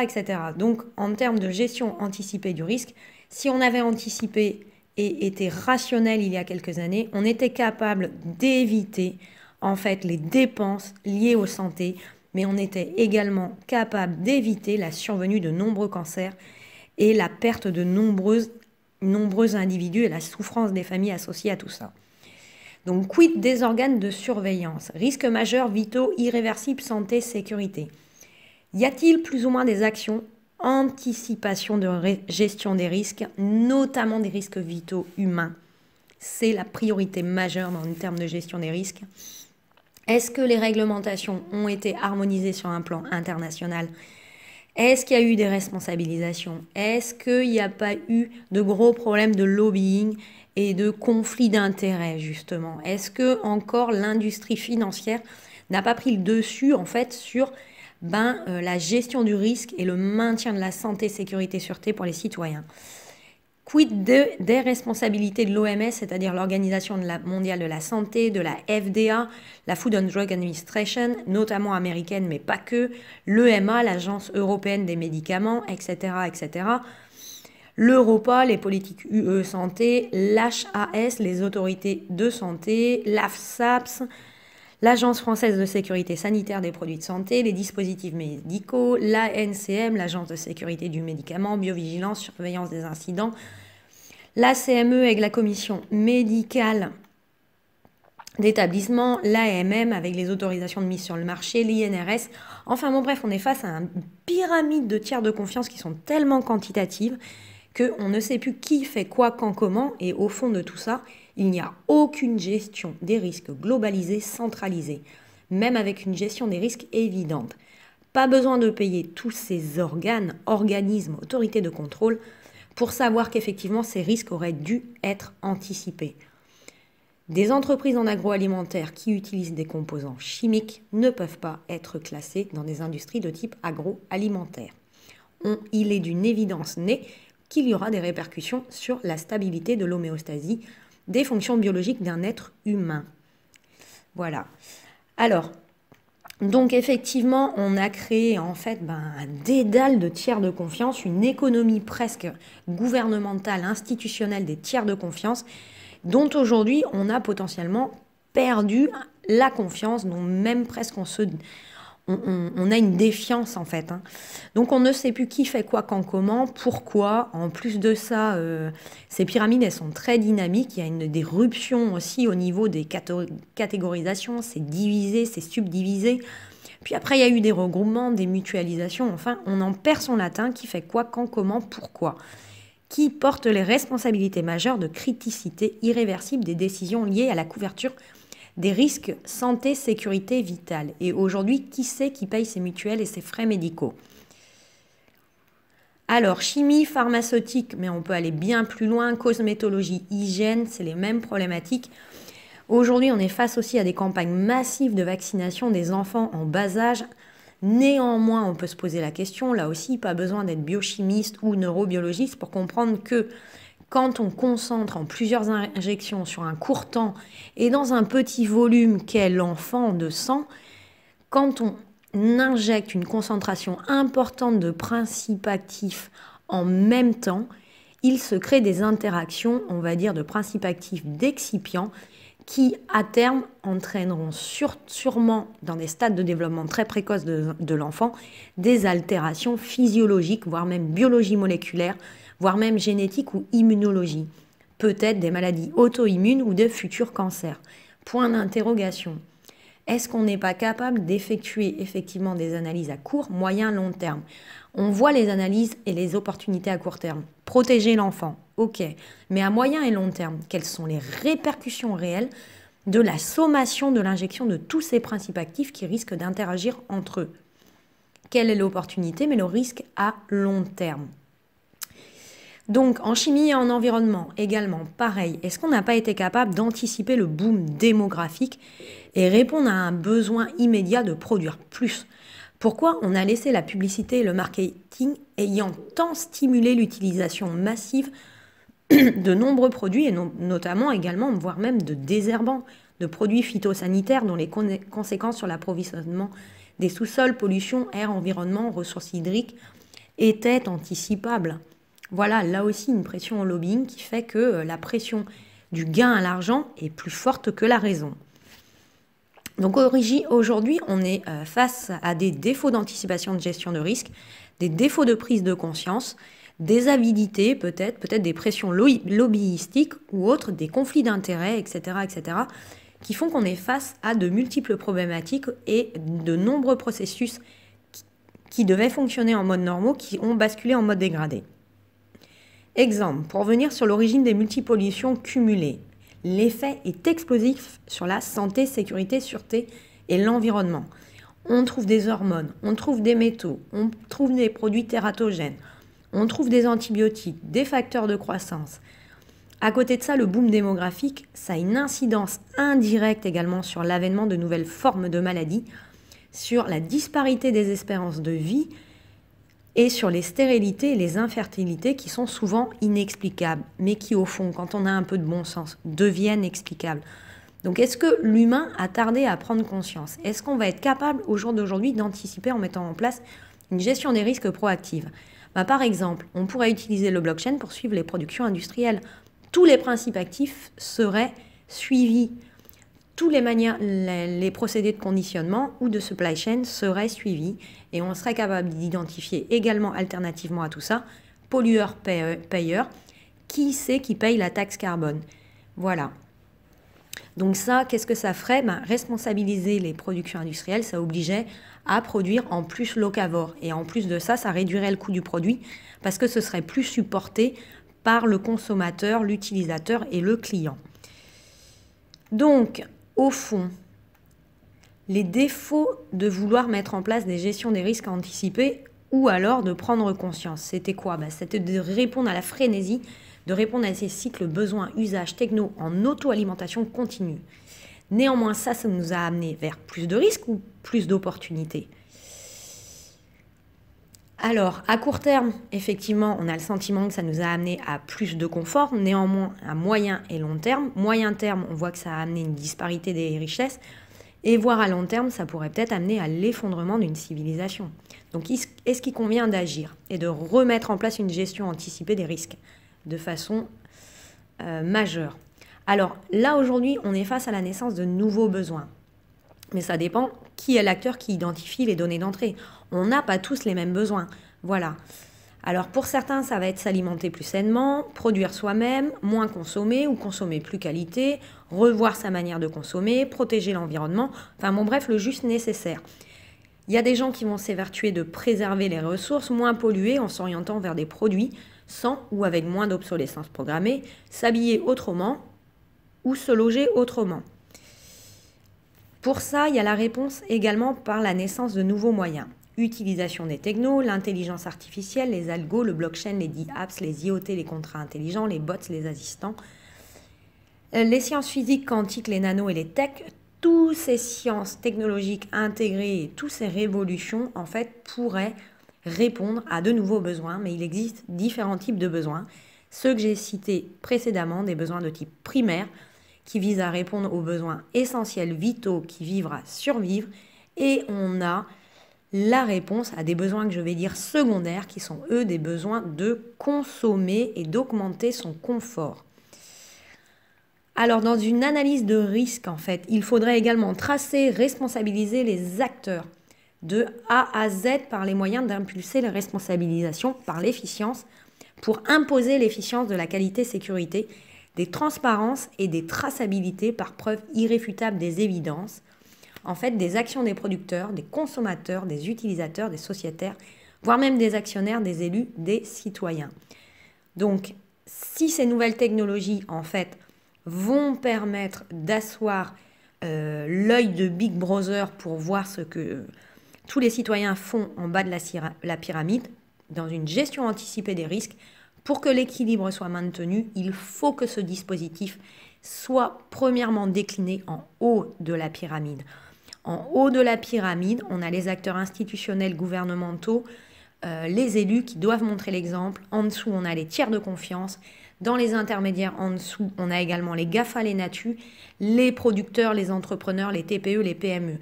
Donc en termes de gestion anticipée du risque, si on avait anticipé et été rationnel il y a quelques années, on était capable d'éviter en fait les dépenses liées aux santé, mais on était également capable d'éviter la survenue de nombreux cancers et la perte de nombreux individus et la souffrance des familles associées à tout ça. Donc quid des organes de surveillance Risques majeurs, vitaux, irréversibles, santé, sécurité. Y a-t-il plus ou moins des actions Anticipation de gestion des risques, notamment des risques vitaux humains. C'est la priorité majeure dans le terme de gestion des risques. Est-ce que les réglementations ont été harmonisées sur un plan international Est-ce qu'il y a eu des responsabilisations Est-ce qu'il n'y a pas eu de gros problèmes de lobbying et de conflits d'intérêts justement Est-ce que encore l'industrie financière n'a pas pris le dessus en fait sur ben, euh, la gestion du risque et le maintien de la santé sécurité sûreté pour les citoyens Quid de, des responsabilités de l'OMS, c'est-à-dire l'Organisation mondiale de la santé, de la FDA, la Food and Drug Administration, notamment américaine mais pas que, l'EMA, l'Agence européenne des médicaments, etc. etc. L'Europa, les politiques UE santé, l'HAS, les autorités de santé, l'AFSAPS, l'Agence française de sécurité sanitaire des produits de santé, les dispositifs médicaux, l'ANCM, l'Agence de sécurité du médicament, biovigilance, surveillance des incidents, la CME avec la commission médicale d'établissement, l'AMM avec les autorisations de mise sur le marché, l'INRS. Enfin bon bref, on est face à une pyramide de tiers de confiance qui sont tellement quantitatives qu'on ne sait plus qui fait quoi, quand, comment, et au fond de tout ça, il n'y a aucune gestion des risques globalisée, centralisée, même avec une gestion des risques évidente. Pas besoin de payer tous ces organes, organismes, autorités de contrôle, pour savoir qu'effectivement ces risques auraient dû être anticipés. Des entreprises en agroalimentaire qui utilisent des composants chimiques ne peuvent pas être classées dans des industries de type agroalimentaire. il est d'une évidence née qu'il y aura des répercussions sur la stabilité de l'homéostasie des fonctions biologiques d'un être humain. Voilà. Alors, donc effectivement, on a créé en fait ben, un dédale de tiers de confiance, une économie presque gouvernementale, institutionnelle des tiers de confiance, dont aujourd'hui on a potentiellement perdu la confiance, dont même presque on se, on, a une défiance en fait. Hein. Donc on ne sait plus qui fait quoi, quand, comment, pourquoi. En plus de ça, euh, ces pyramides, elles sont très dynamiques. Il y a une déruption aussi au niveau des catégorisations. C'est divisé, c'est subdivisé. Puis après, il y a eu des regroupements, des mutualisations. Enfin, on en perd son latin. Qui fait quoi, quand, comment, pourquoi qui porte les responsabilités majeures de criticité irréversible des décisions liées à la couverture des risques santé, sécurité, vitale. Et aujourd'hui, qui sait qui paye ses mutuelles et ses frais médicaux alors, chimie, pharmaceutique, mais on peut aller bien plus loin, cosmétologie, hygiène, c'est les mêmes problématiques. Aujourd'hui, on est face aussi à des campagnes massives de vaccination des enfants en bas âge. Néanmoins, on peut se poser la question, là aussi, pas besoin d'être biochimiste ou neurobiologiste pour comprendre que quand on concentre en plusieurs injections sur un court temps et dans un petit volume qu'est l'enfant de sang, quand on injecte une concentration importante de principes actifs en même temps, il se crée des interactions, on va dire, de principes actifs d'excipients qui, à terme, entraîneront sûrement, dans des stades de développement très précoces de, de l'enfant, des altérations physiologiques, voire même biologie moléculaire, voire même génétique ou immunologie, peut-être des maladies auto-immunes ou de futurs cancers. Point d'interrogation. Est-ce qu'on n'est pas capable d'effectuer effectivement des analyses à court, moyen, long terme On voit les analyses et les opportunités à court terme. Protéger l'enfant, ok, mais à moyen et long terme, quelles sont les répercussions réelles de la sommation de l'injection de tous ces principes actifs qui risquent d'interagir entre eux Quelle est l'opportunité, mais le risque à long terme donc en chimie et en environnement également, pareil, est-ce qu'on n'a pas été capable d'anticiper le boom démographique et répondre à un besoin immédiat de produire plus Pourquoi on a laissé la publicité et le marketing ayant tant stimulé l'utilisation massive de nombreux produits et notamment également, voire même de désherbants, de produits phytosanitaires dont les conséquences sur l'approvisionnement des sous-sols, pollution, air, environnement, ressources hydriques étaient anticipables voilà, là aussi, une pression en lobbying qui fait que euh, la pression du gain à l'argent est plus forte que la raison. Donc aujourd'hui, on est euh, face à des défauts d'anticipation de gestion de risque, des défauts de prise de conscience, des avidités peut-être, peut-être des pressions lobbyistiques ou autres, des conflits d'intérêts, etc., etc., qui font qu'on est face à de multiples problématiques et de nombreux processus qui devaient fonctionner en mode normaux, qui ont basculé en mode dégradé. Exemple, pour venir sur l'origine des multipollutions cumulées, l'effet est explosif sur la santé, sécurité, sûreté et l'environnement. On trouve des hormones, on trouve des métaux, on trouve des produits tératogènes, on trouve des antibiotiques, des facteurs de croissance. À côté de ça, le boom démographique, ça a une incidence indirecte également sur l'avènement de nouvelles formes de maladies, sur la disparité des espérances de vie, et sur les stérilités et les infertilités qui sont souvent inexplicables, mais qui au fond, quand on a un peu de bon sens, deviennent explicables. Donc est-ce que l'humain a tardé à prendre conscience Est-ce qu'on va être capable au jour d'aujourd'hui d'anticiper en mettant en place une gestion des risques proactive bah, Par exemple, on pourrait utiliser le blockchain pour suivre les productions industrielles. Tous les principes actifs seraient suivis tous les, les procédés de conditionnement ou de supply chain seraient suivis et on serait capable d'identifier également alternativement à tout ça pollueur-payeur, qui c'est qui paye la taxe carbone. Voilà. Donc ça, qu'est-ce que ça ferait ben, Responsabiliser les productions industrielles, ça obligeait à produire en plus locavore. Et en plus de ça, ça réduirait le coût du produit parce que ce serait plus supporté par le consommateur, l'utilisateur et le client. Donc, au fond, les défauts de vouloir mettre en place des gestions des risques anticipés ou alors de prendre conscience. C'était quoi ben, C'était de répondre à la frénésie, de répondre à ces cycles besoin-usage techno en auto-alimentation continue. Néanmoins, ça, ça nous a amené vers plus de risques ou plus d'opportunités alors, à court terme, effectivement, on a le sentiment que ça nous a amené à plus de confort, néanmoins à moyen et long terme. Moyen terme, on voit que ça a amené une disparité des richesses, et voire à long terme, ça pourrait peut-être amener à l'effondrement d'une civilisation. Donc, est-ce qu'il convient d'agir et de remettre en place une gestion anticipée des risques de façon euh, majeure Alors, là, aujourd'hui, on est face à la naissance de nouveaux besoins. Mais ça dépend qui est l'acteur qui identifie les données d'entrée. On n'a pas tous les mêmes besoins. Voilà. Alors pour certains, ça va être s'alimenter plus sainement, produire soi-même, moins consommer ou consommer plus qualité, revoir sa manière de consommer, protéger l'environnement, enfin bon bref, le juste nécessaire. Il y a des gens qui vont s'évertuer de préserver les ressources moins polluées en s'orientant vers des produits sans ou avec moins d'obsolescence programmée, s'habiller autrement ou se loger autrement. Pour ça, il y a la réponse également par la naissance de nouveaux moyens. Utilisation des technos, l'intelligence artificielle, les algos, le blockchain, les D-Apps, les IoT, les contrats intelligents, les bots, les assistants. Euh, les sciences physiques, quantiques, les nanos et les tech, toutes ces sciences technologiques intégrées toutes ces révolutions, en fait, pourraient répondre à de nouveaux besoins, mais il existe différents types de besoins. Ceux que j'ai cités précédemment, des besoins de type primaire, qui vise à répondre aux besoins essentiels vitaux qui vivent à survivre. Et on a la réponse à des besoins que je vais dire secondaires, qui sont eux des besoins de consommer et d'augmenter son confort. Alors dans une analyse de risque, en fait, il faudrait également tracer, responsabiliser les acteurs de A à Z par les moyens d'impulser la responsabilisation par l'efficience pour imposer l'efficience de la qualité sécurité des transparences et des traçabilités par preuve irréfutable des évidences, en fait des actions des producteurs, des consommateurs, des utilisateurs, des sociétaires, voire même des actionnaires, des élus, des citoyens. Donc, si ces nouvelles technologies, en fait, vont permettre d'asseoir euh, l'œil de Big Brother pour voir ce que tous les citoyens font en bas de la pyramide, dans une gestion anticipée des risques, pour que l'équilibre soit maintenu, il faut que ce dispositif soit premièrement décliné en haut de la pyramide. En haut de la pyramide, on a les acteurs institutionnels, gouvernementaux, euh, les élus qui doivent montrer l'exemple. En dessous, on a les tiers de confiance. Dans les intermédiaires en dessous, on a également les GAFA, les NATU, les producteurs, les entrepreneurs, les TPE, les PME.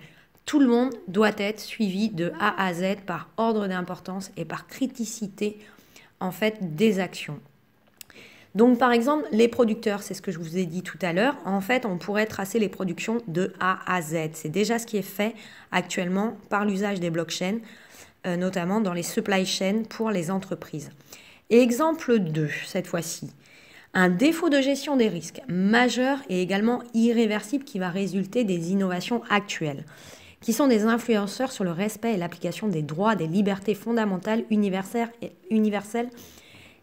Tout le monde doit être suivi de A à Z par ordre d'importance et par criticité en fait des actions. Donc par exemple, les producteurs, c'est ce que je vous ai dit tout à l'heure, en fait, on pourrait tracer les productions de A à Z. C'est déjà ce qui est fait actuellement par l'usage des blockchains, euh, notamment dans les supply chains pour les entreprises. exemple 2, cette fois-ci, un défaut de gestion des risques majeur et également irréversible qui va résulter des innovations actuelles qui sont des influenceurs sur le respect et l'application des droits, des libertés fondamentales universelles et, universelles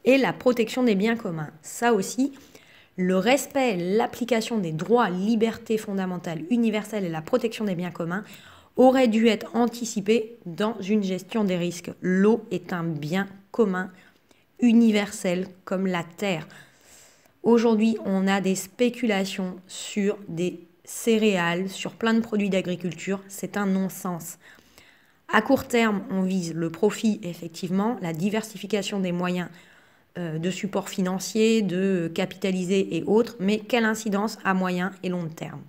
et la protection des biens communs. Ça aussi, le respect, l'application des droits, libertés fondamentales universelles et la protection des biens communs aurait dû être anticipé dans une gestion des risques. L'eau est un bien commun, universel, comme la terre. Aujourd'hui, on a des spéculations sur des céréales, sur plein de produits d'agriculture, c'est un non-sens. À court terme, on vise le profit, effectivement, la diversification des moyens euh, de support financier, de capitaliser et autres, mais quelle incidence à moyen et long terme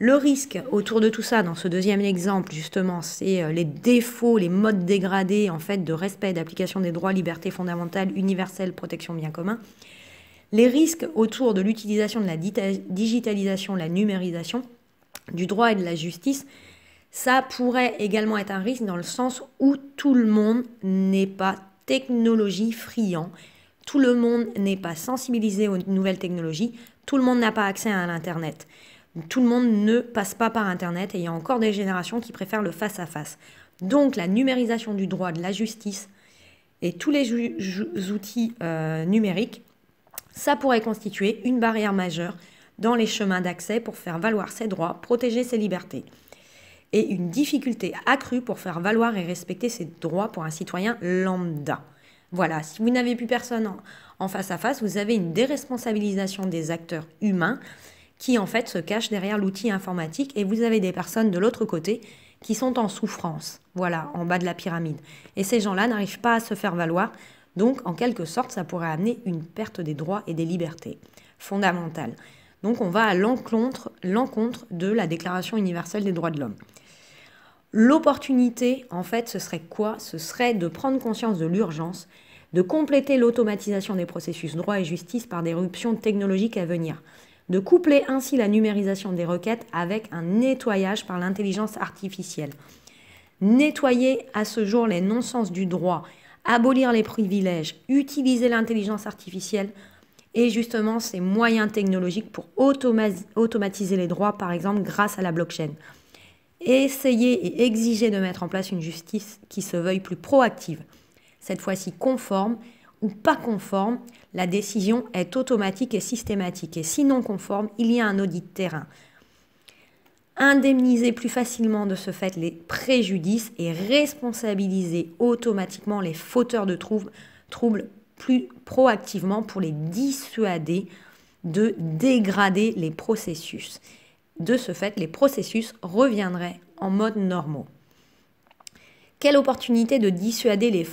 le risque autour de tout ça, dans ce deuxième exemple justement, c'est euh, les défauts, les modes dégradés en fait de respect d'application des droits, libertés fondamentales, universelles, protection bien commun les risques autour de l'utilisation de la digitalisation, la numérisation, du droit et de la justice, ça pourrait également être un risque dans le sens où tout le monde n'est pas technologie friand, tout le monde n'est pas sensibilisé aux nouvelles technologies, tout le monde n'a pas accès à l'Internet. Tout le monde ne passe pas par Internet et il y a encore des générations qui préfèrent le face-à-face. Donc la numérisation du droit, de la justice et tous les outils euh, numériques ça pourrait constituer une barrière majeure dans les chemins d'accès pour faire valoir ses droits, protéger ses libertés, et une difficulté accrue pour faire valoir et respecter ses droits pour un citoyen lambda. Voilà, si vous n'avez plus personne en face à face, vous avez une déresponsabilisation des acteurs humains qui en fait se cachent derrière l'outil informatique et vous avez des personnes de l'autre côté qui sont en souffrance, voilà, en bas de la pyramide. Et ces gens-là n'arrivent pas à se faire valoir, donc, en quelque sorte, ça pourrait amener une perte des droits et des libertés fondamentales. Donc, on va à l'encontre de la Déclaration universelle des droits de l'homme. L'opportunité, en fait, ce serait quoi Ce serait de prendre conscience de l'urgence, de compléter l'automatisation des processus droit et justice par des ruptions technologiques à venir, de coupler ainsi la numérisation des requêtes avec un nettoyage par l'intelligence artificielle. Nettoyer à ce jour les non-sens du droit abolir les privilèges, utiliser l'intelligence artificielle et justement ces moyens technologiques pour automatiser les droits, par exemple grâce à la blockchain. Essayer et exiger de mettre en place une justice qui se veuille plus proactive, cette fois-ci conforme ou pas conforme, la décision est automatique et systématique. Et si non conforme, il y a un audit de terrain indemniser plus facilement de ce fait les préjudices et responsabiliser automatiquement les fauteurs de troubles, plus proactivement pour les dissuader de dégrader les processus. De ce fait, les processus reviendraient en mode normaux. Quelle opportunité de dissuader les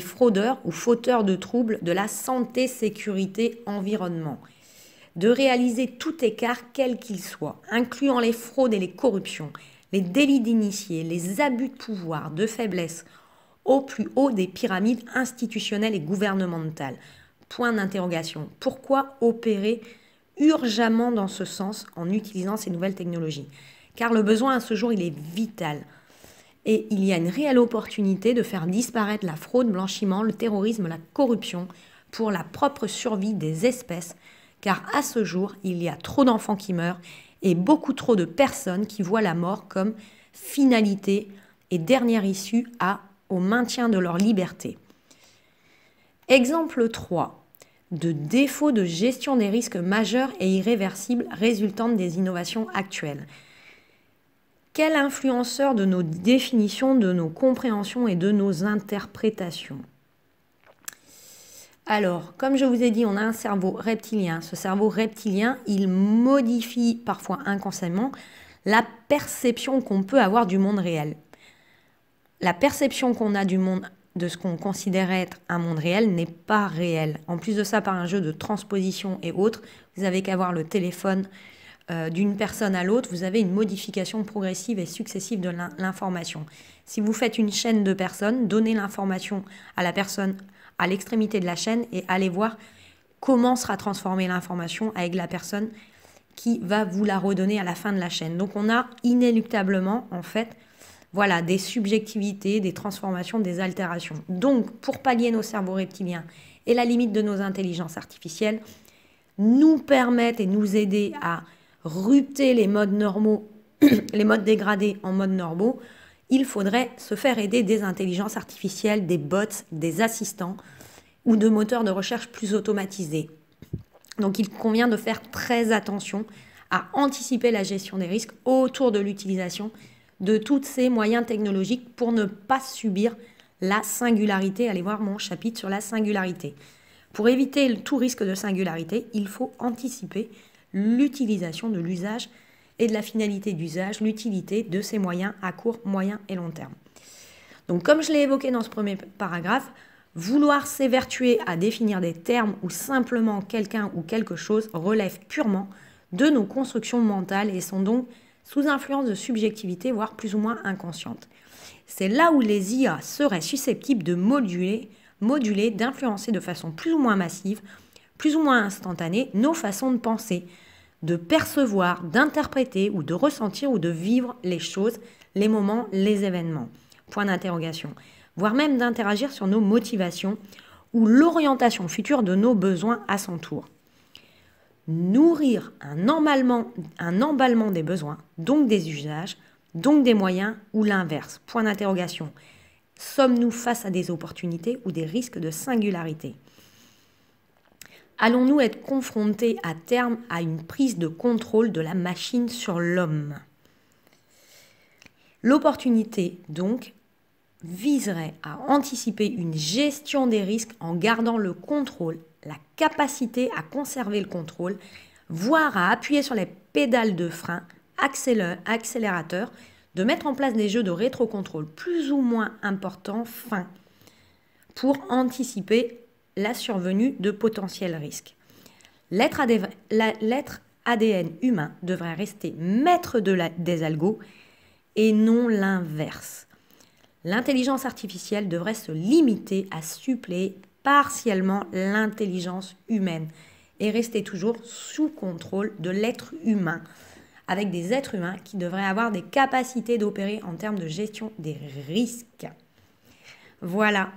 fraudeurs ou fauteurs de troubles de la santé, sécurité, environnement de réaliser tout écart quel qu'il soit, incluant les fraudes et les corruptions, les délits d'initiés, les abus de pouvoir, de faiblesse, au plus haut des pyramides institutionnelles et gouvernementales. Point d'interrogation. Pourquoi opérer urgemment dans ce sens en utilisant ces nouvelles technologies Car le besoin à ce jour, il est vital. Et il y a une réelle opportunité de faire disparaître la fraude, le blanchiment, le terrorisme, la corruption pour la propre survie des espèces car à ce jour, il y a trop d'enfants qui meurent et beaucoup trop de personnes qui voient la mort comme finalité et dernière issue à, au maintien de leur liberté. Exemple 3 de défaut de gestion des risques majeurs et irréversibles résultant des innovations actuelles. Quel influenceur de nos définitions, de nos compréhensions et de nos interprétations alors, comme je vous ai dit, on a un cerveau reptilien. Ce cerveau reptilien, il modifie parfois inconsciemment la perception qu'on peut avoir du monde réel. La perception qu'on a du monde de ce qu'on considère être un monde réel n'est pas réel. En plus de ça, par un jeu de transposition et autres, vous avez qu'à voir le téléphone euh, d'une personne à l'autre, vous avez une modification progressive et successive de l'information. Si vous faites une chaîne de personnes, donnez l'information à la personne à l'extrémité de la chaîne et aller voir comment sera transformée l'information avec la personne qui va vous la redonner à la fin de la chaîne. Donc on a inéluctablement en fait voilà des subjectivités, des transformations, des altérations. Donc pour pallier nos cerveaux reptiliens et la limite de nos intelligences artificielles, nous permettent et nous aider à rupter les modes normaux, les modes dégradés en modes normaux, il faudrait se faire aider des intelligences artificielles, des bots, des assistants ou de moteurs de recherche plus automatisés. Donc il convient de faire très attention à anticiper la gestion des risques autour de l'utilisation de tous ces moyens technologiques pour ne pas subir la singularité. Allez voir mon chapitre sur la singularité. Pour éviter tout risque de singularité, il faut anticiper l'utilisation de l'usage et de la finalité d'usage, l'utilité de ces moyens à court, moyen et long terme. Donc comme je l'ai évoqué dans ce premier paragraphe, vouloir s'évertuer à définir des termes ou simplement quelqu'un ou quelque chose relève purement de nos constructions mentales et sont donc sous influence de subjectivité, voire plus ou moins inconsciente. C'est là où les IA seraient susceptibles de moduler, moduler d'influencer de façon plus ou moins massive, plus ou moins instantanée, nos façons de penser, de percevoir, d'interpréter ou de ressentir ou de vivre les choses, les moments, les événements. Point d'interrogation. Voire même d'interagir sur nos motivations ou l'orientation future de nos besoins à son tour. Nourrir un emballement, un emballement des besoins, donc des usages, donc des moyens ou l'inverse. Point d'interrogation. Sommes-nous face à des opportunités ou des risques de singularité allons-nous être confrontés à terme à une prise de contrôle de la machine sur l'homme L'opportunité, donc, viserait à anticiper une gestion des risques en gardant le contrôle, la capacité à conserver le contrôle, voire à appuyer sur les pédales de frein, accélérateur, de mettre en place des jeux de rétro-contrôle plus ou moins importants, fin pour anticiper la survenue de potentiels risques. L'être ADN, humain devrait rester maître de des algos et non l'inverse. L'intelligence artificielle devrait se limiter à suppléer partiellement l'intelligence humaine et rester toujours sous contrôle de l'être humain, avec des êtres humains qui devraient avoir des capacités d'opérer en termes de gestion des risques. Voilà,